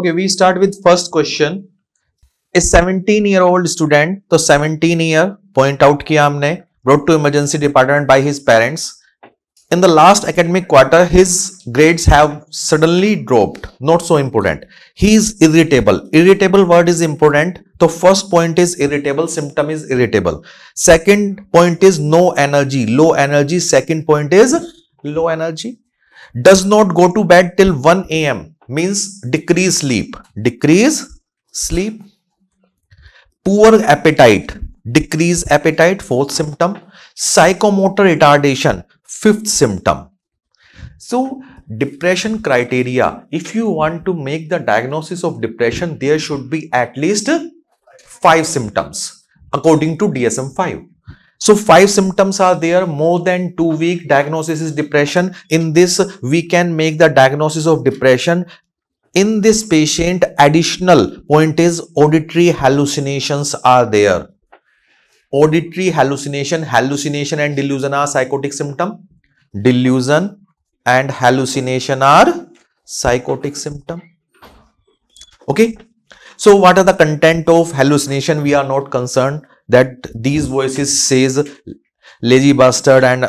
okay we start with first question a 17 year old student the 17 year point out ki amne brought to emergency department by his parents in the last academic quarter his grades have suddenly dropped not so important he is irritable irritable word is important the first point is irritable symptom is irritable second point is no energy low energy second point is low energy does not go to bed till 1 am means decrease sleep, decrease sleep. Poor appetite, decrease appetite, fourth symptom. Psychomotor retardation, fifth symptom. So depression criteria, if you want to make the diagnosis of depression, there should be at least five symptoms according to DSM-5. So five symptoms are there more than two week diagnosis is depression. In this we can make the diagnosis of depression. In this patient additional point is auditory hallucinations are there. Auditory hallucination, hallucination and delusion are psychotic symptom. Delusion and hallucination are psychotic symptom. Okay. So what are the content of hallucination? We are not concerned that these voices says lazy bastard and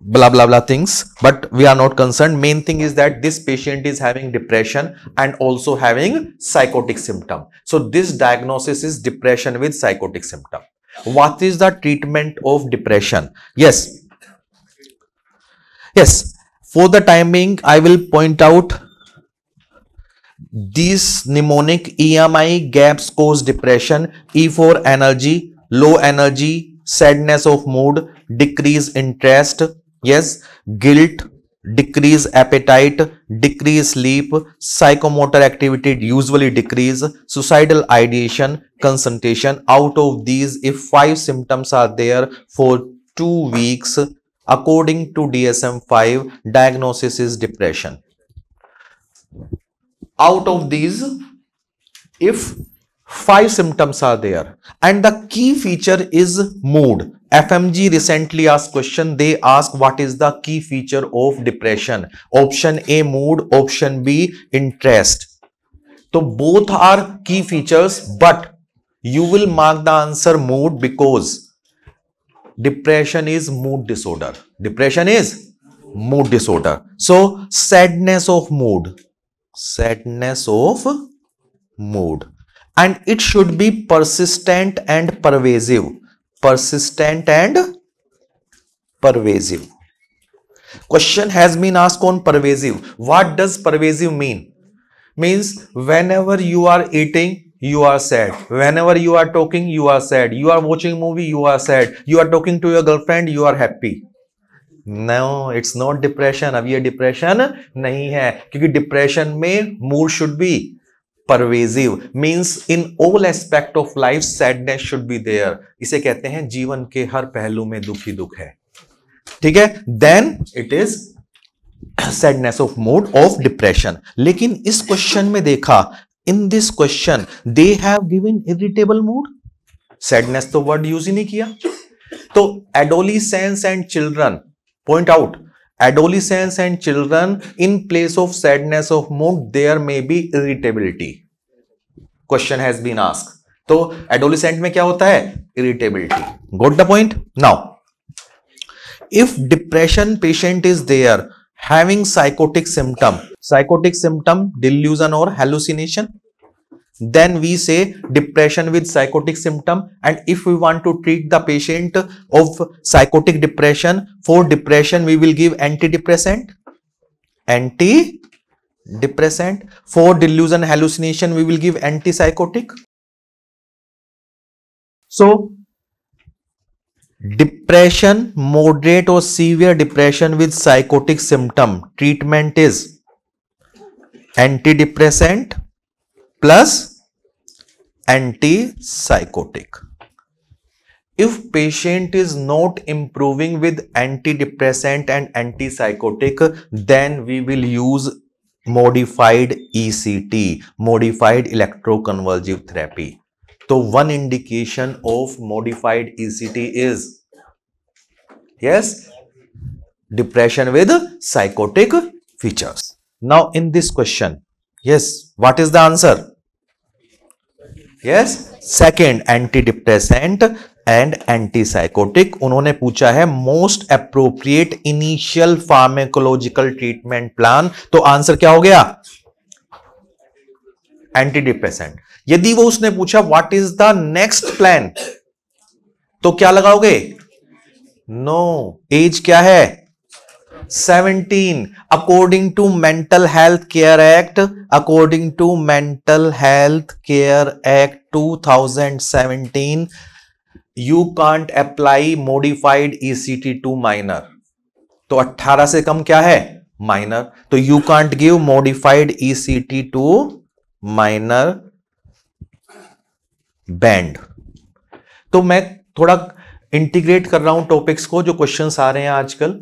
blah blah blah things but we are not concerned main thing is that this patient is having depression and also having psychotic symptom so this diagnosis is depression with psychotic symptom what is the treatment of depression yes yes for the timing i will point out these mnemonic EMI gaps cause depression, E for energy, low energy, sadness of mood, decrease interest, yes, guilt, decrease appetite, decrease sleep, psychomotor activity usually decrease, suicidal ideation, concentration. Out of these, if five symptoms are there for two weeks, according to DSM-5, diagnosis is depression out of these if five symptoms are there and the key feature is mood fmg recently asked question they ask what is the key feature of depression option a mood option b interest so both are key features but you will mark the answer mood because depression is mood disorder depression is mood disorder so sadness of mood sadness of mood and it should be persistent and pervasive persistent and pervasive question has been asked on pervasive what does pervasive mean means whenever you are eating you are sad whenever you are talking you are sad you are watching movie you are sad you are talking to your girlfriend you are happy no it's not depression अब ये depression नहीं है क्योंकि depression में mood should be pervasive means in all aspect of life sadness should be there इसे कहते हैं जीवन के हर पहलू में दुख ही दुख है ठीक है then it is sadness of mood of depression लेकिन इस क्वेश्चन में देखा in this question they have given irritable mood sadness तो वर्ड यूज ही नहीं किया तो adolescence and children point out adolescence and children in place of sadness of mood there may be irritability question has been asked तो adolescent में क्या होता है irritability got the point now if depression patient is there having psychotic symptom psychotic symptom delusion और hallucination then we say depression with psychotic symptom and if we want to treat the patient of psychotic depression for depression we will give antidepressant antidepressant for delusion hallucination we will give antipsychotic so depression moderate or severe depression with psychotic symptom treatment is antidepressant plus antipsychotic. If patient is not improving with antidepressant and antipsychotic, then we will use modified ECT, modified electroconvulsive therapy. So one indication of modified ECT is, yes, depression with psychotic features. Now in this question, yes, what is the answer? Yes second antidepressant and antipsychotic उन्होंने पूछा है most appropriate initial pharmacological treatment plan तो answer क्या हो गया antidepressant यदि वो उसने पूछा what is the next plan तो क्या लगाओगे नो no. एज क्या है 17 according to mental health care act according to mental health care act two thousand 2017 you can't apply modified E C T to minor तो अट्ठारह से कम क्या है माइनर तो you can't give modified E C T to minor banned तो मैं थोड़ा इंटीग्रेट कर रहा हूं टॉपिक्स को जो क्वेश्चंस आ रहे हैं आजकल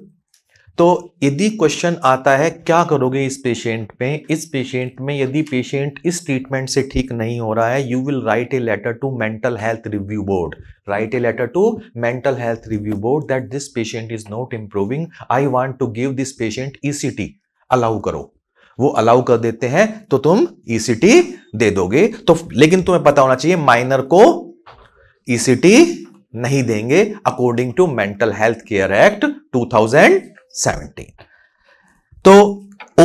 तो यदि क्वेश्चन आता है क्या करोगे इस पेशेंट में इस पेशेंट में यदि पेशेंट इस ट्रीटमेंट से ठीक नहीं हो रहा है you will write a letter to mental health review board write a letter to mental health review board that this patient is not improving I want to give this patient ECT allow करो वो allow कर देते हैं तो तुम ई e दे दोगे तो लेकिन तुम्हें पता होना चाहिए माइनर को ई e नहीं देंगे according to mental health care act two seventeen तो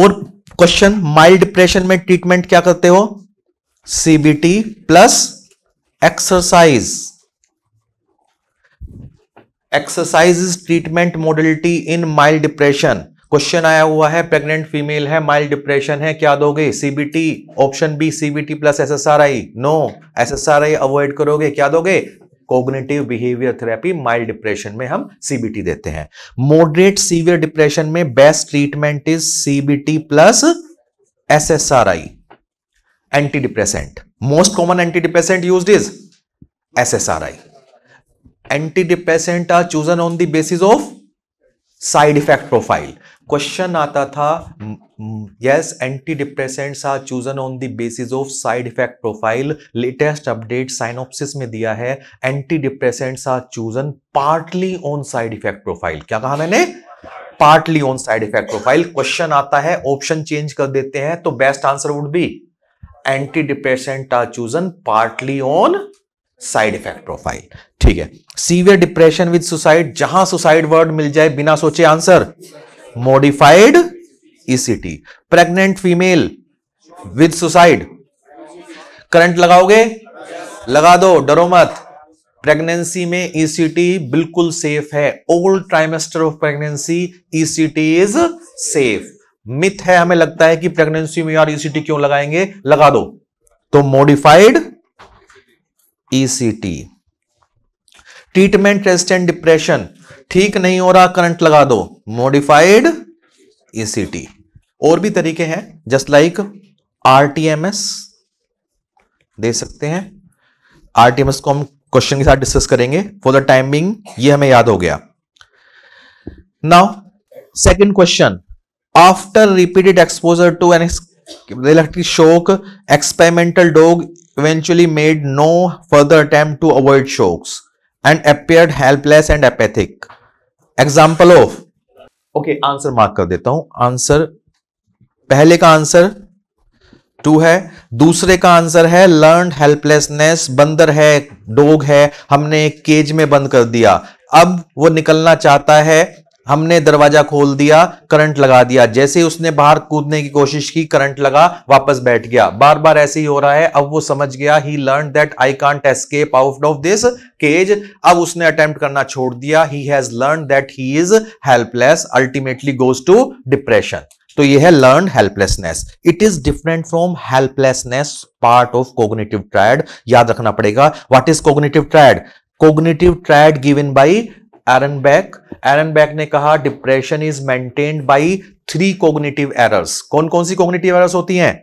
और क्वेश्चन माइल्ड डिप्रेशन में ट्रीटमेंट क्या करते हो CBT plus exercise exercise is treatment modality in mild depression question आया हुआ है प्रेग्नेंट फीमेल है माइल्ड डिप्रेशन है क्या दोगे CBT option B CBT plus SSRI no SSRI avoid करोगे क्या दोगे cognitive behaviour therapy mild depression में हम सीबीटी देते हैं मॉडरेट सीवियर डिप्रेशन में best treatment is CBT plus SSRI antidepressant most common antidepressant use is SSRI antidepressant are chosen on the basis of side effect profile question आता था yes antidepressants are chosen on the basis of side effect profile latest update synopsis में दिया है antidepressants are chosen partly on side effect profile क्या कहा मैंने partly on side effect profile question आता है ऑप्शन चेंज कर देते हैं तो best answer would be antidepressant are chosen partly on side effect profile ठीक है सीवियर डिप्रेशन विद सुसाइड जहां सुसाइड वर्ड मिल जाए बिना सोचे answer modified ECT pregnant female with suicide current लगाओगे लगा दो डरो मत प्रेगनेंसी में ईसीटी e बिल्कुल सेफ है old trimester of pregnancy ECT is safe myth है हमें लगता है कि प्रेगनेंसी में यार ईसीटी e क्यों लगाएंगे लगा दो तो modified ECT treatment and depression ठीक नहीं हो रहा करंट लगा दो मॉडिफाइड ईसीटी e और भी तरीके हैं जस्ट लाइक आरटीएमएस दे सकते हैं आरटीएमएस को हम क्वेश्चन के साथ डिस्कस करेंगे फॉर द टाइमिंग ये हमें याद हो गया now second question after repeated exposure to an electric shock experimental dog eventually made no further attempt to avoid shocks and appear helpless and apathetic example of okay answer mark कर देता हूं answer पहले का answer to है दूसरे का answer है learn helplessness बंदर है डोग है हमने केज में बंद कर दिया अब वो निकलना चाहता है हमने दरवाजा खोल दिया करंट लगा दिया जैसे उसने बाहर कूदने की कोशिश की करंट लगा वापस बैठ गया बार बार ऐसे ही हो रहा है अब वो समझ गया he learn that I can't escape out of this cage अब उसने अटेम्प्ट करना छोड़ दिया he has learn that he is helpless ultimately goes to depression तो यह है learn helplessness it is different from helplessness part of cognitive triad याद रखना पड़ेगा what is cognitive triad cognitive triad given by Aaron Beck Aaron Beck ने कहा depression is maintained by three cognitive errors कौन कौन सी कोग्नेटिव एरर्स होती हैं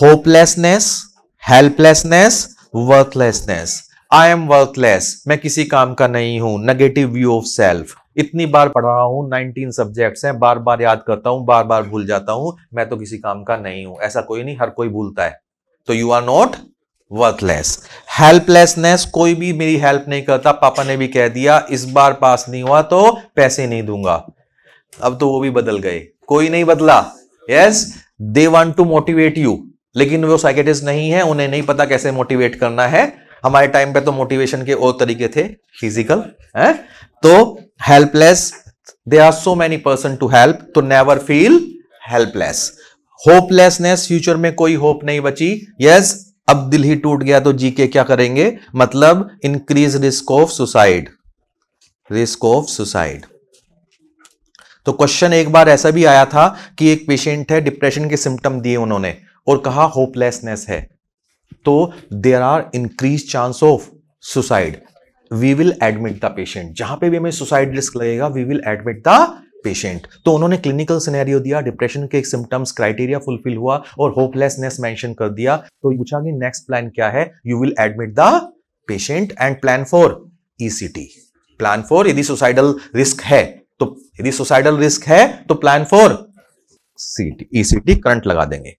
hopelessness helplessness worthlessness I am worthless मैं किसी काम का नहीं हूं नेगेटिव व्यू ऑफ सेल्फ इतनी बार पढ़ रहा हूं 19 सब्जेक्ट्स हैं बार बार याद करता हूं बार बार भूल जाता हूं मैं तो किसी काम का नहीं हूं ऐसा कोई नहीं हर कोई भूलता है तो you are not worthless helplessness कोई भी मेरी हेल्प नहीं करता पापा ने भी कह दिया इस बार पास नहीं हुआ तो पैसे नहीं दूंगा अब तो वो भी बदल गए कोई नहीं बदला yes they want to motivate you लेकिन वो साइकेटिस्ट नहीं है उन्हें नहीं पता कैसे मोटिवेट करना है हमारे टाइम पे तो मोटिवेशन के और तरीके थे फिजिकल है तो helpless they are so many person to help तो never feel helpless hopelessness future में कोई होप नहीं बची यस अब दिल ही टूट गया तो जीके क्या करेंगे मतलब increase risk of suicide risk of suicide तो क्वेश्चन एक बार ऐसा भी आया था कि एक पेशेंट है डिप्रेशन के सिम्टम दिए उन्होंने और कहा होपलेसनेस है तो there are increase chance of suicide we will admit the patient जहां पे भी हमें सुसाइड रिस्क लगेगा we will admit the patient तो उन्होंने क्लिनिकल सिनेरियो दिया डिप्रेशन के सिम्टम्स क्राइटेरिया फुलफिल हुआ और होपलेसनेस मेंशन कर दिया तो पूछा कि नेक्स्ट प्लान क्या है you will admit the patient and plan for ECT plan for यदि सुसाइडल रिस्क है तो यदि सुसाइडल रिस्क है तो plan for CT ECT current लगा देंगे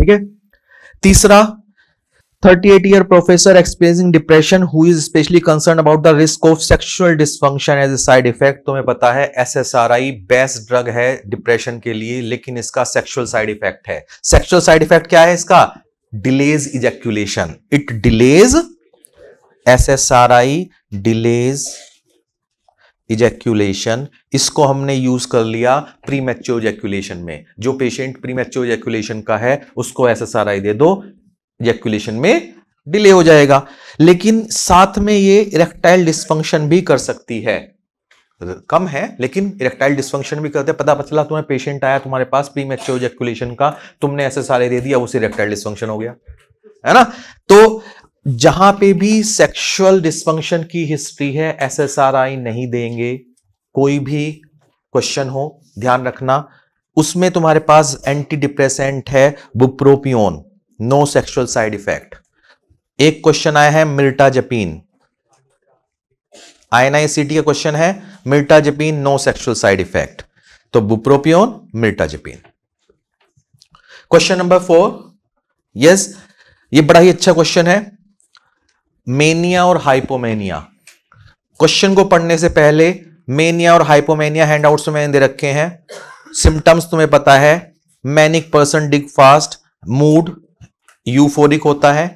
ठीक है तीसरा 38 year professor experiencing depression who is especially concerned about the risk of sexual dysfunction as a side effect तुम्हें तो पता है एसएसआरआई बेस्ट ड्रग है डिप्रेशन के लिए लेकिन इसका सेक्सुअल साइड इफेक्ट है सेक्सुअल साइड इफेक्ट क्या है इसका delays ejaculation it delays SSRI delays ejaculation इसको हमने यूज कर लिया प्री मेच्योर में जो पेशेंट प्री मेच्योर का है उसको एसएसआरआई दे दो जैकुलेशन में डिले हो जाएगा लेकिन साथ में ये इरेक्टाइल डिस्फंक्शन भी कर सकती है कम है लेकिन इरेक्टाइल डिस्फंक्शन भी करते हैं पता चला तुम्हें पेशेंट आया तुम्हारे पास प्री मेच्योर जैकुलेशन का तुमने ऐसे सारे दे दिया उसे इरेक्टाइल डिस्फंक्शन हो गया है ना तो जहां पे भी सेक्सुअल डिस्फंक्शन की हिस्ट्री है एसएसआरआई नहीं देंगे कोई भी क्वेश्चन हो ध्यान रखना उसमें तुम्हारे पास एंटी डिप्रेसेंट है bupropion no sexual side effect एक क्वेश्चन आया है मिल्टा जपीन आईएनआईसीटी का क्वेश्चन है mirtazapine no sexual side effect तो bupropion mirtazapine question number four yes ये बड़ा ही अच्छा क्वेश्चन है मेनिया और हाइपोमेनिया क्वेश्चन को पढ़ने से पहले मेनिया और हाइपोमेनिया तो हैंडआउट्स मैंने दे रखे हैं सिम्टम्स तुम्हें पता है manic person dig fast mood euphoric होता है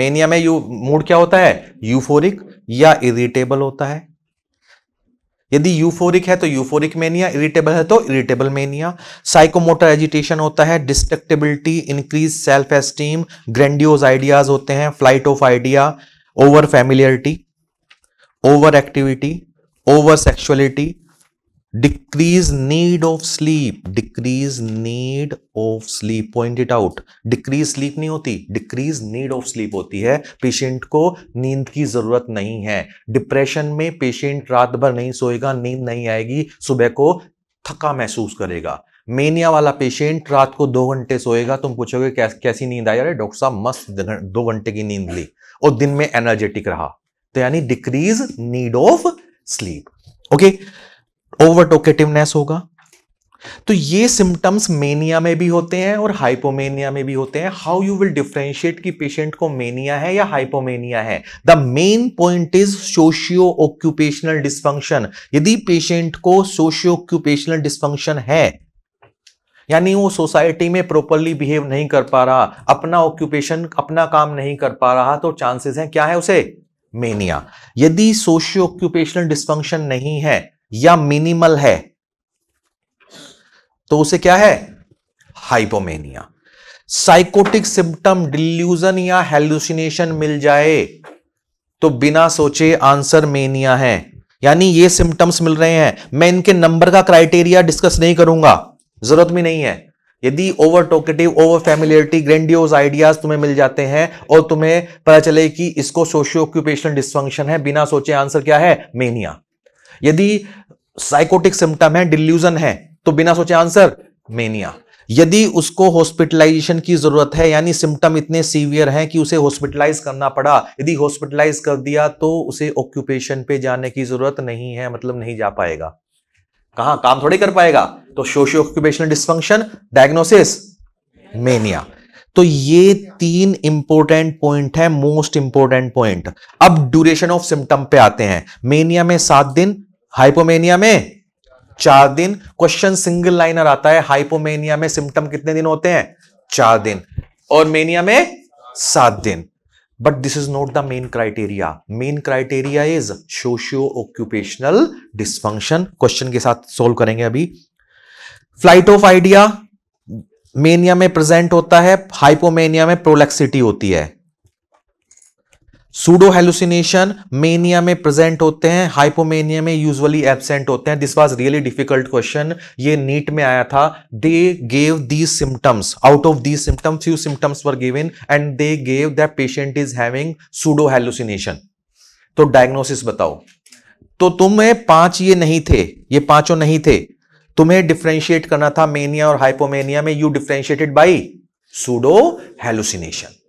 मेनिया में यू मूड क्या होता है यूफोरिक या इरिटेबल होता है यदि यूफोरिक है तो यूफोरिक मेनिया इरिटेबल है तो इरिटेबल मेनिया साइकोमोटर एजिटेशन होता है distractibility increase self esteem grandiose ideas होते हैं flight of idea over familiarity over activity over sexuality decrease need of sleep decrease need of sleep point it out decrease sleep नहीं होती decrease need of sleep होती है patient को नींद की जरूरत नहीं है डिप्रेशन में पेशेंट रात भर नहीं सोएगा नींद नहीं आएगी सुबह को थका महसूस करेगा मेनिया वाला पेशेंट रात को दो घंटे सोएगा तुम पूछोगे कैस, कैसी नींद आई अरे डॉक्टर साहब मस्त दो घंटे की नींद ली और दिन में एनर्जेटिक रहा तो यानी decrease need of sleep okay over talkativeness होगा तो ये सिम्टम्स मेनिया में भी होते हैं और हाइपोमेनिया में भी होते हैं हाउ यू विल डिफ्रेंशिएट कि पेशेंट को मेनिया है या हाइपोमेनिया है the main point is socio occupational dysfunction यदि पेशेंट को सोशियो ऑक्यूपेशनल डिस्फंक्शन है यानी वो सोसाइटी में प्रॉपरली बिहेव नहीं कर पा रहा अपना ऑक्यूपेशन अपना काम नहीं कर पा रहा तो चांसेस हैं क्या है उसे मेनिया यदि सोशियो ऑक्यूपेशनल डिस्फंक्शन नहीं है या मिनिमल है तो उसे क्या है हाइपोमेनिया साइकोटिक सिम्टम डिल्यूजन या हेल्यूसिनेशन मिल जाए तो बिना सोचे आंसर मेनिया है यानी ये सिम्टम्स मिल रहे हैं मैं इनके नंबर का क्राइटेरिया डिस्कस नहीं करूंगा जरूरत भी नहीं है यदि over talkative over familiarity grandiose ideas तुम्हें मिल जाते हैं और तुम्हें पता चले कि इसको सोशियो ऑक्यूपेशनल डिस्फंक्शन है बिना सोचे आंसर क्या है मेनिया यदि साइकोटिक सिम्टम है डिल्यूजन है तो बिना सोचे आंसर मेनिया यदि उसको हॉस्पिटलाइजेशन की जरूरत है यानी सिम्टम इतने सीवियर हैं कि उसे हॉस्पिटलाइज करना पड़ा यदि हॉस्पिटलाइज कर दिया तो उसे ऑक्यूपेशन पे जाने की जरूरत नहीं है मतलब नहीं जा पाएगा कहा काम थोड़े कर पाएगा तो socio occupational dysfunction diagnosis mania तो ये तीन इंपॉर्टेंट पॉइंट है मोस्ट इंपॉर्टेंट पॉइंट अब ड्यूरेशन ऑफ सिम्टम पे आते हैं मेनिया में सात दिन हाइपोमेनिया में चार दिन क्वेश्चन सिंगल लाइनर आता है हाइपोमेनिया में सिम्टम कितने दिन होते हैं चार दिन और मेनिया में सात दिन but this is not the main criteria main criteria is socio occupational dysfunction question के साथ सोल्व करेंगे अभी फ्लाइट ऑफ आइडिया मेनिया में प्रेजेंट होता है हाइपोमेनिया में प्रोलेक्सिटी होती है सूडो हेलुसिनेशन मेनिया में प्रेजेंट होते हैं हाइपोमेनिया में यूजुअली एबसेंट होते हैं this was really difficult question ये नीट में आया था they gave these symptoms out of these symptoms few symptoms were given and they gave that patient is having pseudo hallucination तो डायग्नोसिस बताओ तो तुम्हें पांच ये नहीं थे ये पांचों नहीं थे तुम्हें डिफ्रेंशिएट करना था मेनिया और हाइपोमेनिया में you differentiated by pseudo hallucination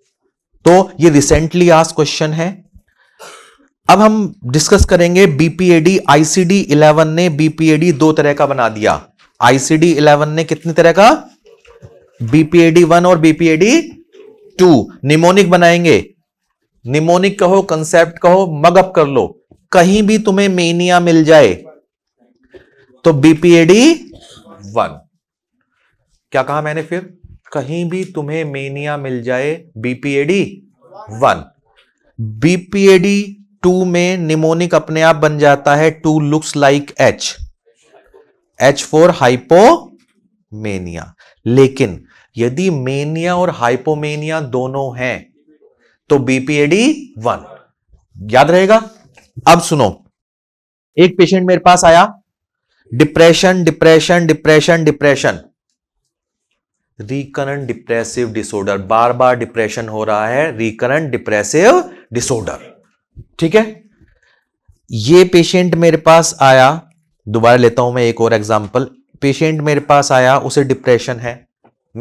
तो ये रिसेंटली आज क्वेश्चन है अब हम डिस्कस करेंगे बीपीएडी आईसीडी 11 ने बीपीएडी दो तरह का बना दिया आईसीडी 11 ने कितनी तरह का बीपीएडी वन और बीपीएडी टू निमोनिक बनाएंगे निमोनिक कहो कंसेप्ट कहो मगअप कर लो कहीं भी तुम्हें मेनिया मिल जाए तो बीपीएडी वन क्या कहा मैंने फिर कहीं भी तुम्हें मेनिया मिल जाए बीपीएडी वन बीपीएडी टू में निमोनिक अपने आप बन जाता है two looks like H H four hypomania लेकिन यदि मेनिया और हाइपोमेनिया दोनों हैं तो बीपीएडी वन याद रहेगा अब सुनो एक पेशेंट मेरे पास आया depression depression depression depression depression recurrent depressive disorder बार बार डिप्रेशन हो रहा है रिकरेंट डिप्रेसिव डिसऑर्डर ठीक है ये पेशेंट मेरे पास आया दोबारा लेता हूं मैं एक और एग्जांपल पेशेंट मेरे पास आया उसे डिप्रेशन है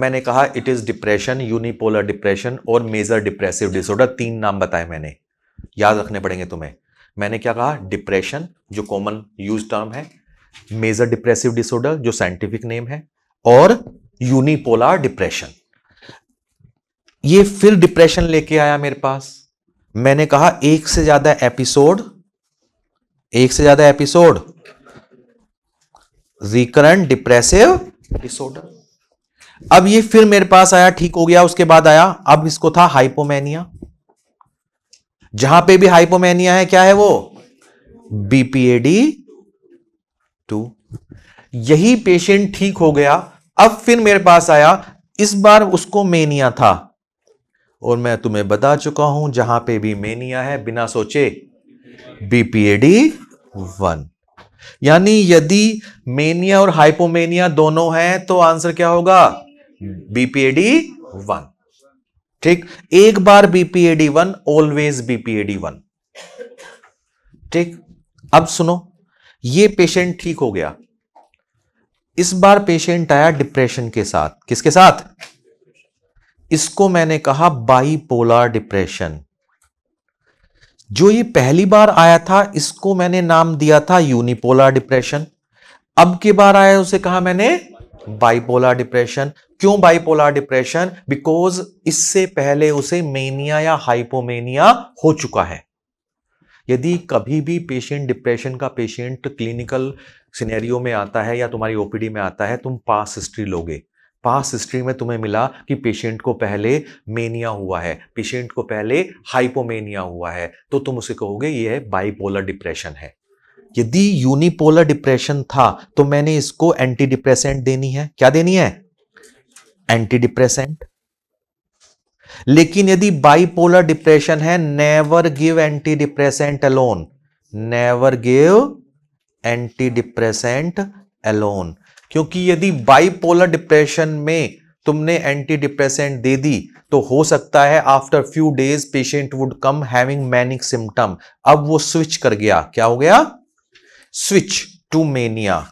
मैंने कहा it is depression unipolar depression और मेजर डिप्रेसिव डिसऑर्डर तीन नाम बताए मैंने याद रखने पड़ेंगे तुम्हें मैंने क्या कहा डिप्रेशन जो कॉमन यूज टर्म है मेजर डिप्रेसिव डिसऑर्डर जो साइंटिफिक नेम है और यूनिपोलर डिप्रेशन ये फिर डिप्रेशन लेके आया मेरे पास मैंने कहा एक से ज्यादा एपिसोड एक से ज्यादा एपिसोड रिकरेंट डिप्रेसिव डिसऑर्डर अब ये फिर मेरे पास आया ठीक हो गया उसके बाद आया अब इसको था हाइपोमैनिया जहां पे भी हाइपोमैनिया है क्या है वो बीपीएडी टू यही पेशेंट ठीक हो गया अब फिर मेरे पास आया इस बार उसको मेनिया था और मैं तुम्हें बता चुका हूं जहां पे भी मेनिया है बिना सोचे बीपीएडी वन यानी यदि मेनिया और हाइपोमेनिया दोनों हैं तो आंसर क्या होगा बीपीएडी वन ठीक एक बार BPAD one always BPAD one ठीक अब सुनो ये पेशेंट ठीक हो गया इस बार पेशेंट आया डिप्रेशन के साथ किसके साथ इसको मैंने कहा बाईपोलर डिप्रेशन जो ये पहली बार आया था इसको मैंने नाम दिया था यूनिपोलर डिप्रेशन अब के बार आया उसे कहा मैंने बाइपोलर डिप्रेशन क्यों बाइपोलर डिप्रेशन बिकॉज इससे पहले उसे मेनिया या हाइपोमेनिया हो चुका है यदि कभी भी पेशेंट डिप्रेशन का पेशेंट क्लिनिकल सिनेरियो में आता है या तुम्हारी ओपीडी में आता है तुम पास हिस्ट्री लोगे पास हिस्ट्री में तुम्हें मिला कि पेशेंट को पहले मेनिया हुआ है पेशेंट को पहले हाइपोमेनिया हुआ है तो तुम उसे कहोगे ये है बाइपोलर डिप्रेशन है यदि यूनिपोलर डिप्रेशन था तो मैंने इसको एंटी डिप्रेसेंट देनी है क्या देनी है एंटी डिप्रेसेंट लेकिन यदि बाइपोलर डिप्रेशन है never give anti depressant alone never give anti depressant alone क्योंकि यदि बाइपोलर डिप्रेशन में तुमने एंटी डिप्रेसेंट दे दी तो हो सकता है after few days patient would come having manic symptom अब वो स्विच कर गया क्या हो गया स्विच टू मेनिया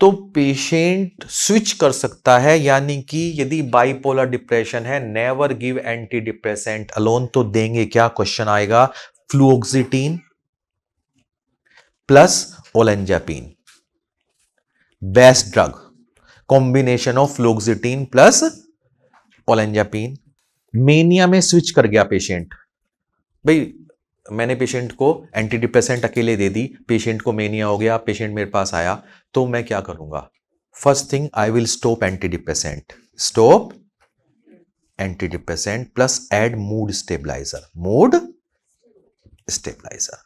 तो पेशेंट स्विच कर सकता है यानी कि यदि बाइपोलर डिप्रेशन है never give anti depressant alone तो देंगे क्या क्वेश्चन आएगा fluoxetine plus olanzapine best drug combination of fluoxetine plus olanzapine mania में स्विच कर गया पेशेंट भाई मैंने पेशेंट को एंटी डिप्रेसेंट अकेले दे दी पेशेंट को मेनिया हो गया पेशेंट मेरे पास आया तो मैं क्या करूंगा first thing I will stop anti depressant stop anti depressant plus add mood stabiliser mood stabiliser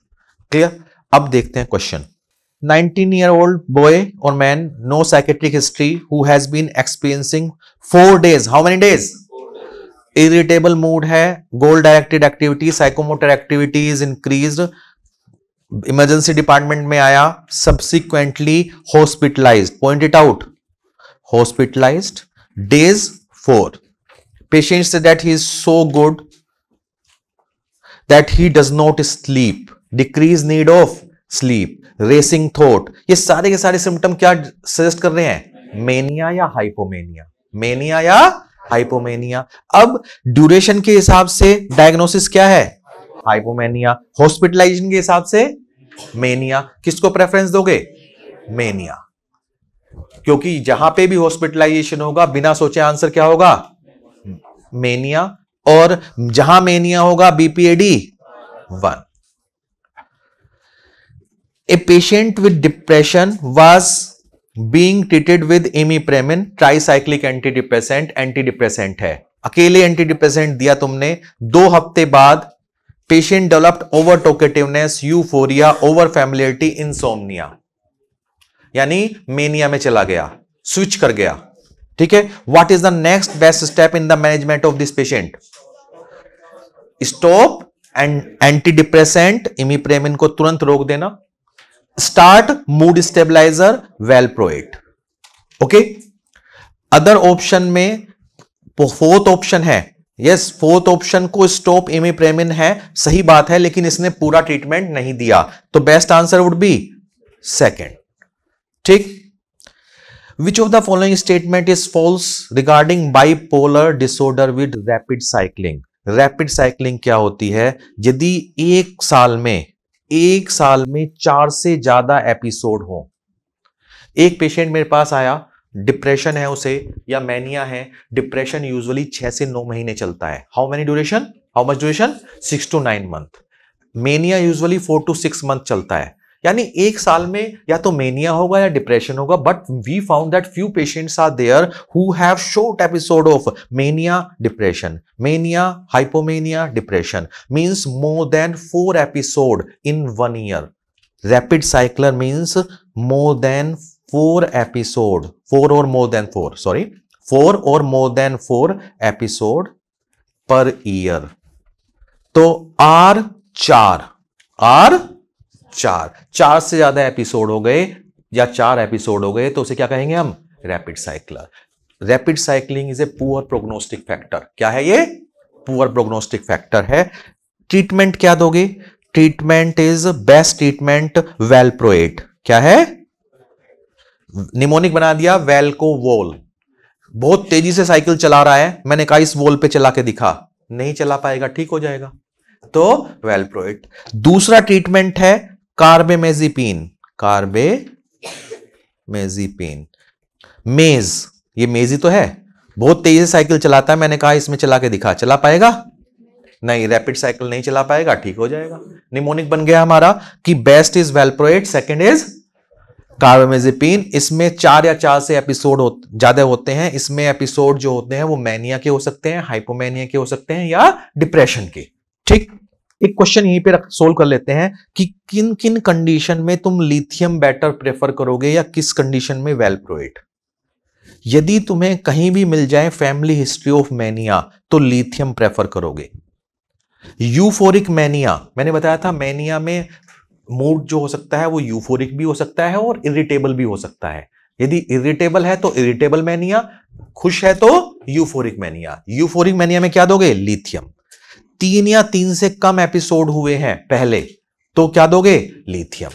clear अब देखते हैं क्वेश्चन 19 ईयर ओल्ड बॉय और man no psychiatric history who has been experiencing four days how many days irritable mood है goal directed activity psychomotor activity is increase emergency department में आया subsequently hospitalise point it out hospitalise days four patient से that he is so good that he does not sleep decrease need of sleep racing thought ये सारे के सारे symptom क्या suggest कर रहे हैं मेनिया या हाइपोमेनिया मेनिया या हाइपोमेनिया अब ड्यूरेशन के हिसाब से डायग्नोसिस क्या है हाइपोमेनिया हॉस्पिटलाइजेशन के हिसाब से मेनिया किसको प्रेफरेंस दोगे मेनिया क्योंकि जहां पे भी हॉस्पिटलाइजेशन होगा बिना सोचे आंसर क्या होगा मेनिया और जहां मेनिया होगा BPAD one a patient with depression was being treated with imipramine tricyclic antidepressant antidepressant है अकेले एंटीडिप्रेसेंट दिया तुमने दो हफ्ते बाद patient developed over talkativeness euphoria over insomnia यानी मेनिया में चला गया स्विच कर गया ठीक है what is the next best step in the management of this patient stop and antidepressant imipramine को तुरंत रोक देना start mood stabiliser valproate okay other option में फोर्थ ऑप्शन है यस फोर्थ ऑप्शन को स्टॉप इमिप्रेमिन है सही बात है लेकिन इसने पूरा ट्रीटमेंट नहीं दिया तो best answer would be second ठीक which of the following statement is false regarding bipolar disorder with rapid cycling rapid cycling क्या होती है यदि एक साल में एक साल में चार से ज्यादा एपिसोड हो एक पेशेंट मेरे पास आया डिप्रेशन है उसे या मैनिया है डिप्रेशन यूजुअली छह से नौ महीने चलता है how many duration how much duration six to nine month mania usually four to six month चलता है यानी एक साल में या तो मेनिया होगा या डिप्रेशन होगा but we found that few patients are there who have short episode of mania depression mania hypomania depression means more than four episode in one year rapid cycler means more than four episode four और more than four sorry four और more than four episode per year तो आर चार आर चार चार से ज्यादा एपिसोड हो गए या चार एपिसोड हो गए तो उसे क्या कहेंगे हम rapid cycler rapid cycling is a poor prognostic factor क्या है ये पुअर प्रोग्नोस्टिक फैक्टर है ट्रीटमेंट क्या दोगे treatment is best treatment valproate क्या है निमोनिक बना दिया वेलको वोल बहुत तेजी से साइकिल चला रहा है मैंने कहा इस वोल पे चला के दिखा नहीं चला पाएगा ठीक हो जाएगा तो वेलप्रोएट दूसरा ट्रीटमेंट है मेजीपीन कार्बे मेजीपीन मेज ये मेजी तो है बहुत तेजी से साइकिल चलाता है मैंने कहा इसमें चला के दिखा चला पाएगा नहीं रैपिड साइकिल नहीं चला पाएगा ठीक हो जाएगा निमोनिक बन गया हमारा कि best is valproate second is carbamazepine इसमें चार या चार से एपिसोड हो, ज्यादा होते हैं इसमें एपिसोड जो होते हैं वो मैनिया के हो सकते हैं हाइपोमैनिया के हो सकते हैं या डिप्रेशन के ठीक एक क्वेश्चन यहीं पे सोल्व कर लेते हैं कि किन किन कंडीशन में तुम लिथियम बैटर प्रेफर करोगे या किस कंडीशन में वेलप्रोएट यदि तुम्हें कहीं भी मिल जाए फैमिली हिस्ट्री ऑफ मैनिया तो लिथियम प्रेफर करोगे यूफोरिक मैनिया मैंने बताया था मैनिया में मूड जो हो सकता है वो यूफोरिक भी हो सकता है और इरिटेबल भी हो सकता है यदि इरिटेबल है तो इरिटेबल मैनिया खुश है तो यूफोरिक मैनिया यूफोरिक मैनिया में क्या दोगे लिथियम तीन या तीन से कम एपिसोड हुए हैं पहले तो क्या दोगे lithium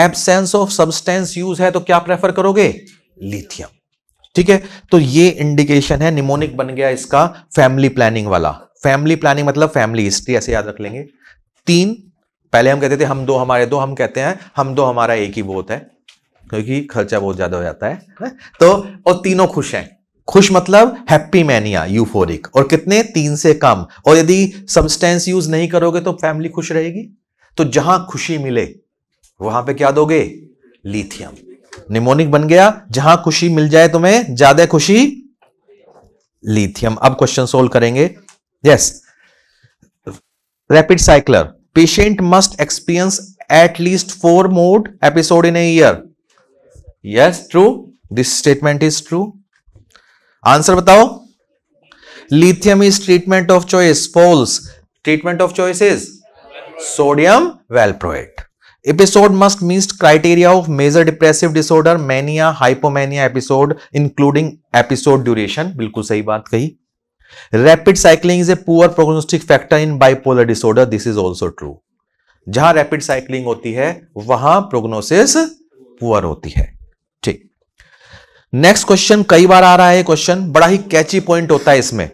absence of substance use है तो क्या प्रेफर करोगे लिथियम ठीक है तो ये इंडिकेशन है निमोनिक बन गया इसका फैमिली प्लानिंग वाला फैमिली प्लानिंग मतलब फैमिली हिस्ट्री ऐसे याद रख लेंगे तीन पहले हम कहते थे हम दो हमारे दो हम कहते हैं हम दो हमारा एक ही बहुत है क्योंकि खर्चा बहुत ज्यादा हो जाता है तो और तीनों खुश हैं खुश मतलब हैप्पी मैनिया यूफोरिक और कितने तीन से कम और यदि सब्सटेंस यूज नहीं करोगे तो फैमिली खुश रहेगी तो जहां खुशी मिले वहां पे क्या दोगे लिथियम निमोनिक बन गया जहां खुशी मिल जाए तुम्हें ज्यादा खुशी लिथियम अब क्वेश्चन सोल्व करेंगे yes rapid cycler patient must experience at least four mood episode in a year yes true this statement is true answer बताओ lithium is treatment of choice false treatment of choice is sodium valproate episode must meet criteria of major depressive disorder mania hypomania episode including episode duration बिल्कुल सही बात कही rapid cycling is a poor prognostic factor in bipolar disorder this is also true जहां rapid cycling होती है वहां prognosis poor होती है ठीक नेक्स्ट क्वेश्चन कई बार आ रहा है क्वेश्चन बड़ा ही कैची पॉइंट होता है इसमें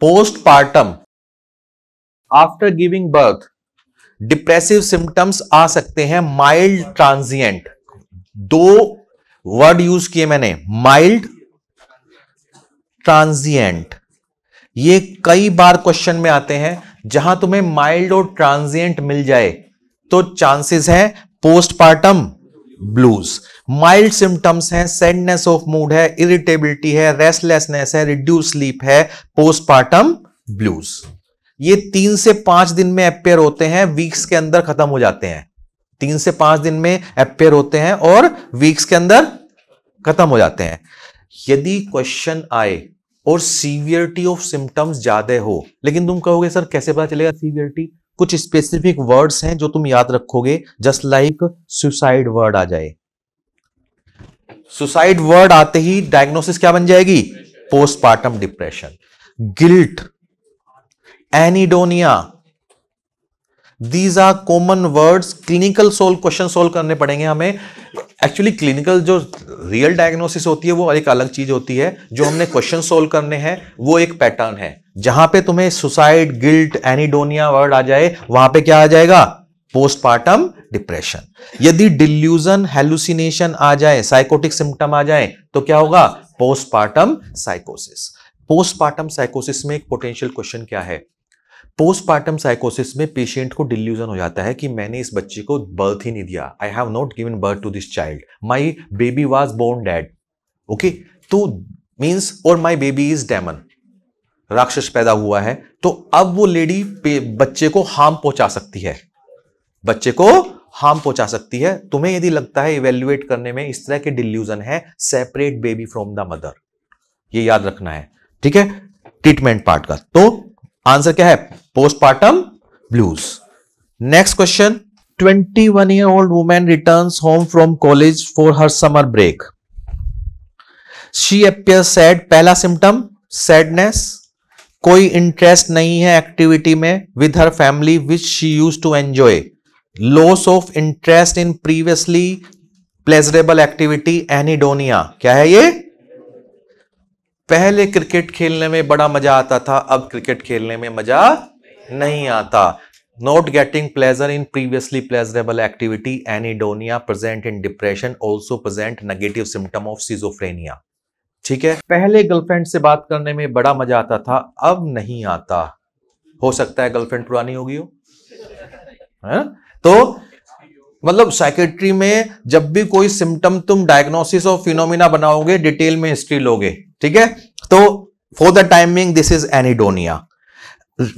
postpartum after giving birth depressive symptoms आ सकते हैं माइल्ड ट्रांजिएंट दो वर्ड यूज किए मैंने माइल्ड ट्रांजिएंट ये कई बार क्वेश्चन में आते हैं जहां तुम्हें माइल्ड और ट्रांजिएंट मिल जाए तो चांसेस है पोस्टपार्टम ब्लूज माइल्ड सिम्टम्स हैं सैडनेस ऑफ मूड है इरिटेबिलिटी है रेस्टलेसनेस है रिड्यूस स्लीप है पोस्टपार्टम ब्लूज ये तीन से पांच दिन में अपेयर होते हैं वीक्स के अंदर खत्म हो जाते हैं तीन से पांच दिन में अपेयर होते हैं और वीक्स के अंदर खत्म हो जाते हैं यदि क्वेश्चन आए और सीवियरिटी ऑफ सिम्टम्स ज्यादा हो लेकिन तुम कहोगे सर कैसे पता चलेगा सीवियरिटी कुछ स्पेसिफिक वर्ड्स हैं जो तुम याद रखोगे जस्ट लाइक सुसाइड वर्ड आ जाए सुसाइड वर्ड आते ही डायग्नोसिस क्या बन जाएगी postpartum depression guilt anhedonia these are common words clinical solve question solve करने पड़ेंगे हमें एक्चुअली क्लिनिकल जो रियल डायग्नोसिस होती है वो एक अलग चीज होती है जो हमने क्वेश्चन सोल्व करने हैं वो एक पैटर्न है जहां पे तुम्हें सुसाइड गिल्ट एनिडोनिया वर्ड आ जाए वहां पे क्या आ जाएगा पोस्टपार्टम डिप्रेशन यदि डिल्यूजन हेलुसिनेशन आ जाए साइकोटिक सिम्टम आ जाए तो क्या होगा पोस्टपार्टम साइकोसिस पोस्टपार्टम साइकोसिस में एक पोटेंशियल क्वेश्चन क्या है पोस्टपार्टम साइकोसिस में पेशेंट को डिल्यूजन हो जाता है कि मैंने इस बच्चे को बर्थ ही नहीं दिया I have not given birth to this child my baby was born dead okay तो मीन्स और माई बेबी इज डेमन राक्षस पैदा हुआ है तो अब वो लेडी बच्चे को हार्म पहुंचा सकती है बच्चे को हार्म पहुंचा सकती है तुम्हें यदि लगता है इवेल्युएट करने में इस तरह के डिल्यूजन है separate baby from the mother ये याद रखना है ठीक है ट्रीटमेंट पार्ट का तो आंसर क्या है postpartum blues next question 21 year old women return home from college for her summer break she appear sad पहला सिम्टम सैडनेस कोई इंटरेस्ट नहीं है एक्टिविटी में with her family which she use to enjoy loss of interest in previously pleasurable activity anhedonia क्या है ये पहले cricket खेलने में बड़ा मजा आता था अब क्रिकेट खेलने में मजा नहीं आता not getting pleasure in previously pleasurable activity anhedonia present in depression also present negative symptom of schizophrenia ठीक है पहले गर्लफ्रेंड से बात करने में बड़ा मजा आता था अब नहीं आता हो सकता है गर्लफ्रेंड पुरानी होगी हो है हाँ? तो मतलब साइकेट्री में जब भी कोई सिम्टम तुम डायग्नोसिस और फिनोमिना बनाओगे डिटेल में हिस्ट्री लोगे ठीक है तो for the timing this is anhedonia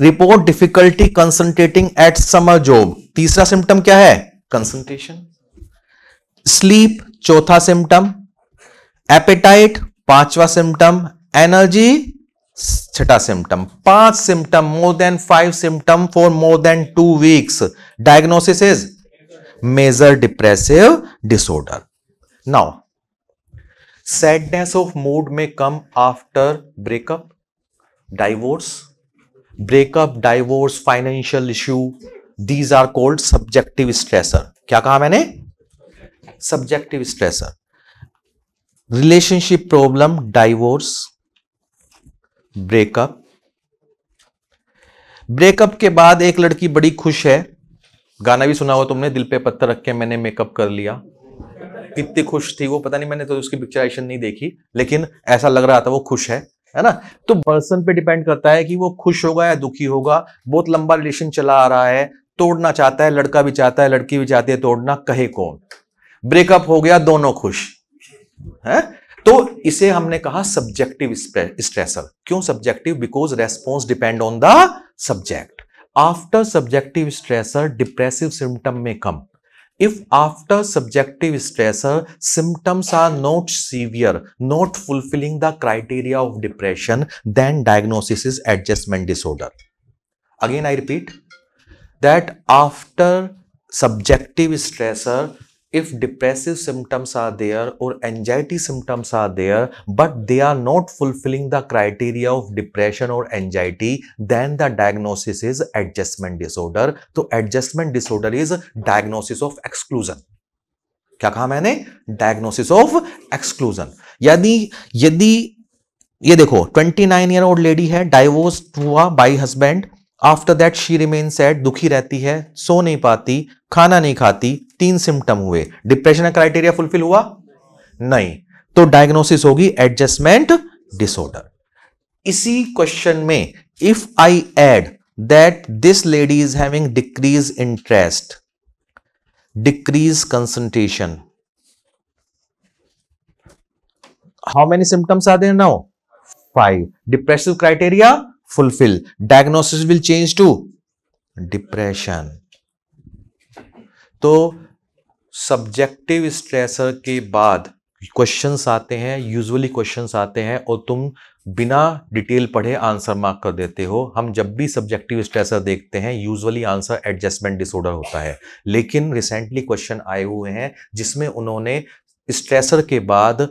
report difficulty concentrating at summer job तीसरा सिम्टम क्या है कंसंट्रेशन स्लीप चौथा सिम्टम एपेटाइट पांचवा सिम्टम एनर्जी छठा सिम्टम पांच symptom more than five symptom for more than two weeks diagnosis is major depressive disorder now sadness of mood may come after breakup divorce breakup divorce financial issue these are called subjective stressor क्या कहा मैंने subjective stressor relationship problem divorce breakup breakup के बाद एक लड़की बड़ी खुश है गाना भी सुना हो तुमने दिल पे पत्थर रख के मैंने मेकअप कर लिया कितनी खुश थी वो पता नहीं मैंने तो उसकी पिक्चराइजेशन नहीं देखी लेकिन ऐसा लग रहा था वो खुश है है ना तो पर्सन पे डिपेंड करता है कि वो खुश होगा या दुखी होगा बहुत लंबा रिलेशन चला आ रहा है तोड़ना चाहता है लड़का भी चाहता है लड़की भी चाहती है तोड़ना कहे कौन ब्रेकअप हो गया दोनों खुश है तो इसे हमने कहा सब्जेक्टिव स्ट्रेसर क्यों subjective because response depend on the subject after subjective stressor depressive symptom may come if after subjective stressor symptoms are not severe not fulfilling the criteria of depression then diagnosis is adjustment disorder again i repeat that after subjective stressor if depressive symptoms are there or anxiety symptoms are there but they are not fulfilling the criteria of depression or anxiety then the diagnosis is adjustment disorder तो adjustment disorder is diagnosis of exclusion क्या कहा मैंने diagnosis of exclusion यदि यदि ये देखो 29 year old lady है divorce हुआ by husband after that she remain sad दुखी रहती है सो नहीं पाती खाना नहीं खाती तीन सिम्टम हुए डिप्रेशन का क्राइटेरिया फुलफिल हुआ नहीं तो डायग्नोसिस होगी एडजस्टमेंट डिसऑर्डर इसी क्वेश्चन में if I add that this lady is having decrease interest decrease concentration how many symptoms are there now five depressive criteria fulfil diagnosis will change to depression तो subjective stressor के बाद questions आते हैं usually questions आते हैं और तुम बिना डिटेल पढ़े आंसर मार्क कर देते हो हम जब भी सब्जेक्टिव स्ट्रेसर देखते हैं यूजुअली आंसर एडजस्टमेंट डिसऑर्डर होता है लेकिन रिसेंटली क्वेश्चन आए हुए हैं जिसमें उन्होंने स्ट्रेसर के बाद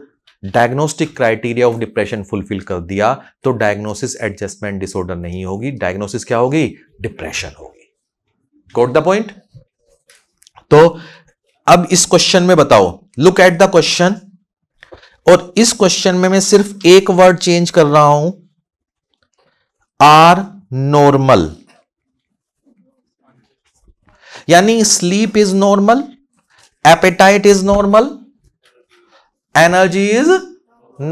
diagnostic criteria of depression fulfil कर दिया तो डायग्नोसिस एडजस्टमेंट डिसऑर्डर नहीं होगी डायग्नोसिस क्या होगी डिप्रेशन होगी गोट द पॉइंट तो अब इस क्वेश्चन में बताओ लुक एट द क्वेश्चन और इस क्वेश्चन में मैं सिर्फ एक वर्ड चेंज कर रहा हूं आर नॉर्मल यानी sleep is normal appetite is normal energy is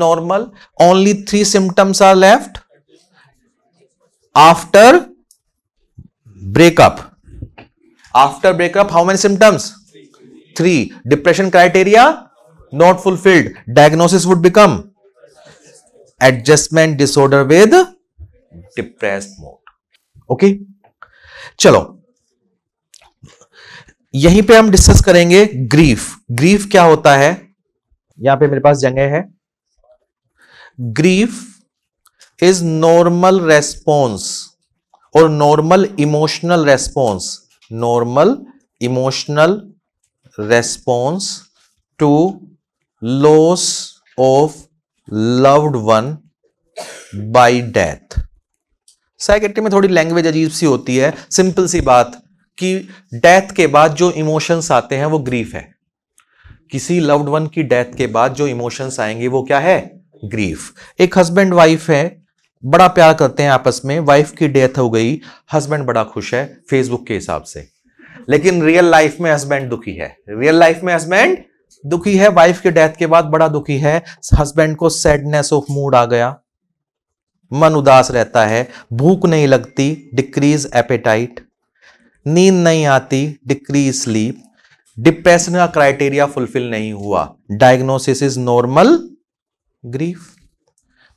normal only three symptoms are left after breakup after breakup how many symptoms three depression criteria not fulfilled diagnosis would become adjustment disorder with depress mood okay चलो यहीं पे हम discuss करेंगे grief grief क्या होता है यहां पे मेरे पास जगह है ग्रीफ इज नॉर्मल रेस्पॉन्स और normal emotional response normal emotional response to loss of loved one by death psychiatry में थोड़ी लैंग्वेज अजीब सी होती है सिंपल सी बात कि डेथ के बाद जो इमोशंस आते हैं वो ग्रीफ है किसी लव्ड वन की डेथ के बाद जो इमोशंस आएंगे वो क्या है ग्रीफ एक हस्बैंड वाइफ है बड़ा प्यार करते हैं आपस में वाइफ की डेथ हो गई हस्बैंड बड़ा खुश है फेसबुक के हिसाब से लेकिन रियल लाइफ में हस्बैंड दुखी है रियल लाइफ में हस्बैंड दुखी है वाइफ के डेथ के बाद बड़ा दुखी है हस्बैंड को सैडनेस ऑफ मूड आ गया मन उदास रहता है भूख नहीं लगती डिक्रीज एपेटाइट नींद नहीं आती डिक्रीज स्लीप डिप्रेशन का क्राइटेरिया फुलफिल नहीं हुआ डायग्नोसिस इज नॉर्मल ग्रीफ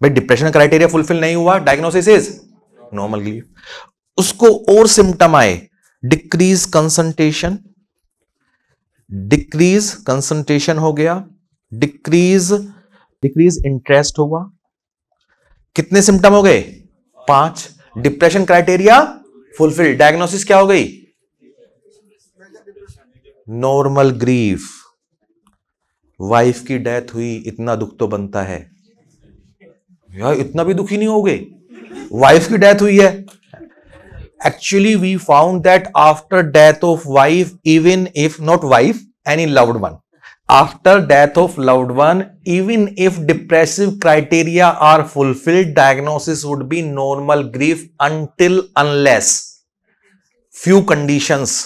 भाई डिप्रेशन क्राइटेरिया फुलफिल नहीं हुआ डायग्नोसिस इज नॉर्मल ग्रीफ उसको और सिम्टम आए डिक्रीज कंसंट्रेशन डिक्रीज कंसंट्रेशन हो गया डिक्रीज डिक्रीज इंटरेस्ट हुआ कितने सिम्टम हो गए पांच डिप्रेशन क्राइटेरिया फुलफिल डायग्नोसिस क्या हो गई नॉर्मल ग्रीफ वाइफ की डेथ हुई इतना दुख तो बनता है यार इतना भी दुखी नहीं हो गए वाइफ की डेथ हुई है actually we found that after death of wife even if not wife any loved one after death of loved one even if depressive criteria are fulfilled diagnosis would be normal grief until unless few conditions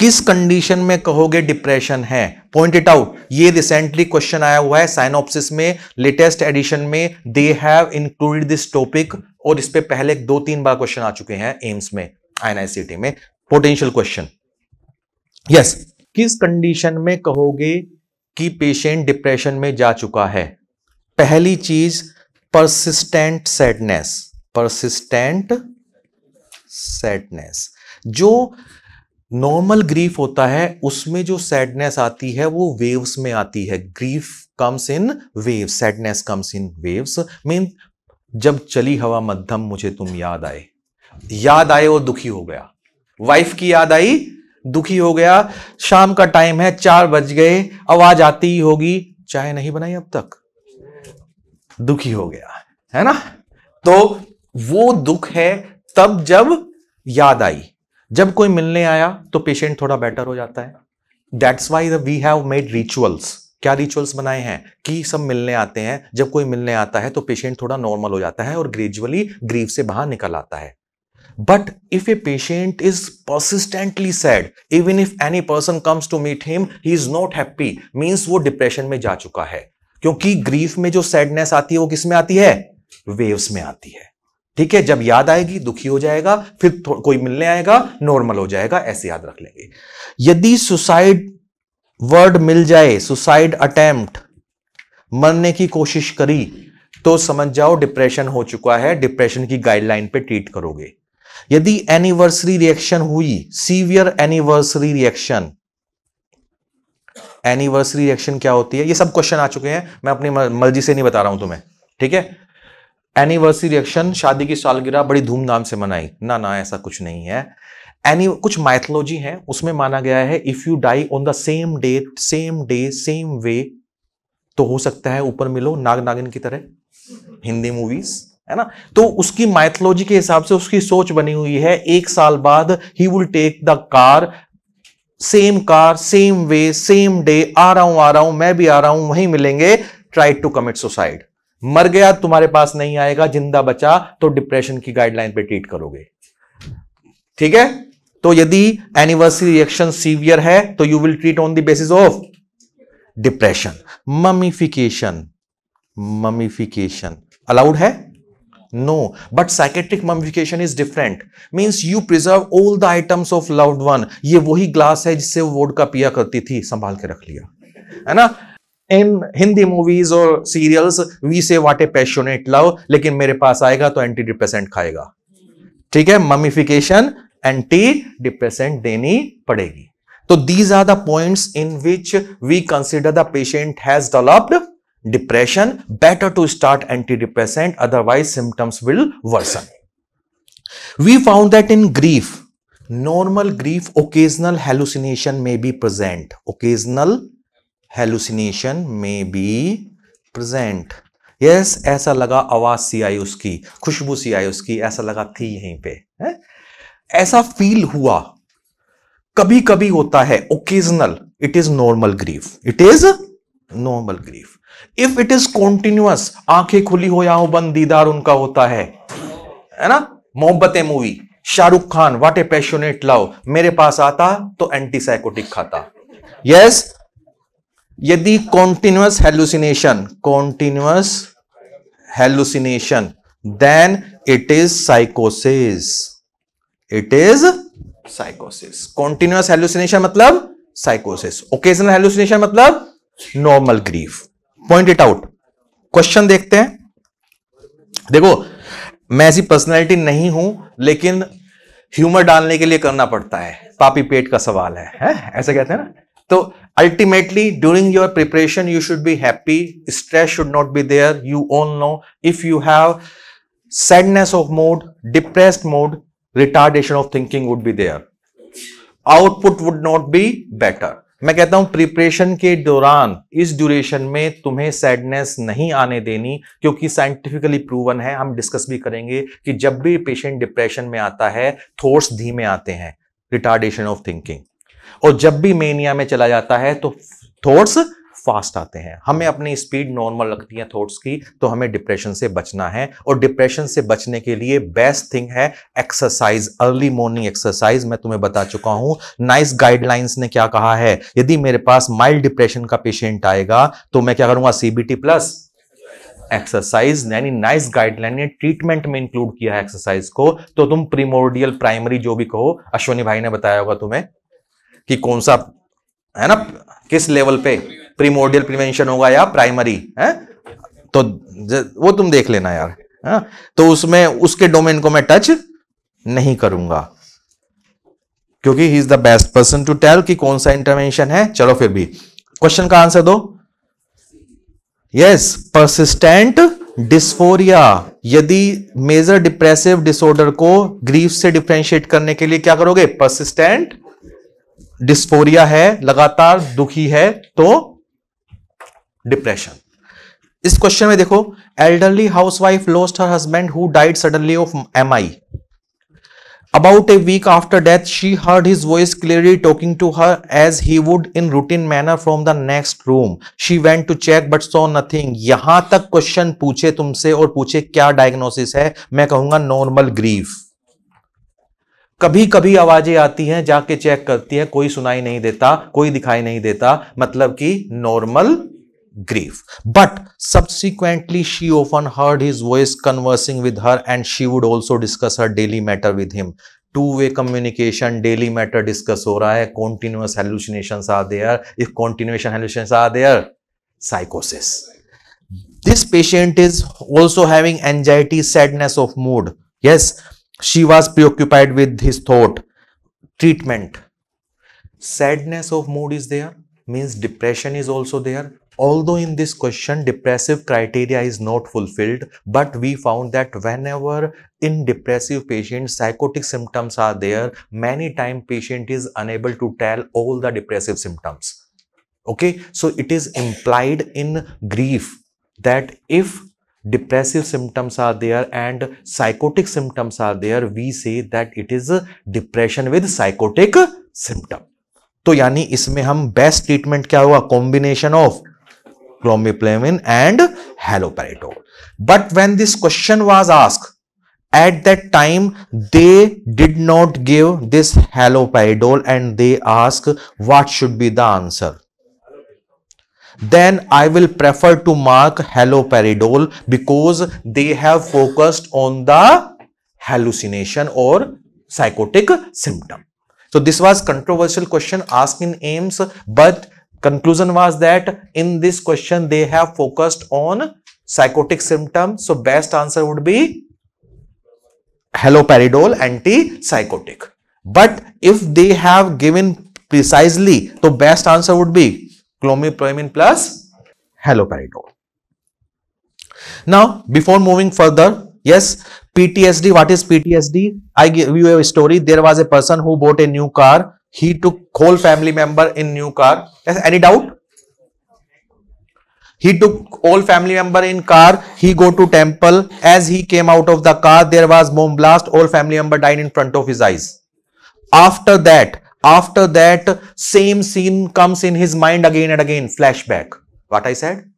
किस condition में कहोगे depression है point it out ये recently question आया हुआ है synopsis में latest edition में they have included this topic और इस पर पहले दो तीन बार क्वेश्चन आ चुके हैं एम्स में आईएनआईसीटी में पोटेंशियल क्वेश्चन यस किस कंडीशन में कहोगे कि पेशेंट डिप्रेशन में जा चुका है पहली चीज परसिस्टेंट सैडनेस परसिस्टेंट सैडनेस जो नॉर्मल ग्रीफ होता है उसमें जो सैडनेस आती है वो वेव्स में आती है grief comes in waves sadness comes in waves mean जब चली हवा मध्यम मुझे तुम याद आए याद आए और दुखी हो गया वाइफ की याद आई दुखी हो गया शाम का टाइम है चार बज गए आवाज आती ही होगी चाय नहीं बनाई अब तक दुखी हो गया है ना तो वो दुख है तब जब याद आई जब कोई मिलने आया तो पेशेंट थोड़ा बेटर हो जाता है that's why we have made rituals क्या रिचुअल्स बनाए हैं कि सब मिलने आते हैं जब कोई मिलने आता है तो पेशेंट थोड़ा नॉर्मल हो जाता है और ग्रेजुअली ग्रीव से बाहर निकल आता है but if a patient is persistently sad even if any person comes to meet him he is not happy means वो डिप्रेशन में जा चुका है क्योंकि ग्रीफ में जो सैडनेस आती है वो किस में आती है वेव्स में आती है ठीक है जब याद आएगी दुखी हो जाएगा फिर कोई मिलने आएगा नॉर्मल हो जाएगा ऐसे याद रख लेंगे यदि सुसाइड वर्ड मिल जाए सुसाइड अटेम्प्ट मरने की कोशिश करी तो समझ जाओ डिप्रेशन हो चुका है डिप्रेशन की गाइडलाइन पे ट्रीट करोगे यदि एनिवर्सरी रिएक्शन हुई severe anniversary reaction anniversary reaction क्या होती है ये सब क्वेश्चन आ चुके हैं मैं अपनी मर्जी से नहीं बता रहा हूं तुम्हें ठीक है एनिवर्सरी रिएक्शन शादी की सालगिरह बड़ी धूमधाम से मनाई ना ना ऐसा कुछ नहीं है एनी कुछ माइथोलॉजी है उसमें माना गया है if you die on the same day same day same way तो हो सकता है ऊपर मिलो नाग नागिन की तरह हिंदी मूवीज है ना तो उसकी माइथोलॉजी के हिसाब से उसकी सोच बनी हुई है एक साल बाद he will take the car same car same way same day आ रहा हूं आ रहा हूं मैं भी आ रहा हूं वहीं मिलेंगे ट्राई टू कमिट सुसाइड मर गया तुम्हारे पास नहीं आएगा जिंदा बचा तो डिप्रेशन की गाइडलाइन पे ट्रीट करोगे ठीक है तो यदि एनिवर्सरी रिएक्शन सीवियर है तो you will treat on the basis of depression mummification mummification allowed है no but psychiatric mummification is different means you preserve all the items of loved one ये वही ग्लास है जिससे वो वोड का पिया करती थी संभाल के रख लिया है ना इन हिंदी मूवीज और serials we say what A passionate love लेकिन मेरे पास आएगा तो एंटी डिप्रेसेंट खाएगा ठीक है ममिफिकेशन एंटी डिप्रेसेंट देनी पड़ेगी तो these are the points in which we consider the patient has developed depression better to start anti depressant otherwise symptoms will worsen we found that in grief normal grief occasional hallucination may be present occasional hallucination may be present yes yes, ऐसा लगा आवाज सी आई उसकी खुशबू सी आई उसकी ऐसा लगा थी यहीं पे है ऐसा फील हुआ कभी कभी होता है occasional it is normal grief it is normal grief if it is continuous आंखें खुली हो या हो बंद दीदार उनका होता है है ना मोहब्बत मूवी शाहरुख खान वाट ए पैशनेट लव मेरे पास आता तो एंटीसाइकोटिक खाता यस yes? यदि continuous hallucination continuous hallucination then it is साइकोसिस it is साइकोसिस continuous hallucination मतलब साइकोसिस ओकेजनल हेल्यूसिनेशन मतलब normal grief point it out question देखते हैं देखो मैं ऐसी पर्सनैलिटी नहीं हूं लेकिन ह्यूमर डालने के लिए करना पड़ता है पापी पेट का सवाल है, है? ऐसे कहते हैं ना तो ultimately during your preparation you should be happy stress should not be there you own know if you have sadness of mood depressed mood retardation of thinking would be there output would not be better मैं कहता हूं preparation के दौरान इस duration में तुम्हें sadness नहीं आने देनी क्योंकि साइंटिफिकली प्रूवन है हम डिस्कस भी करेंगे कि जब भी पेशेंट डिप्रेशन में आता है थॉट्स धीमे आते हैं रिटार्डेशन ऑफ थिंकिंग और जब भी मेनिया में चला जाता है तो थॉट्स फास्ट आते हैं हमें हाँ। अपनी स्पीड नॉर्मल रखनी है थॉट्स की तो हमें डिप्रेशन से बचना है और डिप्रेशन से बचने के लिए बेस्ट थिंग है एक्सरसाइज अर्ली मॉर्निंग एक्सरसाइज मैं तुम्हें बता चुका हूं नाइस गाइडलाइंस ने क्या कहा है यदि मेरे पास माइल्ड डिप्रेशन का पेशेंट आएगा तो मैं क्या करूंगा सीबीटी प्लस एक्सरसाइज यानी नाइस गाइडलाइन ने ट्रीटमेंट में इंक्लूड किया है एक्सरसाइज को तो तुम प्रीमोडियल प्राइमरी जो भी कहो अश्वनी भाई ने बताया होगा तुम्हें कि कौन सा है ना किस लेवल पे प्रीमोडियल प्रिवेंशन होगा या प्राइमरी है तो वो तुम देख लेना यार है तो उसमें उसके डोमेन को मैं टच नहीं करूंगा क्योंकि he is the best person to tell कि कौन सा इंटरवेंशन है चलो फिर भी क्वेश्चन का आंसर दो यस परसिस्टेंट डिस्फोरिया यदि मेजर डिप्रेसिव डिसऑर्डर को ग्रीफ से डिफ्रेंशिएट करने के लिए क्या करोगे परसिस्टेंट डिस्फोरिया है लगातार दुखी है तो डिप्रेशन इस क्वेश्चन में देखो elderly housewife lost her husband who died suddenly of M I about a week after death she heard his voice clearly talking to her as he would in routine manner from the next room she went to check but saw nothing यहां तक question पूछे तुमसे और पूछे क्या diagnosis है मैं कहूंगा नॉर्मल ग्रीफ कभी कभी आवाजें आती हैं जाके चेक करती है कोई सुनाई नहीं देता कोई दिखाई नहीं देता मतलब कि normal grief. But subsequently, she often heard his voice conversing with her and she would also discuss her daily matter with him. Two-way communication, daily matter discuss ho raha hai, continuous hallucinations are there. If continuation hallucinations are there, psychosis. This patient is also having anxiety, sadness of mood. Yes, she was preoccupied with his thought. Treatment. Sadness of mood is there means depression is also there although in this question depressive criteria is not fulfilled, but we found that whenever in depressive patients psychotic symptoms are there, many time patient is unable to tell all the depressive symptoms. Okay, so it is implied in grief that if depressive symptoms are there and psychotic symptoms are there, we say that it is depression with psychotic symptom. तो यानी इसमें हम best treatment क्या हुआ combination of clomiphene and haloperidol. But when this question was asked, at that time they did not give this haloperidol and they ask what should be the answer then I will prefer to mark haloperidol because they have focused on the hallucination or psychotic symptom. So this was controversial question asked in AIMS, but conclusion was that in this question they have focused on psychotic symptom so best answer would be haloperidol antipsychotic but if they have given precisely the best answer would be clomipramine plus haloperidol now before moving further yes ptsd what is ptsd i give you a story there was a person who bought a new car he took whole family member in new car. Yes, any doubt? He took all family member in car. He go to temple. As he came out of the car, there was bomb blast. All family member died in front of his eyes. After that, after that, same scene comes in his mind again and again. Flashback. What I said?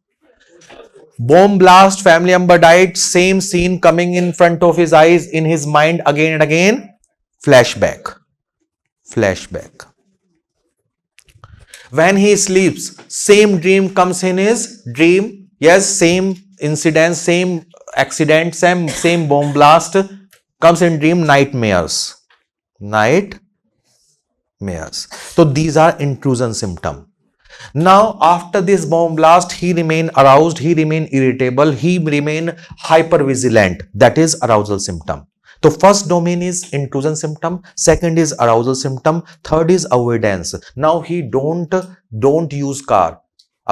bomb blast family member died same scene coming in front of his eyes in his mind again and again flashback flashback. When he sleeps, same dream comes in his dream. Yes, same incident, same accident, same, same bomb blast comes in dream nightmares. Nightmares. So these are intrusion symptom. Now after this bomb blast, he remain aroused, he remain irritable, he remain hyper vigilant. That is arousal symptom. तो first domain is intrusion symptom second is arousal symptom third is avoidance now he don't don't use car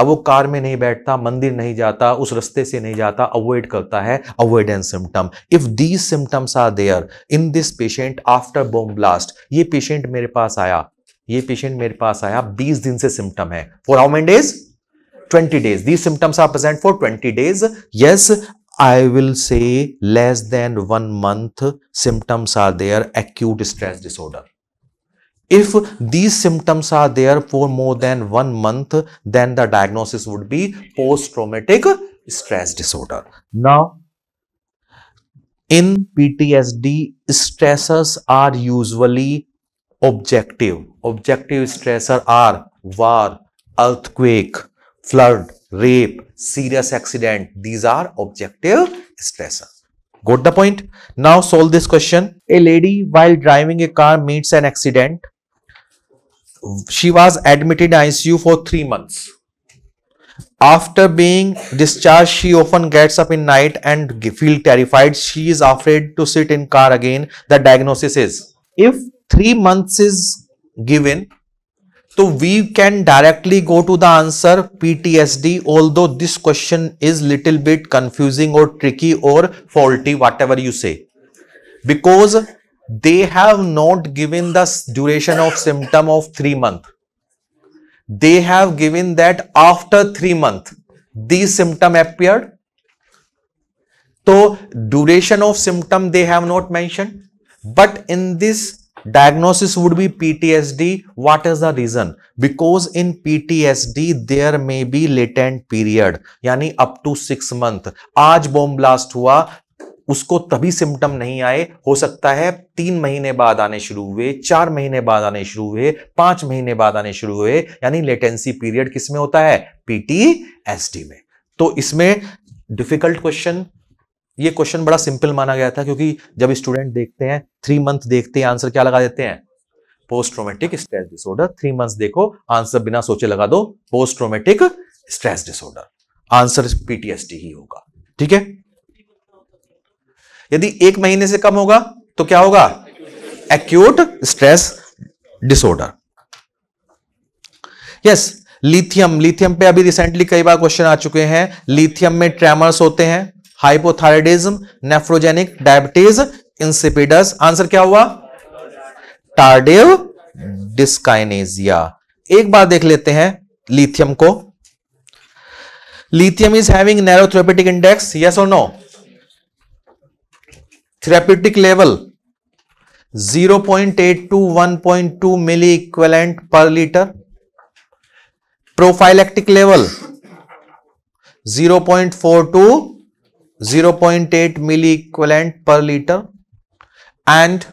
अब वो car में नहीं बैठता मंदिर नहीं जाता उस रास्ते से नहीं जाता अवॉइड करता है avoidance symptom if these symptoms are there in this patient after bomb blast ये पेशेंट मेरे पास आया ये पेशेंट मेरे पास आया बीस दिन से सिम्टम है for how many days 20 days these symptoms are present for 20 days yes I will say less than one month symptoms are there, acute stress disorder. If these symptoms are there for more than one month, then the diagnosis would be post-traumatic stress disorder. Now, in PTSD, stressors are usually objective. Objective stressors are war, earthquake, flood, rape, serious accident. These are objective stressors. Got the point? Now solve this question. A lady while driving a car meets an accident. She was admitted ICU for three months. After being discharged, she often gets up in night and feel terrified. She is afraid to sit in car again. The diagnosis is if three months is given so we can directly go to the answer PTSD although this question is little bit confusing or tricky or faulty whatever you say because they have not given the duration of symptom of 3 month. They have given that after 3 month these symptom appeared. So duration of symptom they have not mentioned but in this diagnosis would be PTSD. What is the reason? Because in PTSD, there may be latent period, यानी up to six month. आज bomb blast हुआ उसको तभी symptom नहीं आए हो सकता है तीन महीने बाद आने शुरू हुए चार महीने बाद आने शुरू हुए पांच महीने बाद आने शुरू हुए यानी लेटेंसी पीरियड किसमें होता है पीटीएसडी में तो इसमें डिफिकल्ट क्वेश्चन ये क्वेश्चन बड़ा सिंपल माना गया था क्योंकि जब स्टूडेंट देखते हैं थ्री मंथ देखते हैं आंसर क्या लगा देते हैं post traumatic stress disorder three month देखो आंसर बिना सोचे लगा दो post traumatic stress disorder answer PTSD ही होगा ठीक है यदि एक महीने से कम होगा तो क्या होगा acute stress disorder yes lithium lithium पे अभी रिसेंटली कई बार क्वेश्चन आ चुके हैं लिथियम में ट्रेमर्स होते हैं hypothyroidism nephrogenic diabetes insipidus answer क्या हुआ टार्डिव डिस्काइनेजिया एक बार देख लेते हैं लिथियम को lithium is having narrow therapeutic index yes और no therapeutic level 0.8 to 1.2 milli equivalent per litre prophylactic level 0.4 to 0.8 milli equivalent per litre and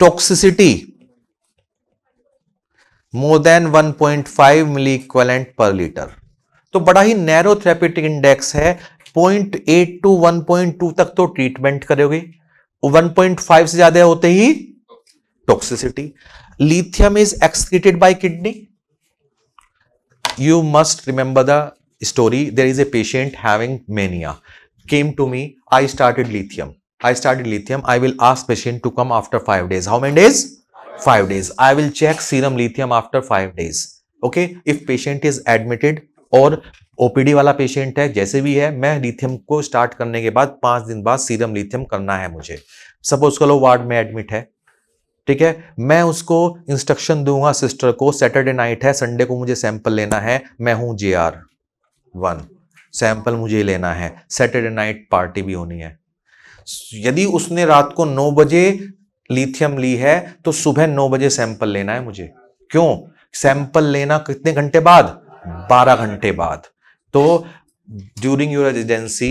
toxicity more than 1.5 milli equivalent per litre तो बड़ा ही narrow therapeutic index है 0.8 to 1.2 तक तो treatment करोगे 1.5 से ज्यादा होते ही toxicity lithium is excreted by kidney you must remember the story there is a patient having mania came to me, I started lithium. I started lithium. I will ask patient to come after 5 days. How many days? 5 days. I will check serum lithium after 5 days. Okay. If patient is admitted or OPD वाला patient है जैसे भी है मैं lithium को start करने के बाद पांच दिन बाद सीरम लिथियम करना है मुझे सपोज करो वार्ड में एडमिट है ठीक है मैं उसको इंस्ट्रक्शन दूंगा सिस्टर को सैटरडे नाइट है संडे को मुझे सैंपल लेना है मैं हूं जे आर वन सैंपल मुझे लेना है सैटरडे नाइट पार्टी भी होनी है यदि उसने रात को नौ बजे लिथियम ली है तो सुबह नौ बजे सैंपल लेना है मुझे क्यों सैंपल लेना कितने घंटे बाद बारह घंटे बाद तो ड्यूरिंग योर रेजिडेंसी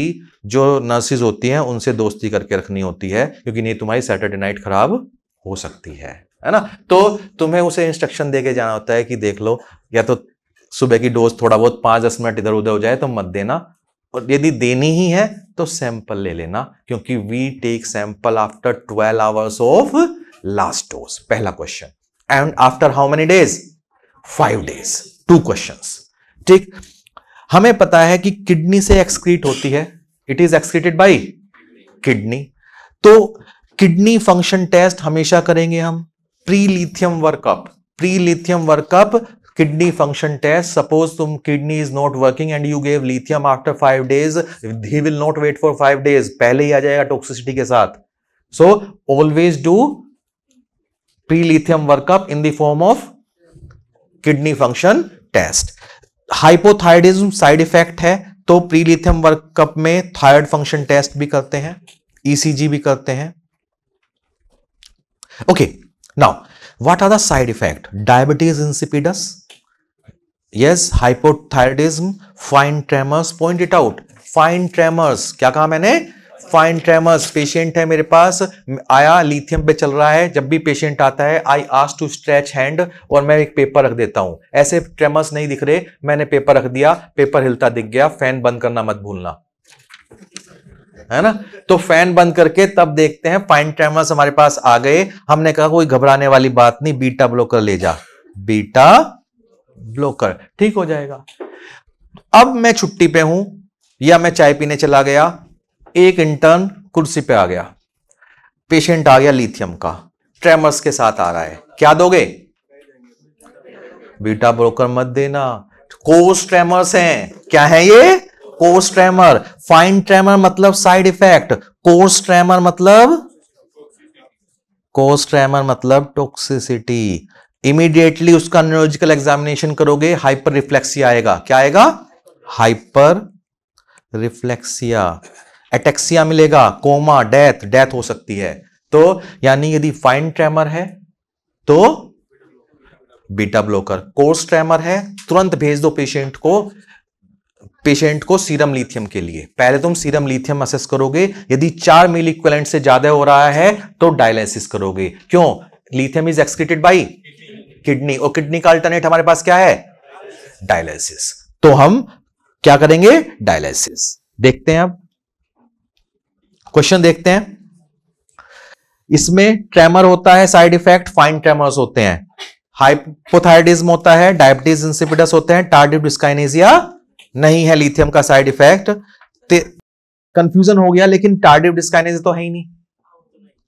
जो नर्सिस होती हैं उनसे दोस्ती करके रखनी होती है क्योंकि नहीं तुम्हारी सैटरडे नाइट खराब हो सकती है है ना तो तुम्हें उसे इंस्ट्रक्शन दे के जाना होता है कि देख लो या तो सुबह की डोज थोड़ा बहुत पांच दस मिनट इधर उधर हो जाए तो मत देना और यदि देनी ही है तो सैंपल ले लेना क्योंकि we take sample after twelve hours of last dose पहला question and after how many days five days two question ठीक हमें पता है कि किडनी से एक्सक्रीट होती है it is excreted by kidney तो किडनी फंक्शन टेस्ट हमेशा करेंगे हम pre lithium workup pre lithium workup kidney function test suppose तुम kidney is not working and you gave lithium after five days he will not wait for five days पहले ही आ जाएगा toxicity के साथ so always do pre lithium workup in the form of kidney function test hypothyroidism side effect है तो pre lithium workup में थायड function test भी करते हैं ईसीजी e भी करते हैं okay now what are the side effect diabetes insipidus yes hypothyroidism fine tremors point it out fine tremors क्या कहा मैंने फाइन ट्रेमर्स पेशेंट है मेरे पास आया लिथियम पे चल रहा है जब भी पेशेंट आता है I asked to stretch hand और मैं एक पेपर रख देता हूं ऐसे ट्रेमर्स नहीं दिख रहे मैंने पेपर रख दिया पेपर हिलता दिख गया फैन बंद करना मत भूलना है ना तो फैन बंद करके तब देखते हैं फाइन ट्रेमर्स हमारे पास आ गए हमने कहा कोई घबराने वाली बात नहीं बीटा ब्लॉकर ले जा बीटा ब्लॉकर ठीक हो जाएगा अब मैं छुट्टी पे हूं या मैं चाय पीने चला गया एक इंटर्न कुर्सी पे आ गया पेशेंट आ गया लिथियम का ट्रेमर्स के साथ आ रहा है क्या दोगे बीटा ब्रोकर मत देना कोस ट्रेमर्स हैं क्या है ये कोर्स ट्रेमर फाइन ट्रेमर मतलब साइड इफेक्ट कोर्स ट्रेमर मतलब कोर्स ट्रेमर मतलब टॉक्सिसिटी इमीडिएटली उसका न्यूरोलॉजिकल एग्जामिनेशन करोगे हाइपर रिफ्लेक्सिया आएगा क्या आएगा हाइपर रिफ्लेक्सिया एटेक्सिया मिलेगा कोमा डेथ डेथ हो सकती है तो यानी यदि फाइन ट्रेमर है तो बीटा ब्लॉकर कोर्स ट्रेमर है तुरंत भेज दो पेशेंट को पेशेंट को सीरम लिथियम के लिए पहले तुम सीरम लिथियम असेस करोगे यदि चार मिलीक्वेलेंट से ज्यादा हो रहा है तो डायलिसिस करोगे क्यों lithium is excreted by kidney और किडनी का अल्टरनेट हमारे पास क्या है डायलिसिस तो हम क्या करेंगे डायलिसिस देखते हैं अब क्वेश्चन देखते हैं इसमें ट्रेमर होता है साइड इफेक्ट फाइन ट्रेमर्स होते हैं हाइपोथायडिज्म होता है डायबिटीज इंसिपिडस होते हैं टार्डिव डिस्काइनेजिया नहीं है लिथियम का साइड इफेक्ट कंफ्यूजन हो गया लेकिन टार्डिव डिस्काइनेजिया तो है ही नहीं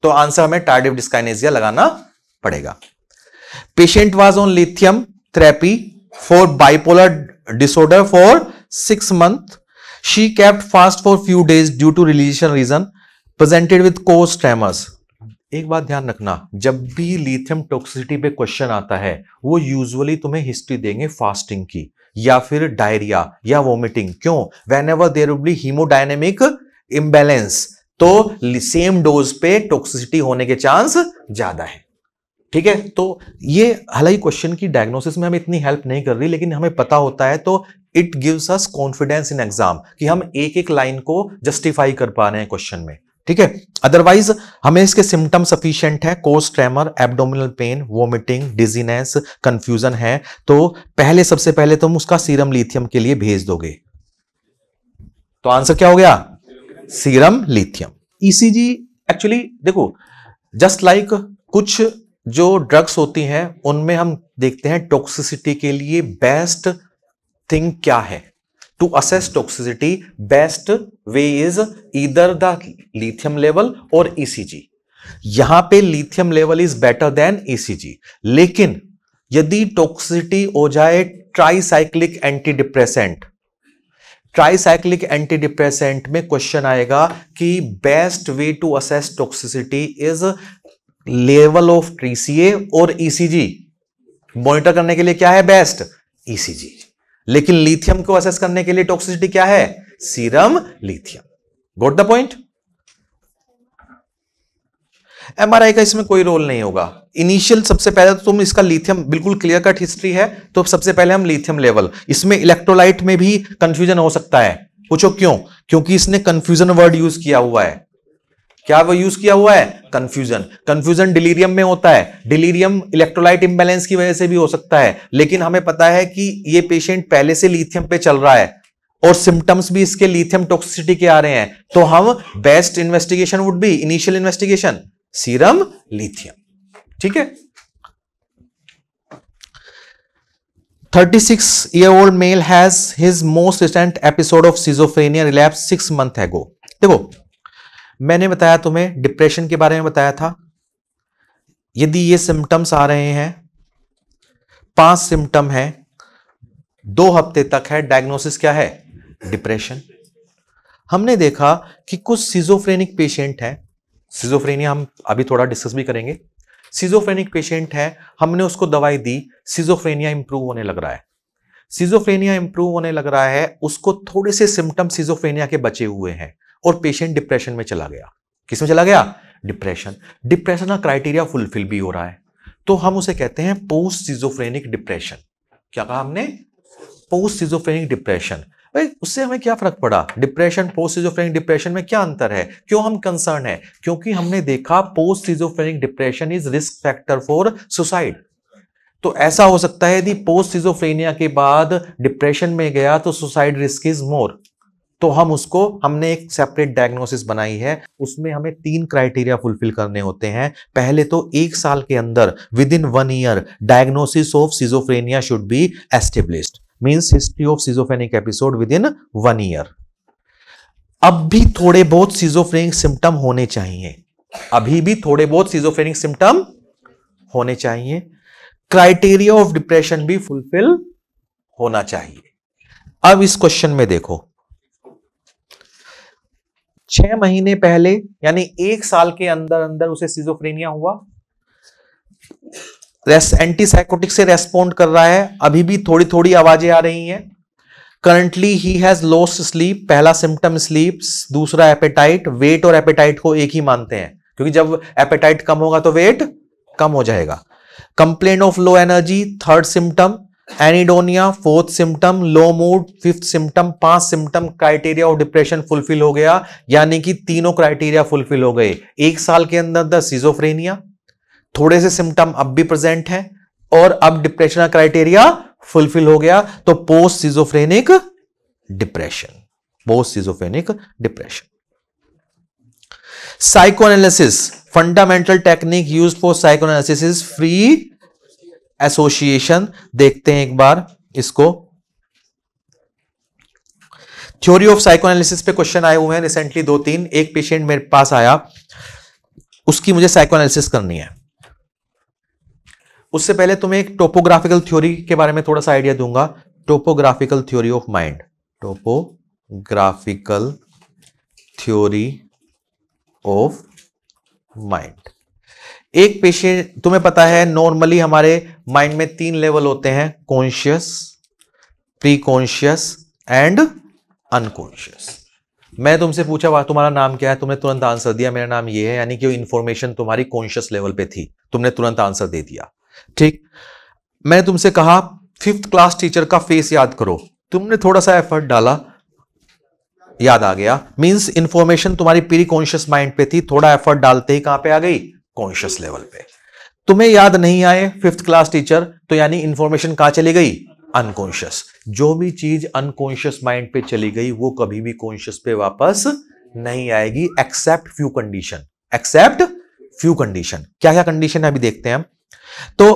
तो आंसर हमें टार्डिव डिस्काइनेजिया लगाना पड़ेगा patient was on lithium therapy for bipolar disorder for six month she kept fast for few days due to religion reason presented with coarse tremors एक बात ध्यान रखना जब भी लिथियम टॉक्सिसिटी पे क्वेश्चन आता है वो यूजुअली तुम्हें हिस्ट्री देंगे फास्टिंग की या फिर डायरिया या वोमिटिंग क्यों वेन एवर देर उबली हीमोडाइनेमिक इम्बेलेंस तो सेम डोज पे टॉक्सिसिटी होने के चांस ज्यादा है ठीक है तो ये हालांकि क्वेश्चन की डायग्नोसिस में हमें इतनी हेल्प नहीं कर रही लेकिन हमें पता होता है तो it gives us confidence in exam कि हम एक एक लाइन को जस्टिफाई कर पा रहे हैं क्वेश्चन में ठीक है अदरवाइज हमें इसके सिम्टम सफिशियंट है coarse tremor abdominal pain vomiting dizziness confusion है तो पहले सबसे पहले तुम तो उसका सीरम लिथियम के लिए भेज दोगे तो आंसर क्या हो गया सीरम लिथियम ईसीजी एक्चुअली देखो जस्ट लाइक like कुछ जो ड्रग्स होती हैं उनमें हम देखते हैं टॉक्सिसिटी के लिए बेस्ट थिंग क्या है to assess toxicity best way is either the lithium level और ईसीजी यहां पे lithium level is better than ECG लेकिन यदि टॉक्सिसिटी हो जाए tricyclic antidepressant tricyclic antidepressant में क्वेश्चन आएगा कि best way to assess toxicity is level of TCA और ईसीजी e मॉनिटर करने के लिए क्या है बेस्ट ईसीजी e लेकिन लिथियम को असेस करने के लिए टॉक्सिसिटी क्या है serum lithium got the point MRI का इसमें कोई रोल नहीं होगा इनिशियल सबसे पहले तो तुम इसका लिथियम बिल्कुल क्लियर कट हिस्ट्री है तो सबसे पहले हम लिथियम लेवल इसमें इलेक्ट्रोलाइट में भी कंफ्यूजन हो सकता है पूछो क्यों क्योंकि इसने कंफ्यूजन वर्ड यूज किया हुआ है क्या वो यूज किया हुआ है कंफ्यूजन कंफ्यूजन डिलीरियम में होता है डिलीरियम इलेक्ट्रोलाइट इंबैलेंस की वजह से भी हो सकता है लेकिन हमें पता है कि ये पेशेंट पहले से लिथियम पे चल रहा है और सिम्टम्स भी इसके लिथियम टॉक्सिसिटी के आ रहे हैं तो हम best investigation would be initial investigation serum lithium ठीक है 36 year old male has his most recent episode of schizophrenia relapse six month है गो देखो मैंने बताया तुम्हें डिप्रेशन के बारे में बताया था यदि ये सिम्टम्स आ रहे हैं पांच सिम्टम है दो हफ्ते तक है डायग्नोसिस क्या है डिप्रेशन हमने देखा कि कुछ सीजोफ्रेनिक पेशेंट है सीजोफ्रेनिया हम अभी थोड़ा डिस्कस भी करेंगे सीजोफ्रेनिक पेशेंट है हमने उसको दवाई दी सीजोफ्रेनिया इंप्रूव होने लग रहा है सीजोफ्रेनिया इंप्रूव होने लग रहा है उसको थोड़े से सिम्टम सिजोफ्रेनिया के बचे हुए हैं और पेशेंट डिप्रेशन में चला गया किस में चला गया डिप्रेशन डिप्रेशन का क्राइटेरिया फुलफिल भी हो रहा है तो हम उसे कहते हैं पोस्ट सिजोफ्रेनिक डिप्रेशन क्या कहा हमने पोस्ट सिजोफ्रेनिक डिप्रेशन भाई उससे हमें क्या फर्क पड़ा डिप्रेशन पोस्ट सिजोफ्रेनिक डिप्रेशन में क्या अंतर है क्यों हम कंसर्न है क्योंकि हमने देखा post schizophrenic depression is risk factor for suicide तो ऐसा हो सकता है यदि पोस्ट सिजोफ्रेनिया के बाद डिप्रेशन में गया तो सुसाइड रिस्क इज मोर तो हम उसको हमने एक सेपरेट डायग्नोसिस बनाई है उसमें हमें तीन क्राइटेरिया फुलफिल करने होते हैं पहले तो एक साल के अंदर within one year diagnosis of schizophrenia should be established means history of schizophrenic episode within one year अब भी थोड़े बहुत सिजोफ्रेनिक सिम्टम होने चाहिए अभी भी थोड़े बहुत सिजोफेनिक सिम्टम होने चाहिए क्राइटेरिया ऑफ डिप्रेशन भी फुलफिल होना चाहिए अब इस क्वेश्चन में देखो छह महीने पहले यानी एक साल के अंदर अंदर उसे सिजोफ्रेनिया हुआ एंटीसाइकोटिक से रेस्पॉन्ड कर रहा है अभी भी थोड़ी थोड़ी आवाजें आ रही हैं currently he has lost sleep पहला सिम्टम स्लीप दूसरा एपेटाइट वेट और एपेटाइट को एक ही मानते हैं क्योंकि जब एपेटाइट कम होगा तो वेट कम हो जाएगा complain of low energy third symptom anhedonia fourth symptom low mood fifth symptom पांच symptom criteria of depression fulfil हो गया यानी कि तीनों क्राइटेरिया फुलफिल हो गए एक साल के अंदर अंदर सीजोफ्रेनिया थोड़े से सिम्टम अब भी प्रेजेंट है और अब डिप्रेशन का क्राइटेरिया फुलफिल हो गया तो post schizophrenic depression post schizophrenic depression psychoanalysis fundamental technique use for psychoanalysis is free association देखते हैं एक बार इसको थ्योरी ऑफ साइको एनालिसिस पे क्वेश्चन आए हुए हैं रिसेंटली दो तीन एक पेशेंट मेरे पास आया उसकी मुझे साइको एनालिसिस करनी है उससे पहले तुम्हें एक टोपोग्राफिकल थ्योरी के बारे में थोड़ा सा आइडिया दूंगा topographical theory of mind topographical theory of mind एक पेशेंट तुम्हें पता है नॉर्मली हमारे माइंड में तीन लेवल होते हैं conscious preconscious and unconscious मैं तुमसे पूछा तुम्हारा नाम क्या है तुमने तुरंत आंसर दिया मेरा नाम ये है यानी कि इन्फॉर्मेशन तुम्हारी कॉन्शियस लेवल पे थी तुमने तुरंत आंसर दे दिया ठीक मैंने तुमसे कहा फिफ्थ क्लास टीचर का फेस याद करो तुमने थोड़ा सा एफर्ट डाला याद आ गया मीन्स इंफॉर्मेशन तुम्हारी प्री कॉन्शियस माइंड पे थी थोड़ा एफर्ट डालते ही कहां पे आ गई कॉन्शियस लेवल पे तुम्हें याद नहीं आए फिफ्थ क्लास टीचर तो यानी इंफॉर्मेशन कहां चली गई अनकॉन्शियस जो भी चीज अनकॉन्शियस माइंड पे चली गई वो कभी भी कॉन्शियस पे वापस नहीं आएगी except few condition except few condition क्या क्या कंडीशन है अभी देखते हैं हम तो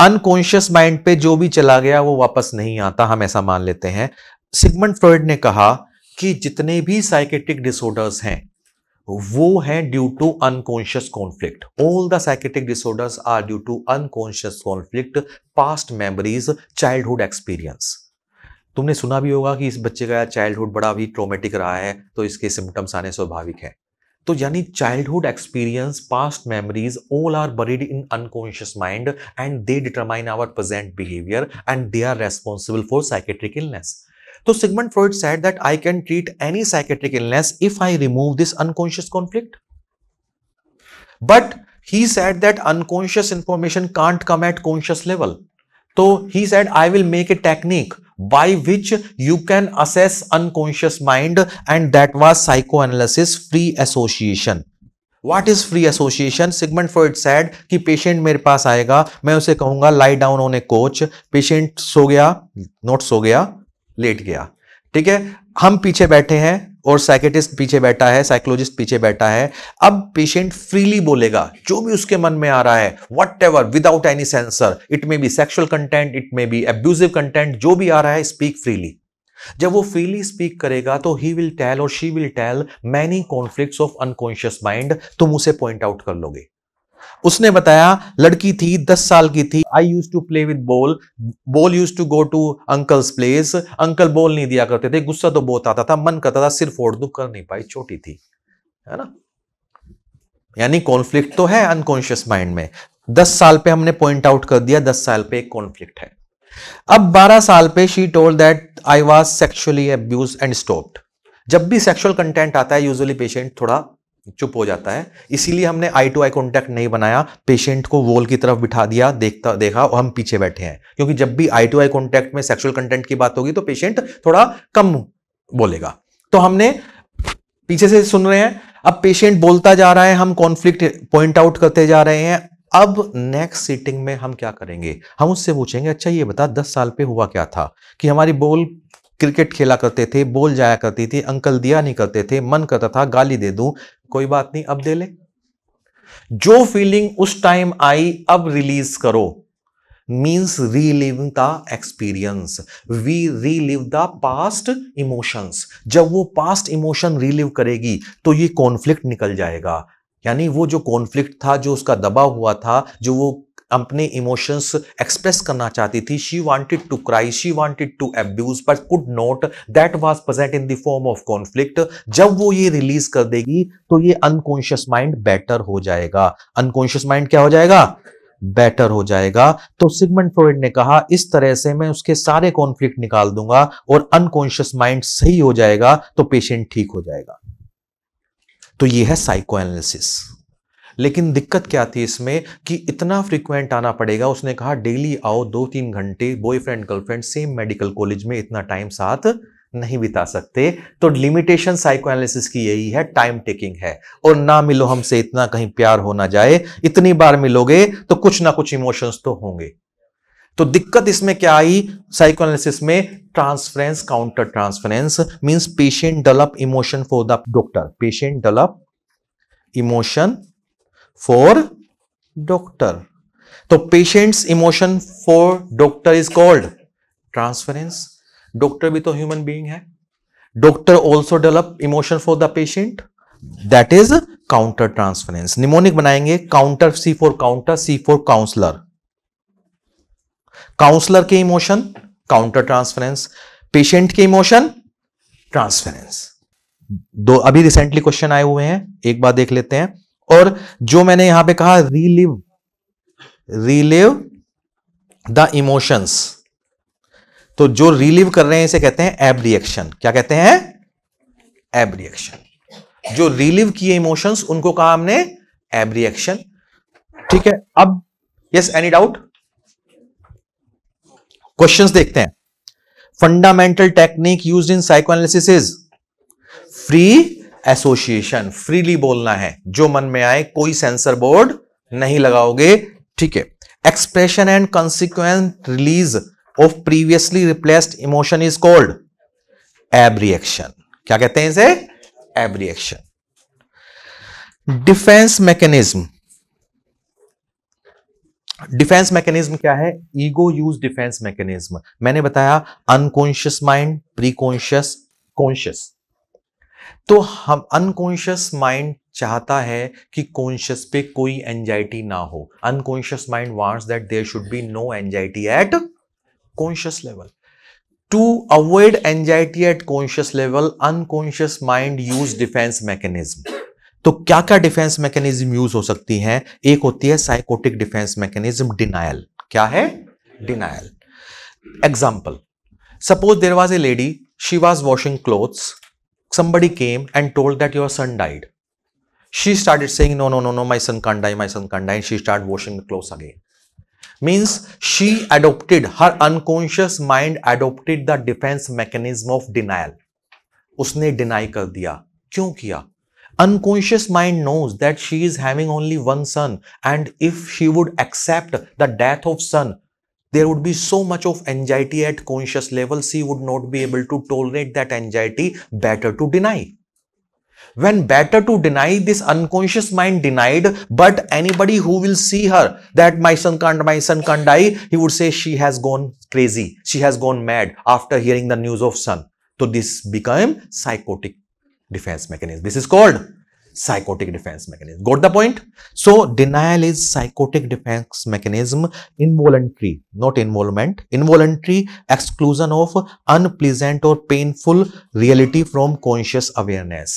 अनकॉन्शियस माइंड पे जो भी चला गया वो वापस नहीं आता हम ऐसा मान लेते हैं सिगमंड फ्रॉइड ने कहा कि जितने भी साइकेटिक डिसऑर्डर्स हैं वो है due to unconscious conflict all the psychiatric disorders are due to unconscious conflict past memories childhood experience तुमने सुना भी होगा कि इस बच्चे का चाइल्डहुड बड़ा भी ट्रोमेटिक रहा है तो इसके सिम्टम्स आने स्वाभाविक है तो यानी childhood experience past memories all are buried in unconscious mind and they determine our present behaviour and they are responsible for psychiatric illness तो Sigmund Freud said that I can treat any psychiatric illness if I remove this unconscious conflict but he said that unconscious information can't come at conscious level तो he said I will make a technique which you can assess unconscious mind and that that psychoanalysis free association what is free association Sigmund Freud said कि patient मेरे पास आएगा मैं उसे कहूंगा lie down on a couch patient सो गया not सो गया लेट गया ठीक है हम पीछे बैठे हैं और साइकेटिस्ट पीछे बैठा है साइकोलॉजिस्ट पीछे बैठा है अब पेशेंट फ्रीली बोलेगा जो भी उसके मन में आ रहा है whatever without any censor it may be sexual content it may be abusive content जो भी आ रहा है स्पीक फ्रीली जब वो फ्रीली स्पीक करेगा तो ही विल टेल और she will tell many conflict of unconscious mind तुम उसे पॉइंट आउट कर लोगे उसने बताया लड़की थी दस साल की थी I used to play with ball ball used to go to uncle's place uncle ball नहीं दिया करते थे गुस्सा तो बहुत आता था मन करता था सिर्फ फोड़ दू कर नहीं पाई छोटी थी है ना यानी कॉन्फ्लिक्ट तो है अनकॉन्शियस माइंड में दस साल पे हमने पॉइंट आउट कर दिया दस साल पे एक कॉन्फ्लिक्ट है अब बारह साल पे she told that I was sexually abused and stopped जब भी सेक्सुअल कंटेंट आता है यूजुअली पेशेंट थोड़ा चुप हो जाता है इसीलिए हमने आई टू आई कॉन्टैक्ट नहीं बनाया पेशेंट को वॉल की तरफ बिठा दिया देखता देखा और हम पीछे बैठे हैं क्योंकि जब भी आई टू आई कॉन्टैक्ट में सेक्सुअल कंटेंट की बात होगी तो पेशेंट थोड़ा कम बोलेगा तो हमने पीछे से सुन रहे हैं अब पेशेंट बोलता जा रहा है हम कॉन्फ्लिक्ट पॉइंट आउट करते जा रहे हैं अब नेक्स्ट सीटिंग में हम क्या करेंगे हम उससे पूछेंगे अच्छा ये बता दस साल पे हुआ क्या था कि हमारी बॉल क्रिकेट खेला करते थे बोल जाया करती थी अंकल दिया नहीं करते थे मन करता था गाली दे दूं कोई बात नहीं अब दे ले जो फीलिंग उस टाइम आई अब रिलीज करो means relive the experience we relive the past emotions जब वो पास्ट इमोशन रीलिव करेगी तो ये कॉन्फ्लिक्ट निकल जाएगा यानी वो जो कॉन्फ्लिक्ट था जो उसका दबा हुआ था जो वो अपने इमोशंस एक्सप्रेस करना चाहती थी she wanted to cry she wanted to abuse but could not that was present in the form of conflict जब वो ये रिलीज कर देगी तो ये अनकॉन्शियस माइंड बेटर हो जाएगा अनकॉन्शियस माइंड क्या हो जाएगा बेटर हो जाएगा तो सिगमेंट फ्रोइड ने कहा इस तरह से मैं उसके सारे कॉन्फ्लिक्ट निकाल दूंगा और अनकॉन्शियस माइंड सही हो जाएगा तो पेशेंट ठीक हो जाएगा तो ये है साइको एनालिसिस लेकिन दिक्कत क्या थी इसमें कि इतना फ्रिक्वेंट आना पड़ेगा उसने कहा डेली आओ दो तीन घंटे boyfriend girlfriend same medical college में इतना टाइम साथ नहीं बिता सकते तो लिमिटेशन साइको एनालिसिस की यही है टाइम टेकिंग है और ना मिलो हमसे इतना कहीं प्यार हो ना जाए इतनी बार मिलोगे तो कुछ ना कुछ इमोशंस तो होंगे तो दिक्कत इसमें क्या आई साइको एनालिसिस में transference countertransference means patient develop emotion for the doctor patient develop emotion for doctor तो patient's emotion for doctor is called transference doctor भी तो ह्यूमन बीइंग है doctor also develop emotion for the patient that is countertransference mnemonic बनाएंगे counter C for counter C for counsellor counsellor के emotion countertransference patient के emotion transference दो अभी recently question आए हुए हैं एक बार देख लेते हैं और जो मैंने यहां पे कहा रीलिव रीलिव द इमोशंस तो जो रिलीव कर रहे हैं इसे कहते हैं एब रिएक्शन क्या कहते हैं एब रिएक्शन जो रिलीव किए इमोशंस उनको कहा हमने एब रिएक्शन ठीक है अब यस एनी डाउट क्वेश्चंस देखते हैं fundamental technique used in psychoanalysis is free association freely बोलना है जो मन में आए कोई सेंसर बोर्ड नहीं लगाओगे ठीक है expression and consequent release of previously replaced emotion is called abreaction क्या कहते हैं इसे abreaction defence mechanism defence mechanism क्या है ईगो यूज डिफेंस मैकेनिज्म मैंने बताया unconscious mind preconscious conscious तो हम अनकॉन्शियस माइंड चाहता है कि कॉन्शियस पे कोई एंजाइटी ना हो unconscious mind wants that there should be no anxiety at conscious level to avoid anxiety at conscious level unconscious mind use defence mechanism तो क्या क्या डिफेंस मैकेनिज्म यूज हो सकती हैं एक होती है साइकोटिक डिफेंस मैकेनिज्म डिनायल क्या है denial example suppose there was a lady she was washing clothes somebody came and told that your son died. She started saying, no, no, no, no, my son can't die, my son can't die. And she started washing the clothes again. Means she adopted, her unconscious mind adopted the defense mechanism of denial. उसने deny कर दिया क्यों किया unconscious mind knows that she is having only one son and if she would accept the death of son there would be so much of anxiety at conscious level, she would not be able to tolerate that anxiety, better to deny. When better to deny, this unconscious mind denied, but anybody who will see her that my son can't, my son can't die, he would say she has gone crazy, she has gone mad after hearing the news of son. So this became psychotic defense mechanism. This is called psychotic defense mechanism. Got the point? So, denial is psychotic defense mechanism, involuntary, not involvement, involuntary exclusion of unpleasant or painful reality from conscious awareness.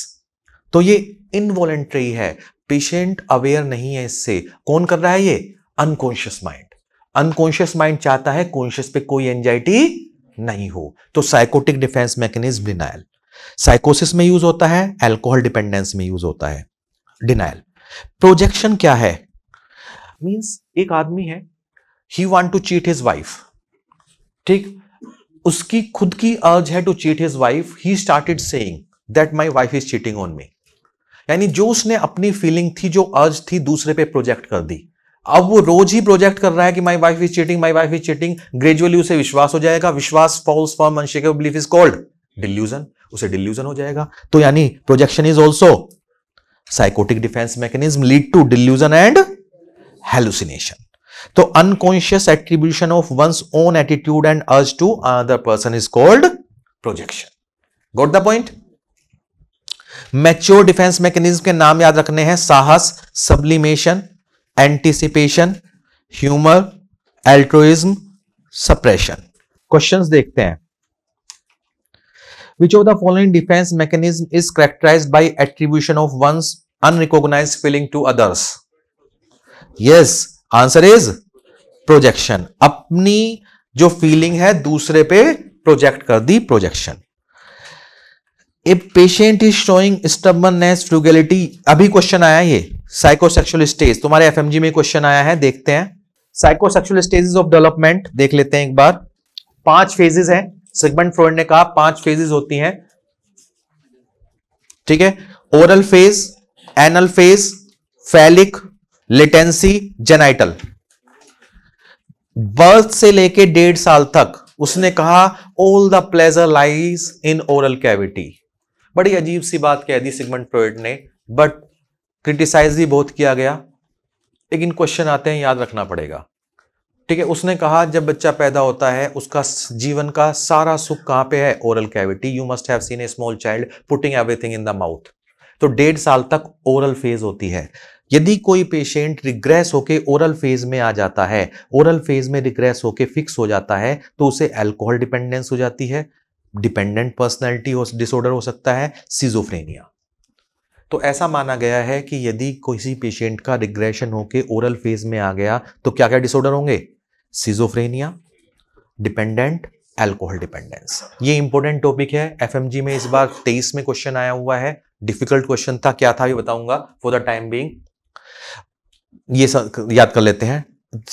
तो ये involuntary है patient aware नहीं है इससे कौन कर रहा है ये अनकॉन्शियस माइंड अनकॉन्शियस माइंड चाहता है कॉन्शियस पे कोई एंजाइटी नहीं हो तो साइकोटिक डिफेंस मैकेनिज्म डिनाइल साइकोसिस में यूज होता है एल्कोहल डिपेंडेंस में यूज होता है डिनाइल प्रोजेक्शन क्या है मींस एक आदमी है he want to cheat his wife ठीक उसकी खुद की अर्ज है to cheat his wife he started saying that my wife is cheating on me यानी जो उसने अपनी फीलिंग थी जो अर्ज थी दूसरे पे प्रोजेक्ट कर दी अब वो रोज ही प्रोजेक्ट कर रहा है कि my wife is cheating my wife is cheating gradually उसे विश्वास हो जाएगा विश्वास false firm unshakeable belief is called delusion उसे डिल्यूजन हो जाएगा तो यानी projection is also psychotic defence mechanism lead to delusion and hallucination तो unconscious attribution of one's own attitude and urge to another person is called projection got the point mature defence mechanism के नाम याद रखने हैं साहस sublimation anticipation humour altruism suppression questions देखते हैं Which of the following defense mechanism is characterized by attribution of one's unrecognized feeling to others? Yes, answer is projection. अपनी जो feeling है दूसरे पे project कर दी projection. If patient is showing stubbornness, frugality, अभी question आया ये साइकोसेक्सुअल स्टेज तुम्हारे एफएमजी में क्वेश्चन आया है देखते हैं साइकोसेक्सुअल स्टेजेस ऑफ डेवलपमेंट देख लेते हैं एक बार पांच फेजेस हैं सिगमेंट फ्रॉइड ने कहा पांच फेजेस होती हैं ठीक है oral phase anal phase phallic latency genital birth से लेके डेढ़ साल तक उसने कहा all the pleasure lies in oral cavity बड़ी अजीब सी बात कह दी सिगमेंट फ्रॉइड ने बट क्रिटिसाइज भी बहुत किया गया लेकिन क्वेश्चन आते हैं याद रखना पड़ेगा ठीक है उसने कहा जब बच्चा पैदा होता है उसका जीवन का सारा सुख कहां पे है oral cavity you must have seen a small child putting everything in the mouth तो डेढ़ साल तक ओरल फेज होती है यदि कोई पेशेंट रिग्रेस होके ओरल फेज में आ जाता है ओरल फेज में रिग्रेस होके फिक्स हो जाता है तो उसे अल्कोहल डिपेंडेंस हो जाती है डिपेंडेंट पर्सनैलिटी डिसऑर्डर हो सकता है सीजोफ्रेनिया तो ऐसा माना गया है कि यदि किसी पेशेंट का रिग्रेशन होके ओरल फेज में आ गया तो क्या क्या डिसऑर्डर होंगे सिजोफ्रेनिया डिपेंडेंट एल्कोहल डिपेंडेंस ये इंपॉर्टेंट टॉपिक है एफ में इस बार 23 में क्वेश्चन आया हुआ है डिफिकल्ट क्वेश्चन था क्या था ये बताऊंगा फॉर द टाइम बींग ये याद कर लेते हैं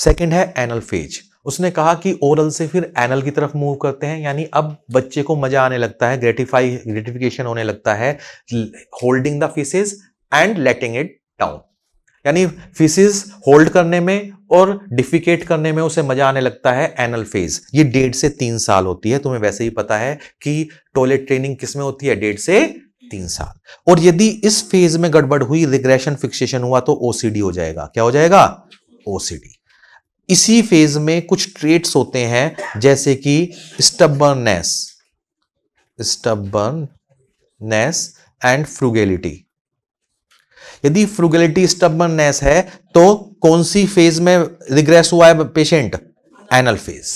सेकेंड है एनल फेज उसने कहा कि ओरल से फिर एनल की तरफ मूव करते हैं यानी अब बच्चे को मजा आने लगता है ग्रेटिफाई ग्रेटिफिकेशन होने लगता है holding the faeces and letting it down यानी फिशेज होल्ड करने में और डिफिकेट करने में उसे मजा आने लगता है एनल फेज ये डेढ़ से तीन साल होती है तुम्हें वैसे ही पता है कि टॉयलेट ट्रेनिंग किसमें होती है डेढ़ से तीन साल और यदि इस फेज में गड़बड़ हुई रिग्रेशन फिक्सेशन हुआ तो ओसीडी हो जाएगा क्या हो जाएगा ओसीडी इसी फेज में कुछ ट्रेट्स होते हैं जैसे कि स्टबर्ननेस स्टबर्ननेस एंड फ्रुगेलिटी यदि फ्रुगलिटी स्टबनेस है तो कौन सी फेज में रिग्रेस हुआ है पेशेंट एनल फेज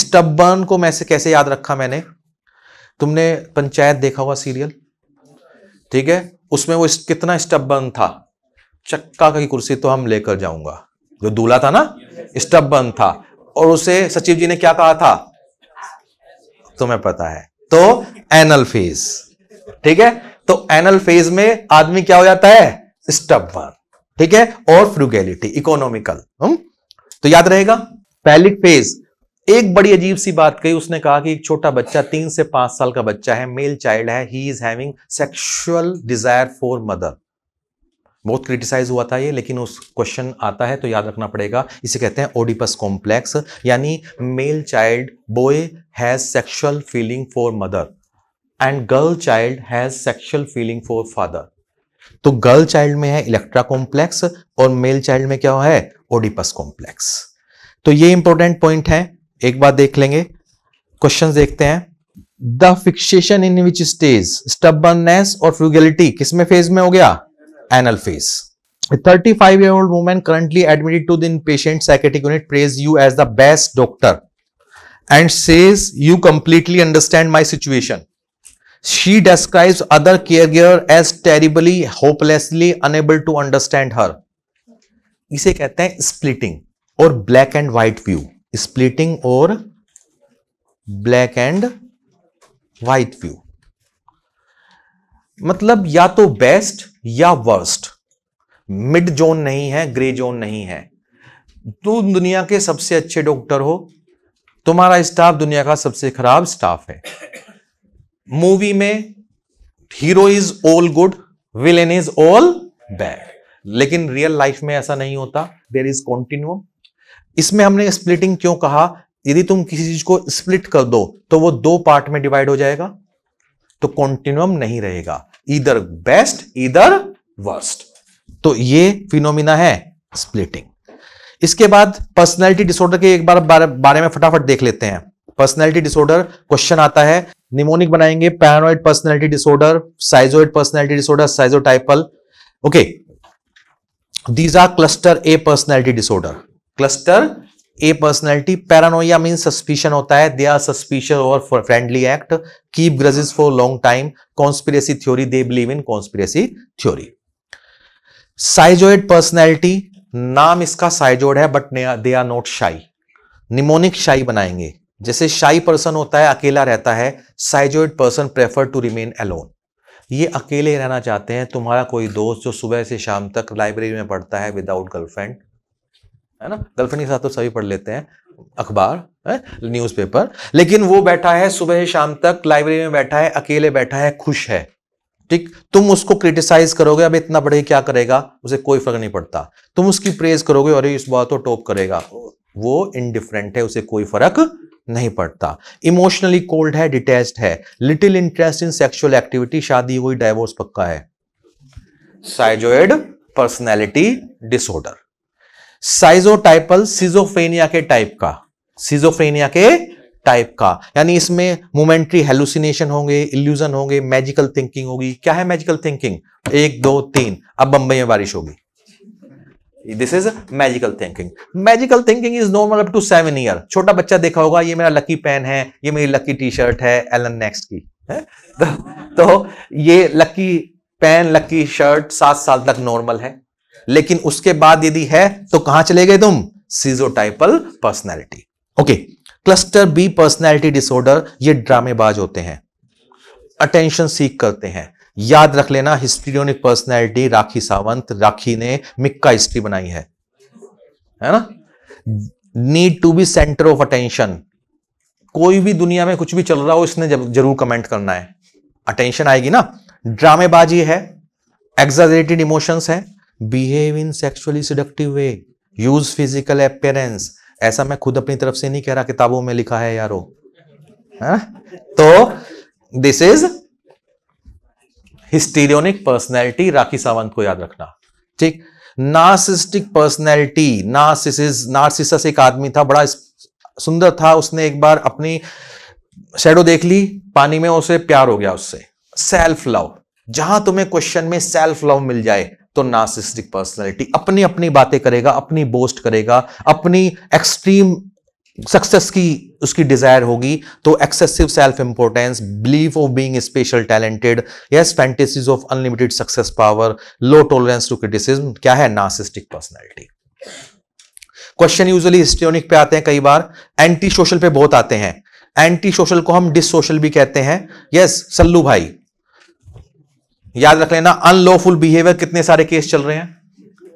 स्टबन को मैं कैसे याद रखा मैंने तुमने पंचायत देखा हुआ सीरियल ठीक है उसमें वो कितना स्टबर्न था चक्का की कुर्सी तो हम लेकर जाऊंगा जो दूल्हा था ना स्टबर्न था और उसे सचिव जी ने क्या कहा था तुम्हें पता है तो एनल फेज ठीक है तो एनल फेज में आदमी क्या हो जाता है स्टब ठीक है और फ्रुगेलिटी हम्म? इकोनॉमिकल तो याद रहेगा पैलिक फेज एक बड़ी अजीब सी बात कही उसने कहा कि एक छोटा बच्चा तीन से पांच साल का बच्चा है मेल चाइल्ड है he is having sexual desire for mother बहुत क्रिटिसाइज हुआ था ये लेकिन उस क्वेश्चन आता है तो याद रखना पड़ेगा इसे कहते हैं ओडिपस कॉम्प्लेक्स यानी male child boy has sexual feeling for mother and girl child has sexual feeling for father तो गर्ल चाइल्ड में है इलेक्ट्रा कॉम्प्लेक्स और मेल चाइल्ड में क्या है ओडिपस कॉम्प्लेक्स तो ये इंपॉर्टेंट पॉइंट है एक बार देख लेंगे क्वेश्चन देखते हैं the fixation in which stage stubbornness और फ्यूगलिटी किसमें फेज में हो गया anal phase five year old women currently admitted to the in patient psychiatric unit praise you as the best doctor and says you completely understand my situation she She other caregiver as terribly hopelessly unable to understand her इसे कहते हैं splitting और black and white view splitting और black and white view मतलब या तो best या worst mid zone नहीं है ग्रे जोन नहीं है तुम तो दुनिया के सबसे अच्छे डॉक्टर हो तुम्हारा स्टाफ दुनिया का सबसे खराब स्टाफ है मूवी में hero is all good villain is all bad लेकिन रियल लाइफ में ऐसा नहीं होता देर इज कॉन्टिन्यूम इसमें हमने स्प्लिटिंग क्यों कहा यदि तुम किसी चीज को स्प्लिट कर दो तो वो दो पार्ट में डिवाइड हो जाएगा तो कॉन्टिन्यूम नहीं रहेगा इधर बेस्ट इधर वर्स्ट तो ये फिनोमिना है स्प्लिटिंग इसके बाद पर्सनैलिटी डिसऑर्डर के एक बार बारे, बारे में फटाफट देख लेते हैं पर्सनैलिटी डिसऑर्डर क्वेश्चन आता है निमोनिक बनाएंगे paranoid personality disorder schizoid personality disorder schizotypal okay these are cluster A personality disorder cluster A personality paranoia mean suspicion होता है दे आर सस्पिशियस और friendly act keep grudges for long time conspiracy theory they believe in conspiracy theory schizoid personality नाम इसका schizoid है but they are not shy mnemonic shy बनाएंगे जैसे शाई person होता है अकेला रहता है schizoid person prefer to remain alone ये अकेले रहना चाहते हैं तुम्हारा कोई दोस्त जो सुबह से शाम तक लाइब्रेरी में पढ़ता है विदाउट गर्लफ्रेंड है ना गर्लफ्रेंड के साथ तो सभी पढ़ लेते हैं अखबार है न्यूज़पेपर लेकिन वो बैठा है सुबह से शाम तक लाइब्रेरी में बैठा है अकेले बैठा है खुश है ठीक तुम उसको क्रिटिसाइज करोगे अब इतना बड़े क्या करेगा उसे कोई फर्क नहीं पड़ता तुम उसकी प्रेज करोगे और इस बात तो टॉप करेगा वो इनडिफरेंट है उसे कोई फर्क नहीं पड़ता इमोशनली कोल्ड है डिटेस्ट है little interest in sexual activity शादी हुई डाइवोर्स पक्का है schizoid personality disorder schizotypal schizophrenia के टाइप का सिजोफेनिया के टाइप का यानी इसमें मोमेंट्री हेलुसिनेशन होंगे इल्यूजन होंगे मैजिकल थिंकिंग होगी क्या है मैजिकल थिंकिंग एक दो तीन अब बंबई में बारिश होगी this is magical thinking magical thinking is normal up to seven year छोटा बच्चा देखा होगा ये मेरा लकी पेन है ये मेरी लकी टी शर्ट है एलन नेक्स्ट की तो, तो ये लकी पेन लकी शर्ट सात साल तक नॉर्मल है लेकिन उसके बाद यदि है तो कहां चले गए तुम schizotypal personality okay cluster B personality disorder ये ड्रामेबाज होते हैं अटेंशन सीख करते हैं याद रख लेना हिस्ट्रीनिक पर्सनैलिटी राखी सावंत राखी ने मिक्का हिस्ट्री बनाई है है ना need to be centre of attention कोई भी दुनिया में कुछ भी चल रहा हो इसने जरूर कमेंट करना है अटेंशन आएगी ना ड्रामेबाजी है एग्जाजरेटेड इमोशंस है behave in sexually seductive way use physical appearance ऐसा मैं खुद अपनी तरफ से नहीं कह रहा किताबों में लिखा है यारो है? तो this is histrionic personality Rakhi Sawant को याद रखना ठीक नार्सिस्टिक पर्सनैलिटी नार्सिस नार्सिसस एक आदमी था बड़ा सुंदर था उसने एक बार अपनी शेडो देख ली पानी में उसे प्यार हो गया उससे सेल्फ लव जहां तुम्हें क्वेश्चन में सेल्फ लव मिल जाए तो नार्सिस्टिक पर्सनैलिटी अपनी अपनी बातें करेगा अपनी बोस्ट करेगा अपनी एक्सट्रीम सक्सेस की उसकी डिजायर होगी तो excessive self importance believe of being special talented yes fantasies of unlimited success power low tolerance to criticism क्या है narcissistic personality question usually histrionic पे आते हैं कई बार एंटी सोशल पे बहुत आते हैं एंटी सोशल को हम डिस सोशल भी कहते हैं यस सल्लू भाई याद रख लेना अनलॉफुल बिहेवियर कितने सारे केस चल रहे हैं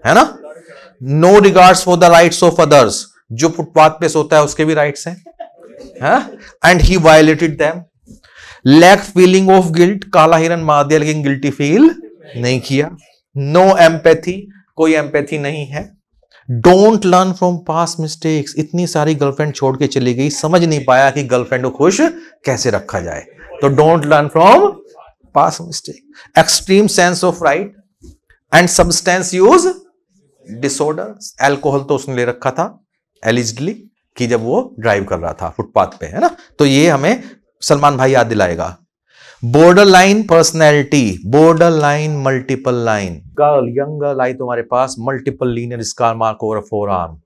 है ना no regards for the rights of others जो फुटपाथ पे सोता है उसके भी राइट्स हैं and he violated them lack feeling of guilt काला हिरन महादेव लेकिन गिल्टी फील नहीं किया नो no एम्पैथी कोई एम्पैथी नहीं है don't learn from past mistakes इतनी सारी गर्लफ्रेंड छोड़ के चली गई समझ नहीं पाया कि गर्लफ्रेंड को खुश कैसे रखा जाए तो don't learn from past mistake extreme sense of right and substance use disorder alcohol तो उसने ले रखा था एलिजली कि जब वो ड्राइव कर रहा था फुटपाथ पे है ना तो ये हमें सलमान भाई याद दिलाएगा borderline personality borderline multiple line girl young girl आई तुम्हारे पास multiple linear scar mark over forearm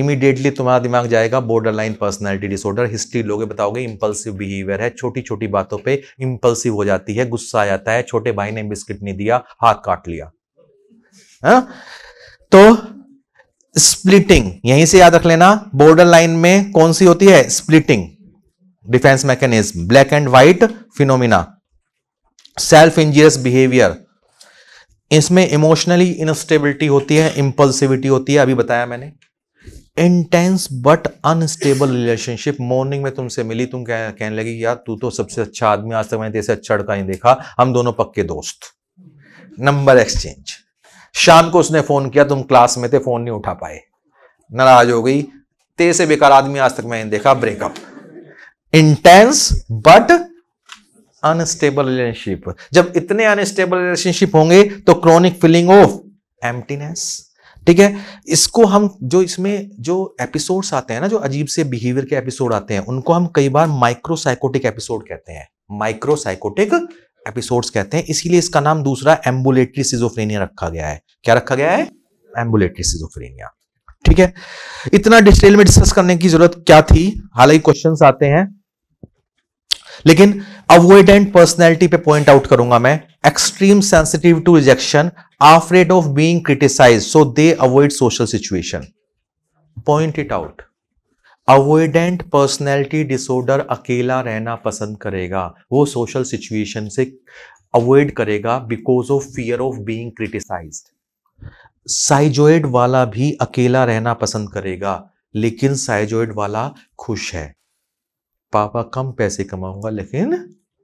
immediately तुम्हारा दिमाग जाएगा borderline personality disorder history लोगे बताओगे इंपल्सिव बिहेवियर है छोटी छोटी बातों पे इंपल्सिव हो जाती है गुस्सा आ जाता है छोटे भाई ने बिस्किट नहीं दिया हाथ काट लिया है हाँ? तो स्प्लिटिंग यहीं से याद रख लेना बॉर्डर लाइन में कौन सी होती है splitting defence mechanism black and white phenomena self injurious behaviour इसमें इमोशनली इनस्टेबिलिटी होती है इंपल्सिविटी होती है अभी बताया मैंने intense but unstable relationship morning में तुमसे मिली तुम कह, कहने लगी यार तू तो सबसे अच्छा आदमी आज तक मैंने तेरे से अच्छा लड़का नहीं देखा हम दोनों पक्के दोस्त नंबर एक्सचेंज शाम को उसने फोन किया तुम क्लास में थे फोन नहीं उठा पाए नाराज हो गई ते से बेकार आदमी आज तक मैंने देखा breakup intense but unstable relationship जब इतने अनस्टेबल रिलेशनशिप होंगे तो क्रॉनिक फीलिंग ऑफ एम्प्टीनेस ठीक है इसको हम जो इसमें जो एपिसोड्स आते हैं ना जो अजीब से बिहेवियर के एपिसोड आते हैं उनको हम कई बार माइक्रोसाइकोटिक एपिसोड कहते हैं माइक्रोसाइकोटिक एपिसोड्स कहते हैं इसीलिए इसका नाम दूसरा एम्बुलेटरी सिजोफ्रेनिया रखा गया है क्या रखा गया है एम्बुलेटरी सिजोफ्रेनिया ठीक है इतना डिटेल में डिस्कस करने की जरूरत क्या थी हालांकि क्वेश्चन आते हैं लेकिन अवॉइडेंट पर्सनैलिटी पे पॉइंट आउट करूंगा मैं extreme sensitive to rejection afraid of being criticise so they avoid social situation point it out avoidant personality disorder अकेला रहना पसंद करेगा वो सोशल सिचुएशन से अवॉइड करेगा because of fear of being criticised schizoid वाला भी अकेला रहना पसंद करेगा लेकिन साइजोइड वाला खुश है पापा कम पैसे कमाऊंगा लेकिन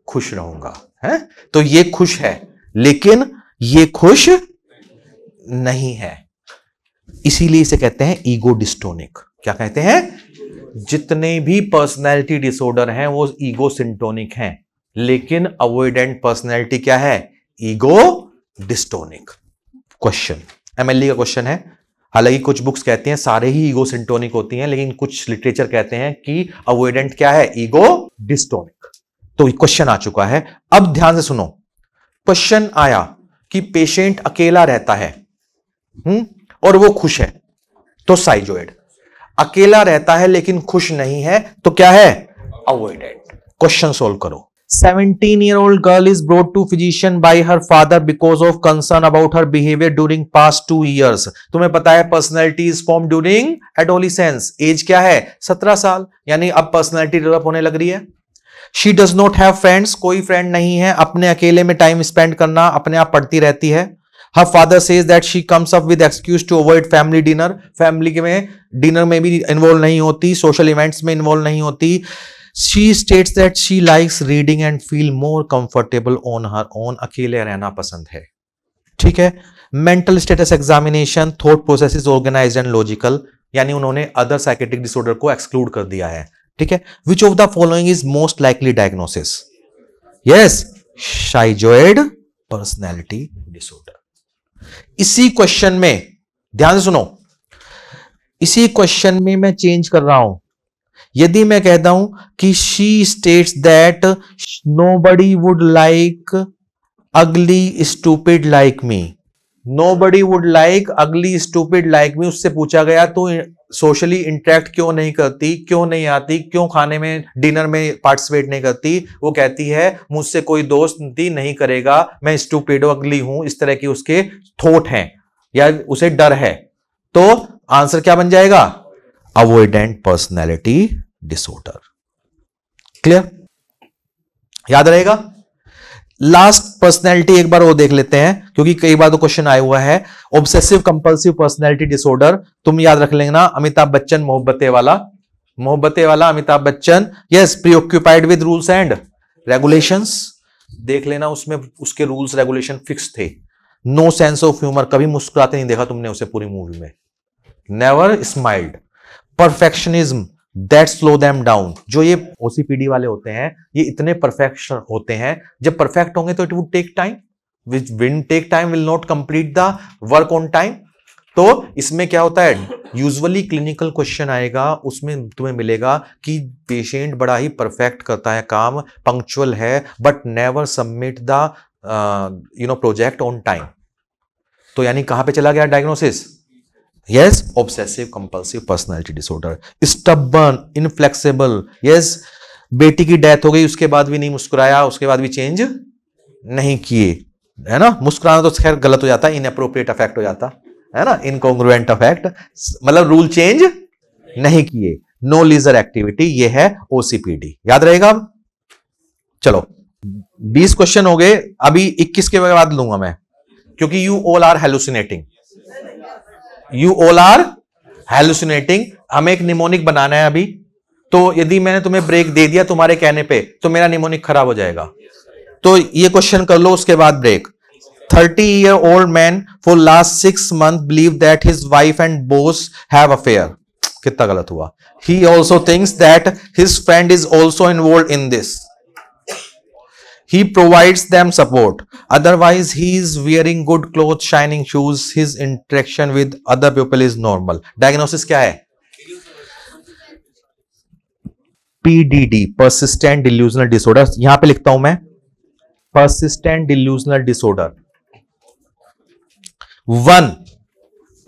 खुश रहूंगा है तो ये खुश है लेकिन ये खुश नहीं है इसीलिए इसे कहते हैं ईगो डिस्टोनिक क्या कहते हैं जितने भी पर्सनैलिटी डिसऑर्डर हैं वो ईगो सिंटोनिक हैं लेकिन अवॉइडेंट पर्सनैलिटी क्या है ईगो डिस्टोनिक क्वेश्चन एमएलई का क्वेश्चन है हालांकि कुछ बुक्स कहते हैं सारे ही ईगो सिंटोनिक होती हैं लेकिन कुछ लिटरेचर कहते हैं कि अवॉइडेंट क्या है ईगो डिस्टोनिक तो क्वेश्चन आ चुका है अब ध्यान से सुनो क्वेश्चन आया कि पेशेंट अकेला रहता है हुँ? हम्म? और वो खुश है तो साइजोइड अकेला रहता है लेकिन खुश नहीं है तो क्या है अवॉइडेड क्वेश्चन सोल्व करो 17 year old girl is brought to physician by her father because of concern about her behaviour during past two years तुम्हें पता है personality is form during adolescence age क्या है 17 साल यानी अब पर्सनैलिटी डेवलप होने लग रही है she does not have friends कोई फ्रेंड नहीं है अपने अकेले में टाइम स्पेंड करना अपने आप पढ़ती रहती है her father says that she comes up with excuse to avoid family dinner family के में डिनर में भी इन्वॉल्व नहीं होती सोशल इवेंट्स में इन्वॉल्व नहीं होती she states that she likes reading and feel more comfortable on her own अकेले रहना पसंद है ठीक है mental status examination thought process is organise and logical यानी उन्होंने अदर साइकेटिक डिसऑर्डर को एक्सक्लूड कर दिया है ठीक है which of the following is most likely diagnosis yes schizoid personality disorder इसी क्वेश्चन में ध्यान से सुनो इसी क्वेश्चन में मैं चेंज कर रहा हूं यदि मैं कहता हूं कि she states that nobody would like ugly stupid like me nobody would like ugly stupid like me उससे पूछा गया तो सोशली इंटरेक्ट क्यों नहीं करती क्यों नहीं आती क्यों खाने में डिनर में पार्टिसिपेट नहीं करती वो कहती है मुझसे कोई दोस्त नहीं करेगा मैं स्टूपिड अगली हूं इस तरह की उसके थोट हैं या उसे डर है तो आंसर क्या बन जाएगा अवॉइडेंट पर्सनैलिटी डिसऑर्डर क्लियर याद रहेगा लास्ट पर्सनैलिटी एक बार वो देख लेते हैं क्योंकि कई बार तो क्वेश्चन आया हुआ है ऑब्सेसिव कंपल्सिव पर्सनैलिटी डिसऑर्डर तुम याद रख लेना अमिताभ बच्चन मोहब्बते वाला मोहब्बते वाला Amitabh Bachchan yes preoccupied with rules and regulations देख लेना उसमें उसके रूल्स रेगुलेशन फिक्स थे नो सेंस ऑफ ह्यूमर कभी मुस्कुराते नहीं देखा तुमने उसे पूरी मूवी में never smiled perfectionism that slow them down जो ये ओसीपीडी वाले होते हैं ये इतने परफेक्ट होते हैं जब परफेक्ट होंगे तो it would take time which will take time will not complete the work on time तो इसमें क्या होता है यूजली क्लिनिकल क्वेश्चन आएगा उसमें तुम्हें मिलेगा कि पेशेंट बड़ा ही परफेक्ट करता है काम पंक्चुअल है but never submit the you know project on time तो यानी कहां पे चला गया diagnosis yes obsessive compulsive personality disorder stubborn inflexible yes बेटी की डेथ हो गई उसके बाद भी नहीं मुस्कुराया उसके बाद भी चेंज नहीं किए है ना मुस्कुराना तो खैर गलत हो जाता है इनअप्रोप्रिएट अफेक्ट हो जाता है ना इनकॉन्ग्रुएंट अफेक्ट मतलब रूल चेंज नहीं किए नो लीजर एक्टिविटी ये है ओसीपीडी याद रहेगा अब चलो 20 क्वेश्चन हो गए अभी 21 के बाद लूंगा मैं क्योंकि you all are hallucinating you all are hallucinating हमें एक निमोनिक बनाना है अभी तो यदि मैंने तुम्हें ब्रेक दे दिया तुम्हारे कहने पे तो मेरा निमोनिक खराब हो जाएगा तो ये क्वेश्चन कर लो उसके बाद break thirty year old man for last six month believe that his wife and boss have affair कितना गलत हुआ he also thinks that his friend is also involve in this he provides them support otherwise he is wearing good clothes shining shoes his interaction with other people is normal diagnosis kya hai PDD persistent delusional disorder यहां पे लिखता हूं मैं persistent delusional disorder one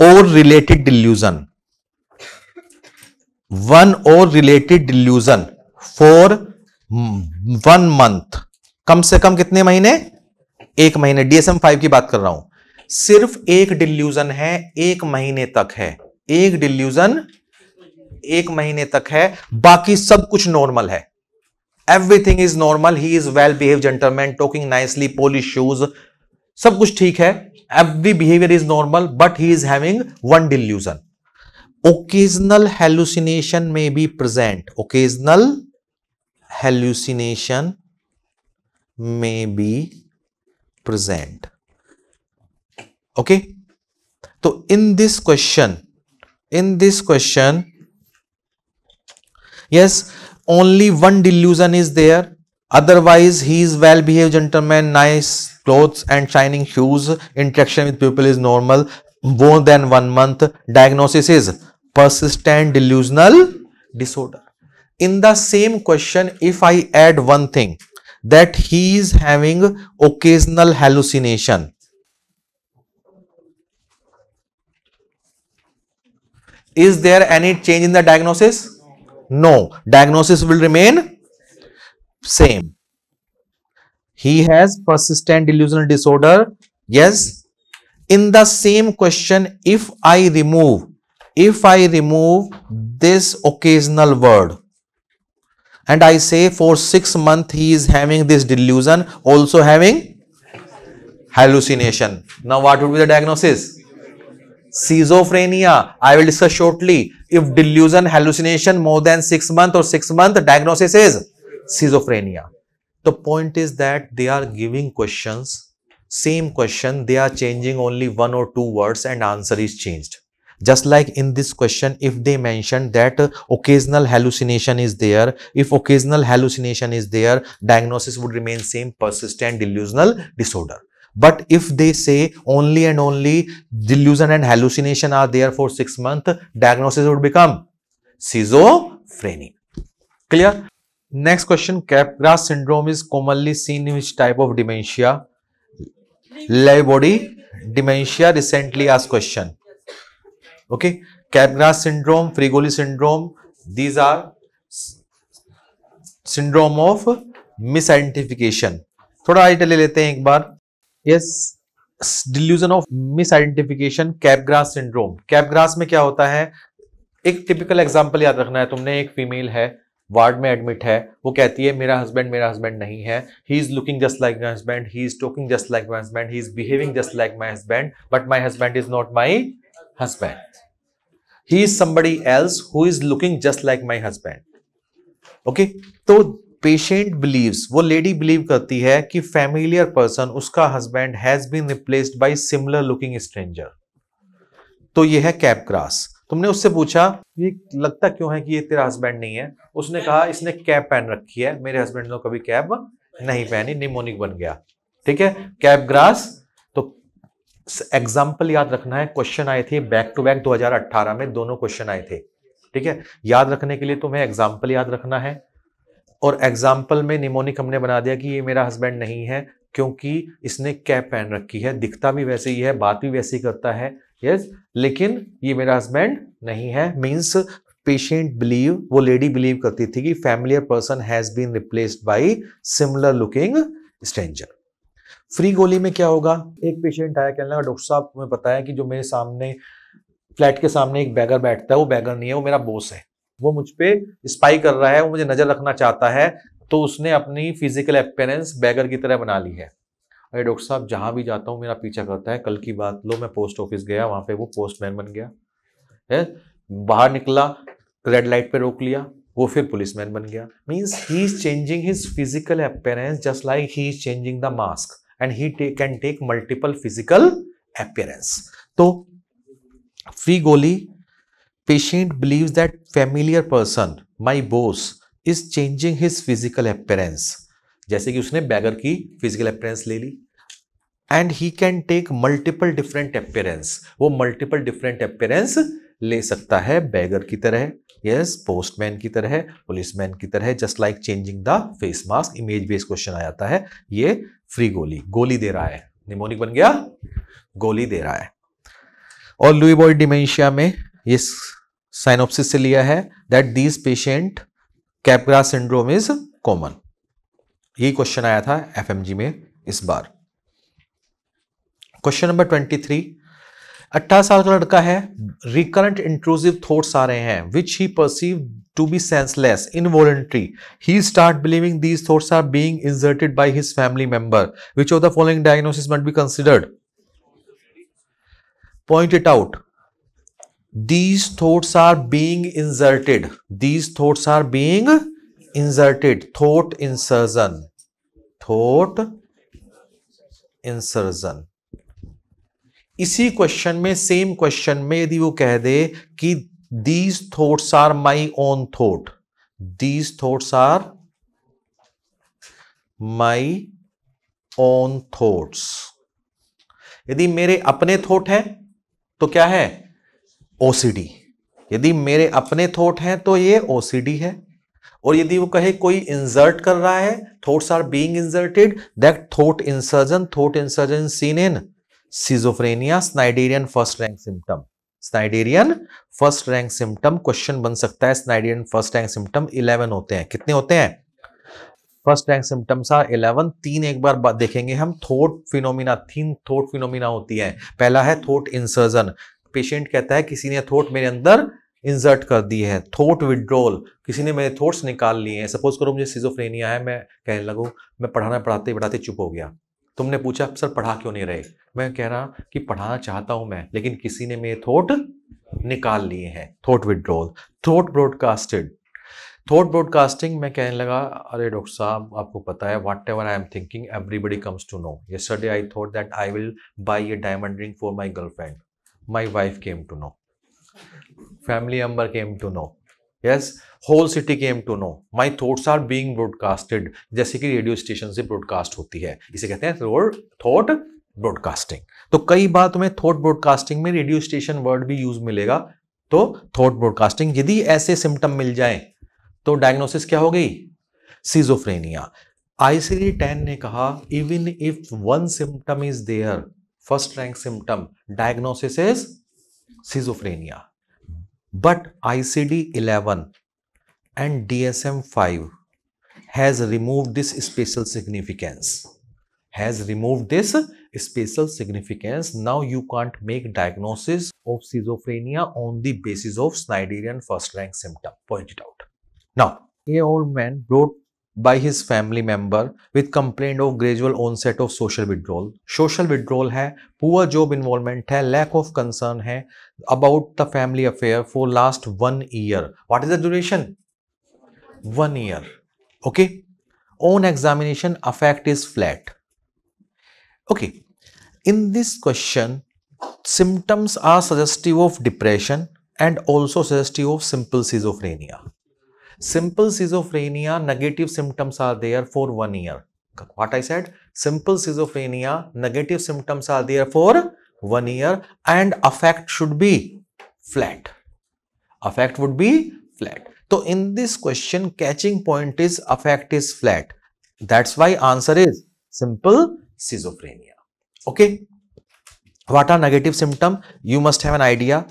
और related delusion one और related delusion for one month कम से कम कितने महीने एक महीने डीएसएम फाइव की बात कर रहा हूं सिर्फ एक डिल्यूजन है एक महीने तक है एक डिल्यूजन एक महीने तक है बाकी सब कुछ नॉर्मल है everything is normal he is well behave gentleman talking nicely polish shoes सब कुछ ठीक है every behaviour is normal but he is having one delusion occasional hallucination may be present occasional hallucination may be present okay so in this question in this question yes only one delusion is there otherwise he is well behaved gentleman nice clothes and shining shoes interaction with people is normal more than one month diagnosis is persistent delusional disorder in the same question if i add one thing that he is having occasional hallucination. Is there any change in the diagnosis? No, diagnosis will remain same. He has persistent delusional disorder. Yes. In the same question, if I remove, if I remove this occasional word, and I say for six months he is having this delusion, also having hallucination. Now what would be the diagnosis? Schizophrenia. I will discuss shortly. If delusion, hallucination more than six months or six months, diagnosis is schizophrenia. The point is that they are giving questions, same question, they are changing only one or two words and answer is changed just like in this question if they mentioned that uh, occasional hallucination is there if occasional hallucination is there diagnosis would remain same persistent delusional disorder but if they say only and only delusion and hallucination are there for six months diagnosis would become schizophrenia clear next question capgras syndrome is commonly seen in which type of dementia Lewy body dementia recently asked question okay syndrome Fregoli syndrome these are syndrome of misidentification थोड़ा आइटल ले लेते हैं एक बार yes delusion of misidentification Capgras syndrome Capgras में क्या होता है एक टिपिकल एग्जाम्पल याद रखना है तुमने एक फीमेल है वार्ड में एडमिट है वो कहती है मेरा हस्बैंड मेरा हस्बैंड नहीं है he is looking just like my husband he is talking just like my husband he is behaving just like my husband but my husband is not my husband he is somebody else who is looking just like my husband okay तो patient believes वो lady believe करती है कि familiar person उसका husband has been replaced by similar looking stranger तो ये है cap grass तुमने उससे पूछा ये लगता क्यों है कि ये तेरा हस्बैंड नहीं है उसने कहा इसने कैप पहन रखी है मेरे हस्बैंड ने कभी कैप नहीं पहनी निमोनिक बन गया ठीक है कैप ग्रास एग्जाम्पल याद रखना है क्वेश्चन आए थे बैक टू बैक 2018 में दोनों क्वेश्चन आए थे ठीक है याद रखने के लिए तुम्हें एग्जाम्पल याद रखना है और एग्जाम्पल में निमोनिक हमने बना दिया कि ये मेरा हस्बैंड नहीं है क्योंकि इसने कैप पहन रखी है दिखता भी वैसे ही है बात भी वैसे ही करता है यस लेकिन ये मेरा हस्बैंड नहीं है मीन्स पेशेंट बिलीव वो लेडी बिलीव करती थी कि familiar person has been replaced by similar looking stranger Fregoli में क्या होगा एक पेशेंट आया कहना डॉक्टर साहब तुम्हें पता है कि जो मेरे सामने फ्लैट के सामने एक बैगर बैठता है वो बैगर नहीं है वो मेरा बॉस है वो मुझ पर स्पाई कर रहा है वो मुझे नजर रखना चाहता है तो उसने अपनी फिजिकल अपेयरेंस बैगर की तरह बना ली है अरे डॉक्टर साहब जहाँ भी जाता हूँ मेरा पीछा करता है कल की बात लो मैं पोस्ट ऑफिस गया वहाँ पे वो पोस्टमैन बन गया है बाहर निकला रेड लाइट पे रोक लिया वो फिर पुलिसमैन बन गया means he is changing his physical appearance just like he is changing the mask and he can take multiple physical appearance तो Fregoli patient believe that familiar person my boss is changing his physical appearance जैसे कि उसने beggar की physical appearance ले ली and he can take multiple different appearance वो multiple different appearance ले सकता है बैगर की तरह यस पोस्टमैन की तरह पुलिसमैन की तरह just like changing the face mask image based question आ जाता है ये फ्री गोली गोली दे रहा है निमोनिक बन गया गोली दे रहा है और बॉय डिमेंशिया में ये साइनोप्सिस से लिया है that these patient Capgras syndrome is common यही क्वेश्चन आया था एफ में इस बार क्वेश्चन नंबर ट्वेंटी थ्री अट्ठारह साल का लड़का है रिकरेंट इंक्लूसिव थॉट्स आ रहे हैं which he perceive to be senseless, involuntary. He start believing these thoughts are being inserted by his family member. Which of the following diagnosis must be considered? Point it out. These thoughts are being inserted. These thoughts are being inserted. Thought insertion. Thought insertion. इसी question में same question में यदि वो कह दे कि these thoughts are my own thought these thoughts are my own thoughts यदि मेरे अपने थॉट हैं तो क्या है ओसीडी यदि मेरे अपने थॉट हैं तो ये ओसीडी है और यदि वो कहे कोई इंसर्ट कर रहा है thoughts are being inserted that thought insertion thought insertion seen in schizophrenia Schneiderian first rank symptom Schneiderian first rank symptom question बन सकता है Schneiderian first rank symptom eleven होते हैं कितने होते हैं first rank symptoms are eleven तीन एक बार देखेंगे हम थोट फिनोमिना तीन थोट फिनोमिना होती है पहला है थोट इंसर्जन पेशेंट कहता है किसी ने थोट मेरे अंदर इंसर्ट कर दी है थोट विड्रोल किसी ने मेरे थोट्स निकाल लिए हैं सपोज करो मुझे सिजोफ्रेनिया है मैं कहने लगूँ मैं पढ़ाना पढ़ाते पढ़ाते चुप हो गया तुमने पूछा सर पढ़ा क्यों नहीं रहे मैं कह रहा कि पढ़ाना चाहता हूं मैं लेकिन किसी ने मेरे थॉट निकाल लिए हैं thought withdrawal thought broadcasted thought broadcasting मैं कहने लगा अरे डॉक्टर साहब आपको पता है whatever I am thinking everybody comes to know yesterday I thought that I will buy a diamond ring for my girlfriend my wife came to know family member came to know yes whole city came to know my thoughts are being broadcasted जैसे कि radio station से broadcast होती है इसे कहते हैं thought broadcasting तो कई बार तुम्हें थॉट ब्रॉडकास्टिंग में रेडियो स्टेशन वर्ड भी यूज मिलेगा तो थॉट ब्रॉडकास्टिंग यदि ऐसे सिम्टम मिल जाए तो डायग्नोसिस क्या हो गई सीजोफ्रेनिया आईसीडी टेन ने कहा even if one symptom is there first rank symptom diagnosis is schizophrenia But ICD 11 and DSM 5 has removed this special significance, has removed this special significance. Now you can't make diagnosis of schizophrenia on the basis of Schneiderian first rank symptom, point it out. Now, a old man brought by his family member with complaint of gradual onset of social withdrawal social withdrawal hai poor job involvement hai lack of concern hai about the family affair for last one year what is the duration one year okay on examination effect is flat okay in this question symptoms are suggestive of depression and also suggestive of simple schizophrenia simple schizophrenia negative symptoms are there for one year. What I said, simple schizophrenia negative symptoms are there for one year and affect should be flat. Affect would be flat. So in this question, catching point is affect is flat. That's why answer is simple schizophrenia. Okay. What are negative symptom? You must have an idea.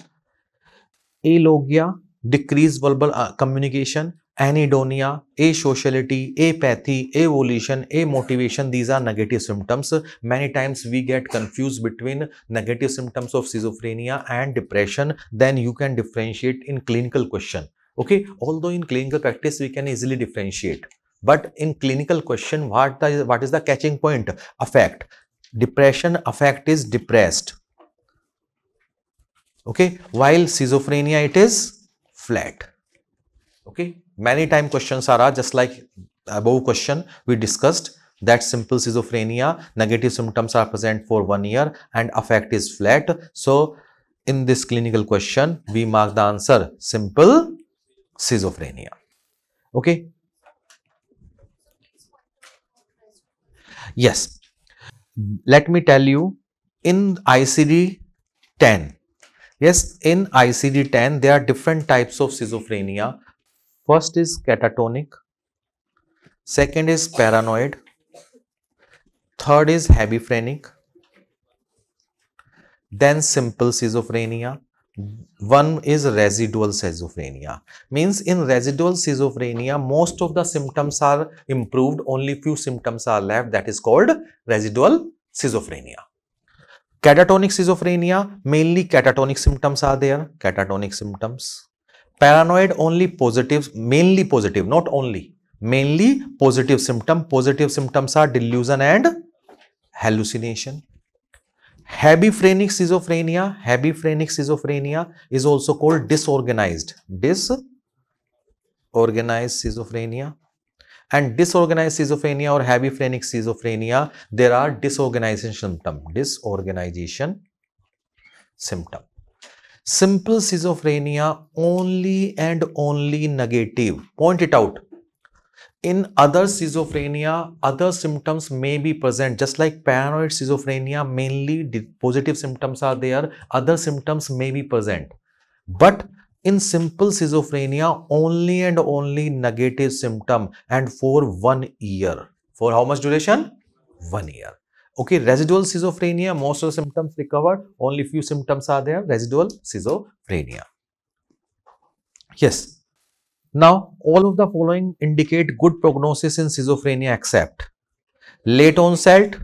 Alogia decreased verbal uh, communication, anhedonia, asociality, apathy, avolition, amotivation. These are negative symptoms. Many times we get confused between negative symptoms of schizophrenia and depression. Then you can differentiate in clinical question. Okay, although in clinical practice we can easily differentiate. But in clinical question, what, the, what is the catching point? Affect. Depression affect is depressed. Okay, while schizophrenia it is flat okay many time questions are just like above question we discussed that simple schizophrenia negative symptoms are present for one year and affect is flat so in this clinical question we mark the answer simple schizophrenia okay yes let me tell you in icd 10 Yes, in ICD-10, there are different types of schizophrenia. First is catatonic, second is paranoid, third is hebephrenic, then simple schizophrenia, one is residual schizophrenia means in residual schizophrenia most of the symptoms are improved only few symptoms are left that is called residual schizophrenia catatonic schizophrenia mainly catatonic symptoms are there catatonic symptoms paranoid only positive mainly positive not only mainly positive symptom positive symptoms are delusion and hallucination hebephrenic schizophrenia hebephrenic schizophrenia is also called disorganize disorganize schizophrenia and disorganized schizophrenia or hebephrenic schizophrenia, there are disorganization symptom, disorganization symptom. Simple schizophrenia only and only negative. Point it out. In other schizophrenia, other symptoms may be present. Just like paranoid schizophrenia, mainly positive symptoms are there. Other symptoms may be present. But in simple schizophrenia only and only negative symptom and for one year. For how much duration? One year. Okay, residual schizophrenia, most of the symptoms recovered, only few symptoms are there, residual schizophrenia. Yes. Now, all of the following indicate good prognosis in schizophrenia except late onset,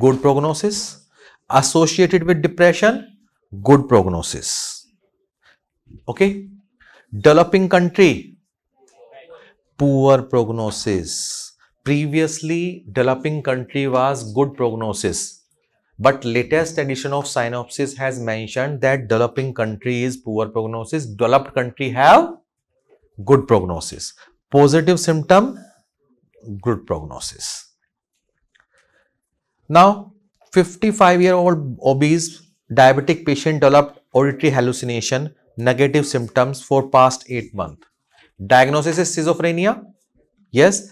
good prognosis, associated with depression, good prognosis. Okay. Developing country, poor prognosis. Previously, developing country was good prognosis. But latest edition of synopsis has mentioned that developing country is poor prognosis, developed country have good prognosis. Positive symptom, good prognosis. Now, 55 year old obese diabetic patient developed auditory hallucination negative symptoms for past 8 months. Diagnosis is schizophrenia. Yes,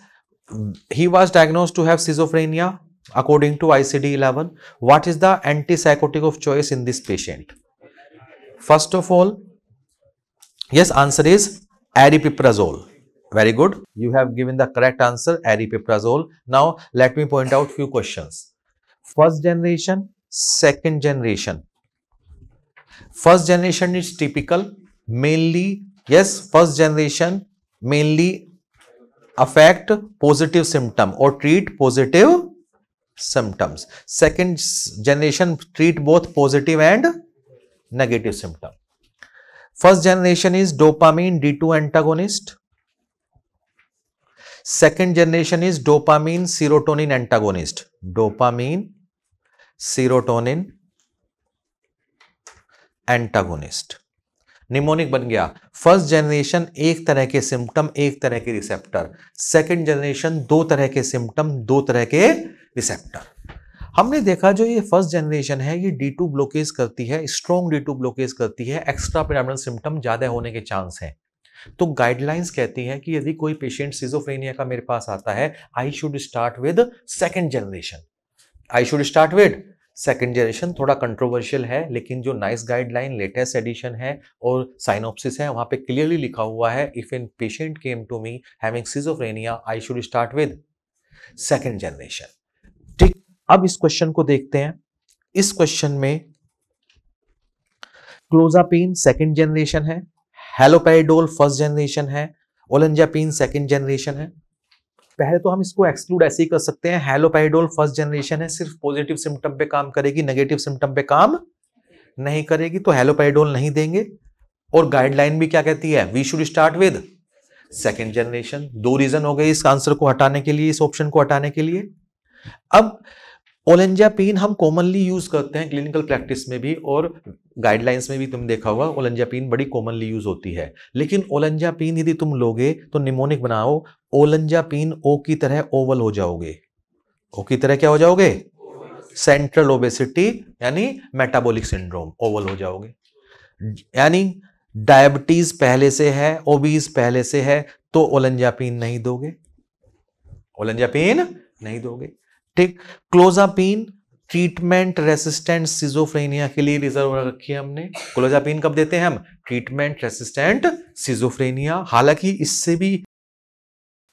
he was diagnosed to have schizophrenia according to ICD-11. What is the antipsychotic of choice in this patient? First of all, yes, answer is aripiprazole. Very good. You have given the correct answer, aripiprazole. Now, let me point out few questions. First generation, second generation First generation is typical mainly, yes, first generation mainly affect positive symptom or treat positive symptoms. Second generation treat both positive and negative symptom. First generation is dopamine D2 antagonist. Second generation is dopamine serotonin antagonist. Dopamine serotonin antagonist mnemonic बन गया first generation एक तरह के symptom एक तरह के receptor second generation दो तरह के सिम्टम दो तरह के रिसेप्टर हमने देखा जो ये फर्स्ट जनरेशन है ये डी टू ब्लोकेज करती है स्ट्रॉन्ग डी टू ब्लोकेज करती है एक्स्ट्रा पिरामिडल सिम्टम ज़्यादा होने के चांस हैं तो गाइडलाइंस कहती है कि यदि कोई पेशेंट सिजोफ्रेनिया का मेरे पास आता है I should start with second generation I should start with second generation थोड़ा कंट्रोवर्शियल है लेकिन जो नाइस गाइडलाइन लेटेस्ट एडिशन है और साइनोप्सिस है वहाँ पे क्लियरली लिखा हुआ है if an patient came to me having schizophrenia I should start with second generation ठीक अब इस क्वेश्चन को देखते हैं इस क्वेश्चन में क्लोजापीन सेकेंड जनरेशन है हेलोपेडोल फर्स्ट जनरेशन है ओलेंजापीन सेकेंड जनरेशन है पहले तो हम इसको एक्सक्लूड ऐसे ही कर सकते हैं हेलोपाइडोल फर्स्ट जनरेशन है सिर्फ पॉजिटिव सिम्टम पे काम करेगी नेगेटिव सिम्टम पे काम नहीं करेगी तो हेलोपाइडोल नहीं देंगे और गाइडलाइन भी क्या कहती है we should start with second generation दो रीजन हो गए इस आंसर को हटाने के लिए इस ऑप्शन को हटाने के लिए अब ओलेंजापीन हम कॉमनली यूज करते हैं क्लिनिकल प्रैक्टिस में भी और गाइडलाइंस में भी तुम देखा होगा ओलेंजापीन बड़ी कॉमनली यूज होती है लेकिन ओलेंजापीन यदि तुम लोगे तो निमोनिक बनाओ ओलेंजापीन ओ की तरह ओवल हो जाओगे ओ की तरह क्या हो जाओगे सेंट्रल ओबेसिटी यानी मेटाबोलिक सिंड्रोम ओवल हो जाओगे यानी डायबिटीज पहले से है ओबीज पहले से है तो ओलंजापीन नहीं दोगे ओलंजापीन नहीं दोगे ठीक क्लोजापीन ट्रीटमेंट रेसिस्टेंट सिजोफ्रेनिया के लिए रिजर्व रखी है हमने क्लोजापीन कब देते हैं हम ट्रीटमेंट रेसिस्टेंट सिजोफ्रेनिया हालांकि इससे भी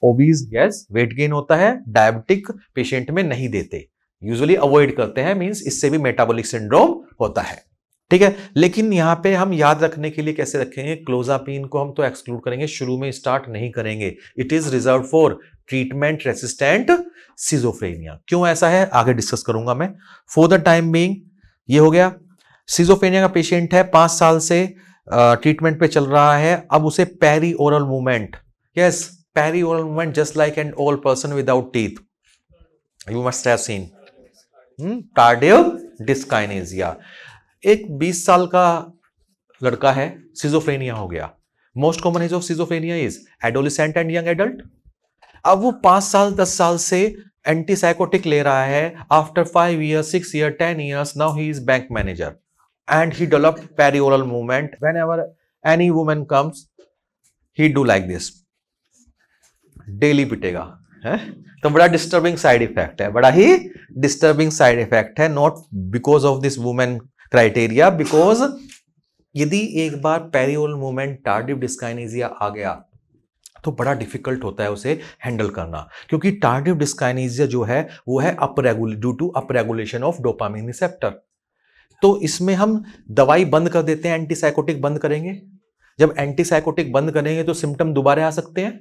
ओबीज गैस वेट गेन होता है डायबिटिक पेशेंट में नहीं देते यूजुअली अवॉइड करते हैं मीन्स इससे भी मेटाबॉलिक सिंड्रोम होता है ठीक है लेकिन यहां पे हम याद रखने के लिए कैसे रखेंगे क्लोजापीन को हम तो एक्सक्लूड करेंगे शुरू में स्टार्ट नहीं करेंगे it is reserve for treatment resistant schizophrenia क्यों ऐसा है आगे डिस्कस करूंगा मैं फॉर द टाइम बीइंग ये हो गया सिजोफ्रेनिया का पेशेंट है पांच साल से ट्रीटमेंट पे चल रहा है अब उसे perioral movement yes perioral movement just like and old person without teeth you must have seen tardive dyskinesia एक 20 साल का लड़का है सिजोफ्रेनिया हो गया most common age of schizophrenia is adolescent and young adult अब वो पांच साल दस साल से एंटीसाइकोटिक ले रहा है after five year six year ten years now he is bank manager and he develop perioral movement whenever any women comes he do like this daily पिटेगा है तो बड़ा डिस्टर्बिंग साइड इफेक्ट है बड़ा ही डिस्टर्बिंग साइड इफेक्ट है not because of this women criteria because यदि एक बार पेरियोल मूवमेंट टार्डिव डिस्काइनेजिया आ गया तो बड़ा डिफिकल्ट होता है उसे हैंडल करना क्योंकि टार्डिव डिस्काइनीजिया जो है वो है upregulation due to upregulation of dopamine receptor तो इसमें हम दवाई बंद कर देते हैं एंटीसाइकोटिक बंद करेंगे जब एंटीसाइकोटिक बंद करेंगे तो सिम्टम दोबारा आ सकते हैं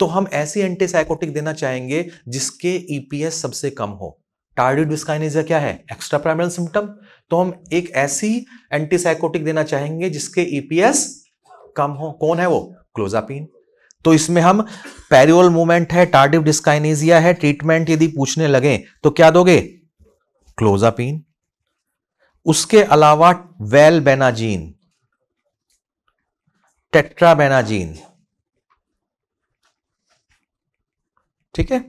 तो हम ऐसी एंटीसाइकोटिक देना चाहेंगे जिसके ईपीएस e सबसे कम हो टार्डिव डिस्काइनेजा क्या है एक्स्ट्रा प्राइमरल सिम्टम तो हम एक ऐसी एंटीसाइकोटिक देना चाहेंगे जिसके ईपीएस e कम हो कौन है वो क्लोजापीन तो इसमें हम पेरियोल मूवमेंट है टार्टिव डिस्काइनेजिया है ट्रीटमेंट यदि पूछने लगे तो क्या दोगे क्लोजापीन उसके अलावा वेल बेनाजीन टेट्राबेनाजीन ठीक है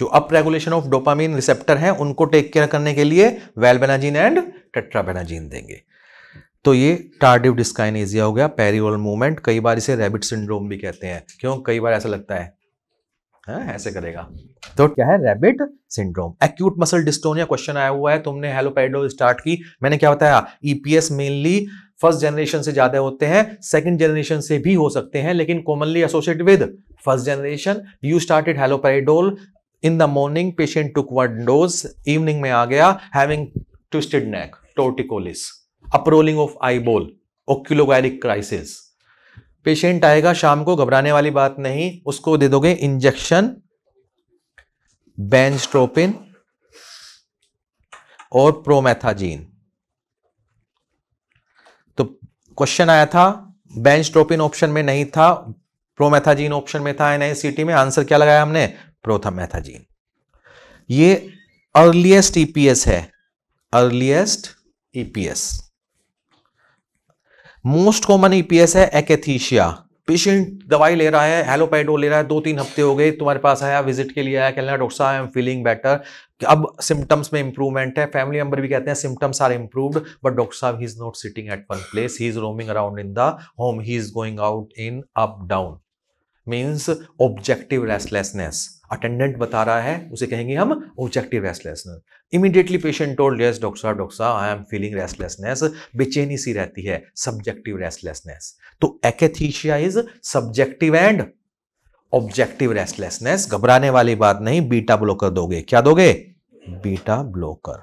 जो up regulation of dopamine receptor हैं उनको टेक केयर करने के लिए वेलबेनाजीन एंड टेट्राबेनाजीन देंगे तो ये टार्डिव डिस्काइनेजिया हो गया पेरियल मूवमेंट कई बार इसे रैबिट सिंड्रोम भी कहते हैं क्यों कई बार ऐसा लगता है हाँ, ऐसे करेगा तो क्या है rabbit syndrome acute muscle dystonia question आया हुआ है तुमने हेलोपेडो स्टार्ट की मैंने क्या बताया ईपीएस मेनली फर्स्ट जनरेशन से ज्यादा होते हैं सेकंड जनरेशन से भी हो सकते हैं लेकिन commonly associate with first generation you started haloperidol in the morning patient took one dose evening में आ गया having twisted neck torticollis up rolling of eyeball crisis patient आएगा शाम को घबराने वाली बात नहीं उसको दे दोगे इंजेक्शन बेंस्ट्रोपिन और प्रोमेथाजीन तो क्वेश्चन आया था बेंस्ट्रोपिन ऑप्शन में नहीं था प्रोमेथाजीन ऑप्शन में था एनआईसीटी में आंसर क्या लगाया हमने मैथाजीन ये अर्लीएस्ट ईपीएस e है earliest EPS e most common EPS है एकेथीशिया पेशेंट दवाई ले रहा है हेलोपैडो ले रहा है दो तीन हफ्ते हो गए तुम्हारे पास आया विजिट के लिए आया कहना डॉक्टर साहब आई एम फीलिंग बेटर अब सिम्टम्स में इंप्रूवमेंट है फैमिली मेंबर भी कहते हैं symptoms are improved but doctor साहब he is not sitting at one place he is roaming around in the home he is going out in up down means objective restlessness attendant बता रहा है उसे कहेंगे हम objective restlessness immediately patient told yes doctor साहब doctor साहब I am feeling restlessness बेचैनी सी रहती है सब्जेक्टिव रेस्टलेसनेस तो akathisia is subjective and objective restlessness घबराने वाली बात नहीं बीटा ब्लॉकर दोगे क्या दोगे बीटा ब्लॉकर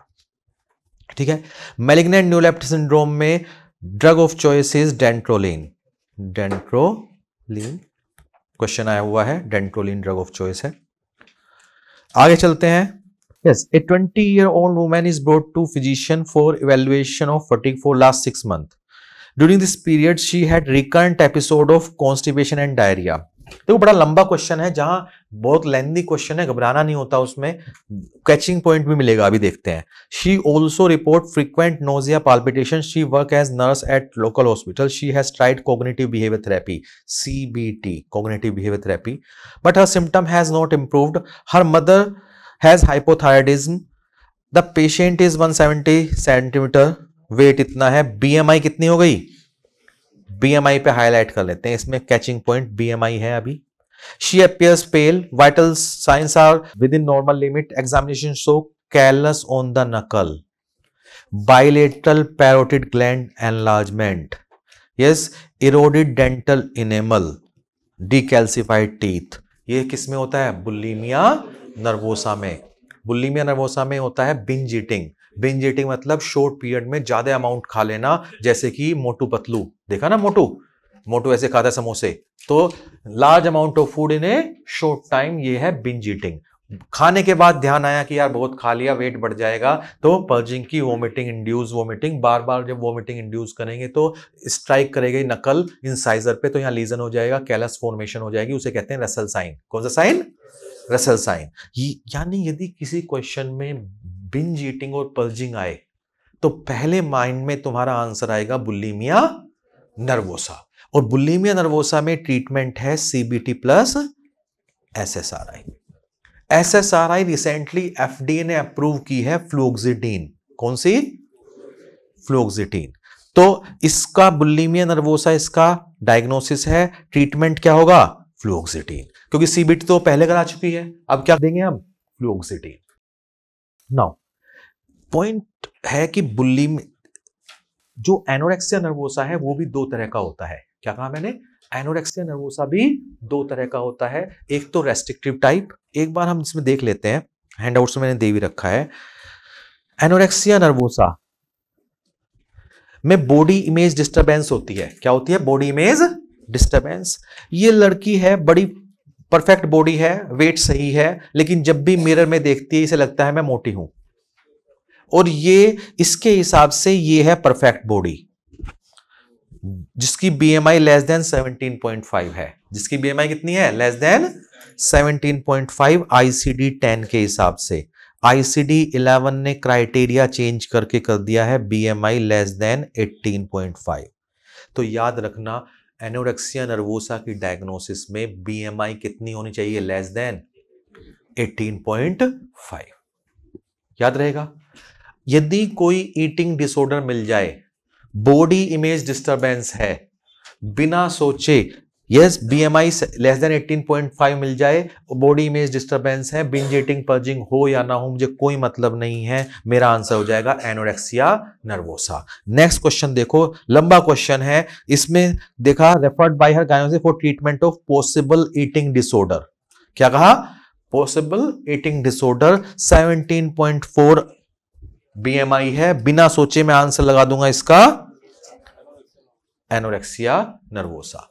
ठीक है मेलिग्नेंट न्यूलेप्ट सिंड्रोम में drug of choice is dantrolene dantrolene question आया हुआ है डेंट्रोलिन ड्रग ऑफ चॉइस है आगे चलते हैं yes a twenty year old women is brought to physician for evaluation of fatigue for last six month during this period she had recurrent episode of constipation and diarrhoea देखो बड़ा लंबा question है जहां बहुत लेंदी क्वेश्चन है घबराना नहीं होता उसमें कैचिंग पॉइंट भी मिलेगा अभी देखते हैं she also report frequent nausea palpitation she work as nurse at local hospital she has tried cognitive behaviour therapy C B T cognitive behaviour therapy but her symptom has not improved her mother has hypothyroidism the patient is 170 centimetre weight इतना है BMI कितनी हो गई BMI पे highlight कर लेते हैं इसमें कैचिंग पॉइंट बीएमआई है अभी she appears pale vital signs are within normal limit examination show callus on the knuckle bilateral parotid gland enlargement yes eroded dental enamel decalcified teeth ये किसमें होता है बुल्लीमिया नर्वोसा में बुल्लीमिया नर्वोसा में होता है बिंज ईटिंग बिंज ईटिंग मतलब short period में ज्यादा अमाउंट खा लेना जैसे कि मोटू पतलू देखा ना मोटू मोटू ऐसे खाता समोसे तो large amount of food in a short time ये है बिंज ईटिंग खाने के बाद ध्यान आया कि यार बहुत खा लिया वेट बढ़ जाएगा तो पर्जिंग की वोमिटिंग इंड्यूस वोमिटिंग बार बार जब वोमिटिंग इंड्यूस करेंगे तो स्ट्राइक करेगी नकल इन साइजर पे तो यहाँ लीजन हो जाएगा कैलस फॉर्मेशन हो जाएगी उसे कहते हैं रसल साइन कौन सा साइन रसल साइन यानी यदि किसी क्वेश्चन में बिंज ईटिंग और पल्जिंग आए तो पहले माइंड में तुम्हारा आंसर आएगा बुल्लीमिया नर्वोसा और बुल्लीमिया नर्वोसा में ट्रीटमेंट है CBT plus SSRI SSRI recently FDA ने अप्रूव की है फ्लोक्सिडीन कौन सी फ्लोक्सिटीन तो इसका बुल्लीमिया नर्वोसा इसका डायग्नोसिस है ट्रीटमेंट क्या होगा फ्लोक्सिटीन क्योंकि सीबीटी तो पहले करा चुकी है अब क्या देंगे हम फ्लोक्सिटीन नाउ पॉइंट है कि बुल्ली में जो एनोरेक्सिया नर्वोसा है वो भी दो तरह का होता है क्या कहा मैंने एनोरेक्सिया नर्वोसा भी दो तरह का होता है एक तो रेस्ट्रिक्टिव टाइप एक बार हम इसमें देख लेते हैं हैंडआउट्स में तो मैंने दे भी रखा है एनोरेक्सिया नर्वोसा में बॉडी इमेज डिस्टरबेंस होती है क्या होती है बॉडी इमेज डिस्टरबेंस ये लड़की है बड़ी परफेक्ट बॉडी है वेट सही है लेकिन जब भी मिरर में देखती है इसे लगता है मैं मोटी हूं और ये इसके हिसाब से ये है परफेक्ट बॉडी जिसकी बीएमआई लेस देन 17.5 है जिसकी बीएमआई कितनी है लेस देन 17.5 आईसीडी 10 के हिसाब से आईसीडी 11 ने क्राइटेरिया चेंज करके कर दिया है बीएमआई लेस देन 18.5 तो याद रखना एनोरेक्सिया नर्वोसा की डायग्नोसिस में बीएमआई कितनी होनी चाहिए लेस देन 18.5 याद रहेगा यदि कोई ईटिंग डिसऑर्डर मिल जाए बॉडी इमेज डिस्टरबेंस है बिना सोचे yes B M I less than eighteen point five मिल जाए बॉडी इमेज डिस्टर्बेंस है बिंज ईटिंग पर्जिंग हो या ना हो मुझे कोई मतलब नहीं है मेरा आंसर हो जाएगा एनोरेक्सिया नर्वोसा नेक्स्ट क्वेश्चन देखो लंबा क्वेश्चन है इसमें देखा रेफर्ड बाय हर गायों for treatment of possible eating disorder क्या कहा पॉसिबल ईटिंग डिसऑर्डर 17.4 बीएमआई है बिना सोचे मैं आंसर लगा दूंगा इसका एनोरेक्सिया नर्वोसा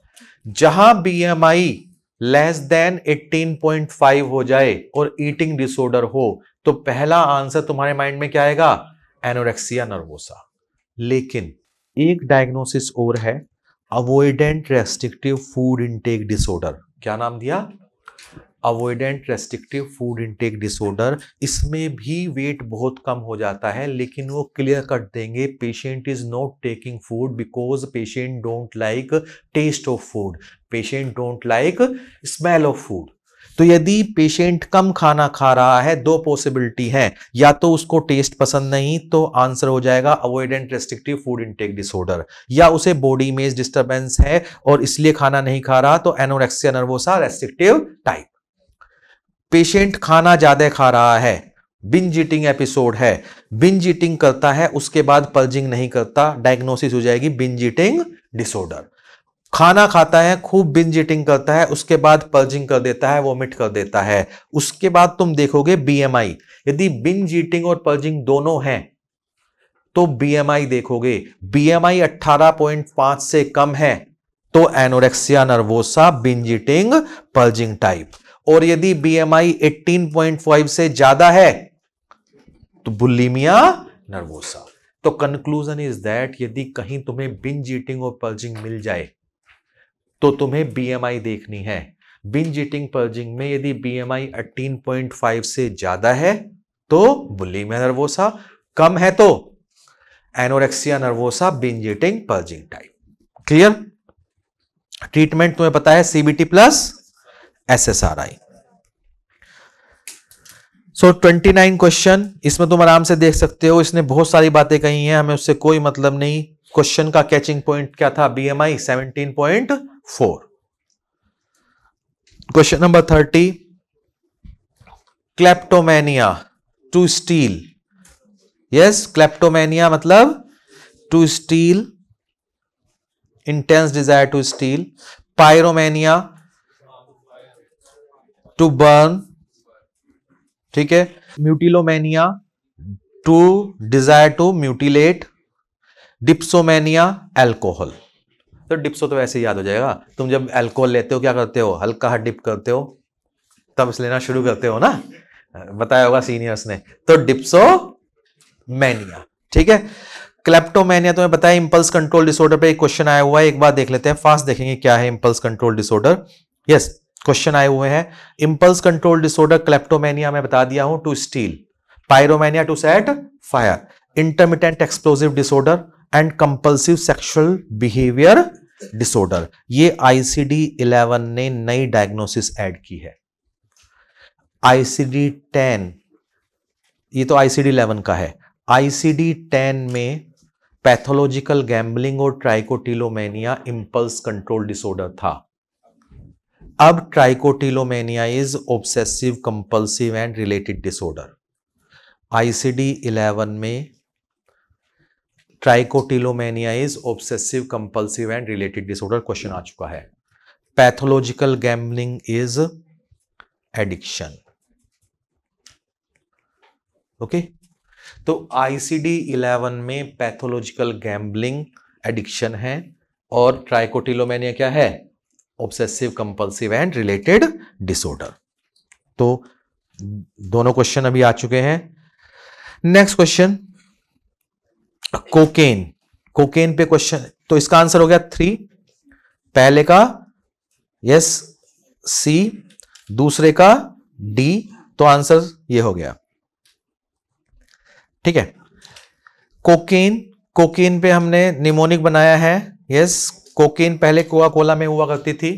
जहां बीएमआई लेस देन 18.5 हो जाए और ईटिंग डिसऑर्डर हो तो पहला आंसर तुम्हारे माइंड में क्या आएगा एनोरेक्सिया नर्वोसा लेकिन एक डायग्नोसिस और है avoidant restrictive food intake disorder क्या नाम दिया avoidant restrictive food intake disorder इसमें भी वेट बहुत कम हो जाता है लेकिन वो क्लियर कट देंगे patient is not taking food because patient don't like taste of food patient don't like smell of food तो यदि पेशेंट कम खाना खा रहा है दो पॉसिबिलिटी है या तो उसको टेस्ट पसंद नहीं तो आंसर हो जाएगा avoidant restrictive food intake disorder या उसे बॉडी में डिस्टर्बेंस है और इसलिए खाना नहीं खा रहा तो anorexia nervosa restrictive type patient खाना ज़्यादा खा रहा है बिंज ईटिंग एपिसोड है बिंज ईटिंग करता है उसके बाद पल्जिंग नहीं करता डायग्नोसिस हो जाएगी बिंज ईटिंग डिसऑर्डर खाना खाता है खूब बिंज ईटिंग करता है उसके बाद पल्जिंग कर देता है वोमिट कर देता है उसके बाद तुम देखोगे बीएमआई यदि बिंज ईटिंग और पल्जिंग दोनों हैं तो बीएमआई देखोगे बीएमआई 18.5 से कम है तो anorexia nervosa binge eating purging type और यदि बीएमआई 18.5 से ज्यादा है तो बुलिमिया नर्वोसा तो कंक्लूजन इज दैट यदि कहीं तुम्हें बिन जीटिंग और पर्जिंग मिल जाए तो तुम्हें बीएमआई देखनी है बिन जीटिंग पर्जिंग में यदि बीएमआई 18.5 से ज्यादा है तो बुलिमिया नर्वोसा कम है तो anorexia nervosa binge eating purging type clear treatment तुम्हें पता है CBT plus SSRI so twenty nine question इसमें तुम आराम से देख सकते हो इसने बहुत सारी बातें कही हैं हमें उससे कोई मतलब नहीं क्वेश्चन का कैचिंग पॉइंट क्या था BMI seventeen point four question number thirty kleptomania to steal yes kleptomania मतलब to steal intense desire to steal pyromania to burn ठीक है mutilomania to desire to mutilate dipsomania alcohol तो dipso तो वैसे ही याद हो जाएगा तुम जब एल्कोहल लेते हो क्या करते हो हल्का हाथ डिप करते हो तब लेना शुरू करते हो ना बताया होगा सीनियर्स ने तो डिप्सो मैनिया ठीक है क्लेप्टोमैनिया तुम्हें बताया इंपल्स कंट्रोल डिसऑर्डर पे एक क्वेश्चन आया हुआ है एक बार देख लेते हैं फास्ट देखेंगे क्या है impulse control disorder yes question आए हुए हैं इंपल्स कंट्रोल डिसऑर्डर क्लेप्टोमेनिया में बता दिया हूं to steal pyromania to set fire intermittent explosive disorder and compulsive sexual behaviour disorder ये आईसीडी 11 ने नई डायग्नोसिस ऐड की है आईसीडी 10 ये तो आईसीडी 11 का है आईसीडी 10 में पैथोलॉजिकल गैम्बलिंग और ट्राइकोटिलोमेनिया इंपल्स कंट्रोल डिसऑर्डर था अब trichotillomania is obsessive compulsive and related disorder ICD 11 में trichotillomania is obsessive compulsive and related disorder question आ चुका है pathological gambling is addiction okay तो आईसीडी 11 में पैथोलॉजिकल गैम्बलिंग एडिक्शन है और ट्राइकोटिलोमेनिया क्या है obsessive compulsive and related disorder तो दोनों क्वेश्चन अभी आ चुके हैं नेक्स्ट क्वेश्चन कोकेन कोकेन पे क्वेश्चन तो इसका आंसर हो गया थ्री पहले का यस सी दूसरे का डी तो आंसर ये हो गया ठीक है कोकेन कोकेन पे हमने निमोनिक बनाया है यस कोकीन पहले कोआ कोला में हुआ करती थी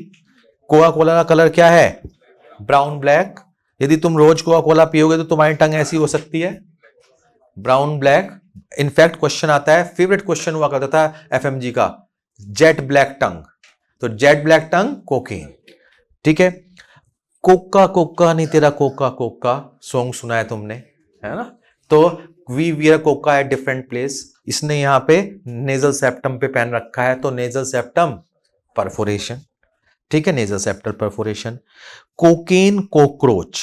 कोआ कोला का कलर क्या है ब्राउन ब्लैक यदि तुम रोज कोआ कोला पियोगे तो तुम्हारी टंग ऐसी हो सकती है ब्राउन ब्लैक इनफैक्ट क्वेश्चन आता है फेवरेट क्वेश्चन हुआ करता था एफ का जेट ब्लैक टंग तो जेट ब्लैक टंग कोकीन ठीक है कोका कोका नहीं तेरा कोका कोका सॉन्ग सुना है तुमने है ना तो we were coca at different place इसने यहां पे नेजल सेप्टम पे पेन रखा है तो नेजल सेप्टम परफोरेशन ठीक है nasal septal perforation cocaine cockroach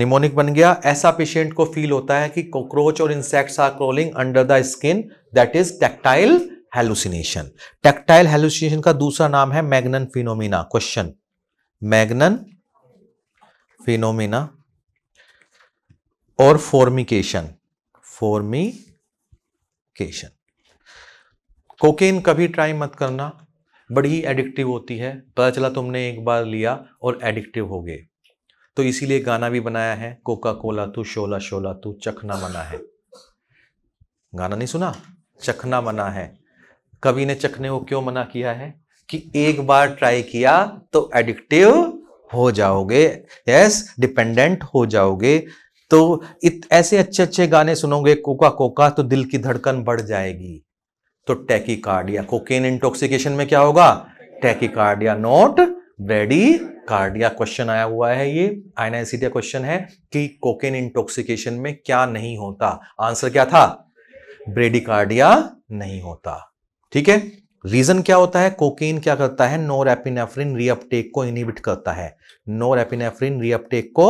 mnemonic बन गया ऐसा पेशेंट को फील होता है कि कॉकरोच और insects are crawling under the skin that is tactile hallucination tactile hallucination का दूसरा नाम है Magnan phenomena question Magnan phenomena और फॉर्मिकेशन फॉर्मी केशन कोकेन कभी ट्राई मत करना बड़ी एडिक्टिव होती है पता चला तुमने एक बार लिया और एडिक्टिव हो गए तो इसीलिए गाना भी बनाया है कोका कोला तू शोला शोला तू चखना मना है गाना नहीं सुना चखना मना है कवि ने चखने को क्यों मना किया है कि एक बार ट्राई किया तो एडिक्टिव हो जाओगे यस डिपेंडेंट हो जाओगे तो इत, ऐसे अच्छे अच्छे गाने सुनोगे कोका कोका तो दिल की धड़कन बढ़ जाएगी तो टैकीकार्डिया कोकेन इंटॉक्सिकेशन में क्या होगा tachycardia not bradycardia question आया हुआ है ये आईनाइसिटिया क्वेश्चन है कि कोकेन इंटॉक्सिकेशन में क्या नहीं होता आंसर क्या था ब्रेडिकार्डिया नहीं होता ठीक है रीजन क्या होता है कोकेन क्या करता है नोरएपिनेफ्रिन रीअपटेक को इनिबिट करता है एपिनेफ्रिन रीअपटेक को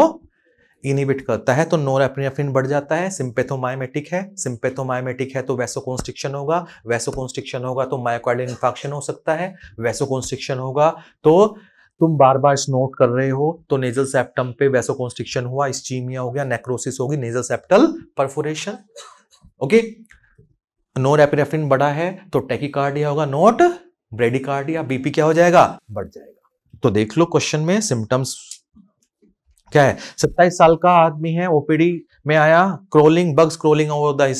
इनिबिट करता है तो नोरेप्रिनेफ्रिन बढ़ जाता है सिंपेथोमायमेटिक है सिंपेथोमायमेटिक है तो वैसो कॉन्स्ट्रिक्शन होगा वैसो कॉन्स्ट्रिक्शन होगा तो मायोकार्डियल इन्फेक्शन हो सकता है वैसो कॉन्स्ट्रिक्शन होगा तो तुम बार बार स्नोट कर रहे हो तो नेजल सेप्टम पे वैसो कॉन्स्ट्रिक्शन हुआ स्चीमिया हो गया नेक्रोसिस होगी nasal septal perforation okay norepinephrine बढ़ा है तो टेकिकार्डिया होगा नोट ब्रेडिकार्डिया बीपी क्या हो जाएगा बढ़ जाएगा तो देख लो क्वेश्चन में सिम्टम्स क्या है सत्ताईस साल का आदमी है ओपीडी में आया crawling bug scrolling over the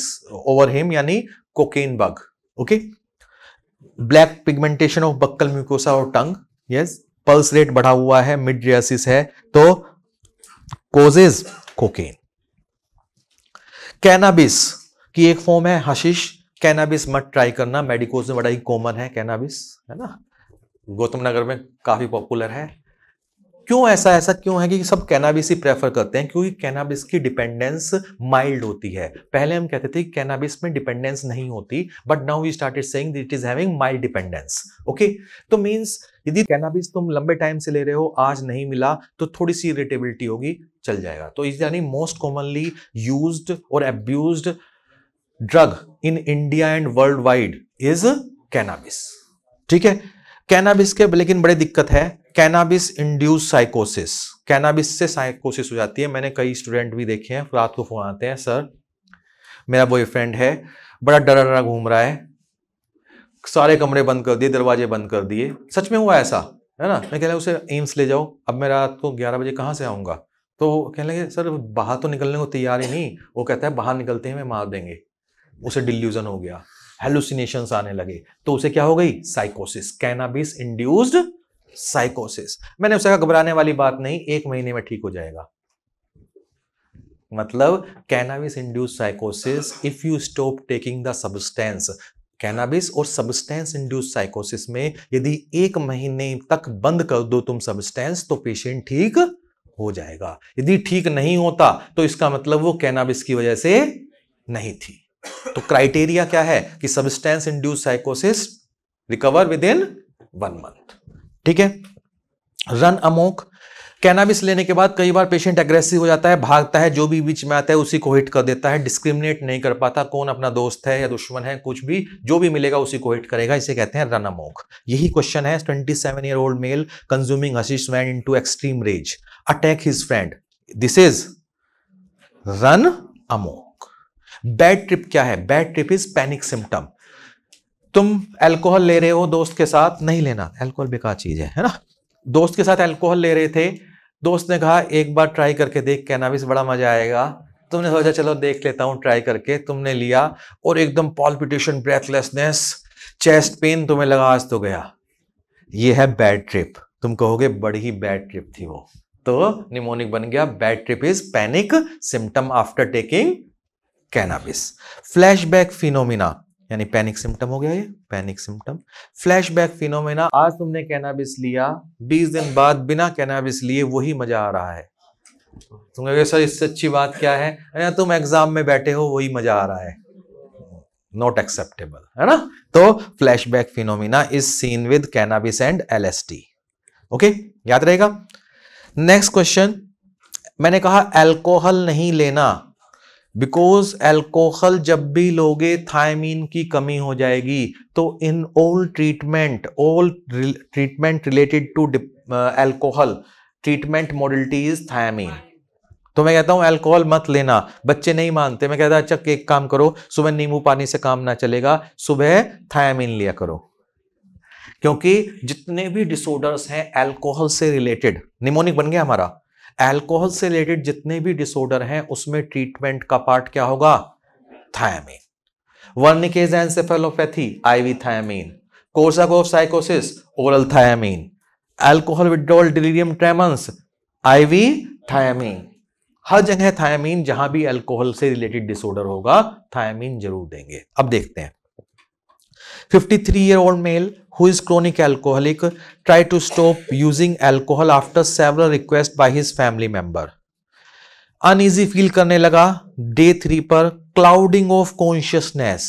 over him यानी cocaine bug okay black pigmentation of buccal mucosa और टंग यस पल्स रेट बढ़ा हुआ है मिड रियासिस है तो कोजेज कोकेन कैनाबिस की एक फॉर्म है हशिश कैनाबिस मत ट्राई करना मेडिकोज में बड़ा ही कॉमन है कैनाबिस है ना गौतम नगर में काफी पॉपुलर है क्यों ऐसा ऐसा क्यों है कि सब कैनाबिस ही प्रेफर करते हैं क्योंकि कैनाबिस की डिपेंडेंस माइल्ड होती है पहले हम कहते थे कि कैनाबिस में डिपेंडेंस नहीं होती but now we started saying it is having mild dependence okay तो मीन्स यदि कैनाबिस तुम लंबे टाइम से ले रहे हो आज नहीं मिला तो थोड़ी सी इरिटेबिलिटी होगी चल जाएगा तो इज यानी मोस्ट कॉमनली यूज और abuse drug in India and worldwide is cannabis ठीक है कैनाबिस के लेकिन बड़ी दिक्कत है कैनाबिस इंड्यूस साइकोसिस कैनाबिस से साइकोसिस हो जाती है मैंने कई स्टूडेंट भी देखे हैं रात को फोन आते हैं सर मेरा बॉयफ्रेंड है बड़ा डरा डरा घूम रहा है सारे कमरे बंद कर दिए दरवाजे बंद कर दिए सच में हुआ ऐसा है ना मैं कह रहा उसे एम्स ले जाओ अब मैं रात को ग्यारह बजे कहाँ से आऊँगा तो कह लगे सर बाहर तो निकलने को तैयार ही नहीं वो कहता है बाहर निकलते हैं मैं मार देंगे उसे डिल्यूजन हो गया हेलुसिनेशंस आने लगे तो उसे क्या हो गई साइकोसिस कैनाबिस इंड्यूस्ड साइकोसिस मैंने उसे कहा घबराने वाली बात नहीं एक महीने में ठीक हो जाएगा मतलब कैनाबिस इंड्यूस साइकोसिस if you stop taking the substance cannabis और सब्सटेंस इंड्यूस साइकोसिस में यदि एक महीने तक बंद कर दो तुम सब्सटेंस तो पेशेंट ठीक हो जाएगा यदि ठीक नहीं होता तो इसका मतलब वो कैनाबिस की वजह से नहीं थी तो क्राइटेरिया क्या है कि सब्सटेंस इंड्यूस साइकोसिस recover within one month ठीक है रन अमोक कैनाबिस लेने के बाद कई बार पेशेंट एग्रेसिव हो जाता है भागता है जो भी बीच में आता है उसी को हिट कर देता है डिस्क्रिमिनेट नहीं कर पाता कौन अपना दोस्त है या दुश्मन है कुछ भी जो भी मिलेगा उसी को हिट करेगा इसे कहते हैं रन अमोक यही क्वेश्चन है twenty seven year old male consuming hashish man into extreme rage attack his friend this is run amok bad trip क्या है bad trip is panic symptom तुम अल्कोहल ले रहे हो दोस्त के साथ नहीं लेना अल्कोहल बेकार चीज़ है है ना दोस्त के साथ अल्कोहल ले रहे थे दोस्त ने कहा एक बार ट्राई करके देख कैनाविस बड़ा मज़ा आएगा तुमने सोचा चलो देख लेता हूँ ट्राई करके तुमने लिया और एकदम पॉल्पिटेशन ब्रेथलेसनेस चेस्ट पेन तुम्हें लगा आज तो गया ये है बैड ट्रिप तुम कहोगे बड़ी ही बैड ट्रिप थी वो तो निमोनिक बन गया bad trip is panic symptom after taking cannabis flashback phenomena यानी पैनिक सिम्टम हो गया ये पैनिक सिम्टम फ्लैशबैक फिनोमेना आज तुमने कैनाबिस लिया 20 दिन बाद बिना कैनाबिस लिए वही मजा आ रहा है तुम कहोगे सर इससे अच्छी बात क्या है या तुम एग्जाम में बैठे हो वही मजा आ रहा है नॉट एक्सेप्टेबल है ना तो flashback phenomena is seen with cannabis and LSD okay याद रहेगा नेक्स्ट क्वेश्चन मैंने कहा एल्कोहल नहीं लेना बिकॉज एल्कोहल जब भी लोगे थायमीन की कमी हो जाएगी तो in all treatment all treatment related to alcohol treatment modality is thiamine तो मैं कहता हूँ अल्कोहल मत लेना बच्चे नहीं मानते मैं कहता अच्छा एक काम करो सुबह नींबू पानी से काम ना चलेगा सुबह थायामीन लिया करो क्योंकि जितने भी डिसऑर्डर्स हैं अल्कोहल से रिलेटेड निमोनिक बन गया हमारा अल्कोहल से रिलेटेड जितने भी डिसऑर्डर हैं उसमें ट्रीटमेंट का पार्ट क्या होगा thiamine Wernicke's encephalopathy IV thiamine Korsakoff साइकोसिस oral thiamine alcohol withdrawal delirium tremens IV thiamine हर जगह थायामीन जहां भी अल्कोहल से रिलेटेड डिसऑर्डर होगा थायामीन जरूर देंगे अब देखते हैं 53 three year old male who is chronic alcoholic tried to stop using alcohol after several requests by his family member uneasy feel करने लगा डे थ्री पर क्लाउडिंग ऑफ कॉन्शियसनेस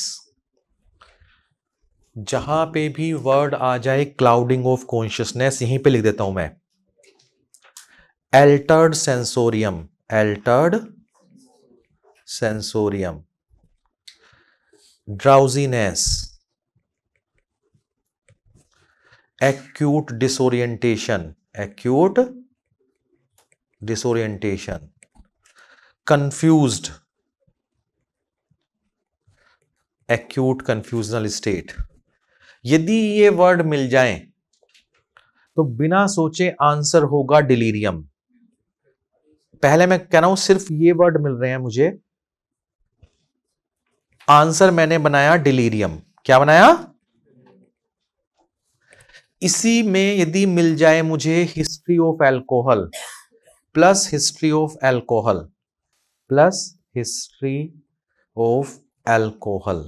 जहां पे भी वर्ड आ जाए क्लाउडिंग ऑफ कॉन्शियसनेस यहीं पे लिख देता हूं मैं altered sensorium altered sensorium drowsiness acute disorientation acute disorientation confused acute confusional state यदि ये वर्ड मिल जाए तो बिना सोचे आंसर होगा डिलीरियम पहले मैं कह रहा हूं सिर्फ ये वर्ड मिल रहे हैं मुझे आंसर मैंने बनाया डिलीरियम क्या बनाया इसी में यदि मिल जाए मुझे history of alcohol plus history of alcohol plus history of alcohol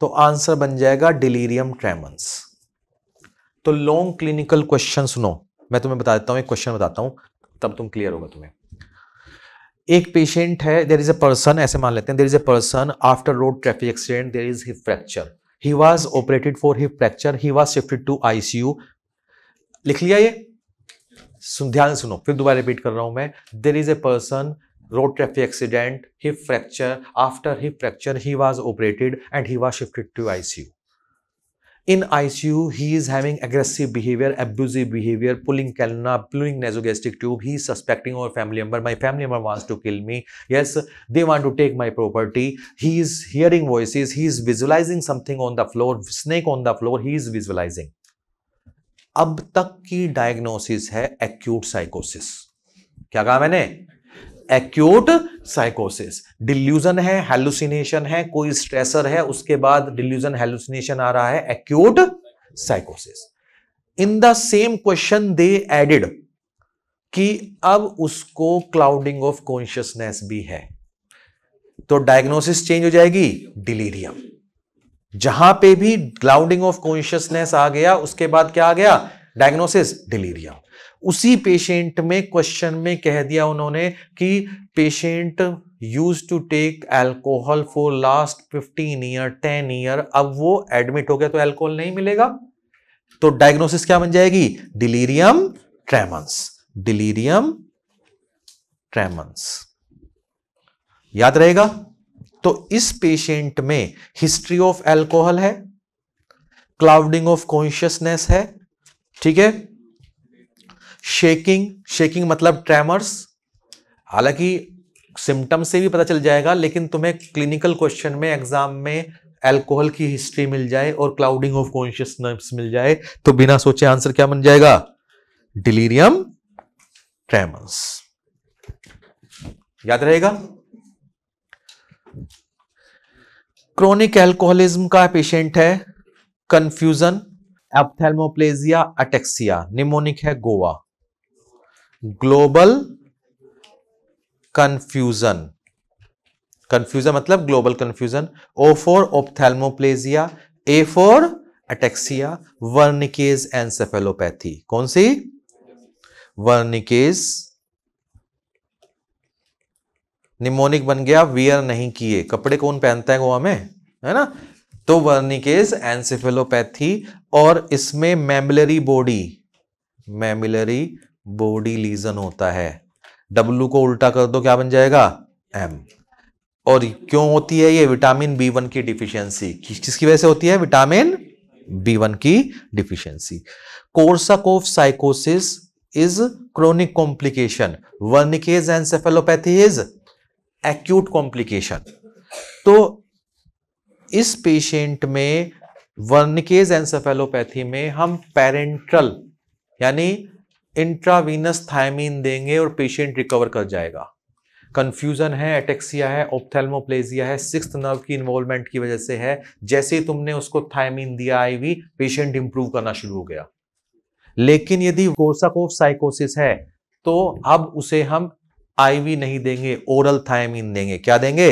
तो आंसर बन जाएगा डिलीरियम ट्रेमन्स तो लॉन्ग क्लिनिकल क्वेश्चन सुनो मैं तुम्हें बता देता हूं एक क्वेश्चन बताता हूँ तब तुम क्लियर होगा तुम्हें एक पेशेंट है देर इज अ पर्सन ऐसे मान लेते हैं there is a person after road traffic accident there is hip fracture he was operated for hip fracture he was shifted to ICU लिख लिया ये सुन ध्यान सुनो फिर दोबारा रिपीट कर रहा हूं मैं there is a person road traffic accident hip fracture after hip fracture he was operated and he was shifted to ICU in ICU, he is having aggressive behavior, abusive behavior, pulling calna, pulling nasogastric tube. He is suspecting our family member. My family member wants to kill me. Yes, they want to take my property. He is hearing voices. He is visualizing something on the floor, snake on the floor. He is visualizing. अब तक की diagnosis है acute साइकोसिस क्या कहा मैंने acute साइकोसिस delusion है hallucination है कोई स्ट्रेसर है उसके बाद डिल्यूजन हेलुसिनेशन आ रहा है एक्यूट साइकोसिस in the same question they added कि अब उसको क्लाउडिंग ऑफ कॉन्शियसनेस भी है तो डायग्नोसिस चेंज हो जाएगी डिलीरियम जहां पे भी क्लाउडिंग ऑफ कॉन्शियसनेस आ गया उसके बाद क्या आ गया डायग्नोसिस डिलीरियम उसी पेशेंट में क्वेश्चन में कह दिया उन्होंने कि patient use to take alcohol for last fifteen year ten year अब वो एडमिट हो गया तो एल्कोहल नहीं मिलेगा तो डायग्नोसिस क्या बन जाएगी डिलीरियम ट्रेमंस डिलीरियम ट्रेमंस याद रहेगा तो इस पेशेंट में हिस्ट्री ऑफ एल्कोहल है क्लाउडिंग ऑफ कॉन्शियसनेस है ठीक है शेकिंग शेकिंग मतलब ट्रेमर्स हालांकि सिम्टम से भी पता चल जाएगा लेकिन तुम्हें क्लिनिकल क्वेश्चन में एग्जाम में अल्कोहल की हिस्ट्री मिल जाए और क्लाउडिंग ऑफ कॉन्शियसनेस मिल जाए तो बिना सोचे आंसर क्या बन जाएगा डिलीरियम ट्रेमर्स याद रहेगा क्रोनिक एल्कोहलिज्म का पेशेंट है कंफ्यूजन एप्थेलमोप्लेजिया अटेक्सिया निमोनिक है गोवा ग्लोबल कंफ्यूजन कंफ्यूजन मतलब global confusion O for ophthalmoplegia A for ataxia Wernicke's encephalopathy कौन सी वर्निकेज निमोनिक बन गया वियर नहीं किए कपड़े कौन पहनता है गोवा में है ना तो वर्निकेज एनसेफेलोपैथी और इसमें mammillary body mammillary body lesion होता है W को उल्टा कर दो क्या बन जाएगा एम और क्यों होती है ये विटामिन बी वन की डिफिशियंसी किसकी वजह से होती है विटामिन बी वन की डिफिशियंसी कोर्सक ऑफ साइकोसिस is chronic complication Wernicke's encephalopathy is acute complication तो इस पेशेंट में वर्निकेज एनसेफेलोपैथी में हम पेरेंट्रल यानी इंट्रावीनस थायमीन देंगे और पेशेंट रिकवर कर जाएगा कंफ्यूजन है एटेक्सिया है ओप्थेल्मोप्लेजिया है सिक्स नर्व की इन्वॉल्वमेंट की वजह से है जैसे ही तुमने उसको थायमीन दिया आईवी पेशेंट इंप्रूव करना शुरू हो गया लेकिन यदि कोर्सक ऑफ साइकोसिस है तो अब उसे हम आईवी नहीं देंगे ओरल थायमीन देंगे क्या देंगे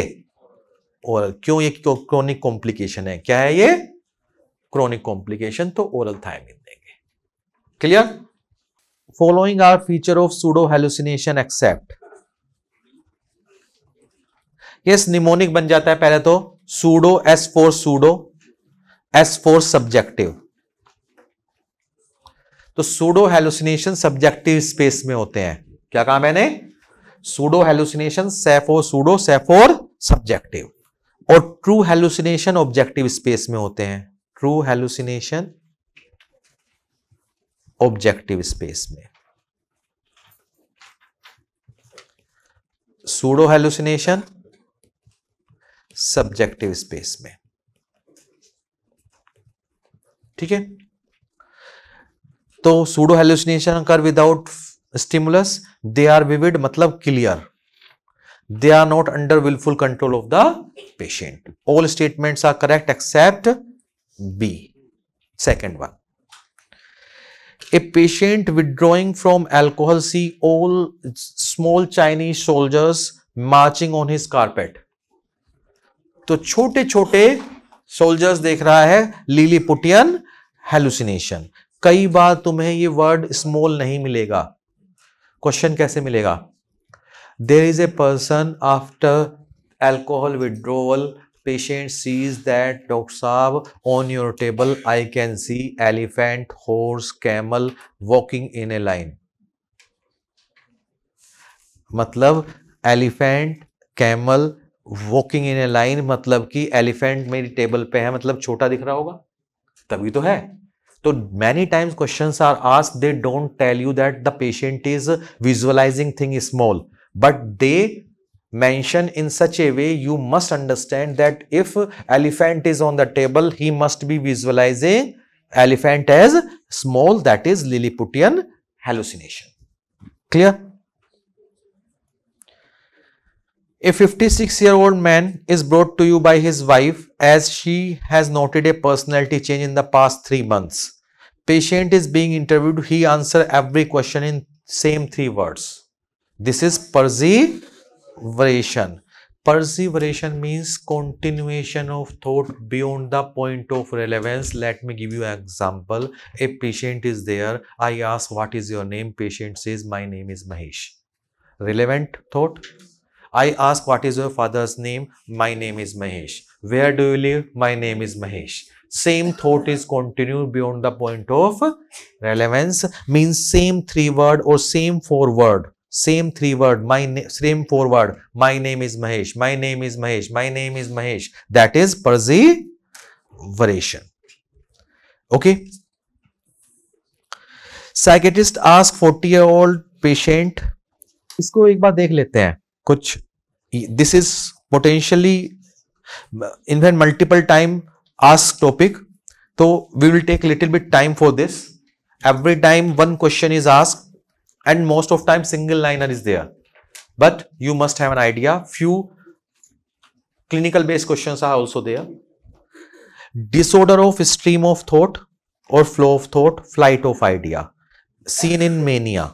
और क्यों ये क्रोनिक तो कॉम्प्लिकेशन है क्या है ये क्रोनिक कॉम्प्लिकेशन तो ओरल थायमिन देंगे clear following are feature of pseudo hallucination except yes mnemonic बन जाता है पहले तो pseudo s for pseudo s for subjective तो सूडो हेलुसिनेशन सब्जेक्टिव स्पेस में होते हैं क्या कहा मैंने सूडो हेलुसिनेशन सेफो सूडो सेफोर सब्जेक्टिव और ट्रू हेलुसिनेशन ऑब्जेक्टिव स्पेस में होते हैं ट्रू हेलुसिनेशन ऑब्जेक्टिव स्पेस में सूडो हेलुसिनेशन सब्जेक्टिव स्पेस में ठीक है तो सूडो हेलुसिनेशन कर without stimulus they are vivid मतलब clear they are not under wilful control of the patient all statements are correct except B second one a patient withdrawing from alcohol see all small Chinese soldiers marching on his carpet. तो छोटे छोटे soldiers देख रहा है लीली पुटियन hallucination कई बार तुम्हें ये वर्ड स्मॉल नहीं मिलेगा क्वेश्चन कैसे मिलेगा there is a person after alcohol withdrawal patient sees that doctor साहब on your table I can see elephant horse camel walking in a line मतलब elephant camel walking in a line मतलब कि elephant मेरी table पे है मतलब छोटा दिख रहा होगा तभी तो है तो many times question are ask they don't tell you that the patient is visualizing thing small but they Mention in such a way you must understand that if elephant is on the table he must be visualizing elephant as small that is lilliputian hallucination clear a 56 year old man is brought to you by his wife as she has noted a personality change in the past 3 months patient is being interviewed he answer every question in same three words this is perceive perseveration perseveration means continuation of thought beyond the point of relevance let me give you an example a patient is there i ask what is your name patient says my name is mahesh relevant thought i ask what is your father's name my name is mahesh where do you live my name is mahesh same thought is continued beyond the point of relevance means same three word or same four word three word word same four word word name is Mahesh mahesh name is Mahesh mahesh name is Mahesh that is perseveration okay psychiatrist ask forty year old patient इसको एक बार देख लेते हैं कुछ this is potentially in fact multiple time ask topic तो we will take little bit time for this every time one question is ask and most of time single liner is there but you must have an idea few clinical based questions are also there disorder of stream of thought or flow of thought flight of idea seen in mania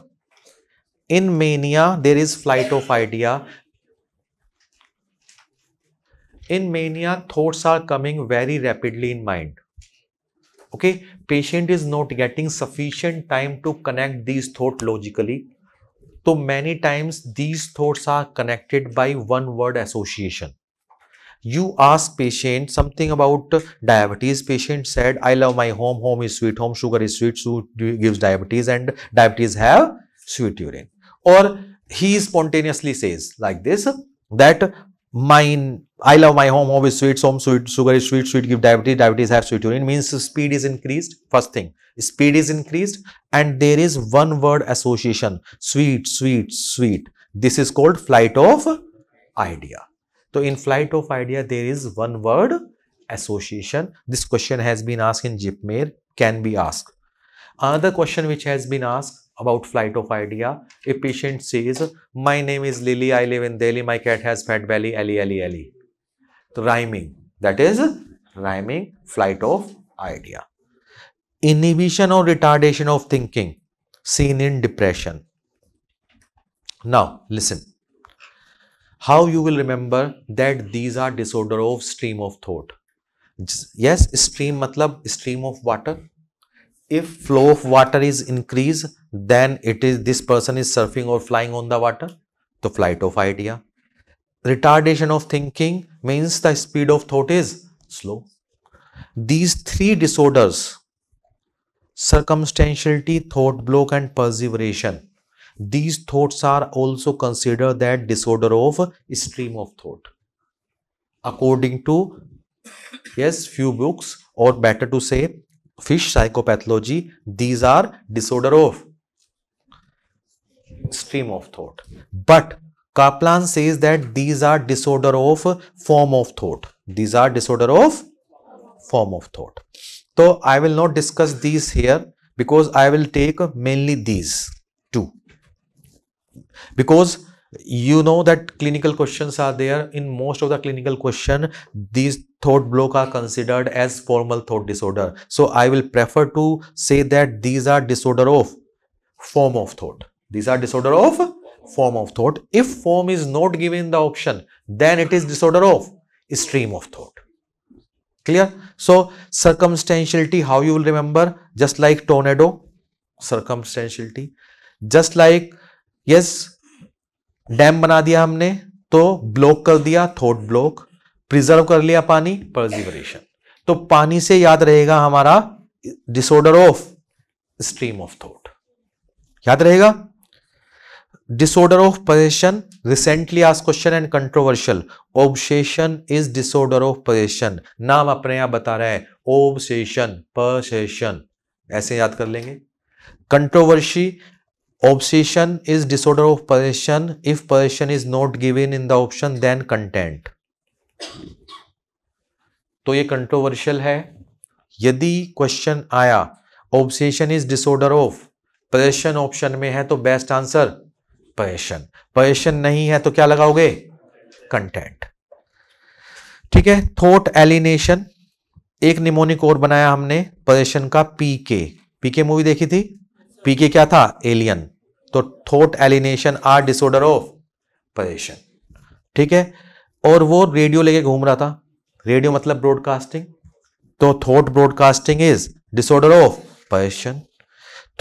in mania there is flight of idea in mania thoughts are coming very rapidly in mind okay patient is not getting sufficient time to connect these thought logically. So many times these thoughts are connected by one word association. You ask patient something about diabetes. Patient said, I love my home. Home is sweet. Home sugar is sweet. So gives diabetes and diabetes have sweet urine. Or he spontaneously says like this, that mine, I love my home, home is sweet, home sweet, sugar is sweet, sweet give diabetes, diabetes have sweet urine, means speed is increased, first thing, speed is increased and there is one word association, sweet, sweet, sweet. This is called flight of idea. So in flight of idea, there is one word association. This question has been asked in Jipmer, can be asked. Another question which has been asked about flight of idea. A patient says, my name is Lily, I live in Delhi, my cat has fat belly, Ali, Ali, Ali. The rhyming, that is rhyming flight of idea. Inhibition or retardation of thinking seen in depression. Now, listen. How you will remember that these are disorder of stream of thought. Yes, stream matlab, stream of water if flow of water is increased then it is this person is surfing or flying on the water the flight of idea retardation of thinking means the speed of thought is slow these three disorders circumstantiality thought block and perseveration these thoughts are also considered that disorder of stream of thought according to yes few books or better to say fish psychopathology, these are disorder of stream of thought. But Kaplan says that these are disorder of form of thought. These are disorder of form of thought. So I will not discuss these here because I will take mainly these two. Because you know that clinical questions are there in most of the clinical question these thought block are considered as formal thought disorder so i will prefer to say that these are disorder of form of thought these are disorder of form of thought if form is not given the option then it is disorder of stream of thought clear so circumstantiality how you will remember just like tornado circumstantiality just like yes dam बना दिया हमने तो block कर दिया thought block preserve कर लिया पानी प्रजिवरेशन तो पानी से याद रहेगा हमारा disorder of stream of thought याद रहेगा डिसऑर्डर ऑफ पोजेशन रिसेंटली आज question and controversial obsession is disorder of possession नाम अपने आप बता रहे हैं ऑब्सेशन पोजेशन ऐसे याद कर लेंगे controversy obsession is disorder of possession if possession is not given in the option then content तो ये कंट्रोवर्शियल है यदि क्वेश्चन आया obsession is disorder of possession option में है तो बेस्ट आंसर पजेशन पजेशन नहीं है तो क्या लगाओगे कंटेंट ठीक है थॉट एलिनेशन एक निमोनिक और बनाया हमने पजेशन का पीके पीके मूवी देखी थी पीके क्या था एलियन तो thought alienation are disorder of possession ठीक है और वो रेडियो लेके घूम रहा था रेडियो मतलब ब्रॉडकास्टिंग तो thought broadcasting is disorder of possession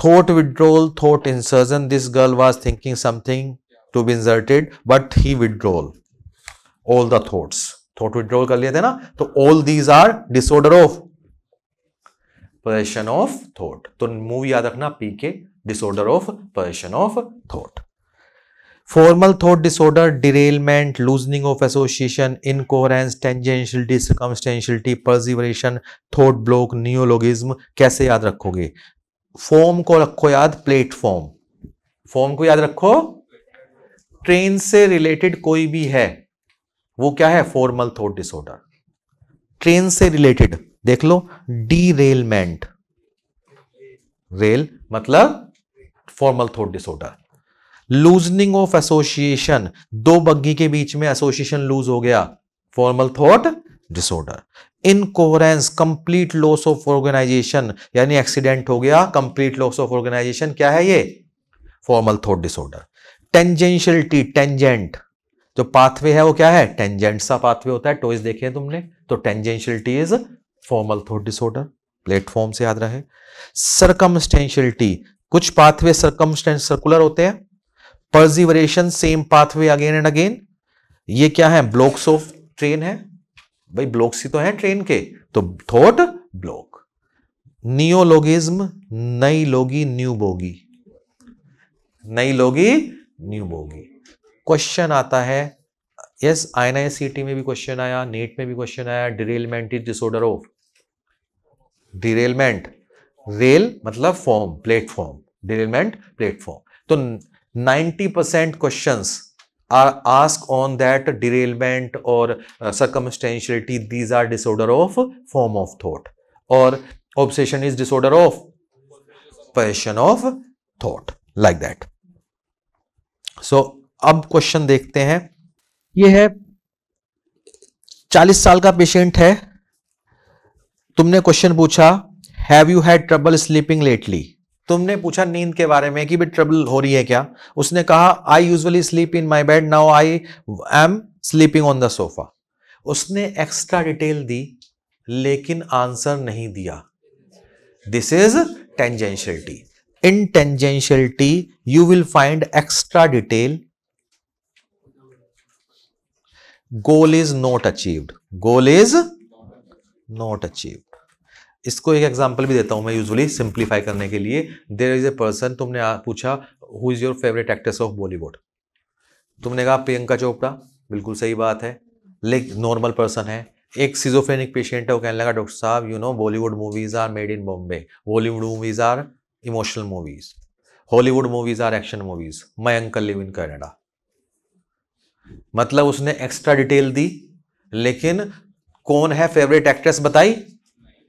thought withdrawal thought insertion this girl was thinking something to be inserted but he withdrawal all the thoughts thought withdrawal कर लिए थे ना तो all these are disorder of possession of thought तो move याद रखना P K disorder of possession of thought formal thought disorder derailment loosening of association incoherence tangentiality circumstantiality perseveration thought block neologism कैसे याद रखोगे फॉर्म को रखो याद platform form को याद रखो ट्रेन से रिलेटेड कोई भी है वो क्या है फॉर्मल थॉट डिसऑर्डर ट्रेन से रिलेटेड देख लो डी रेलमेंट रेल मतलब formal thought disorder loosening of association दो बग्घी के बीच में एसोसिएशन लूज हो गया formal thought disorder incoherence complete loss of organisation यानी एक्सीडेंट हो गया कंप्लीट लॉस ऑफ ऑर्गेनाइजेशन क्या है ये formal thought disorder tangentiality tangent जो पाथवे है वो क्या है टेंजेंट सा पाथवे होता है टोइस देखे हैं तुमने तो tangentiality is formal thought disorder platform से याद रहे सरकमस्टेंशियलिटी कुछ पाथवे सर्कमस्टेंस सर्कुलर होते हैं perseveration same pathway again and again ये क्या है ब्लॉक्स ऑफ ट्रेन है भाई ब्लॉक्स ही तो है ट्रेन के तो थोट ब्लॉक नियोलोगिज्म नई लोगी न्यू बोगी नई लोगी न्यू बोगी क्वेश्चन आता है यस आईएनआईसीटी में भी क्वेश्चन आया नेट में भी क्वेश्चन आया derailment is disorder of derailment rail मतलब form platform derailment platform. So 90% questions are asked on that derailment or uh, circumstantiality. These are disorder of form of thought or obsession is disorder of possession of thought like that. So अब question देखते हैं ये है 40 साल का patient है तुमने question पूछा have you had trouble sleeping lately तुमने पूछा नींद के बारे में कि भी ट्रबल हो रही है क्या उसने कहा I usually sleep in my bed now I am sleeping on the sofa उसने एक्स्ट्रा डिटेल दी लेकिन आंसर नहीं दिया this is tangentiality in tangentiality you will find extra detail goal is not achieved goal is not achieve इसको एक example भी देता हूँ मैं यूजुअली सिंप्लीफाई करने के लिए देर इज ए पर्सन तुमने पूछा who is your favourite actress of Bollywood तुमने कहा प्रियंका चोपड़ा बिल्कुल सही बात है लेकिन नॉर्मल पर्सन है एक सीजोफेनिक पेशेंट है वो कहने लगा डॉक्टर साहब you know Bollywood movies are made in Bombay Bollywood movies are emotional movies Hollywood movies are action movies my uncle live in Canada मतलब उसने एक्स्ट्रा डिटेल दी लेकिन कौन है फेवरेट एक्ट्रेस बताई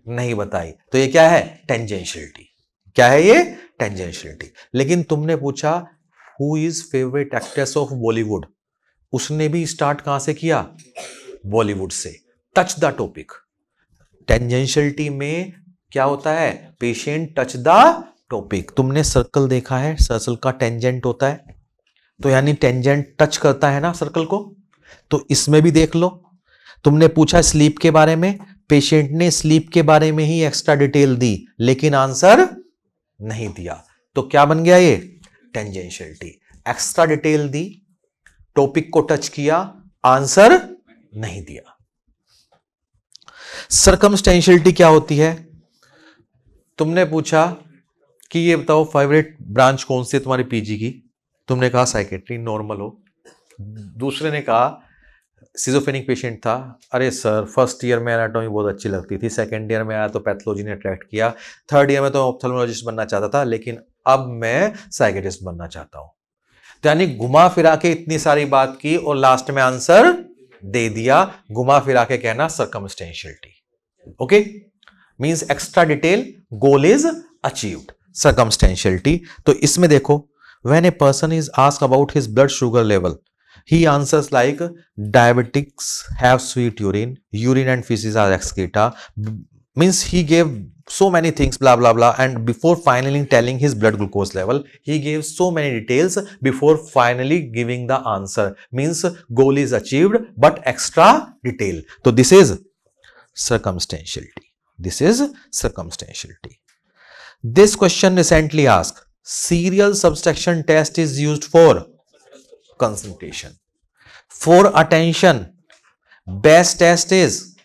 नहीं बताई तो ये क्या है टेंजेंशियलिटी क्या है ये टेंजेंशियलिटी लेकिन तुमने पूछा who is favourite actress of Bollywood उसने भी स्टार्ट कहां से किया बॉलीवुड से टच द टॉपिक टेंजेंशियलिटी में क्या होता है पेशेंट टच द टॉपिक तुमने सर्कल देखा है सर्कल का टेंजेंट होता है तो यानी टेंजेंट टच करता है ना सर्कल को तो इसमें भी देख लो तुमने पूछा स्लीप के बारे में पेशेंट ने स्लीप के बारे में ही एक्स्ट्रा डिटेल दी लेकिन आंसर नहीं दिया तो क्या बन गया ये टेंजेंशियलिटी एक्स्ट्रा डिटेल दी टॉपिक को टच किया आंसर नहीं दिया सरकमस्टेंशियलिटी क्या होती है तुमने पूछा कि ये बताओ फेवरेट ब्रांच कौन सी है तुम्हारी पीजी की तुमने कहा साइकेट्री नॉर्मल हो दूसरे ने कहा सिजोफेनिक पेशेंट था अरे सर फर्स्ट ईयर में एनाटॉमी बहुत अच्छी लगती थी सेकेंड ईयर में आया तो पैथोलॉजी ने अट्रैक्ट किया थर्ड ईयर में तो ऑप्थोलॉजिस्ट बनना चाहता था लेकिन अब मैं साइकेटिस्ट बनना चाहता हूँ तो यानी घुमा फिरा के इतनी सारी बात की और लास्ट में आंसर दे दिया घुमा फिरा के कहना circumstantiality okay means extra detail goal is achieved circumstantiality तो इसमें देखो when a person is ask about his blood sugar level He answers like diabetics have sweet urine, urine and feces are excreta. Means he gave so many things blah blah blah and before finally telling his blood glucose level he gave so many details before finally giving the answer means goal is achieved but extra detail so this is circumstantiality this is circumstantiality this question recently asked serial subtraction test is used for concentration. For attention, best test is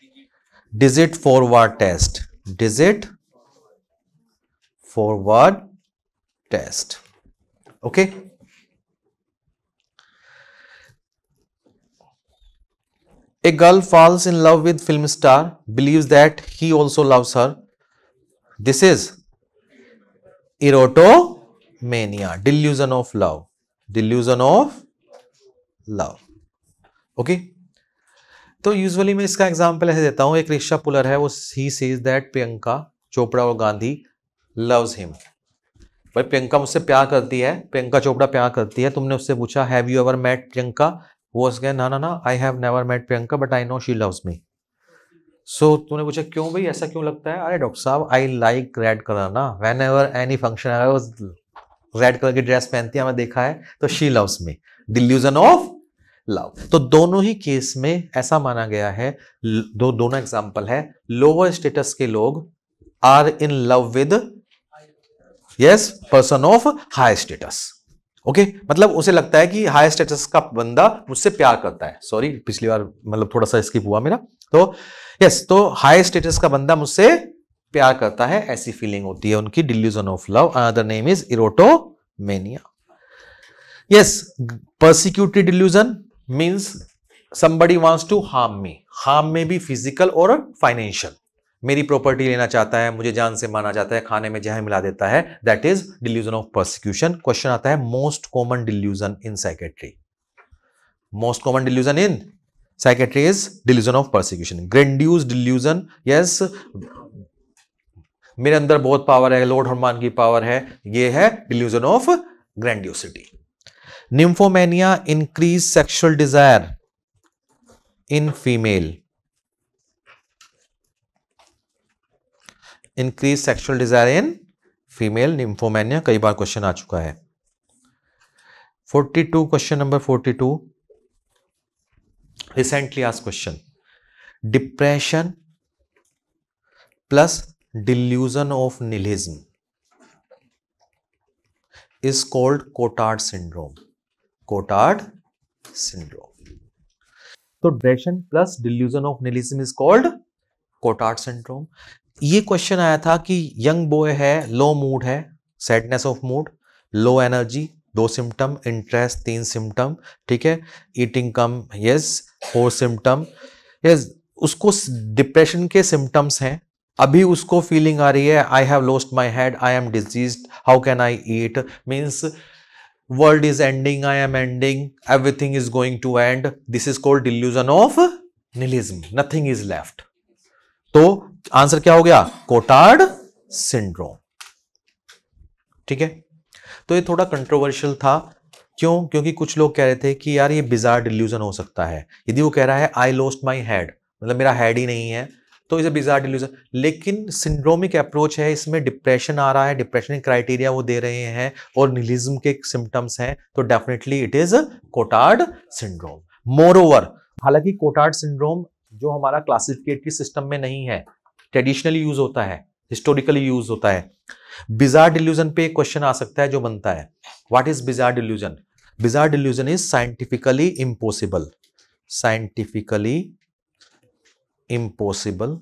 digit forward test. Digit forward test. Okay. A girl falls in love with film star, believes that he also loves her. This is erotomania, delusion of love, delusion of love okay तो usually मैं इसका example ऐसे देता हूं एक rickshaw puller है वो ही सीज दैट प्रियंका चोपड़ा और गांधी लव्स हिम भाई प्रियंका मुझसे प्यार करती है प्रियंका चोपड़ा प्यार करती है तुमने उससे पूछा have you ever met Priyanka वो उसके ना ना ना I have never met Priyanka but I know she loves me so तुमने पूछा क्यों भाई ऐसा क्यों लगता है अरे डॉक्टर साहब आई लाइक रेड कलर ना whenever any function red colour की ड्रेस पहनती है मैं देखा है तो she loves me delusion of love तो दोनों ही केस में ऐसा माना गया है दो दोनों एग्जाम्पल है लोअर स्टेटस के लोग are in love with yes person of high status okay मतलब उसे लगता है कि हाई स्टेटस का बंदा मुझसे प्यार करता है सॉरी पिछली बार मतलब थोड़ा सा स्किप हुआ मेरा तो यस तो हाई स्टेटस का बंदा मुझसे प्यार करता है ऐसी फीलिंग होती है उनकी delusion of love another name is erotomania yes persecuted delusion means somebody wants to harm me harm may be physical or financial मेरी प्रॉपर्टी लेना चाहता है मुझे जान से माना जाता है खाने में जहर मिला देता है that is delusion of persecution question आता है most common delusion in psychiatry most common delusion in psychiatry is delusion of persecution grandiose delusion yes मेरे अंदर बहुत पावर है लॉर्ड हनुमान की पावर है ये है delusion of grandiosity nymphomania increase sexual desire in female increase sexual desire in female nymphomania कई बार क्वेश्चन आ चुका है 42 क्वेश्चन नंबर 42 रिसेंटली आज question depression plus delusion of nihilism is called Cotard syndrome Cotard syndrome तो depression plus delusion of nihilism is called Cotard syndrome ये question आया था कि यंग बॉय है लो मूड है sadness of mood low energy दो symptom interest तीन symptom ठीक है ईटिंग कम यस फोर सिम्टम यस उसको डिप्रेशन के सिम्टम्स हैं अभी उसको फीलिंग आ रही है I have lost my head I am disease how can I eat means world is ending I am ending everything is going to end this is called delusion of nihilism nothing is left तो answer क्या हो गया कोटार्ड syndrome ठीक है तो ये थोड़ा controversial था क्यों क्योंकि कुछ लोग कह रहे थे कि यार ये बिजार डिल्यूजन हो सकता है यदि वो कह रहा है आई लोस्ट माई हेड मतलब मेरा हेड ही नहीं है तो इसे बिजार डिल्यूजन लेकिन सिंड्रोमिक अप्रोच है इसमें डिप्रेशन आ रहा है डिप्रेशन क्राइटेरिया वो दे रहे हैं और निलिज्म के सिम्टम्स हैं तो definitely it is Cotard syndrome moreover हालांकि कोटार्ड सिंड्रोम जो हमारा क्लासिफिकेटरी सिस्टम में नहीं है ट्रेडिशनली यूज होता है हिस्टोरिकली यूज होता है बिजार डिल्यूजन पे क्वेश्चन आ सकता है जो बनता है what is bizarre delusion bizarre delusion is scientifically impossible scientifically impossible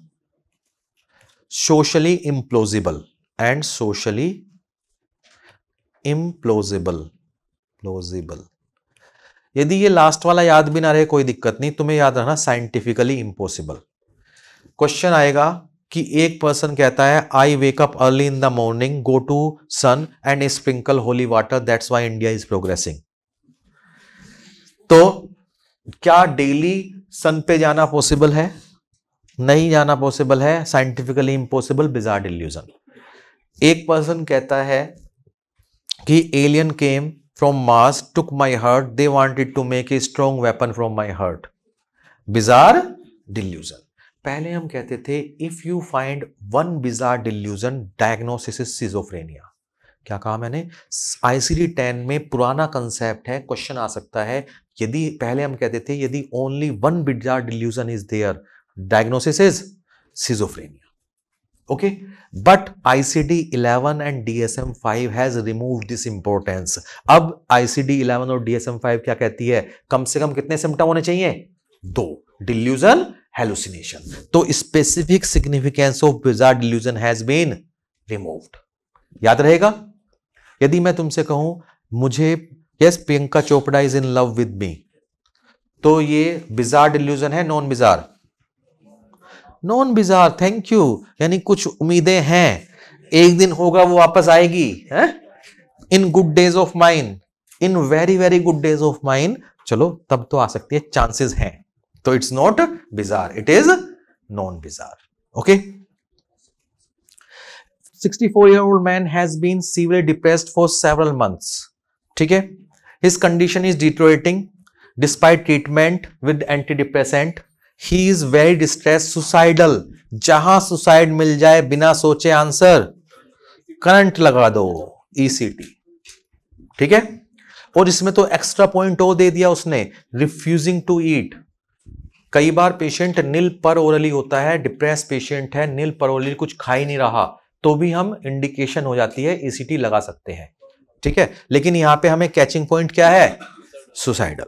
socially implausible and socially implausible plausible यदि ये लास्ट वाला याद भी ना रहे कोई दिक्कत नहीं तुम्हें याद रहना साइंटिफिकली इम्पॉसिबल क्वेश्चन आएगा कि एक पर्सन कहता है I wake up early in the morning go to sun and sprinkle holy water that's why India is progressing तो क्या डेली सन पे जाना पॉसिबल है नहीं जाना पॉसिबल है साइंटिफिकली इम्पॉसिबल बिजार डिल्यूजन एक पर्सन कहता है कि alien came from Mars took my heart they wanted to make a strong weapon from my heart bizarre delusion पहले हम कहते थे if you find one bizarre delusion diagnosis is schizophrenia क्या कहा मैंने आईसीडी टेन में पुराना कंसेप्ट है क्वेश्चन आ सकता है यदि पहले हम कहते थे यदि only one bizarre delusion is there diagnosis is schizophrenia okay but ICD 11 and DSM 5 has remove this importance अब आईसीडी 11 और डीएसएम 5 क्या कहती है कम से कम कितने सिम्टम होने चाहिए दो डिल्यूजन हेलुसिनेशन तो specific significance of bizarre delusion has been removed याद रहेगा यदि मैं तुमसे कहूं मुझे yes Priyanka Chopra is in love with me तो ये बिजार डिल्यूजन है non bizarre non bizarre thank you यानी कुछ उम्मीदें हैं एक दिन होगा वो वापस आएगी है in good days of mine in very very good days of mine चलो तब तो आ सकती है चांसेस हैं तो it's not bizarre it is non bizarre okay 64 year old man has been severely depressed for several months ठीक है his condition is deteriorating despite treatment with antidepressant he is very distress suicidal जहां suicide मिल जाए बिना सोचे answer current लगा दो ECT e ठीक है और इसमें तो एक्स्ट्रा पॉइंट ओ दे दिया उसने रिफ्यूजिंग टू ईट कई बार पेशेंट नील पर ओरली होता है डिप्रेस पेशेंट है नील पर ओरली कुछ खा ही नहीं रहा तो भी हम इंडिकेशन हो जाती है ईसीटी e लगा सकते हैं ठीक है लेकिन यहां पे हमें कैचिंग पॉइंट क्या है suicidal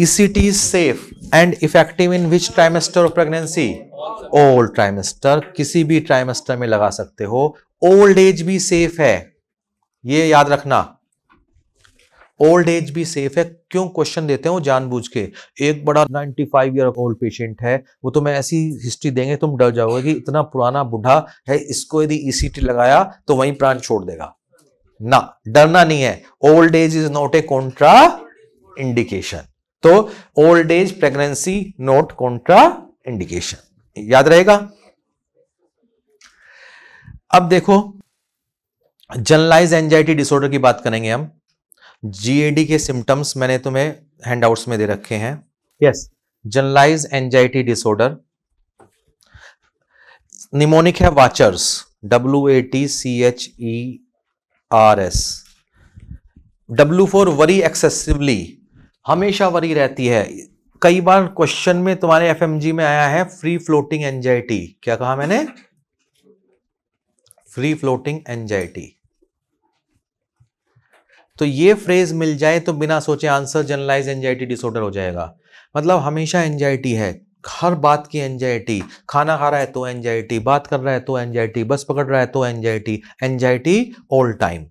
ECT is safe and effective in which trimester of pregnancy? All trimester. किसी भी trimester में लगा सकते हो ओल्ड एज भी safe है ये याद रखना ओल्ड एज भी सेफ है क्यों क्वेश्चन देते हो जानबूझ के एक बड़ा 95 फाइव ईयर ओल्ड पेशेंट है वो तुम्हें ऐसी हिस्ट्री देंगे तुम डर जाओगे कि इतना पुराना बुढ़ा है इसको यदि ईसीटी e लगाया तो वहीं प्राण छोड़ देगा ना डरना नहीं है old age is not a contraindication तो old age pregnancy not contraindication याद रहेगा अब देखो जनरलाइज एंजाइटी डिसऑर्डर की बात करेंगे हम जीएडी के सिम्टम्स मैंने तुम्हें हैंडआउट्स में दे रखे हैं yes generalise anxiety disorder mnemonic है watchers W A T C H E R S W for worry excessively हमेशा वरी रहती है कई बार क्वेश्चन में तुम्हारे एफ में आया है फ्री फ्लोटिंग एंजाइटी क्या कहा मैंने फ्री फ्लोटिंग एंजाइटी तो ये फ्रेज मिल जाए तो बिना सोचे आंसर जनरलाइज एंजाइटी डिसऑर्डर हो जाएगा मतलब हमेशा एंजाइटी है हर बात की एंजाइटी खाना खा रहा है तो एंजाइटी बात कर रहा है तो एंजाइटी बस पकड़ रहा है तो anxiety anxiety all time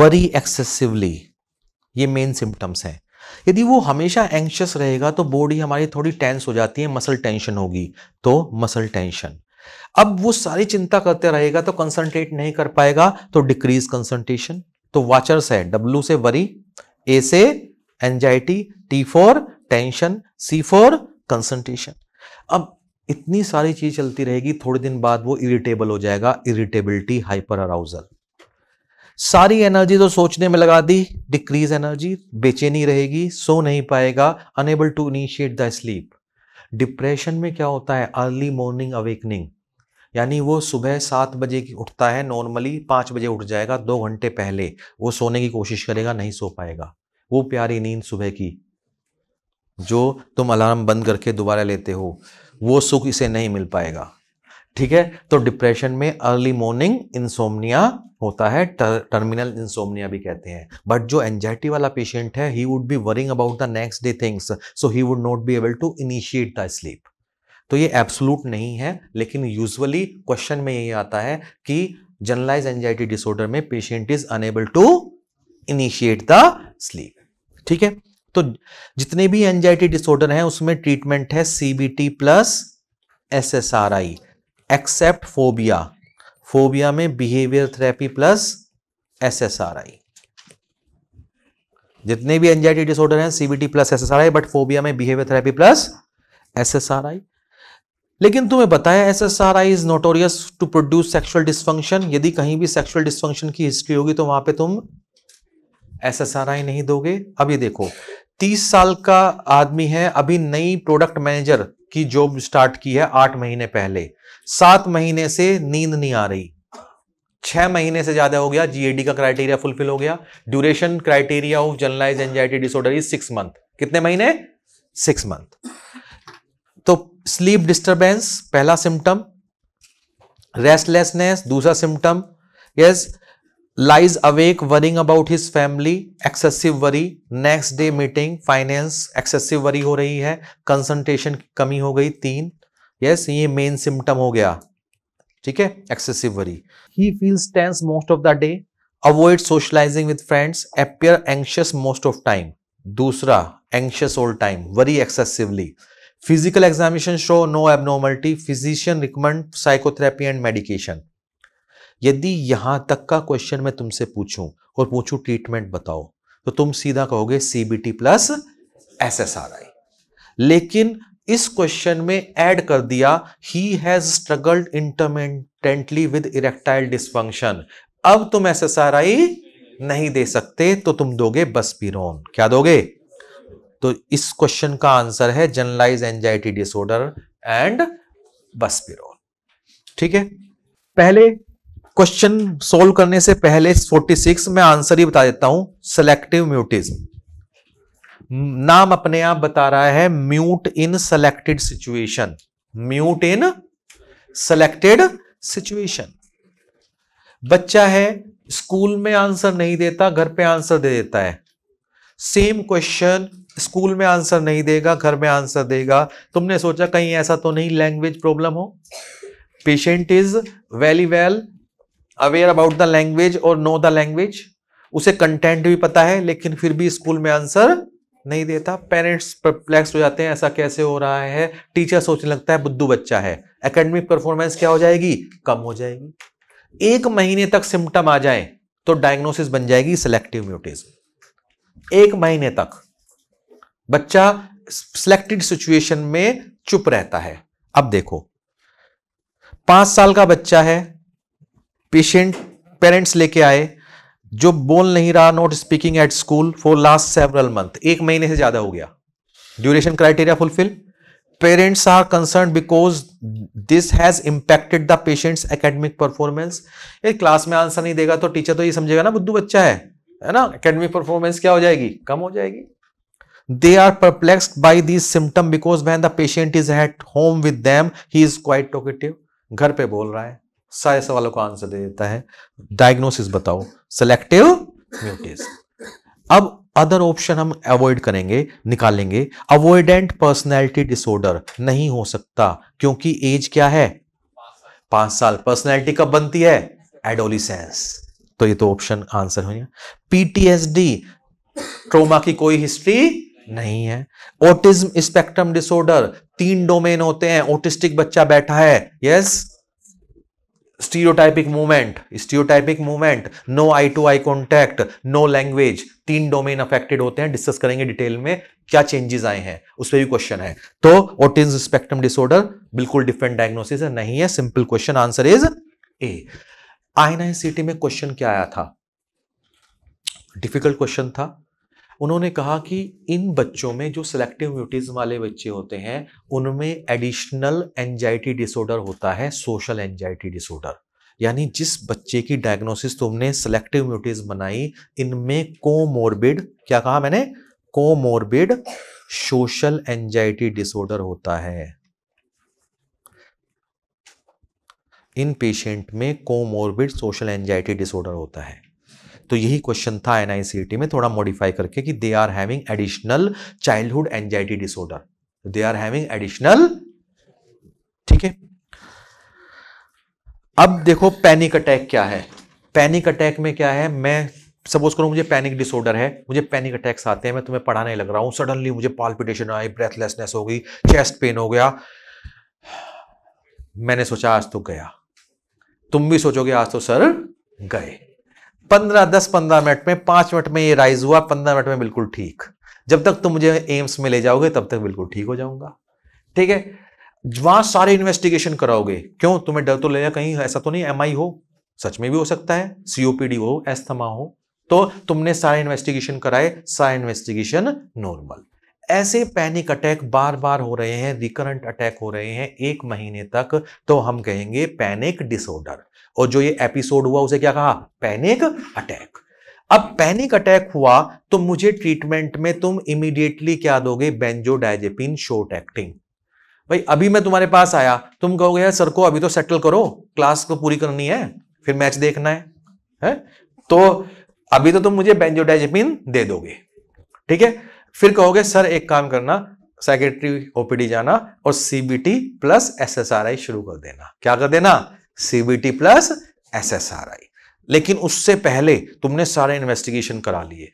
worry excessively ये मेन सिम्टम्स हैं यदि वो हमेशा एंक्शस रहेगा तो बॉडी हमारी थोड़ी टेंस हो जाती है मसल टेंशन होगी तो मसल टेंशन अब वो सारी चिंता करते रहेगा तो कंसंट्रेट नहीं कर पाएगा तो डिक्रीज कंसंट्रेशन तो वाचर्स है डब्ल्यू से वरी ए से anxiety T for tension C for concentration अब इतनी सारी चीज चलती रहेगी थोड़े दिन बाद वो इरिटेबल हो जाएगा इरिटेबिलिटी हाइपर अराउजल सारी एनर्जी तो सोचने में लगा दी डिक्रीज एनर्जी बेचैनी रहेगी सो नहीं पाएगा unable to initiate the sleep depression में क्या होता है अर्ली मॉर्निंग अवेकनिंग यानी वो सुबह सात बजे की उठता है नॉर्मली पाँच बजे उठ जाएगा दो घंटे पहले वो सोने की कोशिश करेगा नहीं सो पाएगा वो प्यारी नींद सुबह की जो तुम अलार्म बंद करके दोबारा लेते हो वो सुख इसे नहीं मिल पाएगा ठीक है तो डिप्रेशन में अर्ली मॉर्निंग इंसोमनिया होता है टर, टर्मिनल इंसोमनिया भी कहते हैं बट जो एंजाइटी वाला पेशेंट है he would be worrying about the next day things so he would not be able to initiate the sleep तो ये एब्सोलूट नहीं है लेकिन यूजुअली क्वेश्चन में यही आता है कि जनरलाइज एंजाइटी डिसऑर्डर में patient is unable to initiate the sleep ठीक है तो जितने भी एंजाइटी डिसऑर्डर हैं उसमें ट्रीटमेंट है CBT plus SSRI except phobia phobia में बिहेवियर थेरेपी प्लस एसएसआरआई जितने भी एंजाइटी डिसऑर्डर हैं CBT plus SSRI but phobia में बिहेवियर थेरेपी प्लस एसएसआरआई लेकिन तुम्हें बताया S S R I is notorious to produce sexual dysfunction यदि कहीं भी सेक्सुअल डिस्फंक्शन की हिस्ट्री होगी तो वहां पे तुम एस एस आर आई नहीं दोगे अब ये देखो तीस साल का आदमी है अभी नई प्रोडक्ट मैनेजर की जॉब स्टार्ट की है आठ महीने पहले सात महीने से नींद नहीं आ रही छह महीने से ज्यादा हो गया जीएडी का क्राइटेरिया फुलफिल हो गया duration criteria of generalise anxiety disorder is six month कितने महीने सिक्स मंथ तो स्लीप डिस्टरबेंस पहला सिम्टम रेस्टलेसनेस दूसरा symptom yes lies awake worrying about his family excessive worry next day meeting finance excessive worry हो रही है concentration की कमी हो गई तीन यस ये मेन सिम्टम हो गया ठीक है excessive worry he feels tense most of the day avoid socialising with friends appear anxious most of time दूसरा anxious all time worry excessively physical examination show no abnormality physician recommend psychotherapy and medication यदि यहां तक का question मैं तुमसे पूछूं और पूछूं ट्रीटमेंट बताओ तो तुम सीधा कहोगे सीबीटी प्लस एसएसआरआई लेकिन इस क्वेश्चन में ऐड कर दिया he has struggled intermittently with erectile dysfunction अब तुम एस एस आर आई नहीं दे सकते तो तुम दोगे पीरोन क्या दोगे तो इस क्वेश्चन का आंसर है generalise anxiety disorder and Peyronie ठीक है पहले क्वेश्चन सोल्व करने से पहले 46 में आंसर ही बता देता हूं सेलेक्टिव म्यूटिज्म नाम अपने आप बता रहा है mute in selected situation mute in selected situation बच्चा है स्कूल में आंसर नहीं देता घर पे आंसर दे देता है सेम क्वेश्चन स्कूल में आंसर नहीं देगा घर में आंसर देगा तुमने सोचा कहीं ऐसा तो नहीं लैंग्वेज प्रॉब्लम हो patient is very well aware about the language और नो द लैंग्वेज उसे कंटेंट भी पता है लेकिन फिर भी स्कूल में आंसर नहीं देता पेरेंट्स परप्लेक्स हो जाते हैं ऐसा कैसे हो रहा है टीचर सोचने लगता है बुद्धू बच्चा है एकेडमिक परफॉर्मेंस क्या हो जाएगी कम हो जाएगी एक महीने तक सिम्टम आ जाए तो डायग्नोसिस बन जाएगी सिलेक्टिव म्यूटिज्म एक महीने तक बच्चा सिलेक्टेड सिचुएशन में चुप रहता है अब देखो पांच साल का बच्चा है पेशेंट पेरेंट्स लेके आए जो बोल नहीं रहा not speaking at school for last several month एक महीने से ज्यादा हो गया duration criteria fulfil parents are concern because this has impacted the patient's academic performance ये क्लास में आंसर नहीं देगा तो टीचर तो ये समझेगा ना बुद्धू बच्चा है है ना एकेडमिक परफॉर्मेंस क्या हो जाएगी कम हो जाएगी they are perplex by this symptom because when the patient is at home with them he is quite talkative घर पे बोल रहा है सारे सवालों को आंसर दे देता है डायग्नोसिस बताओ सेलेक्टिव म्यूटेशन अब अदर ऑप्शन हम अवॉइड करेंगे निकालेंगे अवॉइडेंट पर्सनैलिटी डिसऑर्डर नहीं हो सकता क्योंकि एज क्या है पांच साल पर्सनैलिटी कब बनती है एडोलिसेंस तो ये तो ऑप्शन आंसर हो गया पीटीएसडी ट्रोमा की कोई हिस्ट्री नहीं है ऑटिज्म स्पेक्ट्रम डिसऑर्डर तीन डोमेन होते हैं ऑटिस्टिक बच्चा बैठा है yes yes? Stereotypic movement stereotypic movement no eye to eye contact no language तीन डोमेन अफेक्टेड होते हैं डिस्कस करेंगे डिटेल में क्या चेंजेस आए हैं उस पर भी क्वेश्चन है तो ओटिज स्पेक्ट्रम डिसऑर्डर बिल्कुल डिफरेंट डायग्नोसिस है नहीं है simple question answer is A I में क्वेश्चन क्या आया था डिफिकल्ट क्वेश्चन था उन्होंने कहा कि इन बच्चों में जो सिलेक्टिव म्यूटिज़ वाले बच्चे होते हैं उनमें एडिशनल एंजाइटी डिसऑर्डर होता है सोशल एंजाइटी डिसऑर्डर यानी जिस बच्चे की डायग्नोसिस तुमने सेलेक्टिव म्यूटिज बनाई इनमें कोमोरबिड क्या कहा मैंने कोमोरबिड सोशल एंजाइटी डिसऑर्डर होता है इन पेशेंट में कोमोरबिड सोशल एंजाइटी डिसऑर्डर होता है तो यही क्वेश्चन था एनआईसीटी में थोड़ा मॉडिफाई करके कि they are having additional childhood anxiety disorder they are having additional ठीक है अब देखो पैनिक अटैक क्या है पैनिक अटैक में क्या है मैं सपोज करो मुझे पैनिक डिसऑर्डर है मुझे पैनिक अटैक्स आते हैं मैं तुम्हें पढ़ाने लग रहा हूं सडनली मुझे पॉल्पिटेशन आई ब्रेथलेसनेस हो गई चेस्ट पेन हो गया मैंने सोचा आज तो गया तुम भी सोचोगे आज तो सर गए पंद्रह दस पंद्रह मिनट में पांच मिनट में ये राइज हुआ पंद्रह मिनट में बिल्कुल ठीक जब तक तुम मुझे एम्स में ले जाओगे तब तक बिल्कुल ठीक हो जाऊंगा ठीक है वहां सारे इन्वेस्टिगेशन कराओगे क्यों तुम्हें डर तो लेगा कहीं ऐसा तो नहीं एम हो सच में भी हो सकता है सीओपीडी हो एस्थमा हो तो तुमने सारे इन्वेस्टिगेशन कराए सारे इन्वेस्टिगेशन नॉर्मल ऐसे पैनिक अटैक बार बार हो रहे हैं रिकरेंट अटैक हो रहे हैं एक महीने तक तो हम कहेंगे पैनिक डिसऑर्डर और जो ये एपिसोड हुआ उसे क्या कहा पैनिक अटैक अब पैनिक अटैक हुआ तो मुझे ट्रीटमेंट में तुम इमीडिएटली क्या दोगे डायजेपिन शॉर्ट एक्टिंग भाई अभी मैं तुम्हारे पास आया तुम कहोगे यार सर को अभी तो सेटल करो क्लास को तो पूरी करनी है फिर मैच देखना है, है? तो अभी तो तुम मुझे डायजेपिन दे दोगे ठीक है फिर कहोगे सर एक काम करना सेक्रेटरी ओपीडी जाना और सीबीटी प्लस एसएसआरआई शुरू कर देना क्या कर देना सीबीटी प्लस एसएसआरआई लेकिन उससे पहले तुमने सारे इन्वेस्टिगेशन करा लिए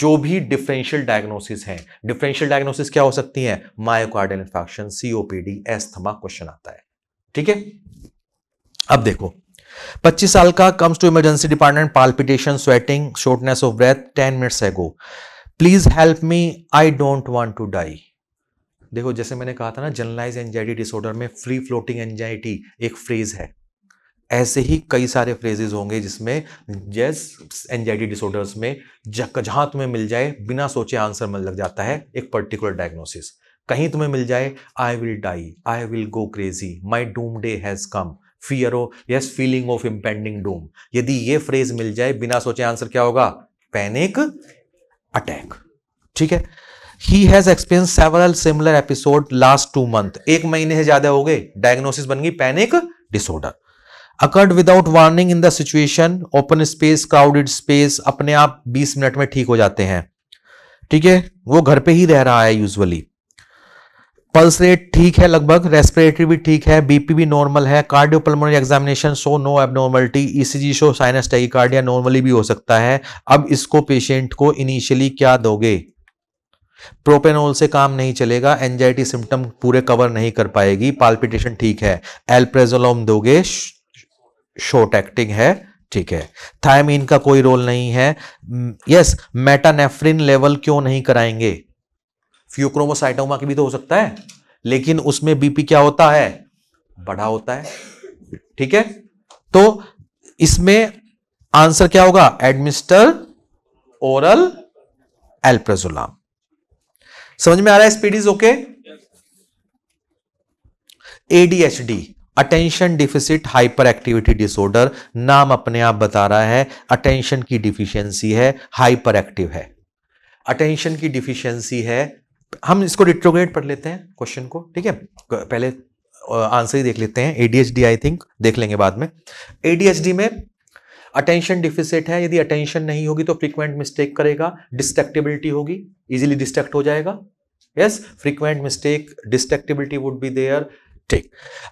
जो भी डिफरेंशियल डायग्नोसिस हैं डिफरेंशियल डायग्नोसिस क्या हो सकती है myocardial infection COPD asthma question आता है ठीक है अब देखो 25 साल का comes to emergency department palpitation sweating shortness of breath 10 minutes ago please help me I don't want to die देखो जैसे मैंने कहा था ना जनरलाइज एंजाइटी डिसऑर्डर में फ्री फ्लोटिंग एंजाइटी एक फ्रेज है ऐसे ही कई सारे फ्रेजेज होंगे जिसमें जैस एंजाइटी डिसऑर्डर्स में जहाँ तुम्हें मिल जाए बिना सोचे आंसर मन लग जाता है एक पर्टिकुलर डायग्नोसिस कहीं तुम्हें मिल जाए I will die I will go crazy my doomsday has come fear oh yes feeling of impending doom यदि ये फ्रेज मिल जाए बिना सोचे आंसर क्या होगा पैनिक अटैक ठीक है he has experience several similar episode last two month एक महीने से ज्यादा हो गए डायग्नोसिस बन गई panic disorder occurred without warning in the situation open space crowded space अपने आप 20 मिनट में ठीक हो जाते हैं ठीक है वो घर पे ही रह रहा है यूजुअली पल्स रेट ठीक है लगभग रेस्पिरेटरी भी ठीक है बीपी भी नॉर्मल है cardiopulmonary examination show no abnormality ECG show sinus tachycardia normally भी हो सकता है अब इसको पेशेंट को इनिशियली क्या दोगे प्रोपेनोल से काम नहीं चलेगा एंजाइटी सिम्टम पूरे कवर नहीं कर पाएगी पाल्पिटेशन ठीक है एल्प्रेजोलोम दोगे शोट एक्टिंग है ठीक है थायमीन का कोई रोल नहीं है यस मेटानेफ्रिन लेवल क्यों नहीं कराएंगे फ्यूक्रोमोसाइटोमा की भी तो हो सकता है लेकिन उसमें बीपी क्या होता है बढ़ा होता है ठीक है तो इसमें आंसर क्या होगा एडमिस्टर ओरल एल्प्रेजोलाम समझ में आ रहा है speed is okay ADHD attention deficit hyperactivity disorder नाम अपने आप बता रहा है अटेंशन की डिफिशियंसी है हाइपर एक्टिव है अटेंशन की डिफिशियंसी है हम इसको रिट्रोग्रेड पढ़ लेते हैं क्वेश्चन को ठीक है पहले आंसर ही देख लेते हैं एडीएचडी आई थिंक देख लेंगे बाद में एडीएचडी में अटेंशन डिफिसिट है यदि अटेंशन नहीं होगी तो फ्रीक्वेंट मिस्टेक करेगा डिस्ट्रक्टेबिलिटी होगी इजीली डिस्ट्रक्ट हो जाएगा yes frequent mistake distractibility would be there ठीक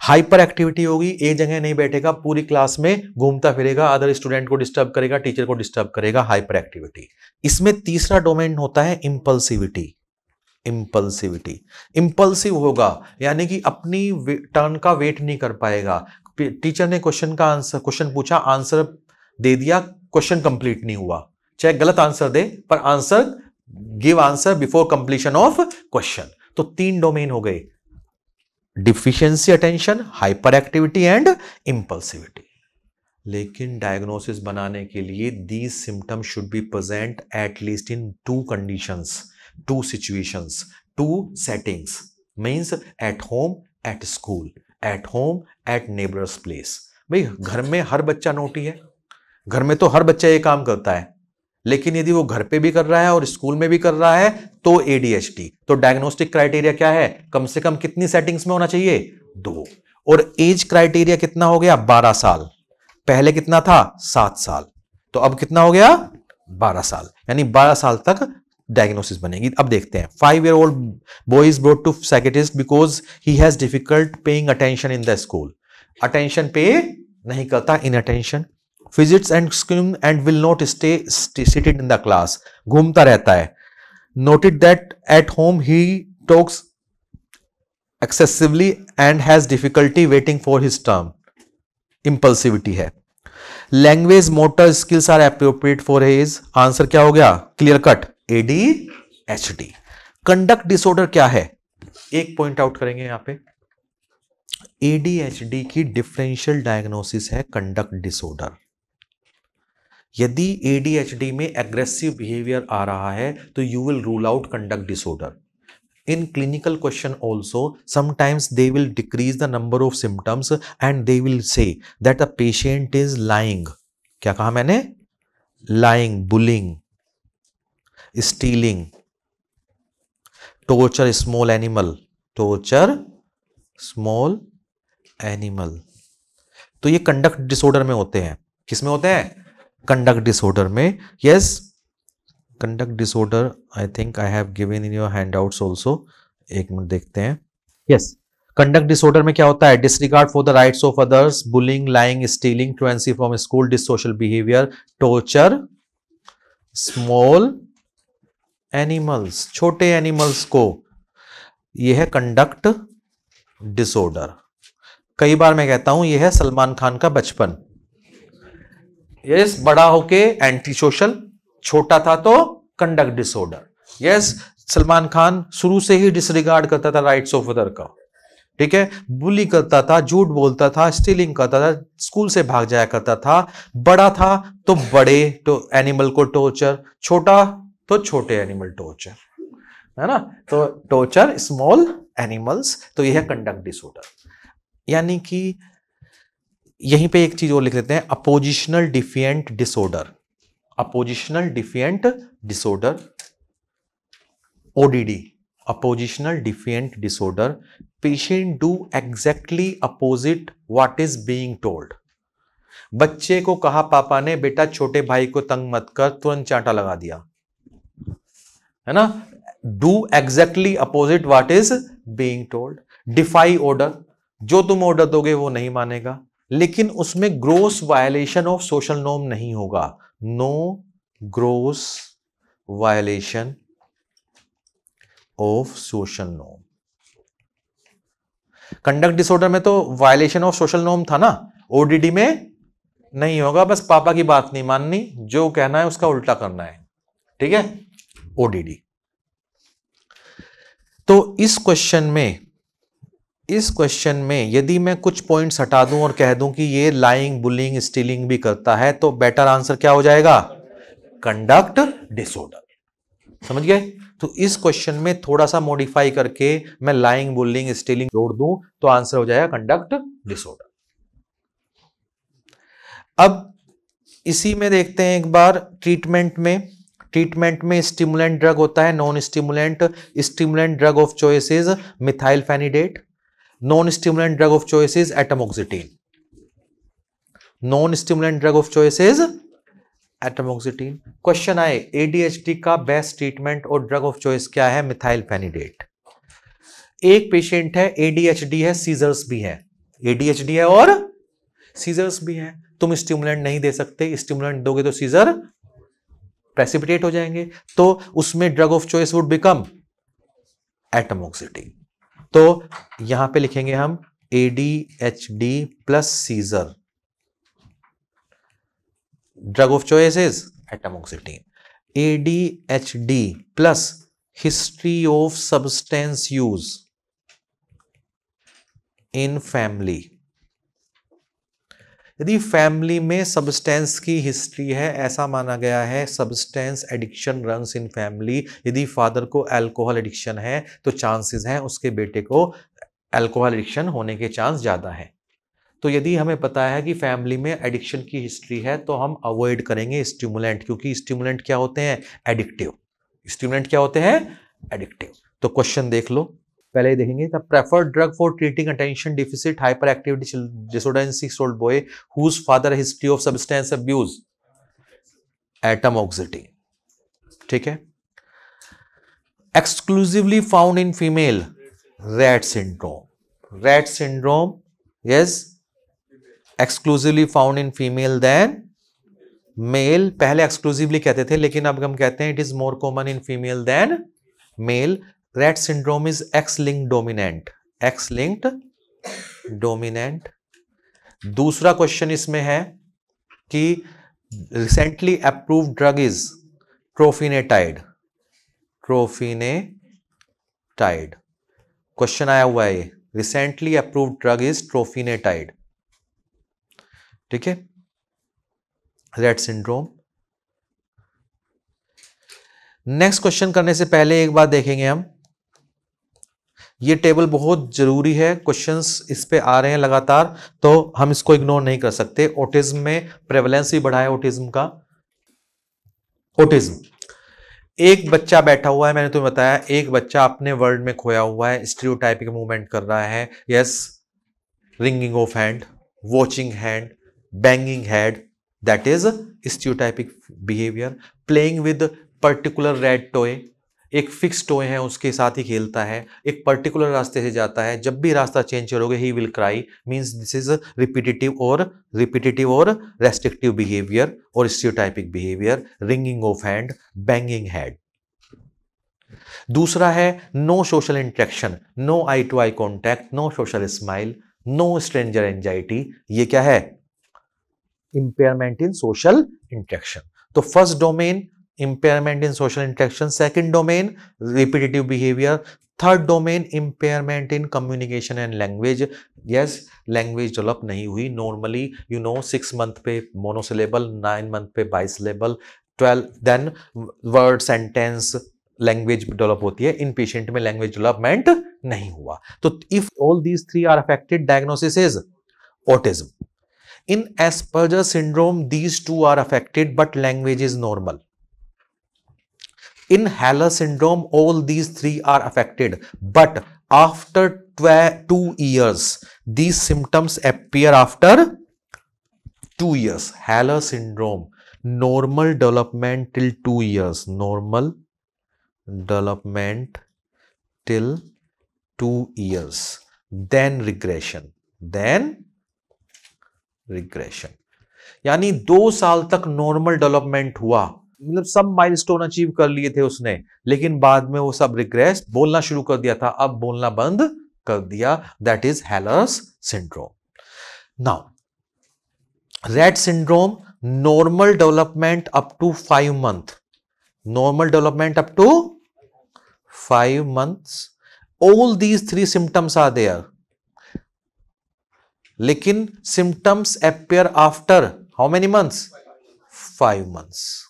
हाइपर एक्टिविटी होगी एक जगह नहीं बैठेगा पूरी क्लास में घूमता फिरेगा अदर स्टूडेंट को डिस्टर्ब करेगा टीचर को डिस्टर्ब करेगा हाइपर एक्टिविटी इसमें तीसरा डोमेन होता है इंपल्सिविटी इंपल्सिविटी इंपल्सिव होगा यानी कि अपनी टर्न का वेट नहीं कर पाएगा टीचर ने क्वेश्चन का आंसर क्वेश्चन पूछा आंसर दे दिया क्वेश्चन कंप्लीट नहीं हुआ चाहे गलत आंसर दे पर answer give answer before completion of question तो तीन डोमेन हो गए deficiency attention hyperactivity and impulsivity लेकिन डायग्नोसिस बनाने के लिए these symptom should be present at least in two conditions two situations two settings means at home at school at home at neighbours place भाई घर में हर बच्चा naughty है घर में तो हर बच्चा ये काम करता है लेकिन यदि वो घर पे भी कर रहा है और स्कूल में भी कर रहा है तो एडीएसटी तो डायग्नोस्टिक क्राइटेरिया क्या है कम से कम कितनी सेटिंग्स में होना चाहिए दो और एज क्राइटेरिया कितना हो गया बारह साल पहले कितना था सात साल तो अब कितना हो गया बारह साल यानी बारह साल तक डायग्नोसिस बनेगी अब देखते हैं five year old boy is brought to psychiatrist because he has difficult paying attention in the school attention pay नहीं करता inattention fidgets and scream and will not stay seated in the class घूमता रहता है noted that at home he talks excessively and has difficulty waiting for his turn impulsivity है language motor skills are appropriate for his answer क्या हो गया clear cut AD H D conduct disorder क्या है एक पॉइंट आउट करेंगे यहां पे एडीएचडी की डिफरेंशियल डायग्नोसिस है कंडक्ट डिसऑर्डर यदि ADHD में एग्रेसिव बिहेवियर आ रहा है तो you will rule out conduct disorder in clinical question also sometimes they will decrease the number of symptoms and they will say that a patient is lying क्या कहा मैंने lying bullying stealing torture small animal torture small animal तो ये conduct disorder में होते हैं किसमें होते हैं कंडक्ट डिसऑर्डर में yes conduct disorder I think I have given in your hand out also एक मिनट देखते हैं यस कंडक्ट डिसऑर्डर में क्या होता है disregard for the rights of others bullying lying stealing truancy from school dissocial behaviour torture small animals छोटे animals को यह है कंडक्ट डिसऑर्डर कई बार मैं कहता हूं यह है सलमान खान का बचपन यस बड़ा होके एंटी सोशल छोटा था तो conduct disorder yes Salman Khan शुरू से ही डिसरिगार्ड करता था राइट्स ऑफ अदर का ठीक है बुली करता था झूठ बोलता था स्टीलिंग करता था स्कूल से भाग जाया करता था बड़ा था तो बड़े तो एनिमल को टॉर्चर छोटा तो छोटे एनिमल टॉर्चर है ना तो टॉर्चर स्मॉल एनिमल्स तो यह है कंडक्ट डिसऑर्डर यानी कि यहीं पे एक चीज और लिख लेते हैं oppositional defiant disorder oppositional defiant disorder ODD oppositional defiant disorder patient do exactly opposite what is being told बच्चे को कहा पापा ने बेटा छोटे भाई को तंग मत कर तुरंत चांटा लगा दिया है ना do exactly opposite what is being told defy order जो तुम ऑर्डर दोगे वो नहीं मानेगा लेकिन उसमें gross violation of social norm नहीं होगा no gross violation of social norm conduct disorder में तो वायलेशन ऑफ सोशल नॉर्म था ना ओडीडी में नहीं होगा बस पापा की बात नहीं माननी जो कहना है उसका उल्टा करना है ठीक है ओडीडी तो इस क्वेश्चन में इस क्वेश्चन में यदि मैं कुछ पॉइंट्स हटा दूं और कह दूं कि ये लाइंग बुलिंग स्टीलिंग भी करता है तो बेटर आंसर क्या हो जाएगा कंडक्ट डिसऑर्डर समझ गए तो इस क्वेश्चन में थोड़ा सा मॉडिफाई करके मैं लाइंग बुलिंग स्टीलिंग जोड़ दूं तो आंसर हो जाएगा कंडक्ट डिसऑर्डर अब इसी में देखते हैं एक बार ट्रीटमेंट में ट्रीटमेंट में स्टिमुलेंट ड्रग होता है non stimulant stimulant drug of choice is methylphenidate non stimulant drug of choice is atomoxetine non stimulant drug of choice is atomoxetine question आए एडीएचडी का बेस्ट ट्रीटमेंट और drug of choice क्या है methyl पेनीडेट एक patient है ADHD है seizures भी है एडीएचडी है और सीजर्स भी है तुम स्टिमुलेंट नहीं दे सकते स्टिमुलेंट दोगे तो सीजर प्रेसिपिटेट हो जाएंगे तो उसमें drug of choice would become atomoxetine तो यहां पे लिखेंगे हम A D H D plus seizure drug of choice is atomoxetine A D H D plus history of substance use in family यदि फैमिली में सब्सटेंस की हिस्ट्री है ऐसा माना गया है substance addiction runs in family यदि फादर को अल्कोहल एडिक्शन है तो चांसेस हैं उसके बेटे को अल्कोहल एडिक्शन होने के चांस ज़्यादा हैं तो यदि हमें पता है कि फैमिली में एडिक्शन की हिस्ट्री है तो हम अवॉइड करेंगे स्टिमुलेंट क्योंकि स्टिमुलेंट क्या होते हैं एडिक्टिव स्टिमुलेंट क्या होते हैं एडिक्टिव तो क्वेश्चन देख लो पहले ही देखेंगे prefer preferred drug for treating attention deficit hyperactivity disorder in six old boy whose father history of substance abuse atomoxetine ठीक है exclusively found in female Rett syndrome Rett syndrome yes exclusively found in female than male पहले exclusively कहते थे लेकिन अब हम कहते हैं it is more common in female than male Rett syndrome is X link dominant X linked dominant दूसरा question इसमें है कि recently approve drug is trofinetide trofinetide question आया हुआ है ये recently approve drug is trofinetide ठीक है रेड सिंड्रोम नेक्स्ट क्वेश्चन करने से पहले एक बार देखेंगे हम ये टेबल बहुत ज़रूरी है क्वेश्चंस इस पे आ रहे हैं लगातार तो हम इसको इग्नोर नहीं कर सकते ओटिज्म में प्रेवलेंस भी बढ़ा है ओटिज्म का ओटिज्म एक बच्चा बैठा हुआ है मैंने तुम्हें बताया एक बच्चा अपने वर्ल्ड में खोया हुआ है स्ट्रियोटाइपिक मूवमेंट कर रहा है yes wringing of hand watching hand banging head that is stereotypic behaviour playing with particular red toy एक फिक्स टोए है उसके साथ ही खेलता है एक पर्टिकुलर रास्ते से जाता है जब भी रास्ता चेंज करोगे he will cry means this is repetitive और रिपीटेटिव और रेस्ट्रिक्टिव बिहेवियर और stereotypic behaviour wringing of hand banging head दूसरा है no social interaction no eye to eye contact no social smile no stranger anxiety ये क्या है impairment in social interaction तो first domain impairment in social interaction second domain repetitive behaviour third domain impairment in communication and language yes language develop नहीं हुई normally you know six month पे monosyllable nine month पे bisyllable twelve then word sentence language develop होती है इन patient में language development नहीं हुआ तो if all these three are affected diagnosis is autism in Asperger syndrome these two are affected but language is normal In Haller syndrome, all these three are affected, but after two years, these symptoms appear after two years. Haller syndrome, normal development till two years, normal development till two years, then regression, then regression. यानी दो साल तक normal development हुआ मतलब सब milestone achieve कर लिए थे उसने लेकिन बाद में वो सब रिग्रेस बोलना शुरू कर दिया था अब बोलना बंद कर दिया that is Heller's syndrome now Rett syndrome normal development up to five month normal development up to five month all these three symptoms are there लेकिन symptoms appear after how many months five months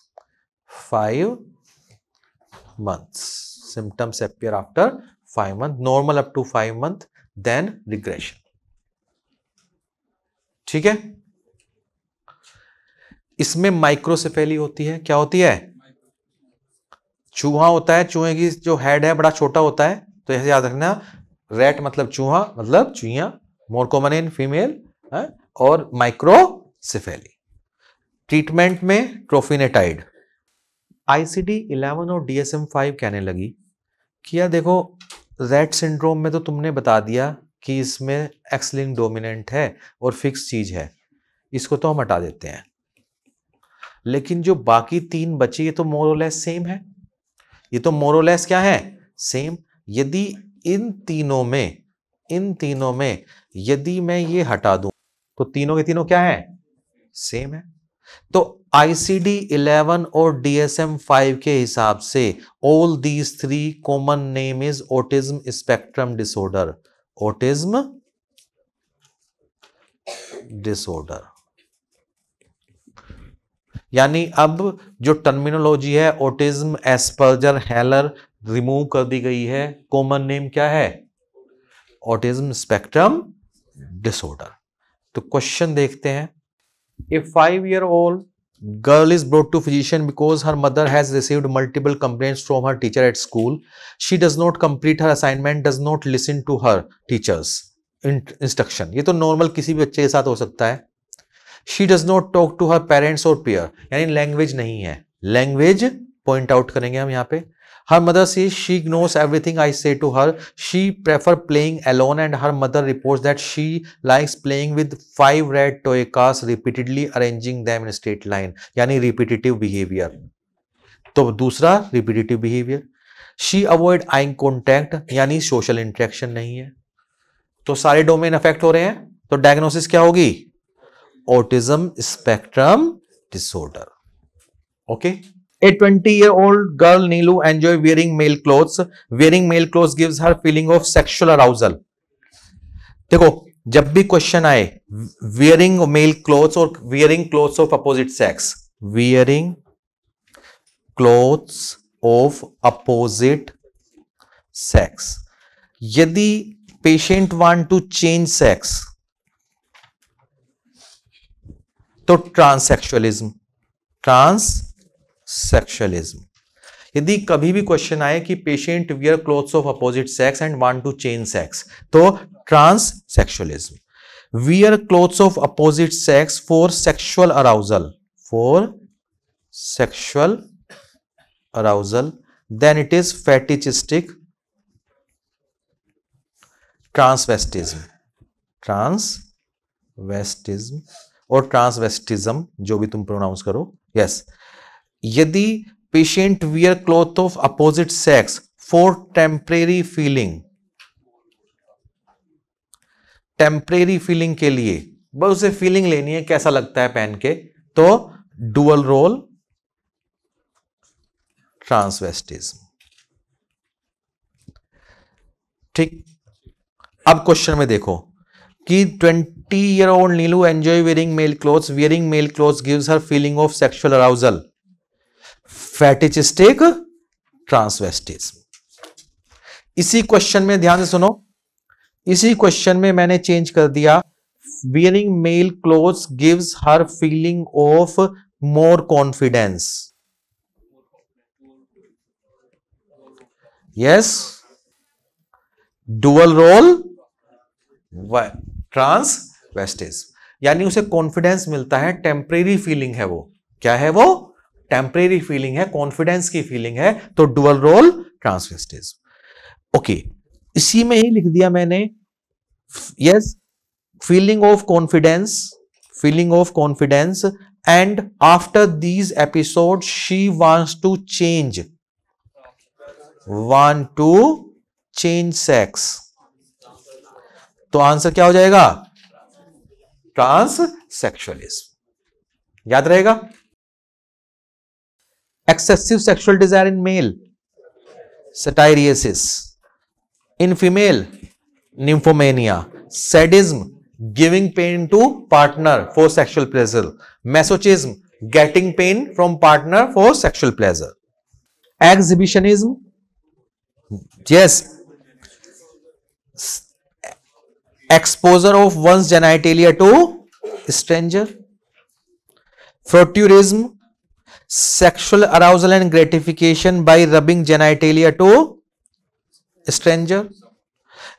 five month symptoms appear after five month normal up to five month then regression ठीक है इसमें microcephaly होती है क्या होती है चूहा होता है चूहे की जो हेड है बड़ा छोटा होता है तो ऐसे याद रखना रेट मतलब चूहा मतलब चूहिया मोरकोमन इन फीमेल है? और माइक्रोसिफेली ट्रीटमेंट में ट्रोफिनेटाइड आईसीडी 11 और डीएसएम 5 कहने लगी कि यार देखो रेड सिंड्रोम में तो तुमने बता दिया कि इसमें एक्सलिंग डोमिनेंट है और फिक्स चीज़ है इसको तो हम हटा देते हैं लेकिन जो बाकी तीन बची ये तो मोरोलेस सेम है ये तो मोरोलेस क्या है सेम यदि इन तीनों में इन तीनों में यदि मैं ये हटा दूं तो तीनों के तीनों क्या है सेम है तो आईसीडी 11 और डीएसएम 5 के हिसाब से all these three common name is autism spectrum disorder autism disorder यानी अब जो टर्मिनोलॉजी है ऑटिज्म एस्पर्जर हेलर रिमूव कर दी गई है कॉमन नेम क्या है ऑटिज्म स्पेक्ट्रम डिसऑर्डर तो क्वेश्चन देखते हैं a five year old girl is brought to physician because her mother has received multiple complaints from her teacher at school she does not complete her assignment does not listen to her teachers instruction ये तो normal किसी भी बच्चे के साथ हो सकता है she does not talk to her parents और पियर यानी लैंग्वेज नहीं है लैंग्वेज पॉइंट आउट करेंगे हम यहाँ पे her mother see she knows everything I say to her she prefer playing alone and her mother report that she likes playing with five red toy cars repeatedly arranging them in straight line यानी repetitive behaviour तो दूसरा repetitive behaviour she avoid आइंग contact यानी social interaction नहीं है तो सारे domain affect हो रहे हैं तो डायग्नोसिस क्या होगी autism spectrum disorder okay A 20-year-old girl Nilu enjoy wearing male clothes. Wearing male clothes gives her feeling of sexual arousal. देखो जब भी क्वेश्चन आए वेयरिंग मेल क्लोथ्स और wearing clothes of opposite sex wearing clothes of opposite sex यदि patient want to change sex तो transsexualism trans सेक्शुअलिज्म यदि कभी भी क्वेश्चन आए कि patient wear clothes of opposite sex and want to change sex तो transsexualism wear clothes of opposite sex for sexual arousal for sexual arousal then it is fetishistic transvestism transvestism और transvestism जो भी तुम pronounce करो yes yes. यदि patient wear cloth of opposite sex for temporary feeling temporary feeling के लिए बस उसे फीलिंग लेनी है कैसा लगता है पहन के तो डुअल रोल ट्रांसवेस्टिज्म ठीक अब क्वेश्चन में देखो कि 20 year old Neelu enjoy wearing male clothes wearing male clothes gives her feeling of sexual arousal fetishistic transvestism इसी क्वेश्चन में ध्यान से सुनो इसी क्वेश्चन में मैंने चेंज कर दिया male cloth clothes her feeling of more confidence yes dual role role transvestism यानी उसे कॉन्फिडेंस मिलता है टेम्परेरी फीलिंग है वो क्या है वो टेम्परेरी फीलिंग है कॉन्फिडेंस की फीलिंग है तो डुअल रोल ट्रांसवेस्टिज ओके इसी में ही लिख दिया मैंने yes feeling of confidence feeling of confidence and after these episode she wants to change want to change sex तो आंसर क्या हो जाएगा ट्रांस सेक्शुअलिज्म याद रहेगा excessive sexual desire in male satyriasis in female nymphomania sadism giving pain to partner for sexual pleasure masochism getting pain from partner for sexual pleasure exhibitionism yes exposure of one's genitalia to stranger frotteurism sexual arousal and gratification by rubbing genitalia to stranger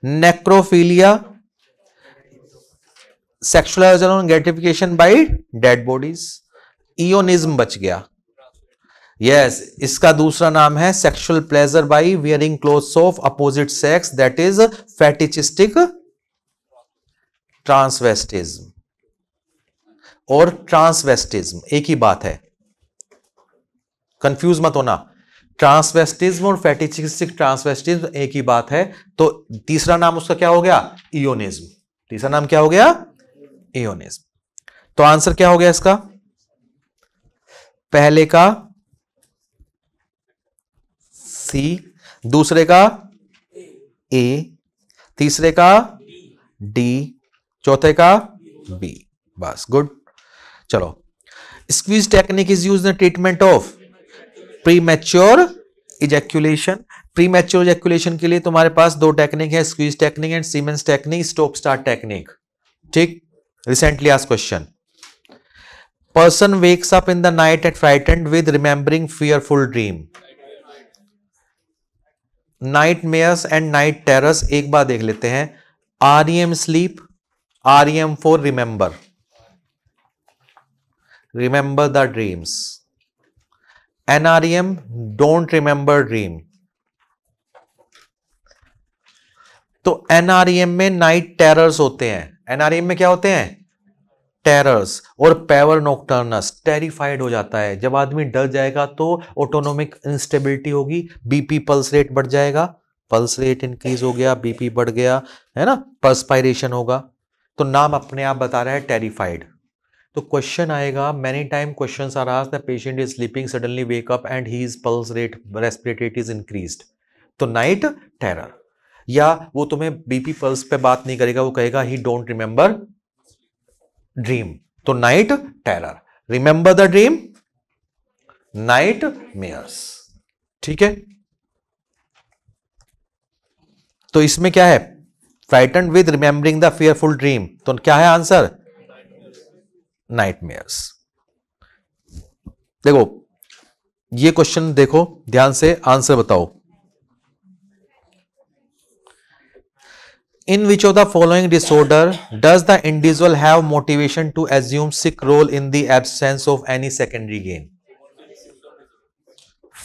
necrophilia sexual arousal and gratification by dead bodies eonism बच गया yes yes, इसका दूसरा नाम है sexual pleasure by wearing cloth of opposite sex that is fetishistic transvestism और transvestism एक ही बात है कंफ्यूज मत होना ट्रांसवेस्टिज्म और फैटिस्टिक ट्रांसवेस्टिज्म एक ही बात है तो तीसरा नाम उसका क्या हो गया इोनिज्म तीसरा नाम क्या हो गया इोनिज्म तो आंसर क्या हो गया इसका पहले का सी दूसरे का ए तीसरे का डी चौथे का बी बस गुड चलो squeeze technique is use in treatment of premature ejaculation premature ejaculation के लिए तुम्हारे पास दो टेक्निक है squeeze technique and Semans technique stop start technique ठीक रिसेंटली आज question person wakes up in the night at frightened with remembering fearful dream nightmares and night terrors एक बार देख लेते हैं R M sleep R M for remember remember the dreams NREM don't remember dream तो NREM e में night terrors होते हैं NRM e में क्या होते हैं टेरर्स और पैवर नोक्टर्नस टेरिफाइड हो जाता है जब आदमी डर जाएगा तो ऑटोनोमिक इंस्टेबिलिटी होगी बीपी पल्स रेट बढ़ जाएगा पल्स रेट इंक्रीज हो गया बीपी बढ़ गया है ना पर्सपायरेशन होगा तो नाम अपने आप बता रहा है टेरिफाइड तो क्वेश्चन आएगा मैनी टाइम क्वेश्चन आर आज the patient is sleeping suddenly wake up and he is pulse rate respirate is increase तो नाइट टेरर या वो तुम्हें बीपी पल्स पे बात नहीं करेगा वो कहेगा ही डोंट रिमेंबर ड्रीम तो night terror remember the dream nightmares ठीक है तो इसमें क्या है frighten with remembering the fearful dream तो क्या है आंसर नाइटमेयर्स देखो ये क्वेश्चन देखो ध्यान से आंसर बताओ in which of the following disorder does the individual have motivation to assume sick role in the absence of any secondary gain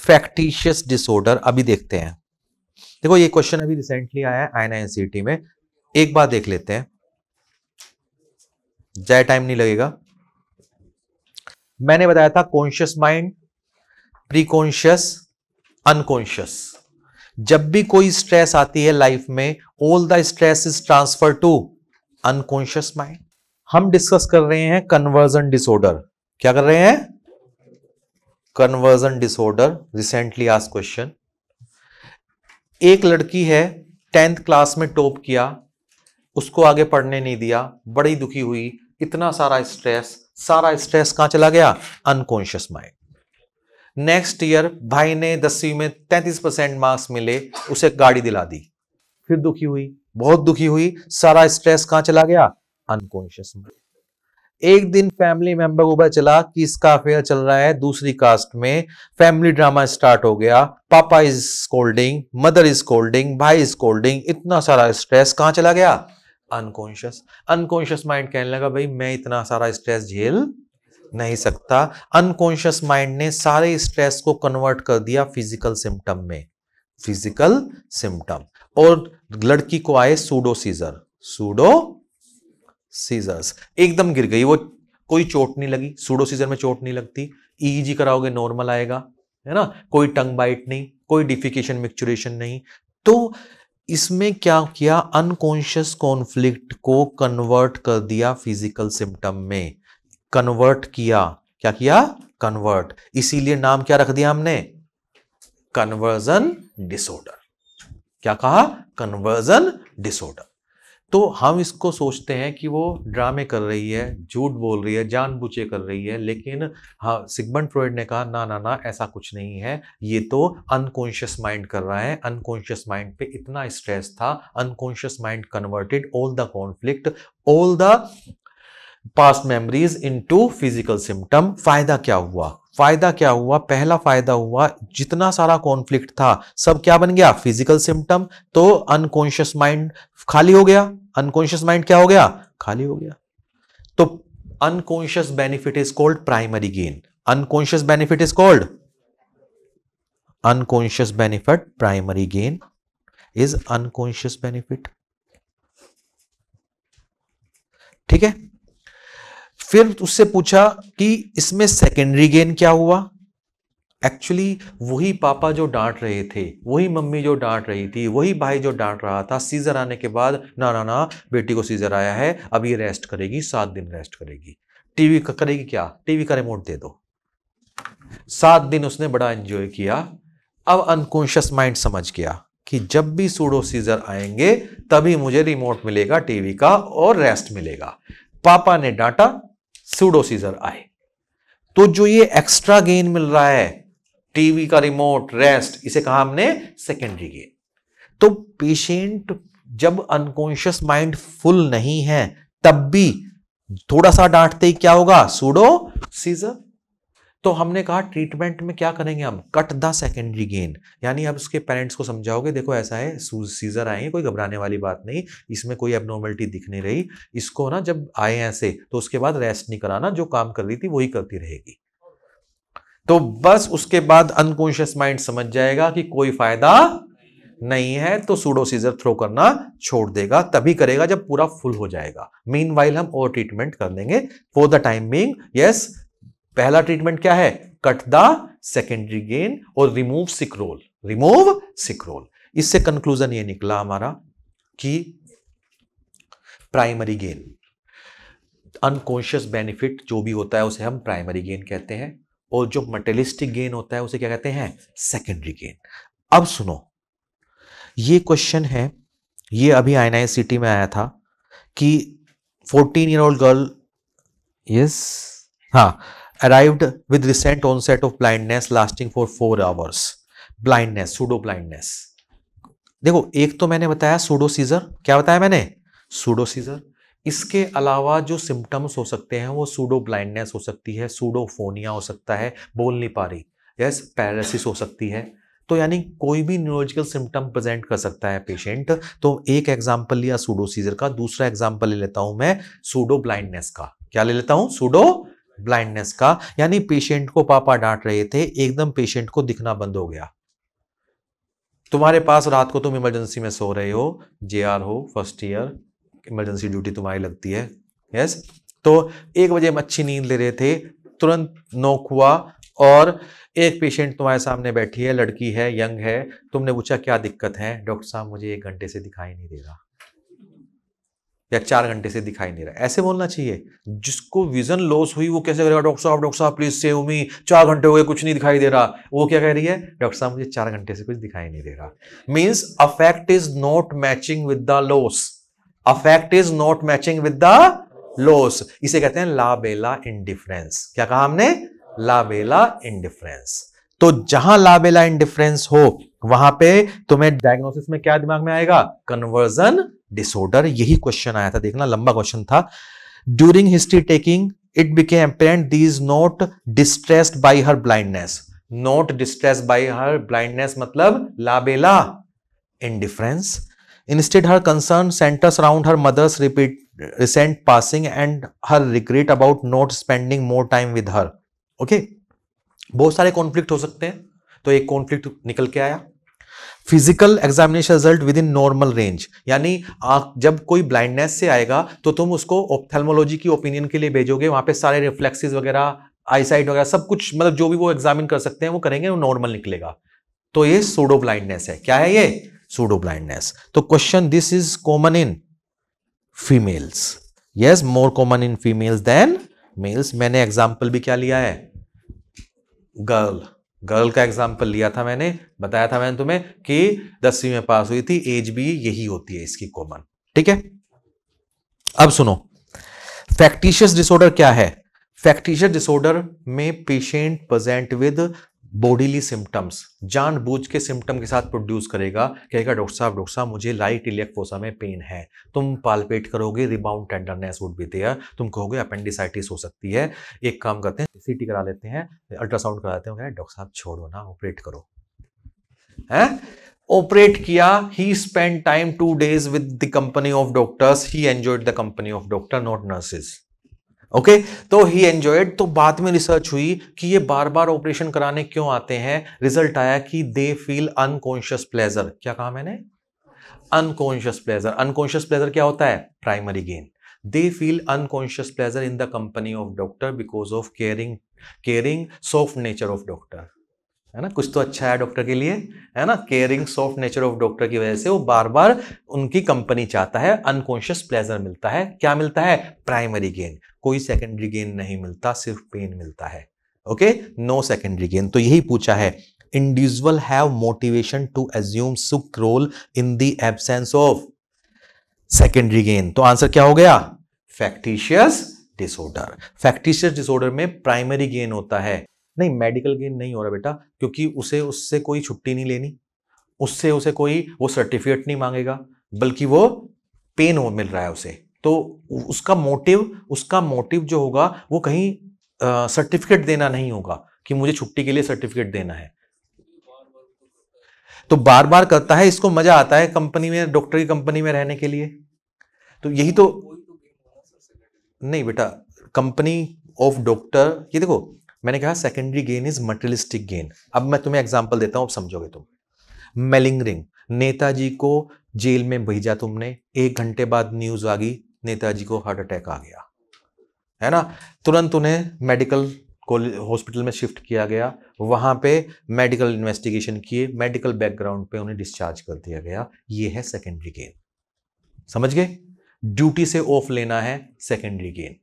factitious disorder अभी देखते हैं देखो ये क्वेश्चन अभी रिसेंटली आया है आई में एक बार देख लेते हैं ज्यादा टाइम नहीं लगेगा मैंने बताया था conscious mind preconscious unconscious जब भी कोई स्ट्रेस आती है लाइफ में all the stress is transfer to unconscious mind हम डिस्कस कर रहे हैं कन्वर्जन डिसऑर्डर क्या कर रहे हैं कन्वर्जन डिसऑर्डर रिसेंटली आज क्वेश्चन एक लड़की है टेंथ क्लास में टॉप किया उसको आगे पढ़ने नहीं दिया बड़ी दुखी हुई इतना सारा स्ट्रेस सारा स्ट्रेस कहां चला गया अनकॉन्शियस माइंड नेक्स्ट ईयर भाई ने दसवीं में तैंतीस परसेंट मार्क्स मिले उसे गाड़ी दिला दी फिर दुखी हुई बहुत दुखी हुई सारा स्ट्रेस कहां चला गया अनकॉन्शियस माइंड एक दिन फैमिली मेंबर को पता चला कि इसका अफेयर चल रहा है दूसरी कास्ट में फैमिली ड्रामा स्टार्ट हो गया पापा is scolding mother is scolding भाई इज कोल्डिंग इतना सारा स्ट्रेस कहां चला गया अनकॉन्शियस अनकॉन्शियस माइंड कहने लगा भाई मैं इतना सारा स्ट्रेस झेल नहीं सकता अनकॉन्शियस माइंड ने सारे स्ट्रेस को कन्वर्ट कर दिया फिजिकल सिम्टम में फिजिकल सिम्टम और लड़की को आए सूडो सीजर सूडो सीजर्स एकदम गिर गई वो कोई चोट नहीं लगी सूडो सीजर में चोट नहीं लगती ईजी कराओगे नॉर्मल आएगा है ना कोई टंग बाइट नहीं कोई डिफिकेशन मिक्चुरेशन नहीं तो इसमें क्या किया अनकॉन्शियस कॉन्फ्लिक्ट को कन्वर्ट कर दिया फिजिकल सिम्टम में कन्वर्ट किया क्या किया कन्वर्ट इसीलिए नाम क्या रख दिया हमने कन्वर्जन डिसऑर्डर क्या कहा कन्वर्जन डिसऑर्डर तो हम इसको सोचते हैं कि वो ड्रामे कर रही है झूठ बोल रही है जानबूझे कर रही है लेकिन हाँ सिगमंड फ्रॉयड ने कहा ना ना ना ऐसा कुछ नहीं है ये तो अनकॉन्शियस माइंड कर रहा है अनकॉन्शियस माइंड पे इतना स्ट्रेस था unconscious mind converted all the conflict all the past memories into physical symptom फायदा क्या हुआ फायदा क्या हुआ पहला फायदा हुआ जितना सारा कॉन्फ्लिक्ट था सब क्या बन गया फिजिकल सिम्टम तो अनकॉन्शियस माइंड खाली हो गया अनकॉन्शियस माइंड क्या हो गया खाली हो गया तो unconscious benefit is called primary gain unconscious benefit is called unconscious benefit primary gain is unconscious benefit ठीक है फिर उससे पूछा कि इसमें सेकेंडरी गेन क्या हुआ एक्चुअली वही पापा जो डांट रहे थे वही मम्मी जो डांट रही थी वही भाई जो डांट रहा था सीजर आने के बाद ना ना ना बेटी को सीजर आया है अब ये रेस्ट करेगी सात दिन रेस्ट करेगी टीवी करेगी क्या टीवी का रिमोट दे दो सात दिन उसने बड़ा एंजॉय किया अब अनकॉन्शियस माइंड समझ गया कि जब भी सूडो सीजर आएंगे तभी मुझे रिमोट मिलेगा टीवी का और रेस्ट मिलेगा पापा ने डांटा सूडोसीजर आए तो जो ये एक्स्ट्रा गेन मिल रहा है टीवी का रिमोट रेस्ट इसे कहा हमने सेकेंडरी गेन तो पेशेंट जब अनकॉन्शियस माइंड फुल नहीं है तब भी थोड़ा सा डांटते ही क्या होगा सूडो सीजर तो हमने कहा ट्रीटमेंट में क्या करेंगे हम कट द सेकेंडरी गेन यानी अब उसके पेरेंट्स को समझाओगे देखो ऐसा है सीजर आएंगे कोई घबराने वाली बात नहीं इसमें कोई एबनॉर्मलिटी दिख नहीं रही इसको ना जब आए ऐसे तो उसके बाद रेस्ट नहीं कराना जो काम कर रही थी वही करती रहेगी तो बस उसके बाद अनकॉन्शियस माइंड समझ जाएगा कि कोई फायदा नहीं है तो सूडो सीजर थ्रो करना छोड़ देगा तभी करेगा जब पूरा फुल हो जाएगा मीन हम और ट्रीटमेंट कर लेंगे for the time being yes पहला ट्रीटमेंट क्या है कट द सेकेंडरी गेन और रिमूव सिक्रोल रिमूव सिक्रोल इससे कंक्लूजन ये निकला हमारा कि प्राइमरी गेन अनकॉन्शियस बेनिफिट जो भी होता है उसे हम प्राइमरी गेन कहते हैं और जो मटेलिस्टिक गेन होता है उसे क्या कहते हैं सेकेंडरी गेन अब सुनो ये क्वेश्चन है ये अभी आई सिटी में आया था कि fourteen year old girl yes हाँ arrived with recent onset of blindness lasting for four hours blindness pseudo blindness देखो एक तो मैंने बताया सूडो सीजर क्या बताया मैंने सूडो सीजर इसके अलावा जो सिम्टम्स हो सकते हैं वो सूडो ब्लाइंडनेस हो सकती है सूडोफोनिया हो सकता है बोल नहीं पा रही यस पैरालिसिस हो सकती है तो यानी कोई भी न्यूरोलॉजिकल सिम्टम प्रेजेंट कर सकता है पेशेंट तो एक एग्जाम्पल लिया सूडो सीजर का दूसरा एग्जाम्पल ले लेता हूं मैं सूडो ब्लाइंडनेस का क्या ले लेता हूं सूडो ब्लाइंडनेस का यानी पेशेंट को पापा डांट रहे थे एकदम पेशेंट को दिखना बंद हो गया तुम्हारे पास रात को तुम इमरजेंसी में सो रहे हो जे हो फर्स्ट ईयर इमरजेंसी ड्यूटी तुम्हारी लगती है यस तो एक बजे हम अच्छी नींद ले रहे थे तुरंत नोक हुआ और एक पेशेंट तुम्हारे सामने बैठी है लड़की है यंग है तुमने पूछा क्या दिक्कत है डॉक्टर साहब मुझे एक घंटे से दिखाई नहीं दे रहा या चार घंटे से दिखाई नहीं रहा ऐसे बोलना चाहिए जिसको विजन लॉस हुई वो कैसे करेगा डॉक्टर साहब डॉक्टर साहब प्लीज सेव मी चार घंटे हो गए कुछ नहीं दिखाई दे रहा वो क्या कह रही है डॉक्टर साहब मुझे चार घंटे से कुछ दिखाई नहीं दे रहा means affect is not matching with the loss affect is not matching with the loss इसे कहते हैं लाबेला इनडिफरेंस क्या कहा हमने लाबेला इनडिफरेंस तो जहां लाबेला इनडिफरेंस हो वहां पे तुम्हें डायग्नोसिस में क्या दिमाग में आएगा कन्वर्जन डिसऑर्डर यही क्वेश्चन आया था देखना लंबा क्वेश्चन था during history taking it became apparent she is not distressed by her blindness not distress by her blindness मतलब la belle indifference instead her concern centers around her mother's repeat recent passing and her regret about not spending more time with her okay बहुत सारे conflict हो सकते हैं तो एक conflict निकल के आया physical examination result within normal range यानी जब कोई ब्लाइंडनेस से आएगा तो तुम उसको ऑप्थेलमोलॉजी की ओपिनियन के लिए भेजोगे वहां पे सारे रिफ्लेक्सेस वगैरह आईसाइट वगैरह सब कुछ मतलब जो भी वो एग्जामिन कर सकते हैं वो करेंगे वो नॉर्मल निकलेगा तो ये सोडो ब्लाइंडनेस है क्या है ये सोडो ब्लाइंडनेस तो question this is common in females yes more common in females than males मैंने एग्जाम्पल भी क्या लिया है गर्ल गर्ल का एग्जाम्पल लिया था मैंने बताया था मैंने तुम्हें कि दसवीं में पास हुई थी एज भी यही होती है इसकी कॉमन ठीक है अब सुनो फैक्टिशियस डिसऑर्डर क्या है फैक्टिशियस डिसऑर्डर में patient present with bodily symptoms जानबूझ के सिम्टम के साथ प्रोड्यूस करेगा कहेगा डॉक्टर साहब डॉक्टर साहब मुझे लाइट इलेक् फोसा में पेन है तुम पालपेट करोगे rebound tenderness would be there तुम कहोगे अपेंडिसाइटिस हो सकती है एक काम करते हैं सीटी करा लेते हैं अल्ट्रासाउंड करा लेते हैं डॉक्टर साहब छोड़ो ना ऑपरेट करो है ऑपरेट किया he spend time two days with the company of doctors he enjoyed the company of doctor not nurses okay okay? तो ही एंजॉयड तो बाद में रिसर्च हुई कि ये बार बार ऑपरेशन कराने क्यों आते हैं रिजल्ट आया कि दे फील अनकॉन्शियस प्लेजर क्या कहा मैंने अनकॉन्शियस प्लेजर अनकॉन्शियस प्लेजर क्या होता है primary gain they feel unconscious pleasure in the company of doctor because of caring caring soft nature of doctor है ना कुछ तो अच्छा है डॉक्टर के लिए है ना caring soft nature of doctor की वजह से वो बार बार उनकी कंपनी चाहता है अनकॉन्शियस प्लेजर मिलता है क्या मिलता है प्राइमरी गेन कोई सेकेंडरी गेन नहीं मिलता सिर्फ पेन मिलता है ओके नो सेकेंडरी गेन तो यही पूछा है individual have motivation to assume sick role in the absence of secondary gain तो आंसर क्या हो गया फैक्टिशियस डिसऑर्डर फैक्टिशियस डिसऑर्डर में प्राइमरी गेन होता है नहीं मेडिकल गेन नहीं हो रहा बेटा क्योंकि उसे उससे कोई छुट्टी नहीं लेनी उससे उसे कोई वो सर्टिफिकेट नहीं मांगेगा बल्कि वो पेन हो मिल रहा है उसे तो उसका मोटिव उसका मोटिव जो होगा वो कहीं सर्टिफिकेट देना नहीं होगा कि मुझे छुट्टी के लिए सर्टिफिकेट देना है तो बार बार करता है इसको मजा आता है कंपनी में डॉक्टर की कंपनी में रहने के लिए तो यही तो नहीं बेटा कंपनी ऑफ डॉक्टर ये देखो मैंने कहा secondary gain is materialistic gain अब मैं तुम्हें एग्जाम्पल देता हूँ अब समझोगे तुम मेलिंग रिंग नेताजी को जेल में भेजा तुमने एक घंटे बाद न्यूज आ गई नेताजी को हार्ट अटैक आ गया है ना तुरंत उन्हें मेडिकल हॉस्पिटल में शिफ्ट किया गया वहां पे मेडिकल इन्वेस्टिगेशन किए मेडिकल बैकग्राउंड पे उन्हें डिस्चार्ज कर दिया गया ये है सेकेंडरी गेन समझ गए ड्यूटी से ऑफ लेना है सेकेंडरी गेन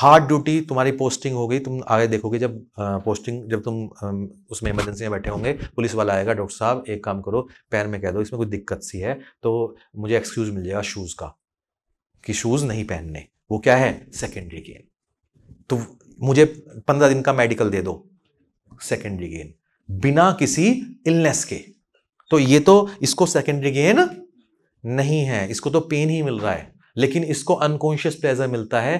हार्ड ड्यूटी तुम्हारी पोस्टिंग हो गई तुम आगे देखोगे जब आ, पोस्टिंग जब तुम आ, उसमें इमरजेंसी में बैठे होंगे पुलिस वाला आएगा डॉक्टर साहब एक काम करो पैर में कह दो इसमें कुछ दिक्कत सी है तो मुझे एक्सक्यूज मिल जाएगा शूज़ का कि शूज़ नहीं पहनने वो क्या है सेकेंडरी गेन तो मुझे पंद्रह दिन का मेडिकल दे दो सेकेंडरी गेन बिना किसी इलनेस के तो ये तो इसको सेकेंडरी गेन नहीं है इसको तो पेन ही मिल रहा है लेकिन इसको अनकॉन्शियस प्लेजर मिलता है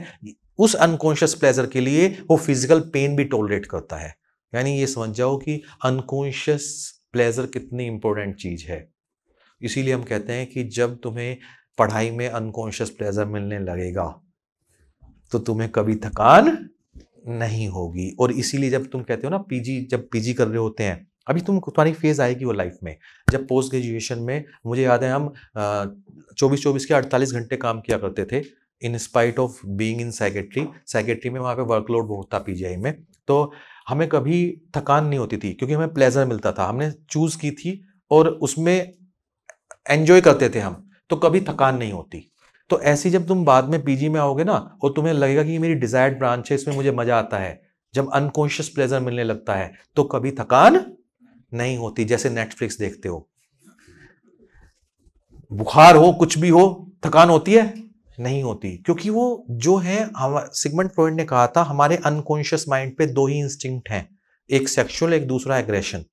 उस अनकॉन्शियस प्लेजर के लिए वो फिजिकल पेन भी टॉलरेट करता है यानी ये समझ जाओ कि अनकॉन्शियस प्लेजर कितनी इंपॉर्टेंट चीज़ है इसीलिए हम कहते हैं कि जब तुम्हें पढ़ाई में अनकॉन्शियस प्लेजर मिलने लगेगा तो तुम्हें कभी थकान नहीं होगी और इसीलिए जब तुम कहते हो ना पीजी जब पीजी कर रहे होते हैं अभी तुम तुम्हारी फेज आएगी वो लाइफ में जब पोस्ट ग्रेजुएशन में मुझे याद है हम चौबीस चौबीस के अड़तालीस घंटे काम किया करते थे in spite of being in secretary secretary में वहाँ पे वर्कलोड बहुत था पीजीआई में तो हमें कभी थकान नहीं होती थी क्योंकि हमें प्लेजर मिलता था हमने चूज़ की थी और उसमें एन्जॉय करते थे हम तो कभी थकान नहीं होती तो ऐसी जब तुम बाद में पीजी में आओगे ना और तुम्हें लगेगा कि ये मेरी डिजायर्ड ब्रांच है इसमें मुझे मज़ा आता है जब अनकॉन्शियस प्लेजर मिलने लगता है तो कभी थकान नहीं होती जैसे नेटफ्लिक्स देखते हो बुखार हो कुछ भी हो थकान होती है नहीं होती क्योंकि वो जो है हम सिगमेंट फ्रोइड ने कहा था हमारे अनकॉन्शियस माइंड पे दो ही इंस्टिंक्ट हैं एक सेक्सुअल एक दूसरा एग्रेशन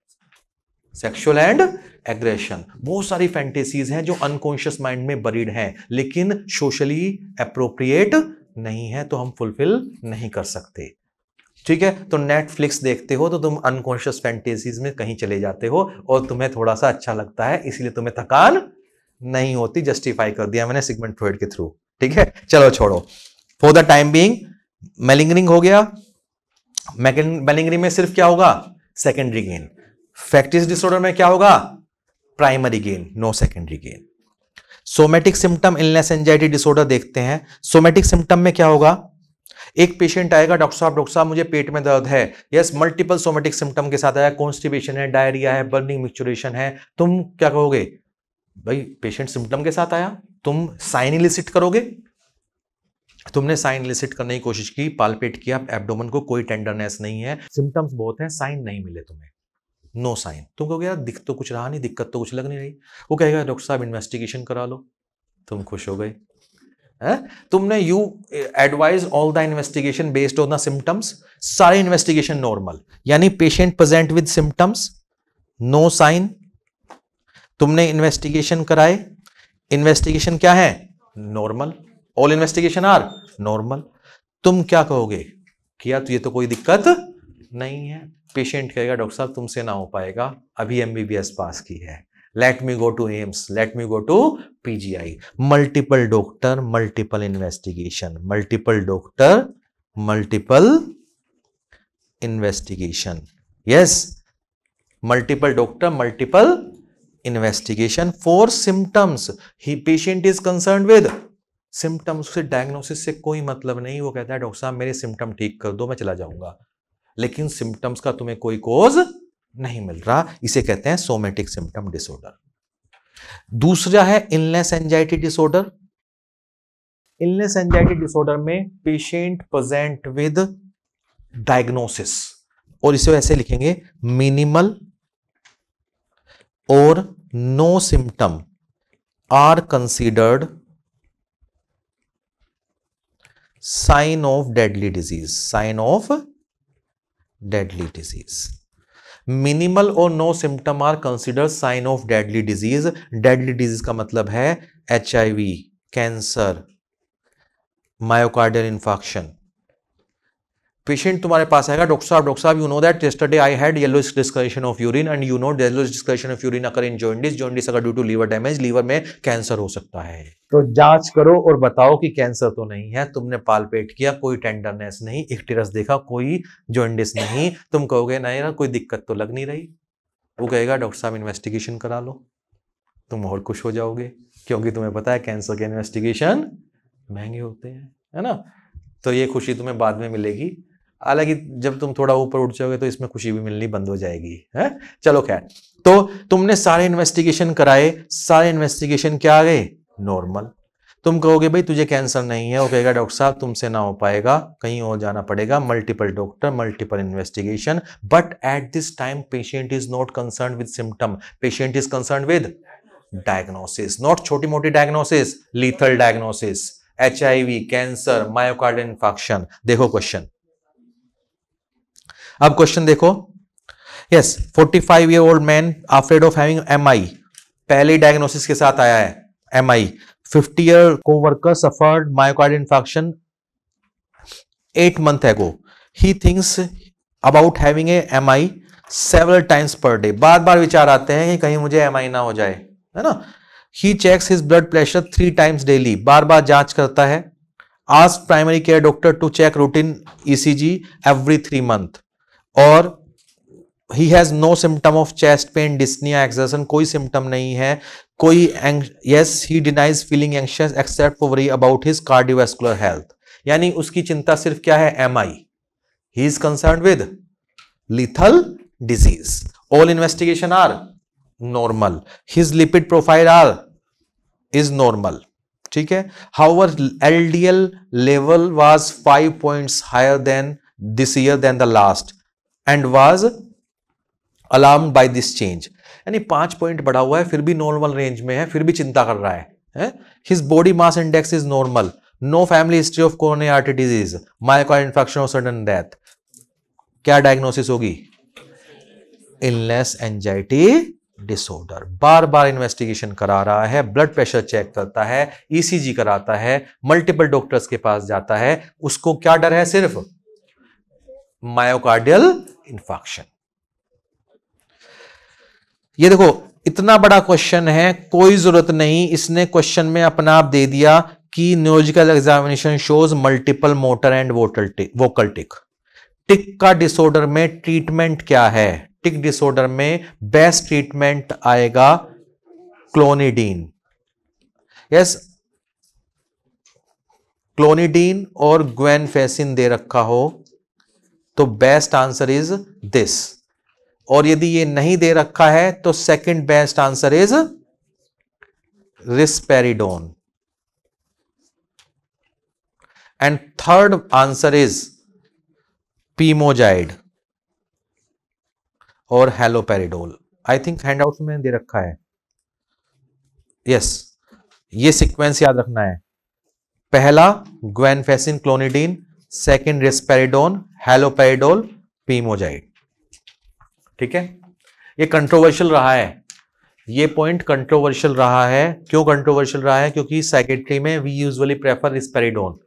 सेक्सुअल एंड एग्रेशन बहुत सारी फैंटेसीज हैं जो अनकॉन्शियस माइंड में बरीड हैं लेकिन सोशली अप्रोप्रिएट नहीं है तो हम फुलफिल नहीं कर सकते ठीक है तो नेटफ्लिक्स देखते हो तो तुम अनकॉन्शियस फैंटेसीज में कहीं चले जाते हो और तुम्हें थोड़ा सा अच्छा लगता है इसलिए तुम्हें थकान नहीं होती जस्टिफाई कर दिया मैंने सिगमेंट फ्रॉइड के थ्रू ठीक है चलो छोड़ो for the time being malingering हो गया मेलिंगरिंग में सिर्फ क्या होगा सेकेंडरी गेन फैक्ट्रीज डिसऑर्डर में क्या होगा primary gain no secondary gain somatic symptom illness anxiety disorder देखते हैं सोमेटिक सिम्टम में क्या होगा एक पेशेंट आएगा डॉक्टर साहब डॉक्टर साहब मुझे पेट में दर्द है यस मल्टीपल सोमेटिक सिम्टम के साथ आया कॉन्स्टिपेशन है डायरिया है बर्निंग मिक्चुरेशन है तुम क्या कहोगे भाई पेशेंट सिम्टम के साथ आया तुम साइन इलिसिट करोगे तुमने साइन इलिसिट करने की कोशिश की पालपेट किया एबडोमन को कोई टेंडरनेस नहीं है सिम्टम्स बहुत हैं साइन नहीं मिले तुम्हें नो साइन तुम कहोगे यार दिख तो कुछ रहा नहीं दिक्कत तो कुछ लग नहीं रही वो कहेगा डॉक्टर साहब इन्वेस्टिगेशन करा लो तुम खुश हो गए है तुमने you advise all the investigation based on the symptoms सारे इन्वेस्टिगेशन नॉर्मल यानी patient present with symptoms no sign तुमने इन्वेस्टिगेशन कराए इन्वेस्टिगेशन क्या है normal all investigation are normal तुम क्या कहोगे किया तो ये तो कोई दिक्कत नहीं है पेशेंट कहेगा डॉक्टर साहब तुमसे ना हो पाएगा अभी एमबीबीएस पास की है let me go to AIIMS let me go to PGI multiple doctor multiple investigation multiple doctor multiple investigation yes multiple doctor multiple investigation for symptoms he patient is concern with symptoms से diagnosis से कोई मतलब नहीं वो कहता है doctor साहब मेरे सिम्टम ठीक कर दो मैं चला जाऊंगा लेकिन सिम्टम्स का तुम्हें कोई कोज नहीं मिल रहा इसे कहते हैं सोमेटिक सिम्टम डिसऑर्डर दूसरा है illness anxiety disorder illness anxiety disorder में पेशेंट प्रेजेंट विद डायग्नोसिस और इसे ऐसे लिखेंगे मिनिमल और no symptom are considered sign of deadly disease sign of deadly disease minimal और no symptom are considered sign of deadly disease deadly disease का मतलब है H I V cancer myocardial infection patient तुम्हारे पास आएगा doctor साहब doctor साहब you know that yesterday I had yellow discussion of urine and you know yellow discussion of urine अगर in jaundice jaundice अगर due to liver damage liver में cancer हो सकता है तो जांच करो और बताओ कि कैंसर तो नहीं है तुमने पालपेट किया कोई टेंडरनेस नहीं एक टेरस देखा कोई जॉइंडिस नहीं तुम कहोगे नहीं ना कोई दिक्कत तो लग नहीं रही वो कहेगा डॉक्टर साहब इन्वेस्टिगेशन करा लो तुम और खुश हो जाओगे क्योंकि तुम्हें पता है कैंसर के इन्वेस्टिगेशन महंगे होते हैं है ना तो ये खुशी तुम्हें बाद में मिलेगी हालांकि जब तुम थोड़ा ऊपर उठ जाओगे तो इसमें खुशी भी मिलनी बंद हो जाएगी है चलो खैर तो तुमने सारे इन्वेस्टिगेशन कराए सारे इन्वेस्टिगेशन क्या आ गए नॉर्मल तुम कहोगे भाई तुझे कैंसर नहीं है वो कहेगा डॉक्टर साहब तुमसे ना हो पाएगा कहीं और जाना पड़ेगा multiple doctor multiple investigation but at this time patient is not concern with symptom patient is concern with diagnosis not छोटी मोटी diagnosis lethal diagnosis H cancer myocardial infection देखो क्वेश्चन अब क्वेश्चन देखो yes forty five year old man afraid of having I पहले diagnosis के साथ आया है M I fifty year coworker suffered myocardial infection eight month है ago he thinks about having a M I several times per day बार बार विचार आते हैं कि कहीं मुझे एम आई ना हो जाए है ना he checks his blood pressure three times daily बार बार जांच करता है आज primary care doctor to check routine ECG every three month और he has no symptom of chest pain dyspnea exertion कोई सिम्टम नहीं है कोई yes he denies feeling anxious except worry about his cardiovascular health यानी उसकी चिंता सिर्फ क्या है M I he is concern with lethal disease all investigation are normal his lipid profile are is normal ठीक है however L D L level was five point higher than this year than the last and was alarm by this change यानी पांच point बढ़ा हुआ है फिर भी normal range में है फिर भी चिंता कर रहा है his body mass index is normal no family history of coronary art disease myocardial infection और सडन डेथ क्या डायग्नोसिस होगी इलनेस एंजाइटी डिसऑर्डर बार बार इन्वेस्टिगेशन करा रहा है ब्लड प्रेशर चेक करता है ईसीजी e कराता है मल्टीपल डॉक्टर्स के पास जाता है उसको क्या डर है सिर्फ मायोकार्डियल इंफॉक्शन ये देखो इतना बड़ा क्वेश्चन है कोई जरूरत नहीं इसने क्वेश्चन में अपना आप दे दिया कि neurological examination shows multiple motor and vocal tic tic का डिसऑर्डर में ट्रीटमेंट क्या है टिक डिसऑर्डर में बेस्ट ट्रीटमेंट आएगा क्लोनिडीन यस क्लोनिडीन और ग्वेनफेसिन दे रखा हो तो बेस्ट आंसर इज दिस और यदि ये नहीं दे रखा है तो second best answer is risperidone and third answer is pimozide और haloperidol I think hand out में दे रखा है यस yes, ये सीक्वेंस याद रखना है पहला ग्वेनफेसिन क्लोनिडीन सेकंड रिस्पेरिडोन हेलोपेडोल पीमोजाइड ठीक है ये कंट्रोवर्शियल रहा है ये पॉइंट कंट्रोवर्शियल रहा है क्यों कंट्रोवर्शियल रहा है क्योंकि सेकेटरी में वी यूजली प्रेफर स्पेरिडोन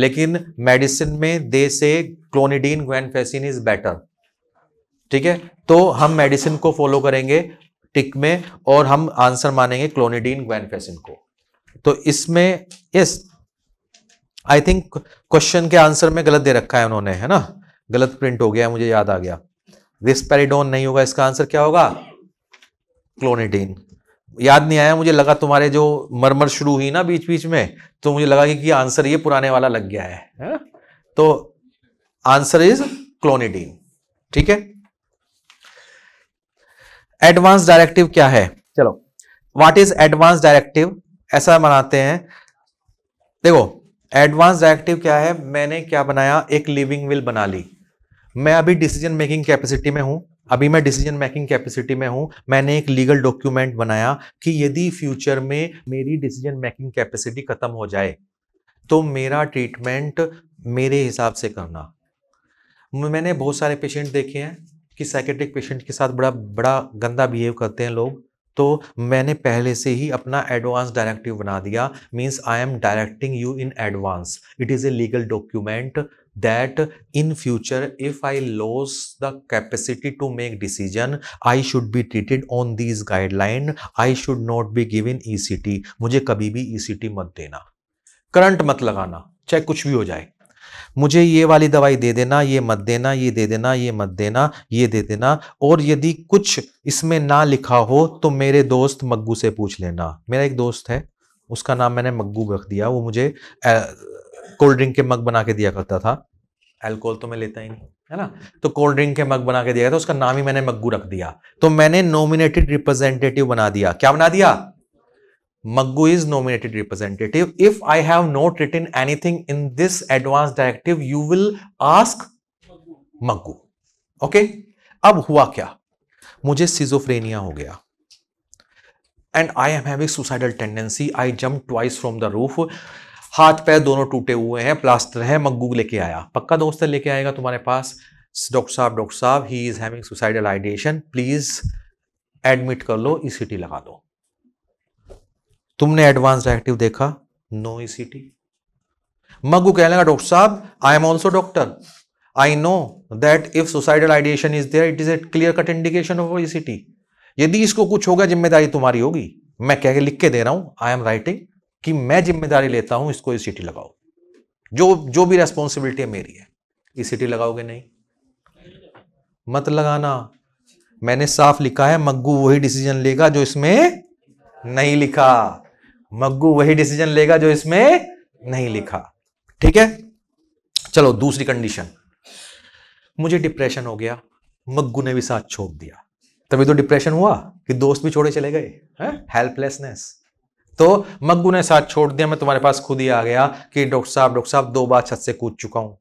लेकिन मेडिसिन में दे से क्लोनिडीन ग्वेनफेसिन इज बेटर ठीक है तो हम मेडिसिन को फॉलो करेंगे टिक में और हम आंसर मानेंगे क्लोनिडीन ग्वेनफेसिन को तो इसमें यस आई थिंक क्वेश्चन के आंसर में गलत दे रखा है उन्होंने है ना गलत प्रिंट हो गया मुझे याद आ गया रिस्पेरिडोन नहीं होगा इसका आंसर क्या होगा क्लोनिडीन याद नहीं आया मुझे लगा तुम्हारे जो मरमर शुरू हुई ना बीच बीच में तो मुझे लगा कि, कि आंसर ये पुराने वाला लग गया है, तो आंसर इज क्लोनिडीन ठीक है एडवांस डायरेक्टिव क्या है चलो व्हाट इज एडवांस डायरेक्टिव ऐसा मनाते हैं देखो एडवांस एक्टिव क्या है मैंने क्या बनाया एक लिविंग विल बना ली मैं अभी डिसीजन मेकिंग कैपेसिटी में हूँ अभी मैं डिसीजन मेकिंग कैपेसिटी में हूँ मैंने एक लीगल डॉक्यूमेंट बनाया कि यदि फ्यूचर में मेरी डिसीजन मेकिंग कैपेसिटी खत्म हो जाए तो मेरा ट्रीटमेंट मेरे हिसाब से करना मैंने बहुत सारे पेशेंट देखे हैं कि साइकेट्रिक पेशेंट के साथ बड़ा बड़ा गंदा बिहेव करते हैं लोग तो मैंने पहले से ही अपना एडवांस डायरेक्टिव बना दिया means I am directing you in advance it is a legal document that in future if I lose the capacity to make decision I should be treated on these guideline I should not be given E C T मुझे कभी भी ई C T मत देना current मत लगाना चाहे कुछ भी हो जाए मुझे ये वाली दवाई दे देना ये मत देना ये दे देना ये मत देना ये दे देना और यदि कुछ इसमें ना लिखा हो तो मेरे दोस्त मग्गू से पूछ लेना मेरा एक दोस्त है उसका नाम मैंने मग्गू रख दिया वो मुझे कोल्ड ड्रिंक के मग बना के दिया करता था एल्कोहल तो मैं लेता ही नहीं है ना तो कोल्ड ड्रिंक के मग बना के दिया था उसका नाम ही मैंने मग्गू रख दिया तो मैंने नॉमिनेटेड रिप्रेजेंटेटिव बना दिया क्या बना दिया Maggu is nominated representative. If I have not written anything in this advanced directive, you will ask Maggu. Okay? अब हुआ क्या मुझे सिजोफ्रेनिया हो गया and I am having suicidal tendency I jump twice from the roof हाथ पैर दोनों टूटे हुए हैं प्लास्टर है मग्गू लेके आया पक्का दोस्त लेके आएगा तुम्हारे पास डॉक्टर साहब डॉक्टर साहब he is having suicidal ideation please admit कर लो ई लगा दो तुमने एडवांस एक्टिव देखा no E e C T मगू कह लेगा डॉक्टर साहब I am also doctor I know that if suicidal ideation is there it is a clear cut indication of T यदि इसको कुछ होगा जिम्मेदारी तुम्हारी होगी मैं कह के लिख के दे रहा हूं आई एम राइटिंग कि मैं जिम्मेदारी लेता हूं इसको ईसीटी e लगाओ जो जो भी रेस्पॉन्सिबिलिटी है मेरी है ई e टी लगाओगे नहीं मत लगाना मैंने साफ लिखा है मग्गू वही डिसीजन लेगा जो इसमें नहीं लिखा मग्गू वही डिसीजन लेगा जो इसमें नहीं लिखा ठीक है चलो दूसरी कंडीशन मुझे डिप्रेशन हो गया मग्गू ने भी साथ छोड़ दिया तभी तो डिप्रेशन हुआ कि दोस्त भी छोड़े चले गए हेल्पलेसनेस तो मग्गू ने साथ छोड़ दिया मैं तुम्हारे पास खुद ही आ गया कि डॉक्टर साहब डॉक्टर साहब दो बार छत से कूद चुका हूं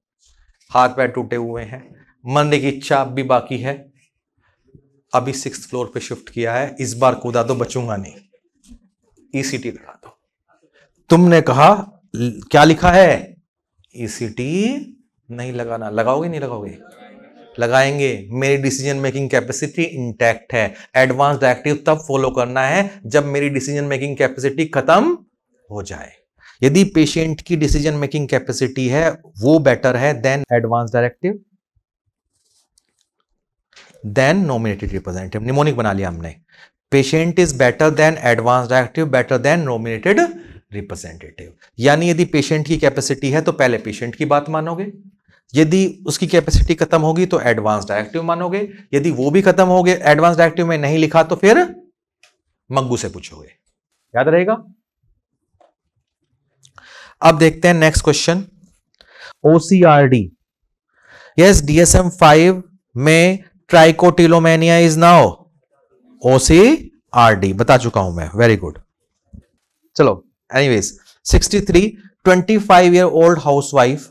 हाथ पैर टूटे हुए हैं मरने की इच्छा अब भी बाकी है अभी सिक्स फ्लोर पे शिफ्ट किया है इस बार कूदा तो बचूंगा नहीं ईसीटी e लगा दो तुमने कहा क्या लिखा है ईसीटी e नहीं लगाना लगाओगे नहीं लगाओगे लगाएंगे मेरी डिसीजन मेकिंग कैपेसिटी इंटैक्ट है एडवांस डायरेक्टिव तब फॉलो करना है जब मेरी डिसीजन मेकिंग कैपेसिटी खत्म हो जाए यदि पेशेंट की डिसीजन मेकिंग कैपेसिटी है वो बेटर है than advance directive than nominated representative mnemonic बना लिया हमने patient is better than advance active better than nominated representative यानी यदि पेशेंट की कैपेसिटी है तो पहले पेशेंट की बात मानोगे यदि उसकी कैपेसिटी खत्म होगी तो एडवांस डायरेक्टिव मानोगे यदि वो भी खत्म हो गए एडवांस डायरेक्टिव में नहीं लिखा तो फिर मंगू से पूछोगे याद रहेगा अब देखते हैं next question OCRD yes DSM five में trichotillomania is now O C R D बता चुका हूं मैं वेरी गुड चलो एनीवेज 63 25 ईयर ओल्ड हाउसवाइफ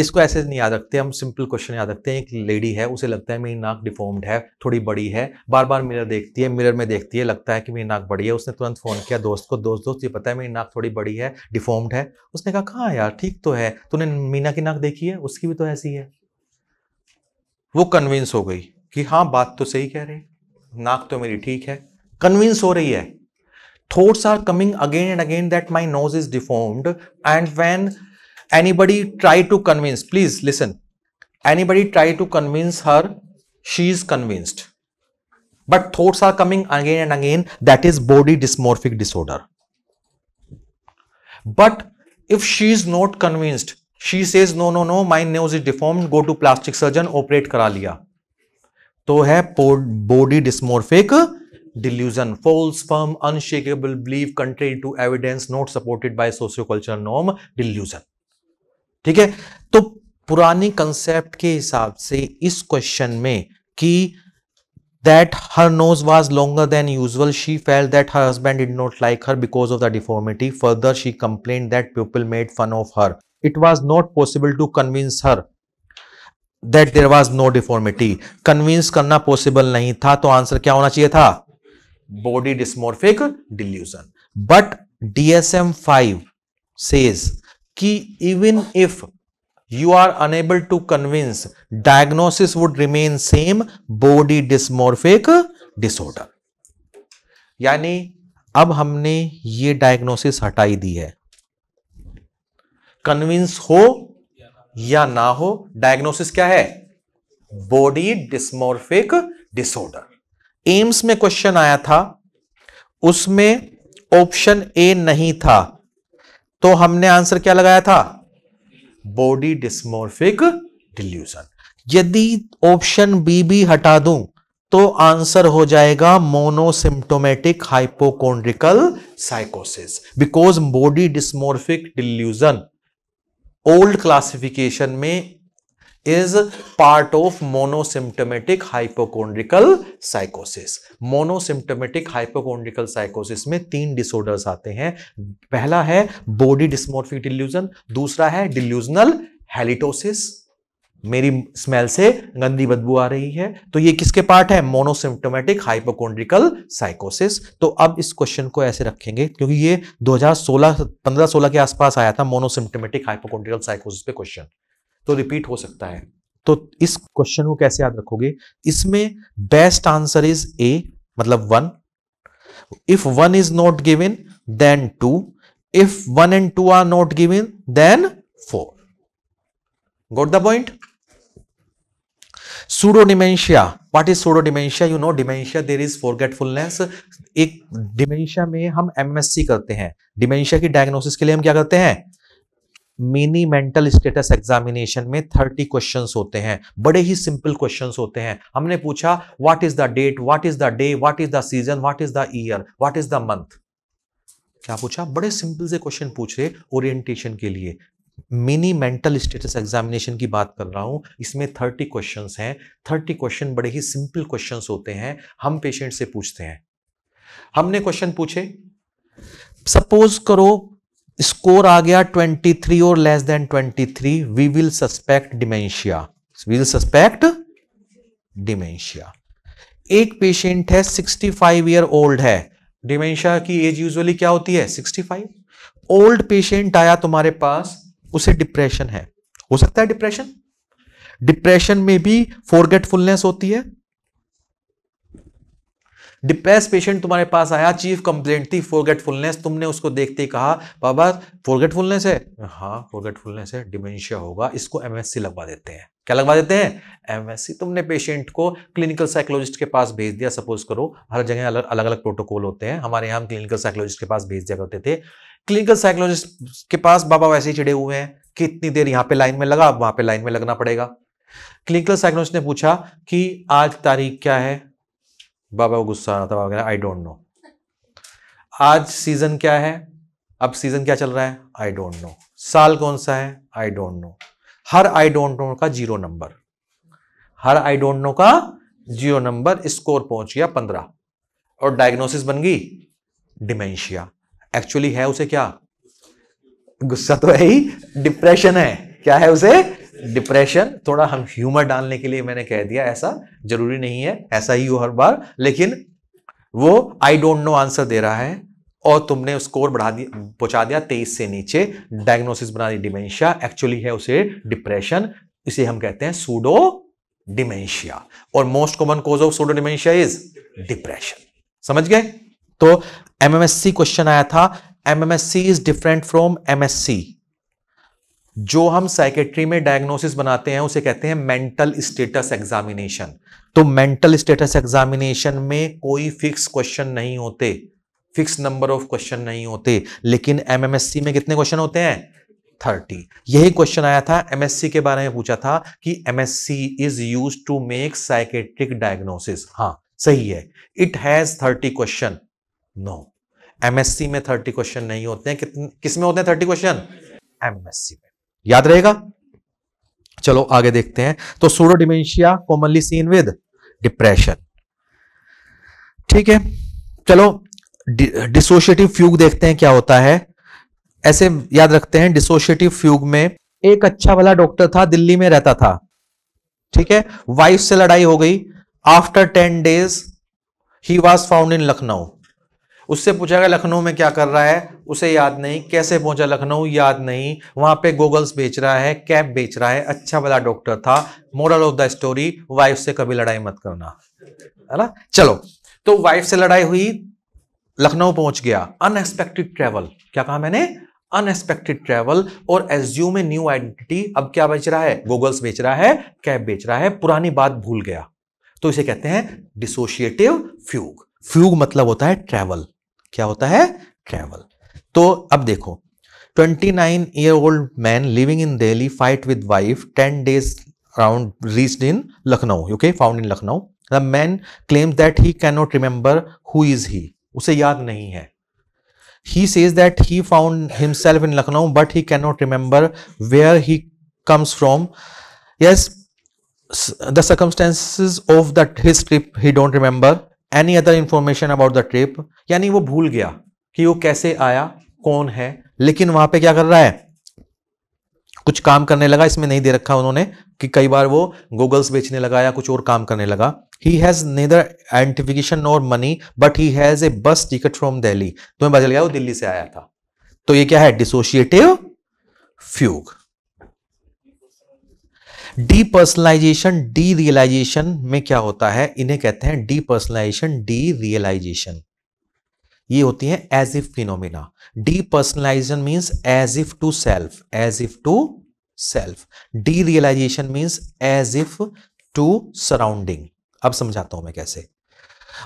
इसको ऐसे नहीं याद रखते हम सिंपल क्वेश्चन याद रखते हैं एक लेडी है उसे लगता है मेरी नाक डिफॉर्म्ड है थोड़ी बड़ी है बार बार मिरर देखती है मिरर में देखती है लगता है कि मेरी नाक बड़ी है उसने तुरंत फोन किया दोस्त को दोस्त दोस्त ये पता है मेरी नाक थोड़ी बड़ी है डिफॉर्म्ड है उसने कहा कहाँ यार ठीक तो है तूने मीना की नाक देखी है उसकी भी तो ऐसी है वो कन्विंस हो गई कि हाँ बात तो सही कह हैं नाक तो मेरी ठीक है कन्विंस हो रही है thoughts are coming again and again that my nose is deformed and when anybody try to convince please listen anybody try to convince her she is convinced but thoughts are coming again and again that is body dysmorphic disorder but if she is not convinced she says no no no my nose is deformed go to plastic surgeon operate करा लिया तो है body dysmorphic delusion false firm unshakeable belief contrary to evidence not supported by socio culture norm delusion ठीक है तो पुरानी concept के हिसाब से इस क्वेश्चन में कि that her nose was longer than usual she felt that her husband did not like her because of the deformity further she complain that people made fun of her it was not possible to convince her that there was no deformity convince करना possible नहीं था तो answer क्या होना चाहिए था body dysmorphic delusion but DSM five says कि even if you are unable to convince diagnosis would remain same body dysmorphic disorder यानी अब हमने ये डायग्नोसिस हटाई दी है कन्विंस हो या ना हो डायग्नोसिस क्या है बॉडी डिस्मोर्फिक डिसऑर्डर एम्स में क्वेश्चन आया था उसमें ऑप्शन ए नहीं था तो हमने आंसर क्या लगाया था बॉडी डिस्मोर्फिक डिल्यूजन यदि ऑप्शन बी भी हटा दूं तो आंसर हो जाएगा मोनोसिम्टोमेटिक हाइपोकोन्ड्रिकल साइकोसिस because body dysmorphic delusion old classification में इज पार्ट ऑफ मोनोसिम्टोमेटिक हाइपोकोन्ड्रिकल साइकोसिस मोनोसिम्टोमेटिक हाइपोकोन्ड्रिकल साइकोसिस में तीन डिसऑर्डर्स आते हैं पहला है बॉडी डिस्मोर्फिक डिल्यूजन दूसरा है डिल्यूजनल हेलिटोसिस मेरी स्मेल से गंदी बदबू आ रही है तो ये किसके पार्ट है मोनोसिम्टोमेटिक हाइपोकोन्ड्रिकल साइकोसिस तो अब इस क्वेश्चन को ऐसे रखेंगे क्योंकि ये 2016 15-16 के आसपास आया था मोनोसिम्टोमेटिक हाइपोकोन्ड्रिकल साइकोसिस पे क्वेश्चन तो रिपीट हो सकता है तो इस क्वेश्चन को कैसे याद रखोगे इसमें बेस्ट आंसर इज ए मतलब one if one is not given then two if one and two are not given then four got the point pseudo dementia what is pseudo dementia you know dementia there is forgetfulness एक dementia में हम MSc करते हैं dementia की diagnosis के लिए हम क्या करते हैं मिनी मेंटल स्टेटस एग्जामिनेशन में थर्टी क्वेश्चन होते हैं बड़े ही सिंपल क्वेश्चन होते हैं हमने पूछा what is the date what is the day what is the season what is the year what is the month क्या पूछा बड़े सिंपल से क्वेश्चन पूछ रहे ओरिएंटेशन के लिए मिनी मेंटल स्टेटस एग्जामिनेशन की बात कर रहा हूँ इसमें थर्टी क्वेश्चन हैं थर्टी क्वेश्चन बड़े ही सिंपल क्वेश्चन होते हैं हम पेशेंट से पूछते हैं हमने क्वेश्चन पूछे सपोज करो स्कोर आ गया 23 और less than 23 we will suspect dementia will suspect dementia एक पेशेंट है 65 ईयर ओल्ड है डिमेंशिया की एज यूजुअली क्या होती है 65 ओल्ड पेशेंट आया तुम्हारे पास उसे डिप्रेशन है हो सकता है डिप्रेशन डिप्रेशन में भी फोरगेटफुलनेस होती है डिप्रेस पेशेंट तुम्हारे पास आया चीफ कंप्लेंट थी फोरगेटफुलनेस तुमने उसको देखते ही कहा बाबा फोरगेटफुलनेस है हाँ फोरगेटफुलनेस है डिमेंशिया होगा इसको एमएससी लगवा देते हैं क्या लगवा देते हैं एमएससी तुमने पेशेंट को क्लिनिकल साइकोलॉजिस्ट के पास भेज दिया सपोज करो हर जगह अलग, अलग प्रोटोकॉल होते हैं हमारे यहाँ क्लिनिकल साइकोलॉजिस्ट के पास भेज दिया करते थे क्लिनिकल साइकोलॉजिस्ट के पास बाबा वैसे ही चिड़े हुए हैं कि इतनी देर यहां पे लाइन में लगा अब वहां पे लाइन में लगना पड़ेगा क्लिनिकल साइकोलॉजिस्ट ने पूछा कि आज तारीख क्या है बाबा को गुस्सा आ रहा था आई डोंट नो आज सीजन क्या है अब सीजन क्या चल रहा है आई डोंट नो साल कौन सा है आई डोंट नो हर आई डोंट नो का जीरो नंबर हर आई डोंट नो का जीरो नंबर स्कोर पहुंच गया पंद्रह और डायग्नोसिस बन गई डिमेंशिया एक्चुअली है उसे क्या गुस्सा तो है ही डिप्रेशन है क्या है उसे डिप्रेशन थोड़ा हम ह्यूमर डालने के लिए मैंने कह दिया ऐसा जरूरी नहीं है ऐसा ही हो हर बार लेकिन वो आई डोंट नो आंसर दे रहा है और तुमने स्कोर बढ़ा दिया पहुंचा दिया तेईस से नीचे डायग्नोसिस बना दी डिमेंशिया एक्चुअली है उसे डिप्रेशन इसे हम कहते हैं सूडो डिमेंशिया और most common cause of pseudo dementia is depression समझ गए तो एमएमएससी क्वेश्चन आया था MMSC is different from MSC जो हम साइकेट्री में डायग्नोसिस बनाते हैं उसे कहते हैं मेंटल स्टेटस एग्जामिनेशन तो मेंटल स्टेटस एग्जामिनेशन में कोई फिक्स क्वेश्चन नहीं होते फिक्स नंबर ऑफ क्वेश्चन नहीं होते लेकिन एमएमएससी में कितने क्वेश्चन होते हैं थर्टी यही क्वेश्चन आया था एमएससी के बारे में पूछा था कि MSC is use to make psychiatric diagnosis हाँ सही है it has thirty question no MSC में थर्टी क्वेश्चन नहीं होते हैं कितने किस में होते हैं थर्टी क्वेश्चन एमएससी में याद रहेगा चलो आगे देखते हैं तो pseudo dementia commonly seen with depression ठीक है चलो डिसोशिएटिव फ्यूग देखते हैं क्या होता है ऐसे याद रखते हैं डिसोशिएटिव फ्यूग में एक अच्छा वाला डॉक्टर था दिल्ली में रहता था ठीक है वाइफ से लड़ाई हो गई after ten days he was found in Lucknow उससे पूछा गया लखनऊ में क्या कर रहा है उसे याद नहीं कैसे पहुंचा लखनऊ याद नहीं वहां पे गोगल्स बेच रहा है कैप बेच रहा है अच्छा वाला डॉक्टर था moral of the story wife से कभी लड़ाई मत करना है ना चलो तो वाइफ से लड़ाई हुई लखनऊ पहुंच गया अनएक्सपेक्टेड ट्रेवल क्या कहा मैंने अनएक्सपेक्टेड ट्रैवल और एज्यूम ए न्यू आइडेंटिटी अब क्या बेच रहा है गूगल्स बेच रहा है कैब बेच रहा है पुरानी बात भूल गया तो इसे कहते हैं डिसोशिएटिव फ्यूग फ्यूग मतलब होता है ट्रैवल क्या होता है ट्रैवल तो अब देखो twenty nine year old man living in Delhi fight with wife ten days around reach in Lucknow okay found in Lucknow the man claims that he can not remember who is he उसे याद नहीं है he says that he found himself in Lucknow but he can not remember where he comes from yes the circumstances of this trip he don't remember any other information about the trip यानी वो भूल गया कि वो कैसे आया कौन है लेकिन वहां पे क्या कर रहा है कुछ काम करने लगा इसमें नहीं दे रखा उन्होंने कि कई बार वो गूगल्स बेचने लगा या कुछ और काम करने लगा ही हैज नेदर आइडेंटिफिकेशन और money but he has a bus ticket from Delhi तुम्हें बदल गया वो दिल्ली से आया था तो ये क्या है dissociative fugue depersonalization derealization में क्या होता है इन्हें कहते हैं डीपर्सनलाइजेशन डी रियलाइजेशन ये होती है as if phenomena depersonalization means as if to self as if to self derealization means as if to surrounding अब समझाता हूं मैं कैसे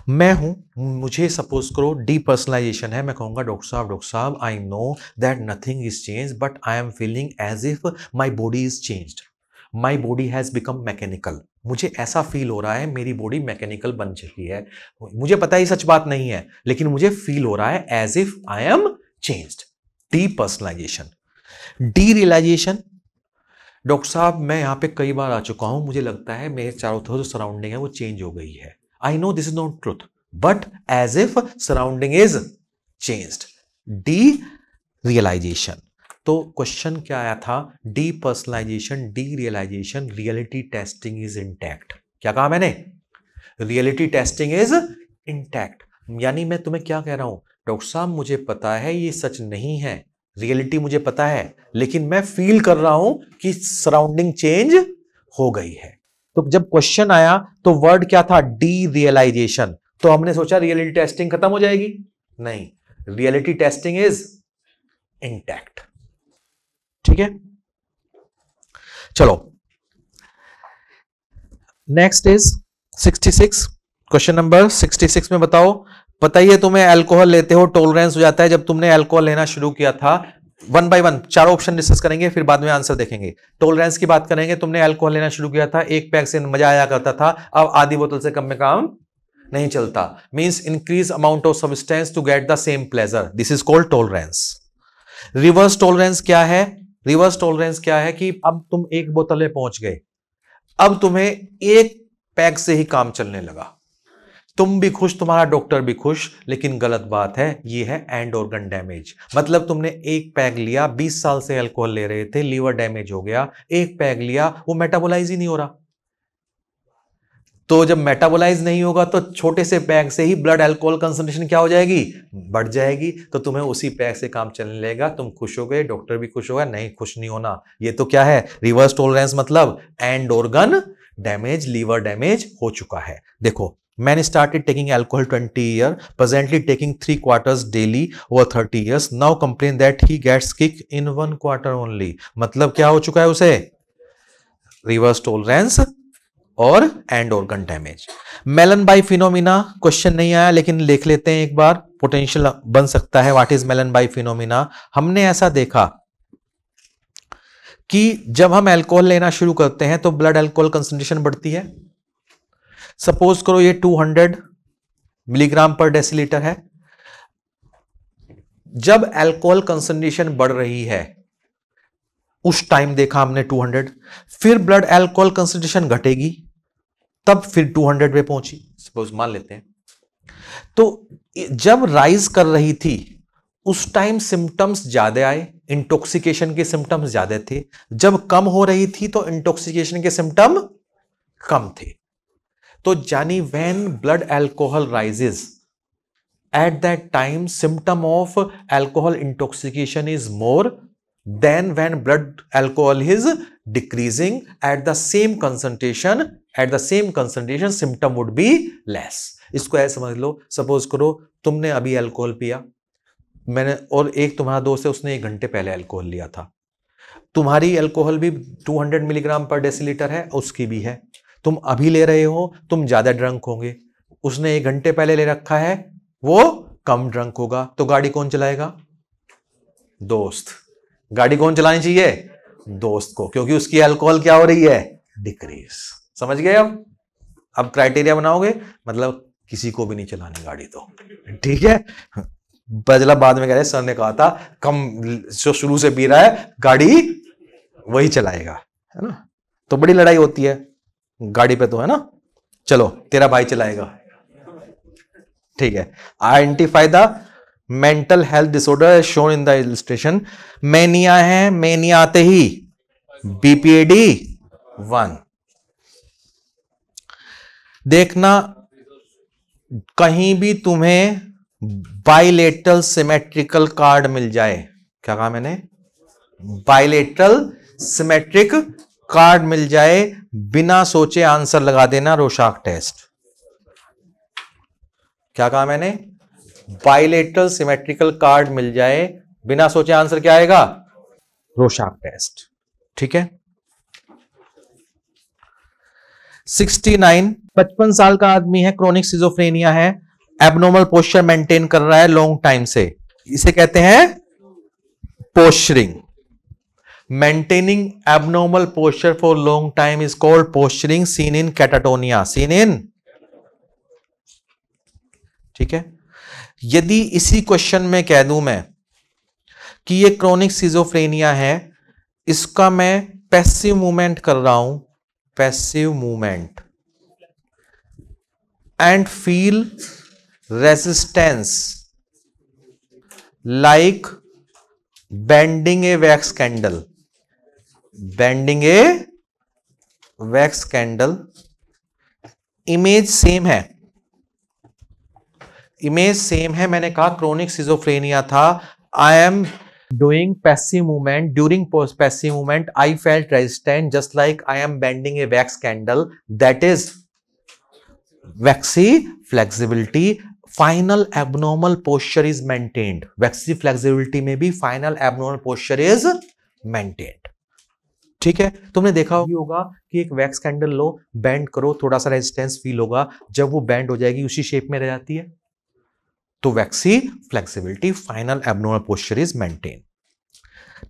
मैं हूं मुझे सपोज करो डीपर्सनलाइजेशन है मैं कहूंगा डॉक्टर साहब डॉक्टर साहब I know that nothing is change but I am feeling as if my body is changed my body has become mechanical मुझे ऐसा फील हो रहा है मेरी बॉडी मैकेनिकल बन चुकी है मुझे पता ही सच बात नहीं है लेकिन मुझे फील हो रहा है as if I am changed depersonalization derealization doctor साहब मैं यहाँ पे कई बार आ चुका हूँ मुझे लगता है मेरे चारों तरफ जो सराउंडिंग है वो चेंज हो गई है I know this is not truth but as if surrounding is changed derealization तो क्वेश्चन क्या आया था depersonalization derealization reality testing is intact क्या कहा मैंने रियलिटी टेस्टिंग इज इंटैक्ट यानी मैं तुम्हें क्या कह रहा हूं डॉक्टर साहब मुझे पता है ये सच नहीं है रियलिटी मुझे पता है लेकिन मैं फील कर रहा हूं कि सराउंडिंग चेंज हो गई है तो जब क्वेश्चन आया तो वर्ड क्या था डी रियलाइजेशन तो हमने सोचा रियलिटी टेस्टिंग खत्म हो जाएगी नहीं रियलिटी टेस्टिंग इज इंटैक्ट ठीक है चलो नेक्स्ट इज 66 क्वेश्चन नंबर 66 में बताओ पता ही है तुम्हें अल्कोहल लेते हो टोलरेंस हो जाता है जब तुमने अल्कोहल लेना शुरू किया था वन बाय वन चार ऑप्शन डिस्कस करेंगे फिर बाद में आंसर देखेंगे टोलरेंस की बात करेंगे तुमने अल्कोहल लेना शुरू किया था एक पैक से मजा आया करता था अब आधी बोतल से कम में काम नहीं चलता means increase amount of substance to get the same pleasure this is called tolerance reverse tolerance क्या है रिवर्स टॉलरेंस क्या है कि अब तुम एक बोतल में पहुंच गए अब तुम्हें एक पैक से ही काम चलने लगा तुम भी खुश तुम्हारा डॉक्टर भी खुश लेकिन गलत बात है ये है एंड ऑर्गन डैमेज मतलब तुमने एक पैग लिया 20 साल से अल्कोहल ले रहे थे लीवर डैमेज हो गया एक पैग लिया वो मेटाबोलाइज ही नहीं हो रहा तो जब मेटाबोलाइज नहीं होगा तो छोटे से पैक से ही ब्लड अल्कोहल कंसनट्रेशन क्या हो जाएगी बढ़ जाएगी तो तुम्हें उसी पैक से काम चलने लगेगा तुम खुश हो गए डॉक्टर भी खुश होगा नहीं खुश नहीं होना ये तो क्या है रिवर्स टोलरेंस मतलब and organ damage liver damage हो चुका है देखो man started taking alcohol twenty year presently taking three quarter daily over thirty years now complain that he gets kick in one quarter only मतलब क्या हो चुका है उसे? रिवर्स टोलरेंस और and organ damage Mellanby phenomena question नहीं आया लेकिन लिख लेते हैं एक बार पोटेंशियल बन सकता है what is Mellanby phenomena हमने ऐसा देखा कि जब हम अल्कोहल लेना शुरू करते हैं तो ब्लड अल्कोहल कंसेंट्रेशन बढ़ती है सपोज करो ये 200 मिलीग्राम पर डेसीलीटर है जब अल्कोहल कंसंट्रेशन बढ़ रही है उस टाइम देखा हमने 200 फिर ब्लड अल्कोहल कंसेंट्रेशन घटेगी तब फिर 200 पे पहुंची सपोज मान लेते हैं तो जब राइज कर रही थी उस टाइम सिम्टम्स ज्यादा आए इंटॉक्सिकेशन के सिम्टम्स ज्यादा थे जब कम हो रही थी तो इंटॉक्सिकेशन के सिम्टम कम थे तो यानी when blood alcohol rises at that time symptom of alcohol intoxication is more than when blood alcohol is decreasing at the same concentration at the same concentration symptom would be less इसको ऐसे समझ लो suppose करो तुमने अभी alcohol पिया मैंने और एक तुम्हारा दोस्त है उसने एक घंटे पहले अल्कोहल लिया था तुम्हारी अल्कोहल भी 200 मिलीग्राम पर डेसीलीटर है उसकी भी है तुम अभी ले रहे हो तुम ज़्यादा ड्रंक होंगे उसने एक घंटे पहले ले रखा है वो कम ड्रंक होगा तो गाड़ी कौन चलाएगा दोस्त गाड़ी कौन चलानी चाहिए दोस्त को क्योंकि उसकी अल्कोहल क्या हो रही है डिक्रीज़ समझ गए अब अब क्राइटेरिया बनाओगे मतलब किसी को भी नहीं चलानी गाड़ी तो ठीक है बजला बाद में कह रहे सर ने कहा था कम जो शुरू से पी रहा है गाड़ी वही चलाएगा है ना तो बड़ी लड़ाई होती है गाड़ी पे तो है ना चलो तेरा भाई चलाएगा ठीक है identify the mental health disorder shown in the illustration mania है मैनिया आते ही बीपीएडी वन देखना कहीं भी तुम्हें बाइलेटरल सिमेट्रिकल कार्ड मिल जाए क्या कहा मैंने बाइलेटरल सिमेट्रिक कार्ड मिल जाए बिना सोचे आंसर लगा देना रोशाक टेस्ट क्या कहा मैंने बाइलेटरल सिमेट्रिकल कार्ड मिल जाए बिना सोचे आंसर क्या आएगा रोशाक टेस्ट ठीक है 69 पचपन साल का आदमी है क्रोनिक सिजोफ्रेनिया है एबनॉर्मल पोस्चर मेंटेन कर रहा है लॉन्ग टाइम से इसे कहते हैं posturing maintaining abnormal posture for long time is called posturing seen in catatonia seen in ठीक है यदि इसी क्वेश्चन में कह दूं मैं कि ये क्रोनिक सिजोफ्रेनिया है इसका मैं पैसिव मूवमेंट कर रहा हूं passive movement and feel resistance like bending a wax candle bending a wax candle image same है इमेज सेम है मैंने कहा क्रोनिक सिजोफ्रेनिया था I am doing passive movement during passive movement I felt resistant just like I am bending a wax candle that is waxy flexibility final abnormal posture is maintained waxy flexibility में भी final abnormal posture is maintained ठीक है तुमने देखा भी होगा कि एक वैक्स कैंडल लो बैंड करो थोड़ा सा रेजिस्टेंस फील होगा जब वो बैंड हो जाएगी उसी शेप में रह जाती है तो waxy flexibility final abnormal posture is maintain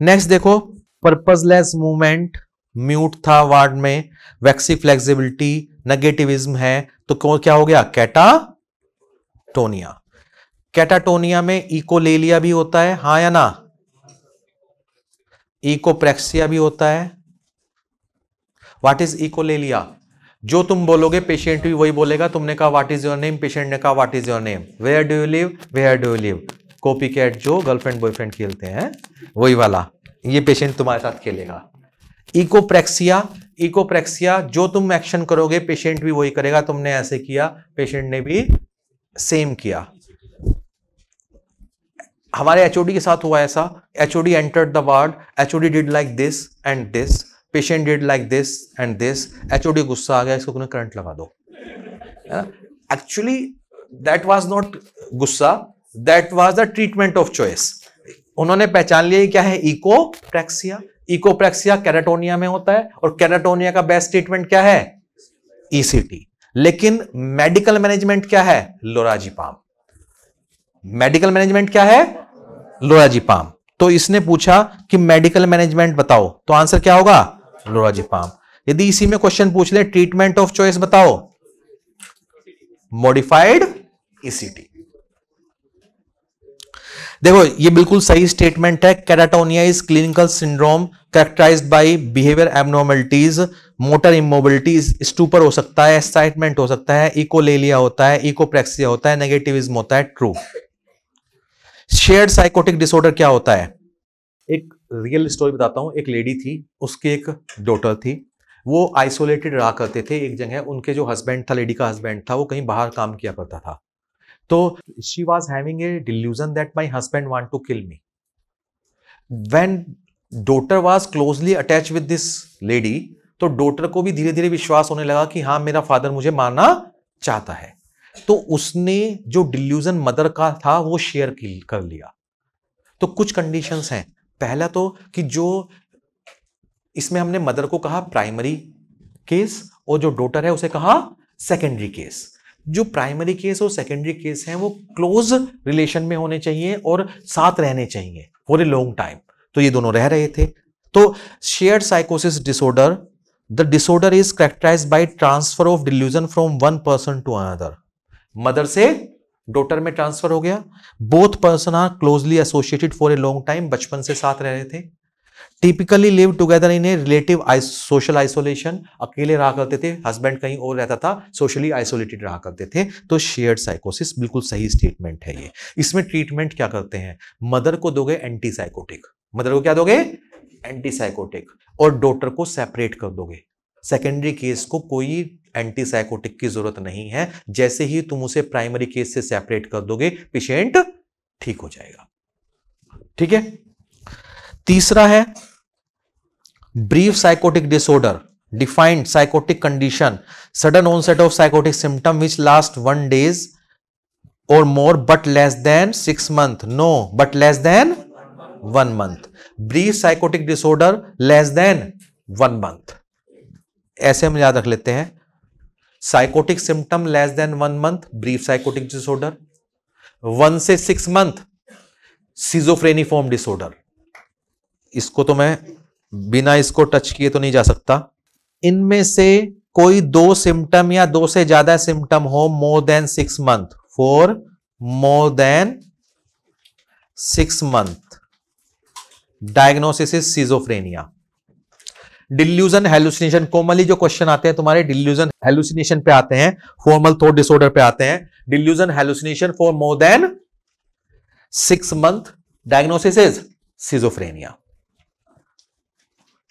next देखो पर्पजलेस मूवमेंट म्यूट था वार्ड में वैक्सी फ्लेक्सिबिलिटी नेगेटिविज्म है तो क्या हो गया कैटाटोनिया कैटाटोनिया में इकोलेलिया भी होता है हा या ना इकोप्रेक्सिया भी होता है व्हाट इज इकोलेलिया जो तुम बोलोगे पेशेंट भी वही बोलेगा तुमने कहा what is your name patient ने कहा what is your name where do you live where do you live copycat जो गर्लफ्रेंड बॉयफ्रेंड खेलते हैं वही वाला ये पेशेंट तुम्हारे साथ खेलेगा इकोप्रेक्सिया इकोप्रेक्सिया जो तुम एक्शन करोगे पेशेंट भी वही करेगा तुमने ऐसे किया पेशेंट ने भी सेम किया हमारे एचओडी के साथ हुआ ऐसा HOD entered the ward HOD did like this and this patient did like this and this HOD गुस्सा आ गया इसको करंट लगा दो एक्चुअली दैट वाज नॉट गुस्सा that was the treatment of choice उन्होंने पहचान लिया क्या है इको इकोप्रेक्सिया कैरेटोनिया में होता है और कैरेटोनिया का बेस्ट ट्रीटमेंट क्या है ईसीटी e लेकिन मेडिकल मैनेजमेंट क्या है लोराजीपाम मेडिकल मैनेजमेंट क्या है लोराजीपाम तो इसने पूछा कि मेडिकल मैनेजमेंट बताओ तो आंसर क्या होगा लोराजीपाम यदि इसी में क्वेश्चन पूछ ले ट्रीटमेंट ऑफ चॉइस बताओ मॉडिफाइड ईसीटी e देखो ये बिल्कुल सही स्टेटमेंट है catatonia is clinical syndrome characterise by behaviour abnormalities motor immobilities stupor हो सकता है एक्साइटमेंट हो सकता है इकोलेलिया होता है इकोप्रेक्सिया होता है नेगेटिविज्म होता है ट्रू शेयर साइकोटिक डिसऑर्डर क्या होता है एक रियल स्टोरी बताता हूं एक लेडी थी उसकी एक डॉटर थी वो आइसोलेटेड रहा करते थे एक जगह उनके जो हस्बैंड था लेडी का हस्बैंड था वो कहीं बाहर काम किया करता था तो she was having a delusion that my husband want to kill me when daughter was closely attach with this lady तो डोटर को भी धीरे धीरे विश्वास होने लगा कि हाँ मेरा फादर मुझे मारना चाहता है तो उसने जो डिल्यूजन मदर का था वो शेयर कर लिया तो कुछ कंडीशंस हैं पहला तो कि जो इसमें हमने मदर को कहा प्राइमरी केस और जो डोटर है उसे कहा सेकेंडरी केस जो प्राइमरी केस और सेकेंडरी केस हैं वो क्लोज रिलेशन में होने चाहिए और साथ रहने चाहिए फॉर ए लॉन्ग टाइम तो ये दोनों रह रहे थे तो शेयर साइकोसिस disorder the disorder is characterise by transfer of delusion from one person to another mother से डॉटर में ट्रांसफर हो गया both person are closely associated for a long time बचपन से साथ रह रहे थे typically live together in a relative social isolation अकेले रहा करते थे हस्बैंड कहीं और रहता था सोशली आइसोलेटेड रहा करते थे तो शेयर साइकोसिस बिल्कुल सही स्टेटमेंट है ये इसमें ट्रीटमेंट क्या करते हैं मदर को दोगे एंटी साइकोटिक मदर को क्या दोगे एंटी साइकोटिक और डॉटर को सेपरेट कर दोगे सेकेंडरी केस को कोई एंटी साइकोटिक की जरूरत नहीं है जैसे ही तुम उसे प्राइमरी केस से सेपरेट कर दोगे पेशेंट ठीक हो जाएगा ठीक है तीसरा है brief psychotic disorder defined psychotic condition sudden onset of psychotic symptom which last one days or more but less than six month no but less than one month brief psychotic disorder less than one month ऐसे हम याद रख लेते हैं psychotic symptom less than one month brief psychotic disorder one से six month schizophreniform disorder इसको तो मैं बिना इसको टच किए तो नहीं जा सकता इनमें से कोई दो सिम्टम या दो से ज्यादा सिम्टम हो more than six month for more than six month diagnosis is schizophrenia delusion hallucination commonly जो क्वेश्चन आते हैं तुम्हारे डिल्यूजन हेलुसिनेशन पे आते हैं फॉर्मल थोट डिसऑर्डर पे आते हैं delusion hallucination for more than six month diagnosis is schizophrenia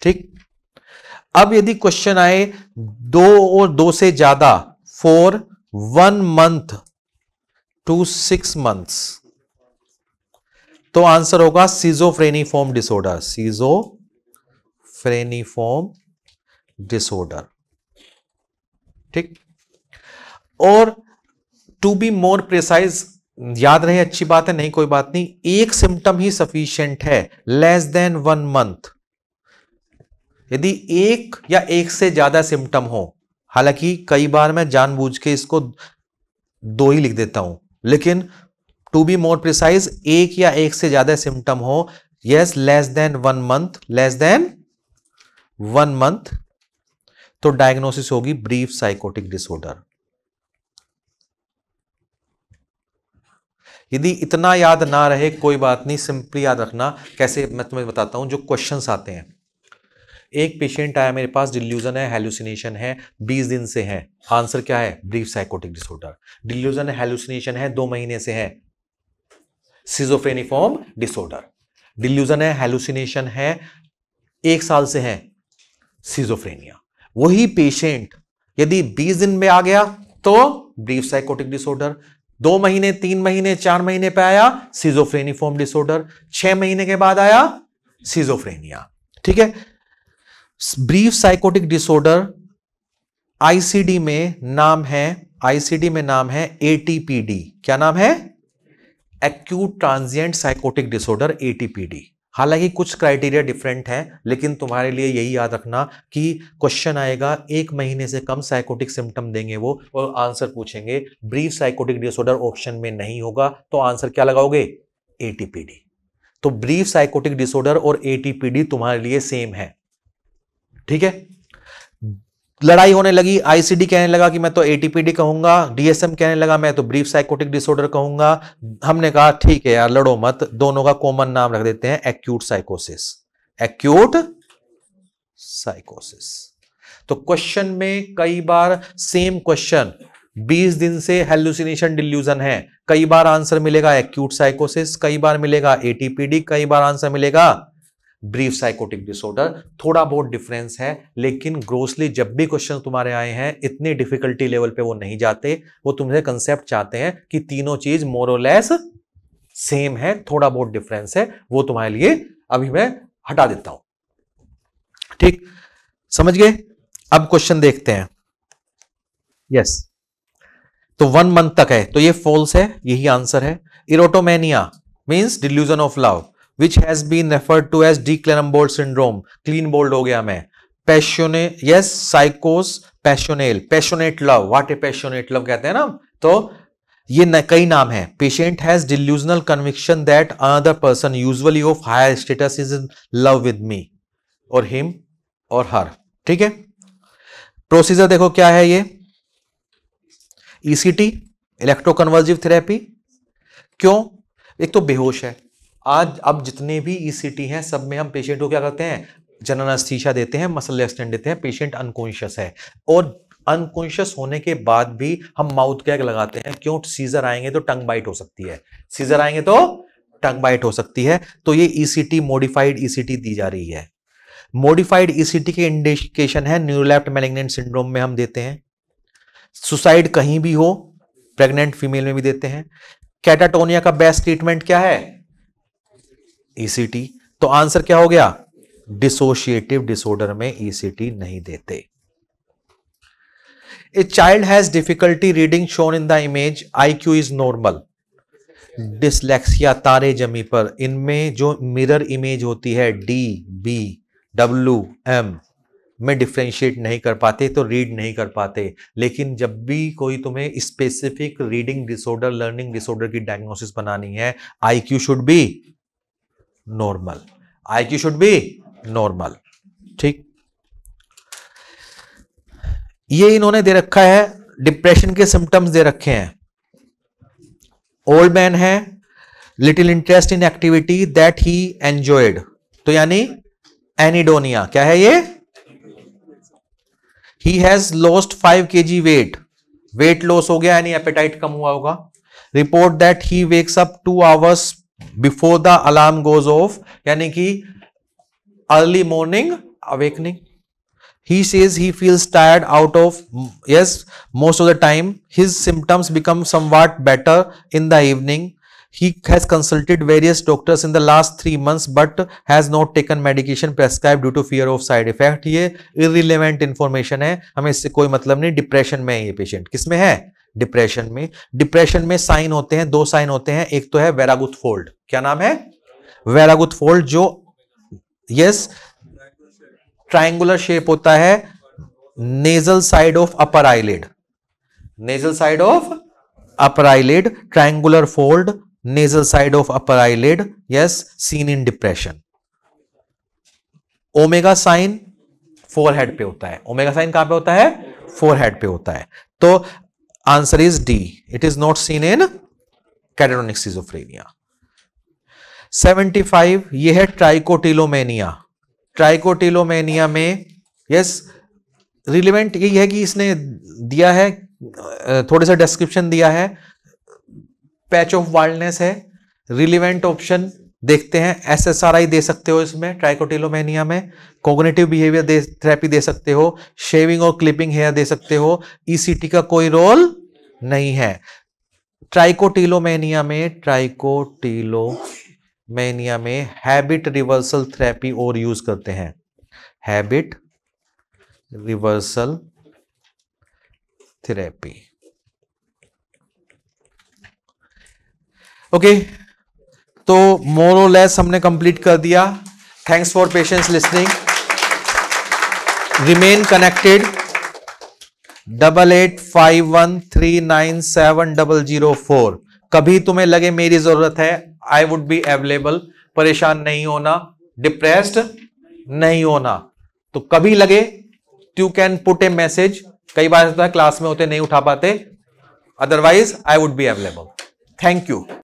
ठीक अब यदि क्वेश्चन आए दो और दो से ज्यादा for one month to six months तो आंसर होगा सीजोफ्रेनीफॉर्म डिसऑर्डर सीजो फ्रेनीफॉर्म डिसऑर्डर ठीक और टू बी मोर प्रिसाइज याद रहे अच्छी बात है नहीं कोई बात नहीं एक सिम्टम ही सफिशियंट है लेस देन वन मंथ यदि एक या एक से ज़्यादा सिम्टम हो हालांकि कई बार मैं जानबूझ के इसको दो ही लिख देता हूं लेकिन टू बी मोर प्रिसाइज एक या एक से ज़्यादा सिम्टम हो yes less than one month less than one month तो डायग्नोसिस होगी ब्रीफ साइकोटिक डिसऑर्डर यदि इतना याद ना रहे कोई बात नहीं सिंपली याद रखना कैसे मैं तुम्हें बताता हूं जो क्वेश्चंस आते हैं एक पेशेंट आया मेरे पास डिल्यूजन है हेलुसिनेशन है बीस दिन से है आंसर क्या है brief psychotic disorder delusion hallucination है दो महीने से है सिजोफेनिफॉर्म डिसऑर्डर डिल्यूजन है हेलुसिनेशन है एक साल से है सिजोफ्रेनिया वही पेशेंट यदि 20 दिन में आ गया तो ब्रीफ साइकोटिक डिसऑर्डर दो महीने तीन महीने चार महीने पे आया सिजोफ्रेनिफॉर्म डिसऑर्डर छह महीने के बाद आया सिजोफ्रेनिया ठीक है ब्रीफ साइकोटिक डिसऑर्डर आईसीडी में नाम है आईसीडी में नाम है एटीपीडी क्या नाम है acute transient psychotic disorder ATPD हालांकि कुछ क्राइटेरिया डिफरेंट है लेकिन तुम्हारे लिए यही याद रखना कि क्वेश्चन आएगा एक महीने से कम साइकोटिक सिम्टम देंगे वो और आंसर पूछेंगे ब्रीफ साइकोटिक डिसऑर्डर ऑप्शन में नहीं होगा तो आंसर क्या लगाओगे एटीपीडी तो ब्रीफ साइकोटिक डिसऑर्डर और एटीपीडी तुम्हारे लिए सेम है ठीक है लड़ाई होने लगी आईसीडी कहने लगा कि मैं तो एटीपीडी कहूंगा डीएसएम कहने लगा मैं तो ब्रीफ साइकोटिक डिसऑर्डर कहूंगा हमने कहा ठीक है यार लड़ो मत दोनों का कॉमन नाम रख देते हैं एक्यूट साइकोसिस एक्यूट साइकोसिस तो क्वेश्चन में कई बार सेम क्वेश्चन 20 दिन से हेल्यूसिनेशन डिल्यूजन है कई बार आंसर मिलेगा एक्यूट साइकोसिस कई बार मिलेगा एटीपीडी कई बार आंसर मिलेगा ब्रीफ साइकोटिक डिसऑर्डर थोड़ा बहुत डिफरेंस है लेकिन ग्रोसली जब भी क्वेश्चन तुम्हारे आए हैं इतनी डिफिकल्टी लेवल पे वो नहीं जाते वो तुमसे कंसेप्ट चाहते हैं कि तीनों चीज मोरोलेस सेम है थोड़ा बहुत डिफरेंस है वो तुम्हारे लिए अभी मैं हटा देता हूं ठीक समझ गए अब क्वेश्चन देखते हैं यस yes. तो वन मंथ तक है तो ये फॉल्स है यही आंसर है erotomania means delusion of love which has been referred to as de Clerambault syndrome clean bowled हो गया मैं पैशोने यस साइकोस passionnelle passionate love what a passionate love कहते हैं ना तो ये न, कई नाम है patient has delusional conviction that another person usually of higher status is in love with me और हिम और हर ठीक है प्रोसीजर देखो क्या है ये ईसीटी इलेक्ट्रोकन्वर्जिव थेरेपी क्यों एक तो बेहोश है आज अब जितने भी ई e हैं सब में हम पेशेंट को क्या करते हैं जनरल अस्थीशा देते हैं मसल एक्सटेंड देते हैं पेशेंट अनकॉन्शियस है और अनकॉन्शियस होने के बाद भी हम माउथ कैग लगाते हैं क्यों सीजर आएंगे तो टंग बाइट हो सकती है सीजर आएंगे तो टंग बाइट हो सकती है तो ये ईसीटी मॉडिफाइड ईसीटी दी जा रही है मॉडिफाइड ईसीटी e के इंडिकेशन है न्यूरोलेप्ट मेलेग्नेंट सिंड्रोम में हम देते हैं सुसाइड कहीं भी हो प्रेग्नेंट फीमेल में भी देते हैं कैटाटोनिया का बेस्ट ट्रीटमेंट क्या है ईसीटी e तो आंसर क्या हो गया डिसोशिएटिव डिसऑर्डर में ईसीटी e नहीं देते a child has difficulty reading shown in the image I Q is normal dyslexia Taare Zameen Par इनमें जो मिरर इमेज होती है डी बी डब्ल्यू एम में डिफ्रेंशिएट नहीं कर पाते तो रीड नहीं कर पाते लेकिन जब भी कोई तुम्हें specific reading disorder learning disorder की डायग्नोसिस बनानी है I Q should be normal I Q should be normal ठीक ये इन्होंने दे रखा है डिप्रेशन के सिम्टम्स दे रखे हैं ओल्ड मैन है little interest in activity that he enjoyed तो यानी एनिडोनिया क्या है ये ही हैज लॉस्ट फाइव के जी वेट वेट लॉस हो गया यानी एपेटाइट कम हुआ होगा report that he wakes up two hours before the alarm goes off यानी कि early morning awakening he says he feels tired out of yes most of the time his symptoms become somewhat better in the evening he has consulted various doctors in the last 3 months but has not taken medication prescribed due to fear of side effect ye irrelevant information hai hame isse koi matlab nahi depression mein hai ye patient kisme hai depression में depression में sign होते हैं दो sign होते हैं एक तो है वेरागुथ फोल्ड क्या नाम है वेरागुथ फोल्ड जो यस ट्राइंगुलर शेप होता है nasal side of upper eyelid nasal side of upper eyelid triangular fold nasal side of upper eyelid yes seen in depression omega sign forehead पे होता है omega sine कहां पे होता है फोरहेड पे होता है तो answer is D it is not seen in catatonic schizophrenia 75 ये है ट्राइकोटिलोमेनिया ट्राइकोटिलोमेनिया में यस रिलेवेंट यही है कि इसने दिया है थोड़े सा डिस्क्रिप्शन दिया है पैच ऑफ वाइल्डनेस है रिलेवेंट ऑप्शन देखते हैं एसएसआरआई दे सकते हो इसमें ट्राइकोटिलोमेनिया में कोग्नेटिव बिहेवियर दे थेरेपी दे सकते हो शेविंग और क्लिपिंग हेयर दे सकते हो ईसीटी e का कोई रोल नहीं है ट्राइकोटिलोमेनिया में ट्राइकोटिलोमेनिया में हैबिट रिवर्सल थेरेपी और यूज करते हैं habit reversal therapy okay okay. तो मोर ओ लेस हमने कंप्लीट कर दिया thanks for patience listening remain connected double eight five one three nine seven double zero four कभी तुम्हें लगे मेरी जरूरत है आई वुड बी अवेलेबल परेशान नहीं होना डिप्रेस्ड नहीं होना तो कभी लगे you can put a message कई बार होता है क्लास में होते नहीं उठा पाते otherwise I would be available thank you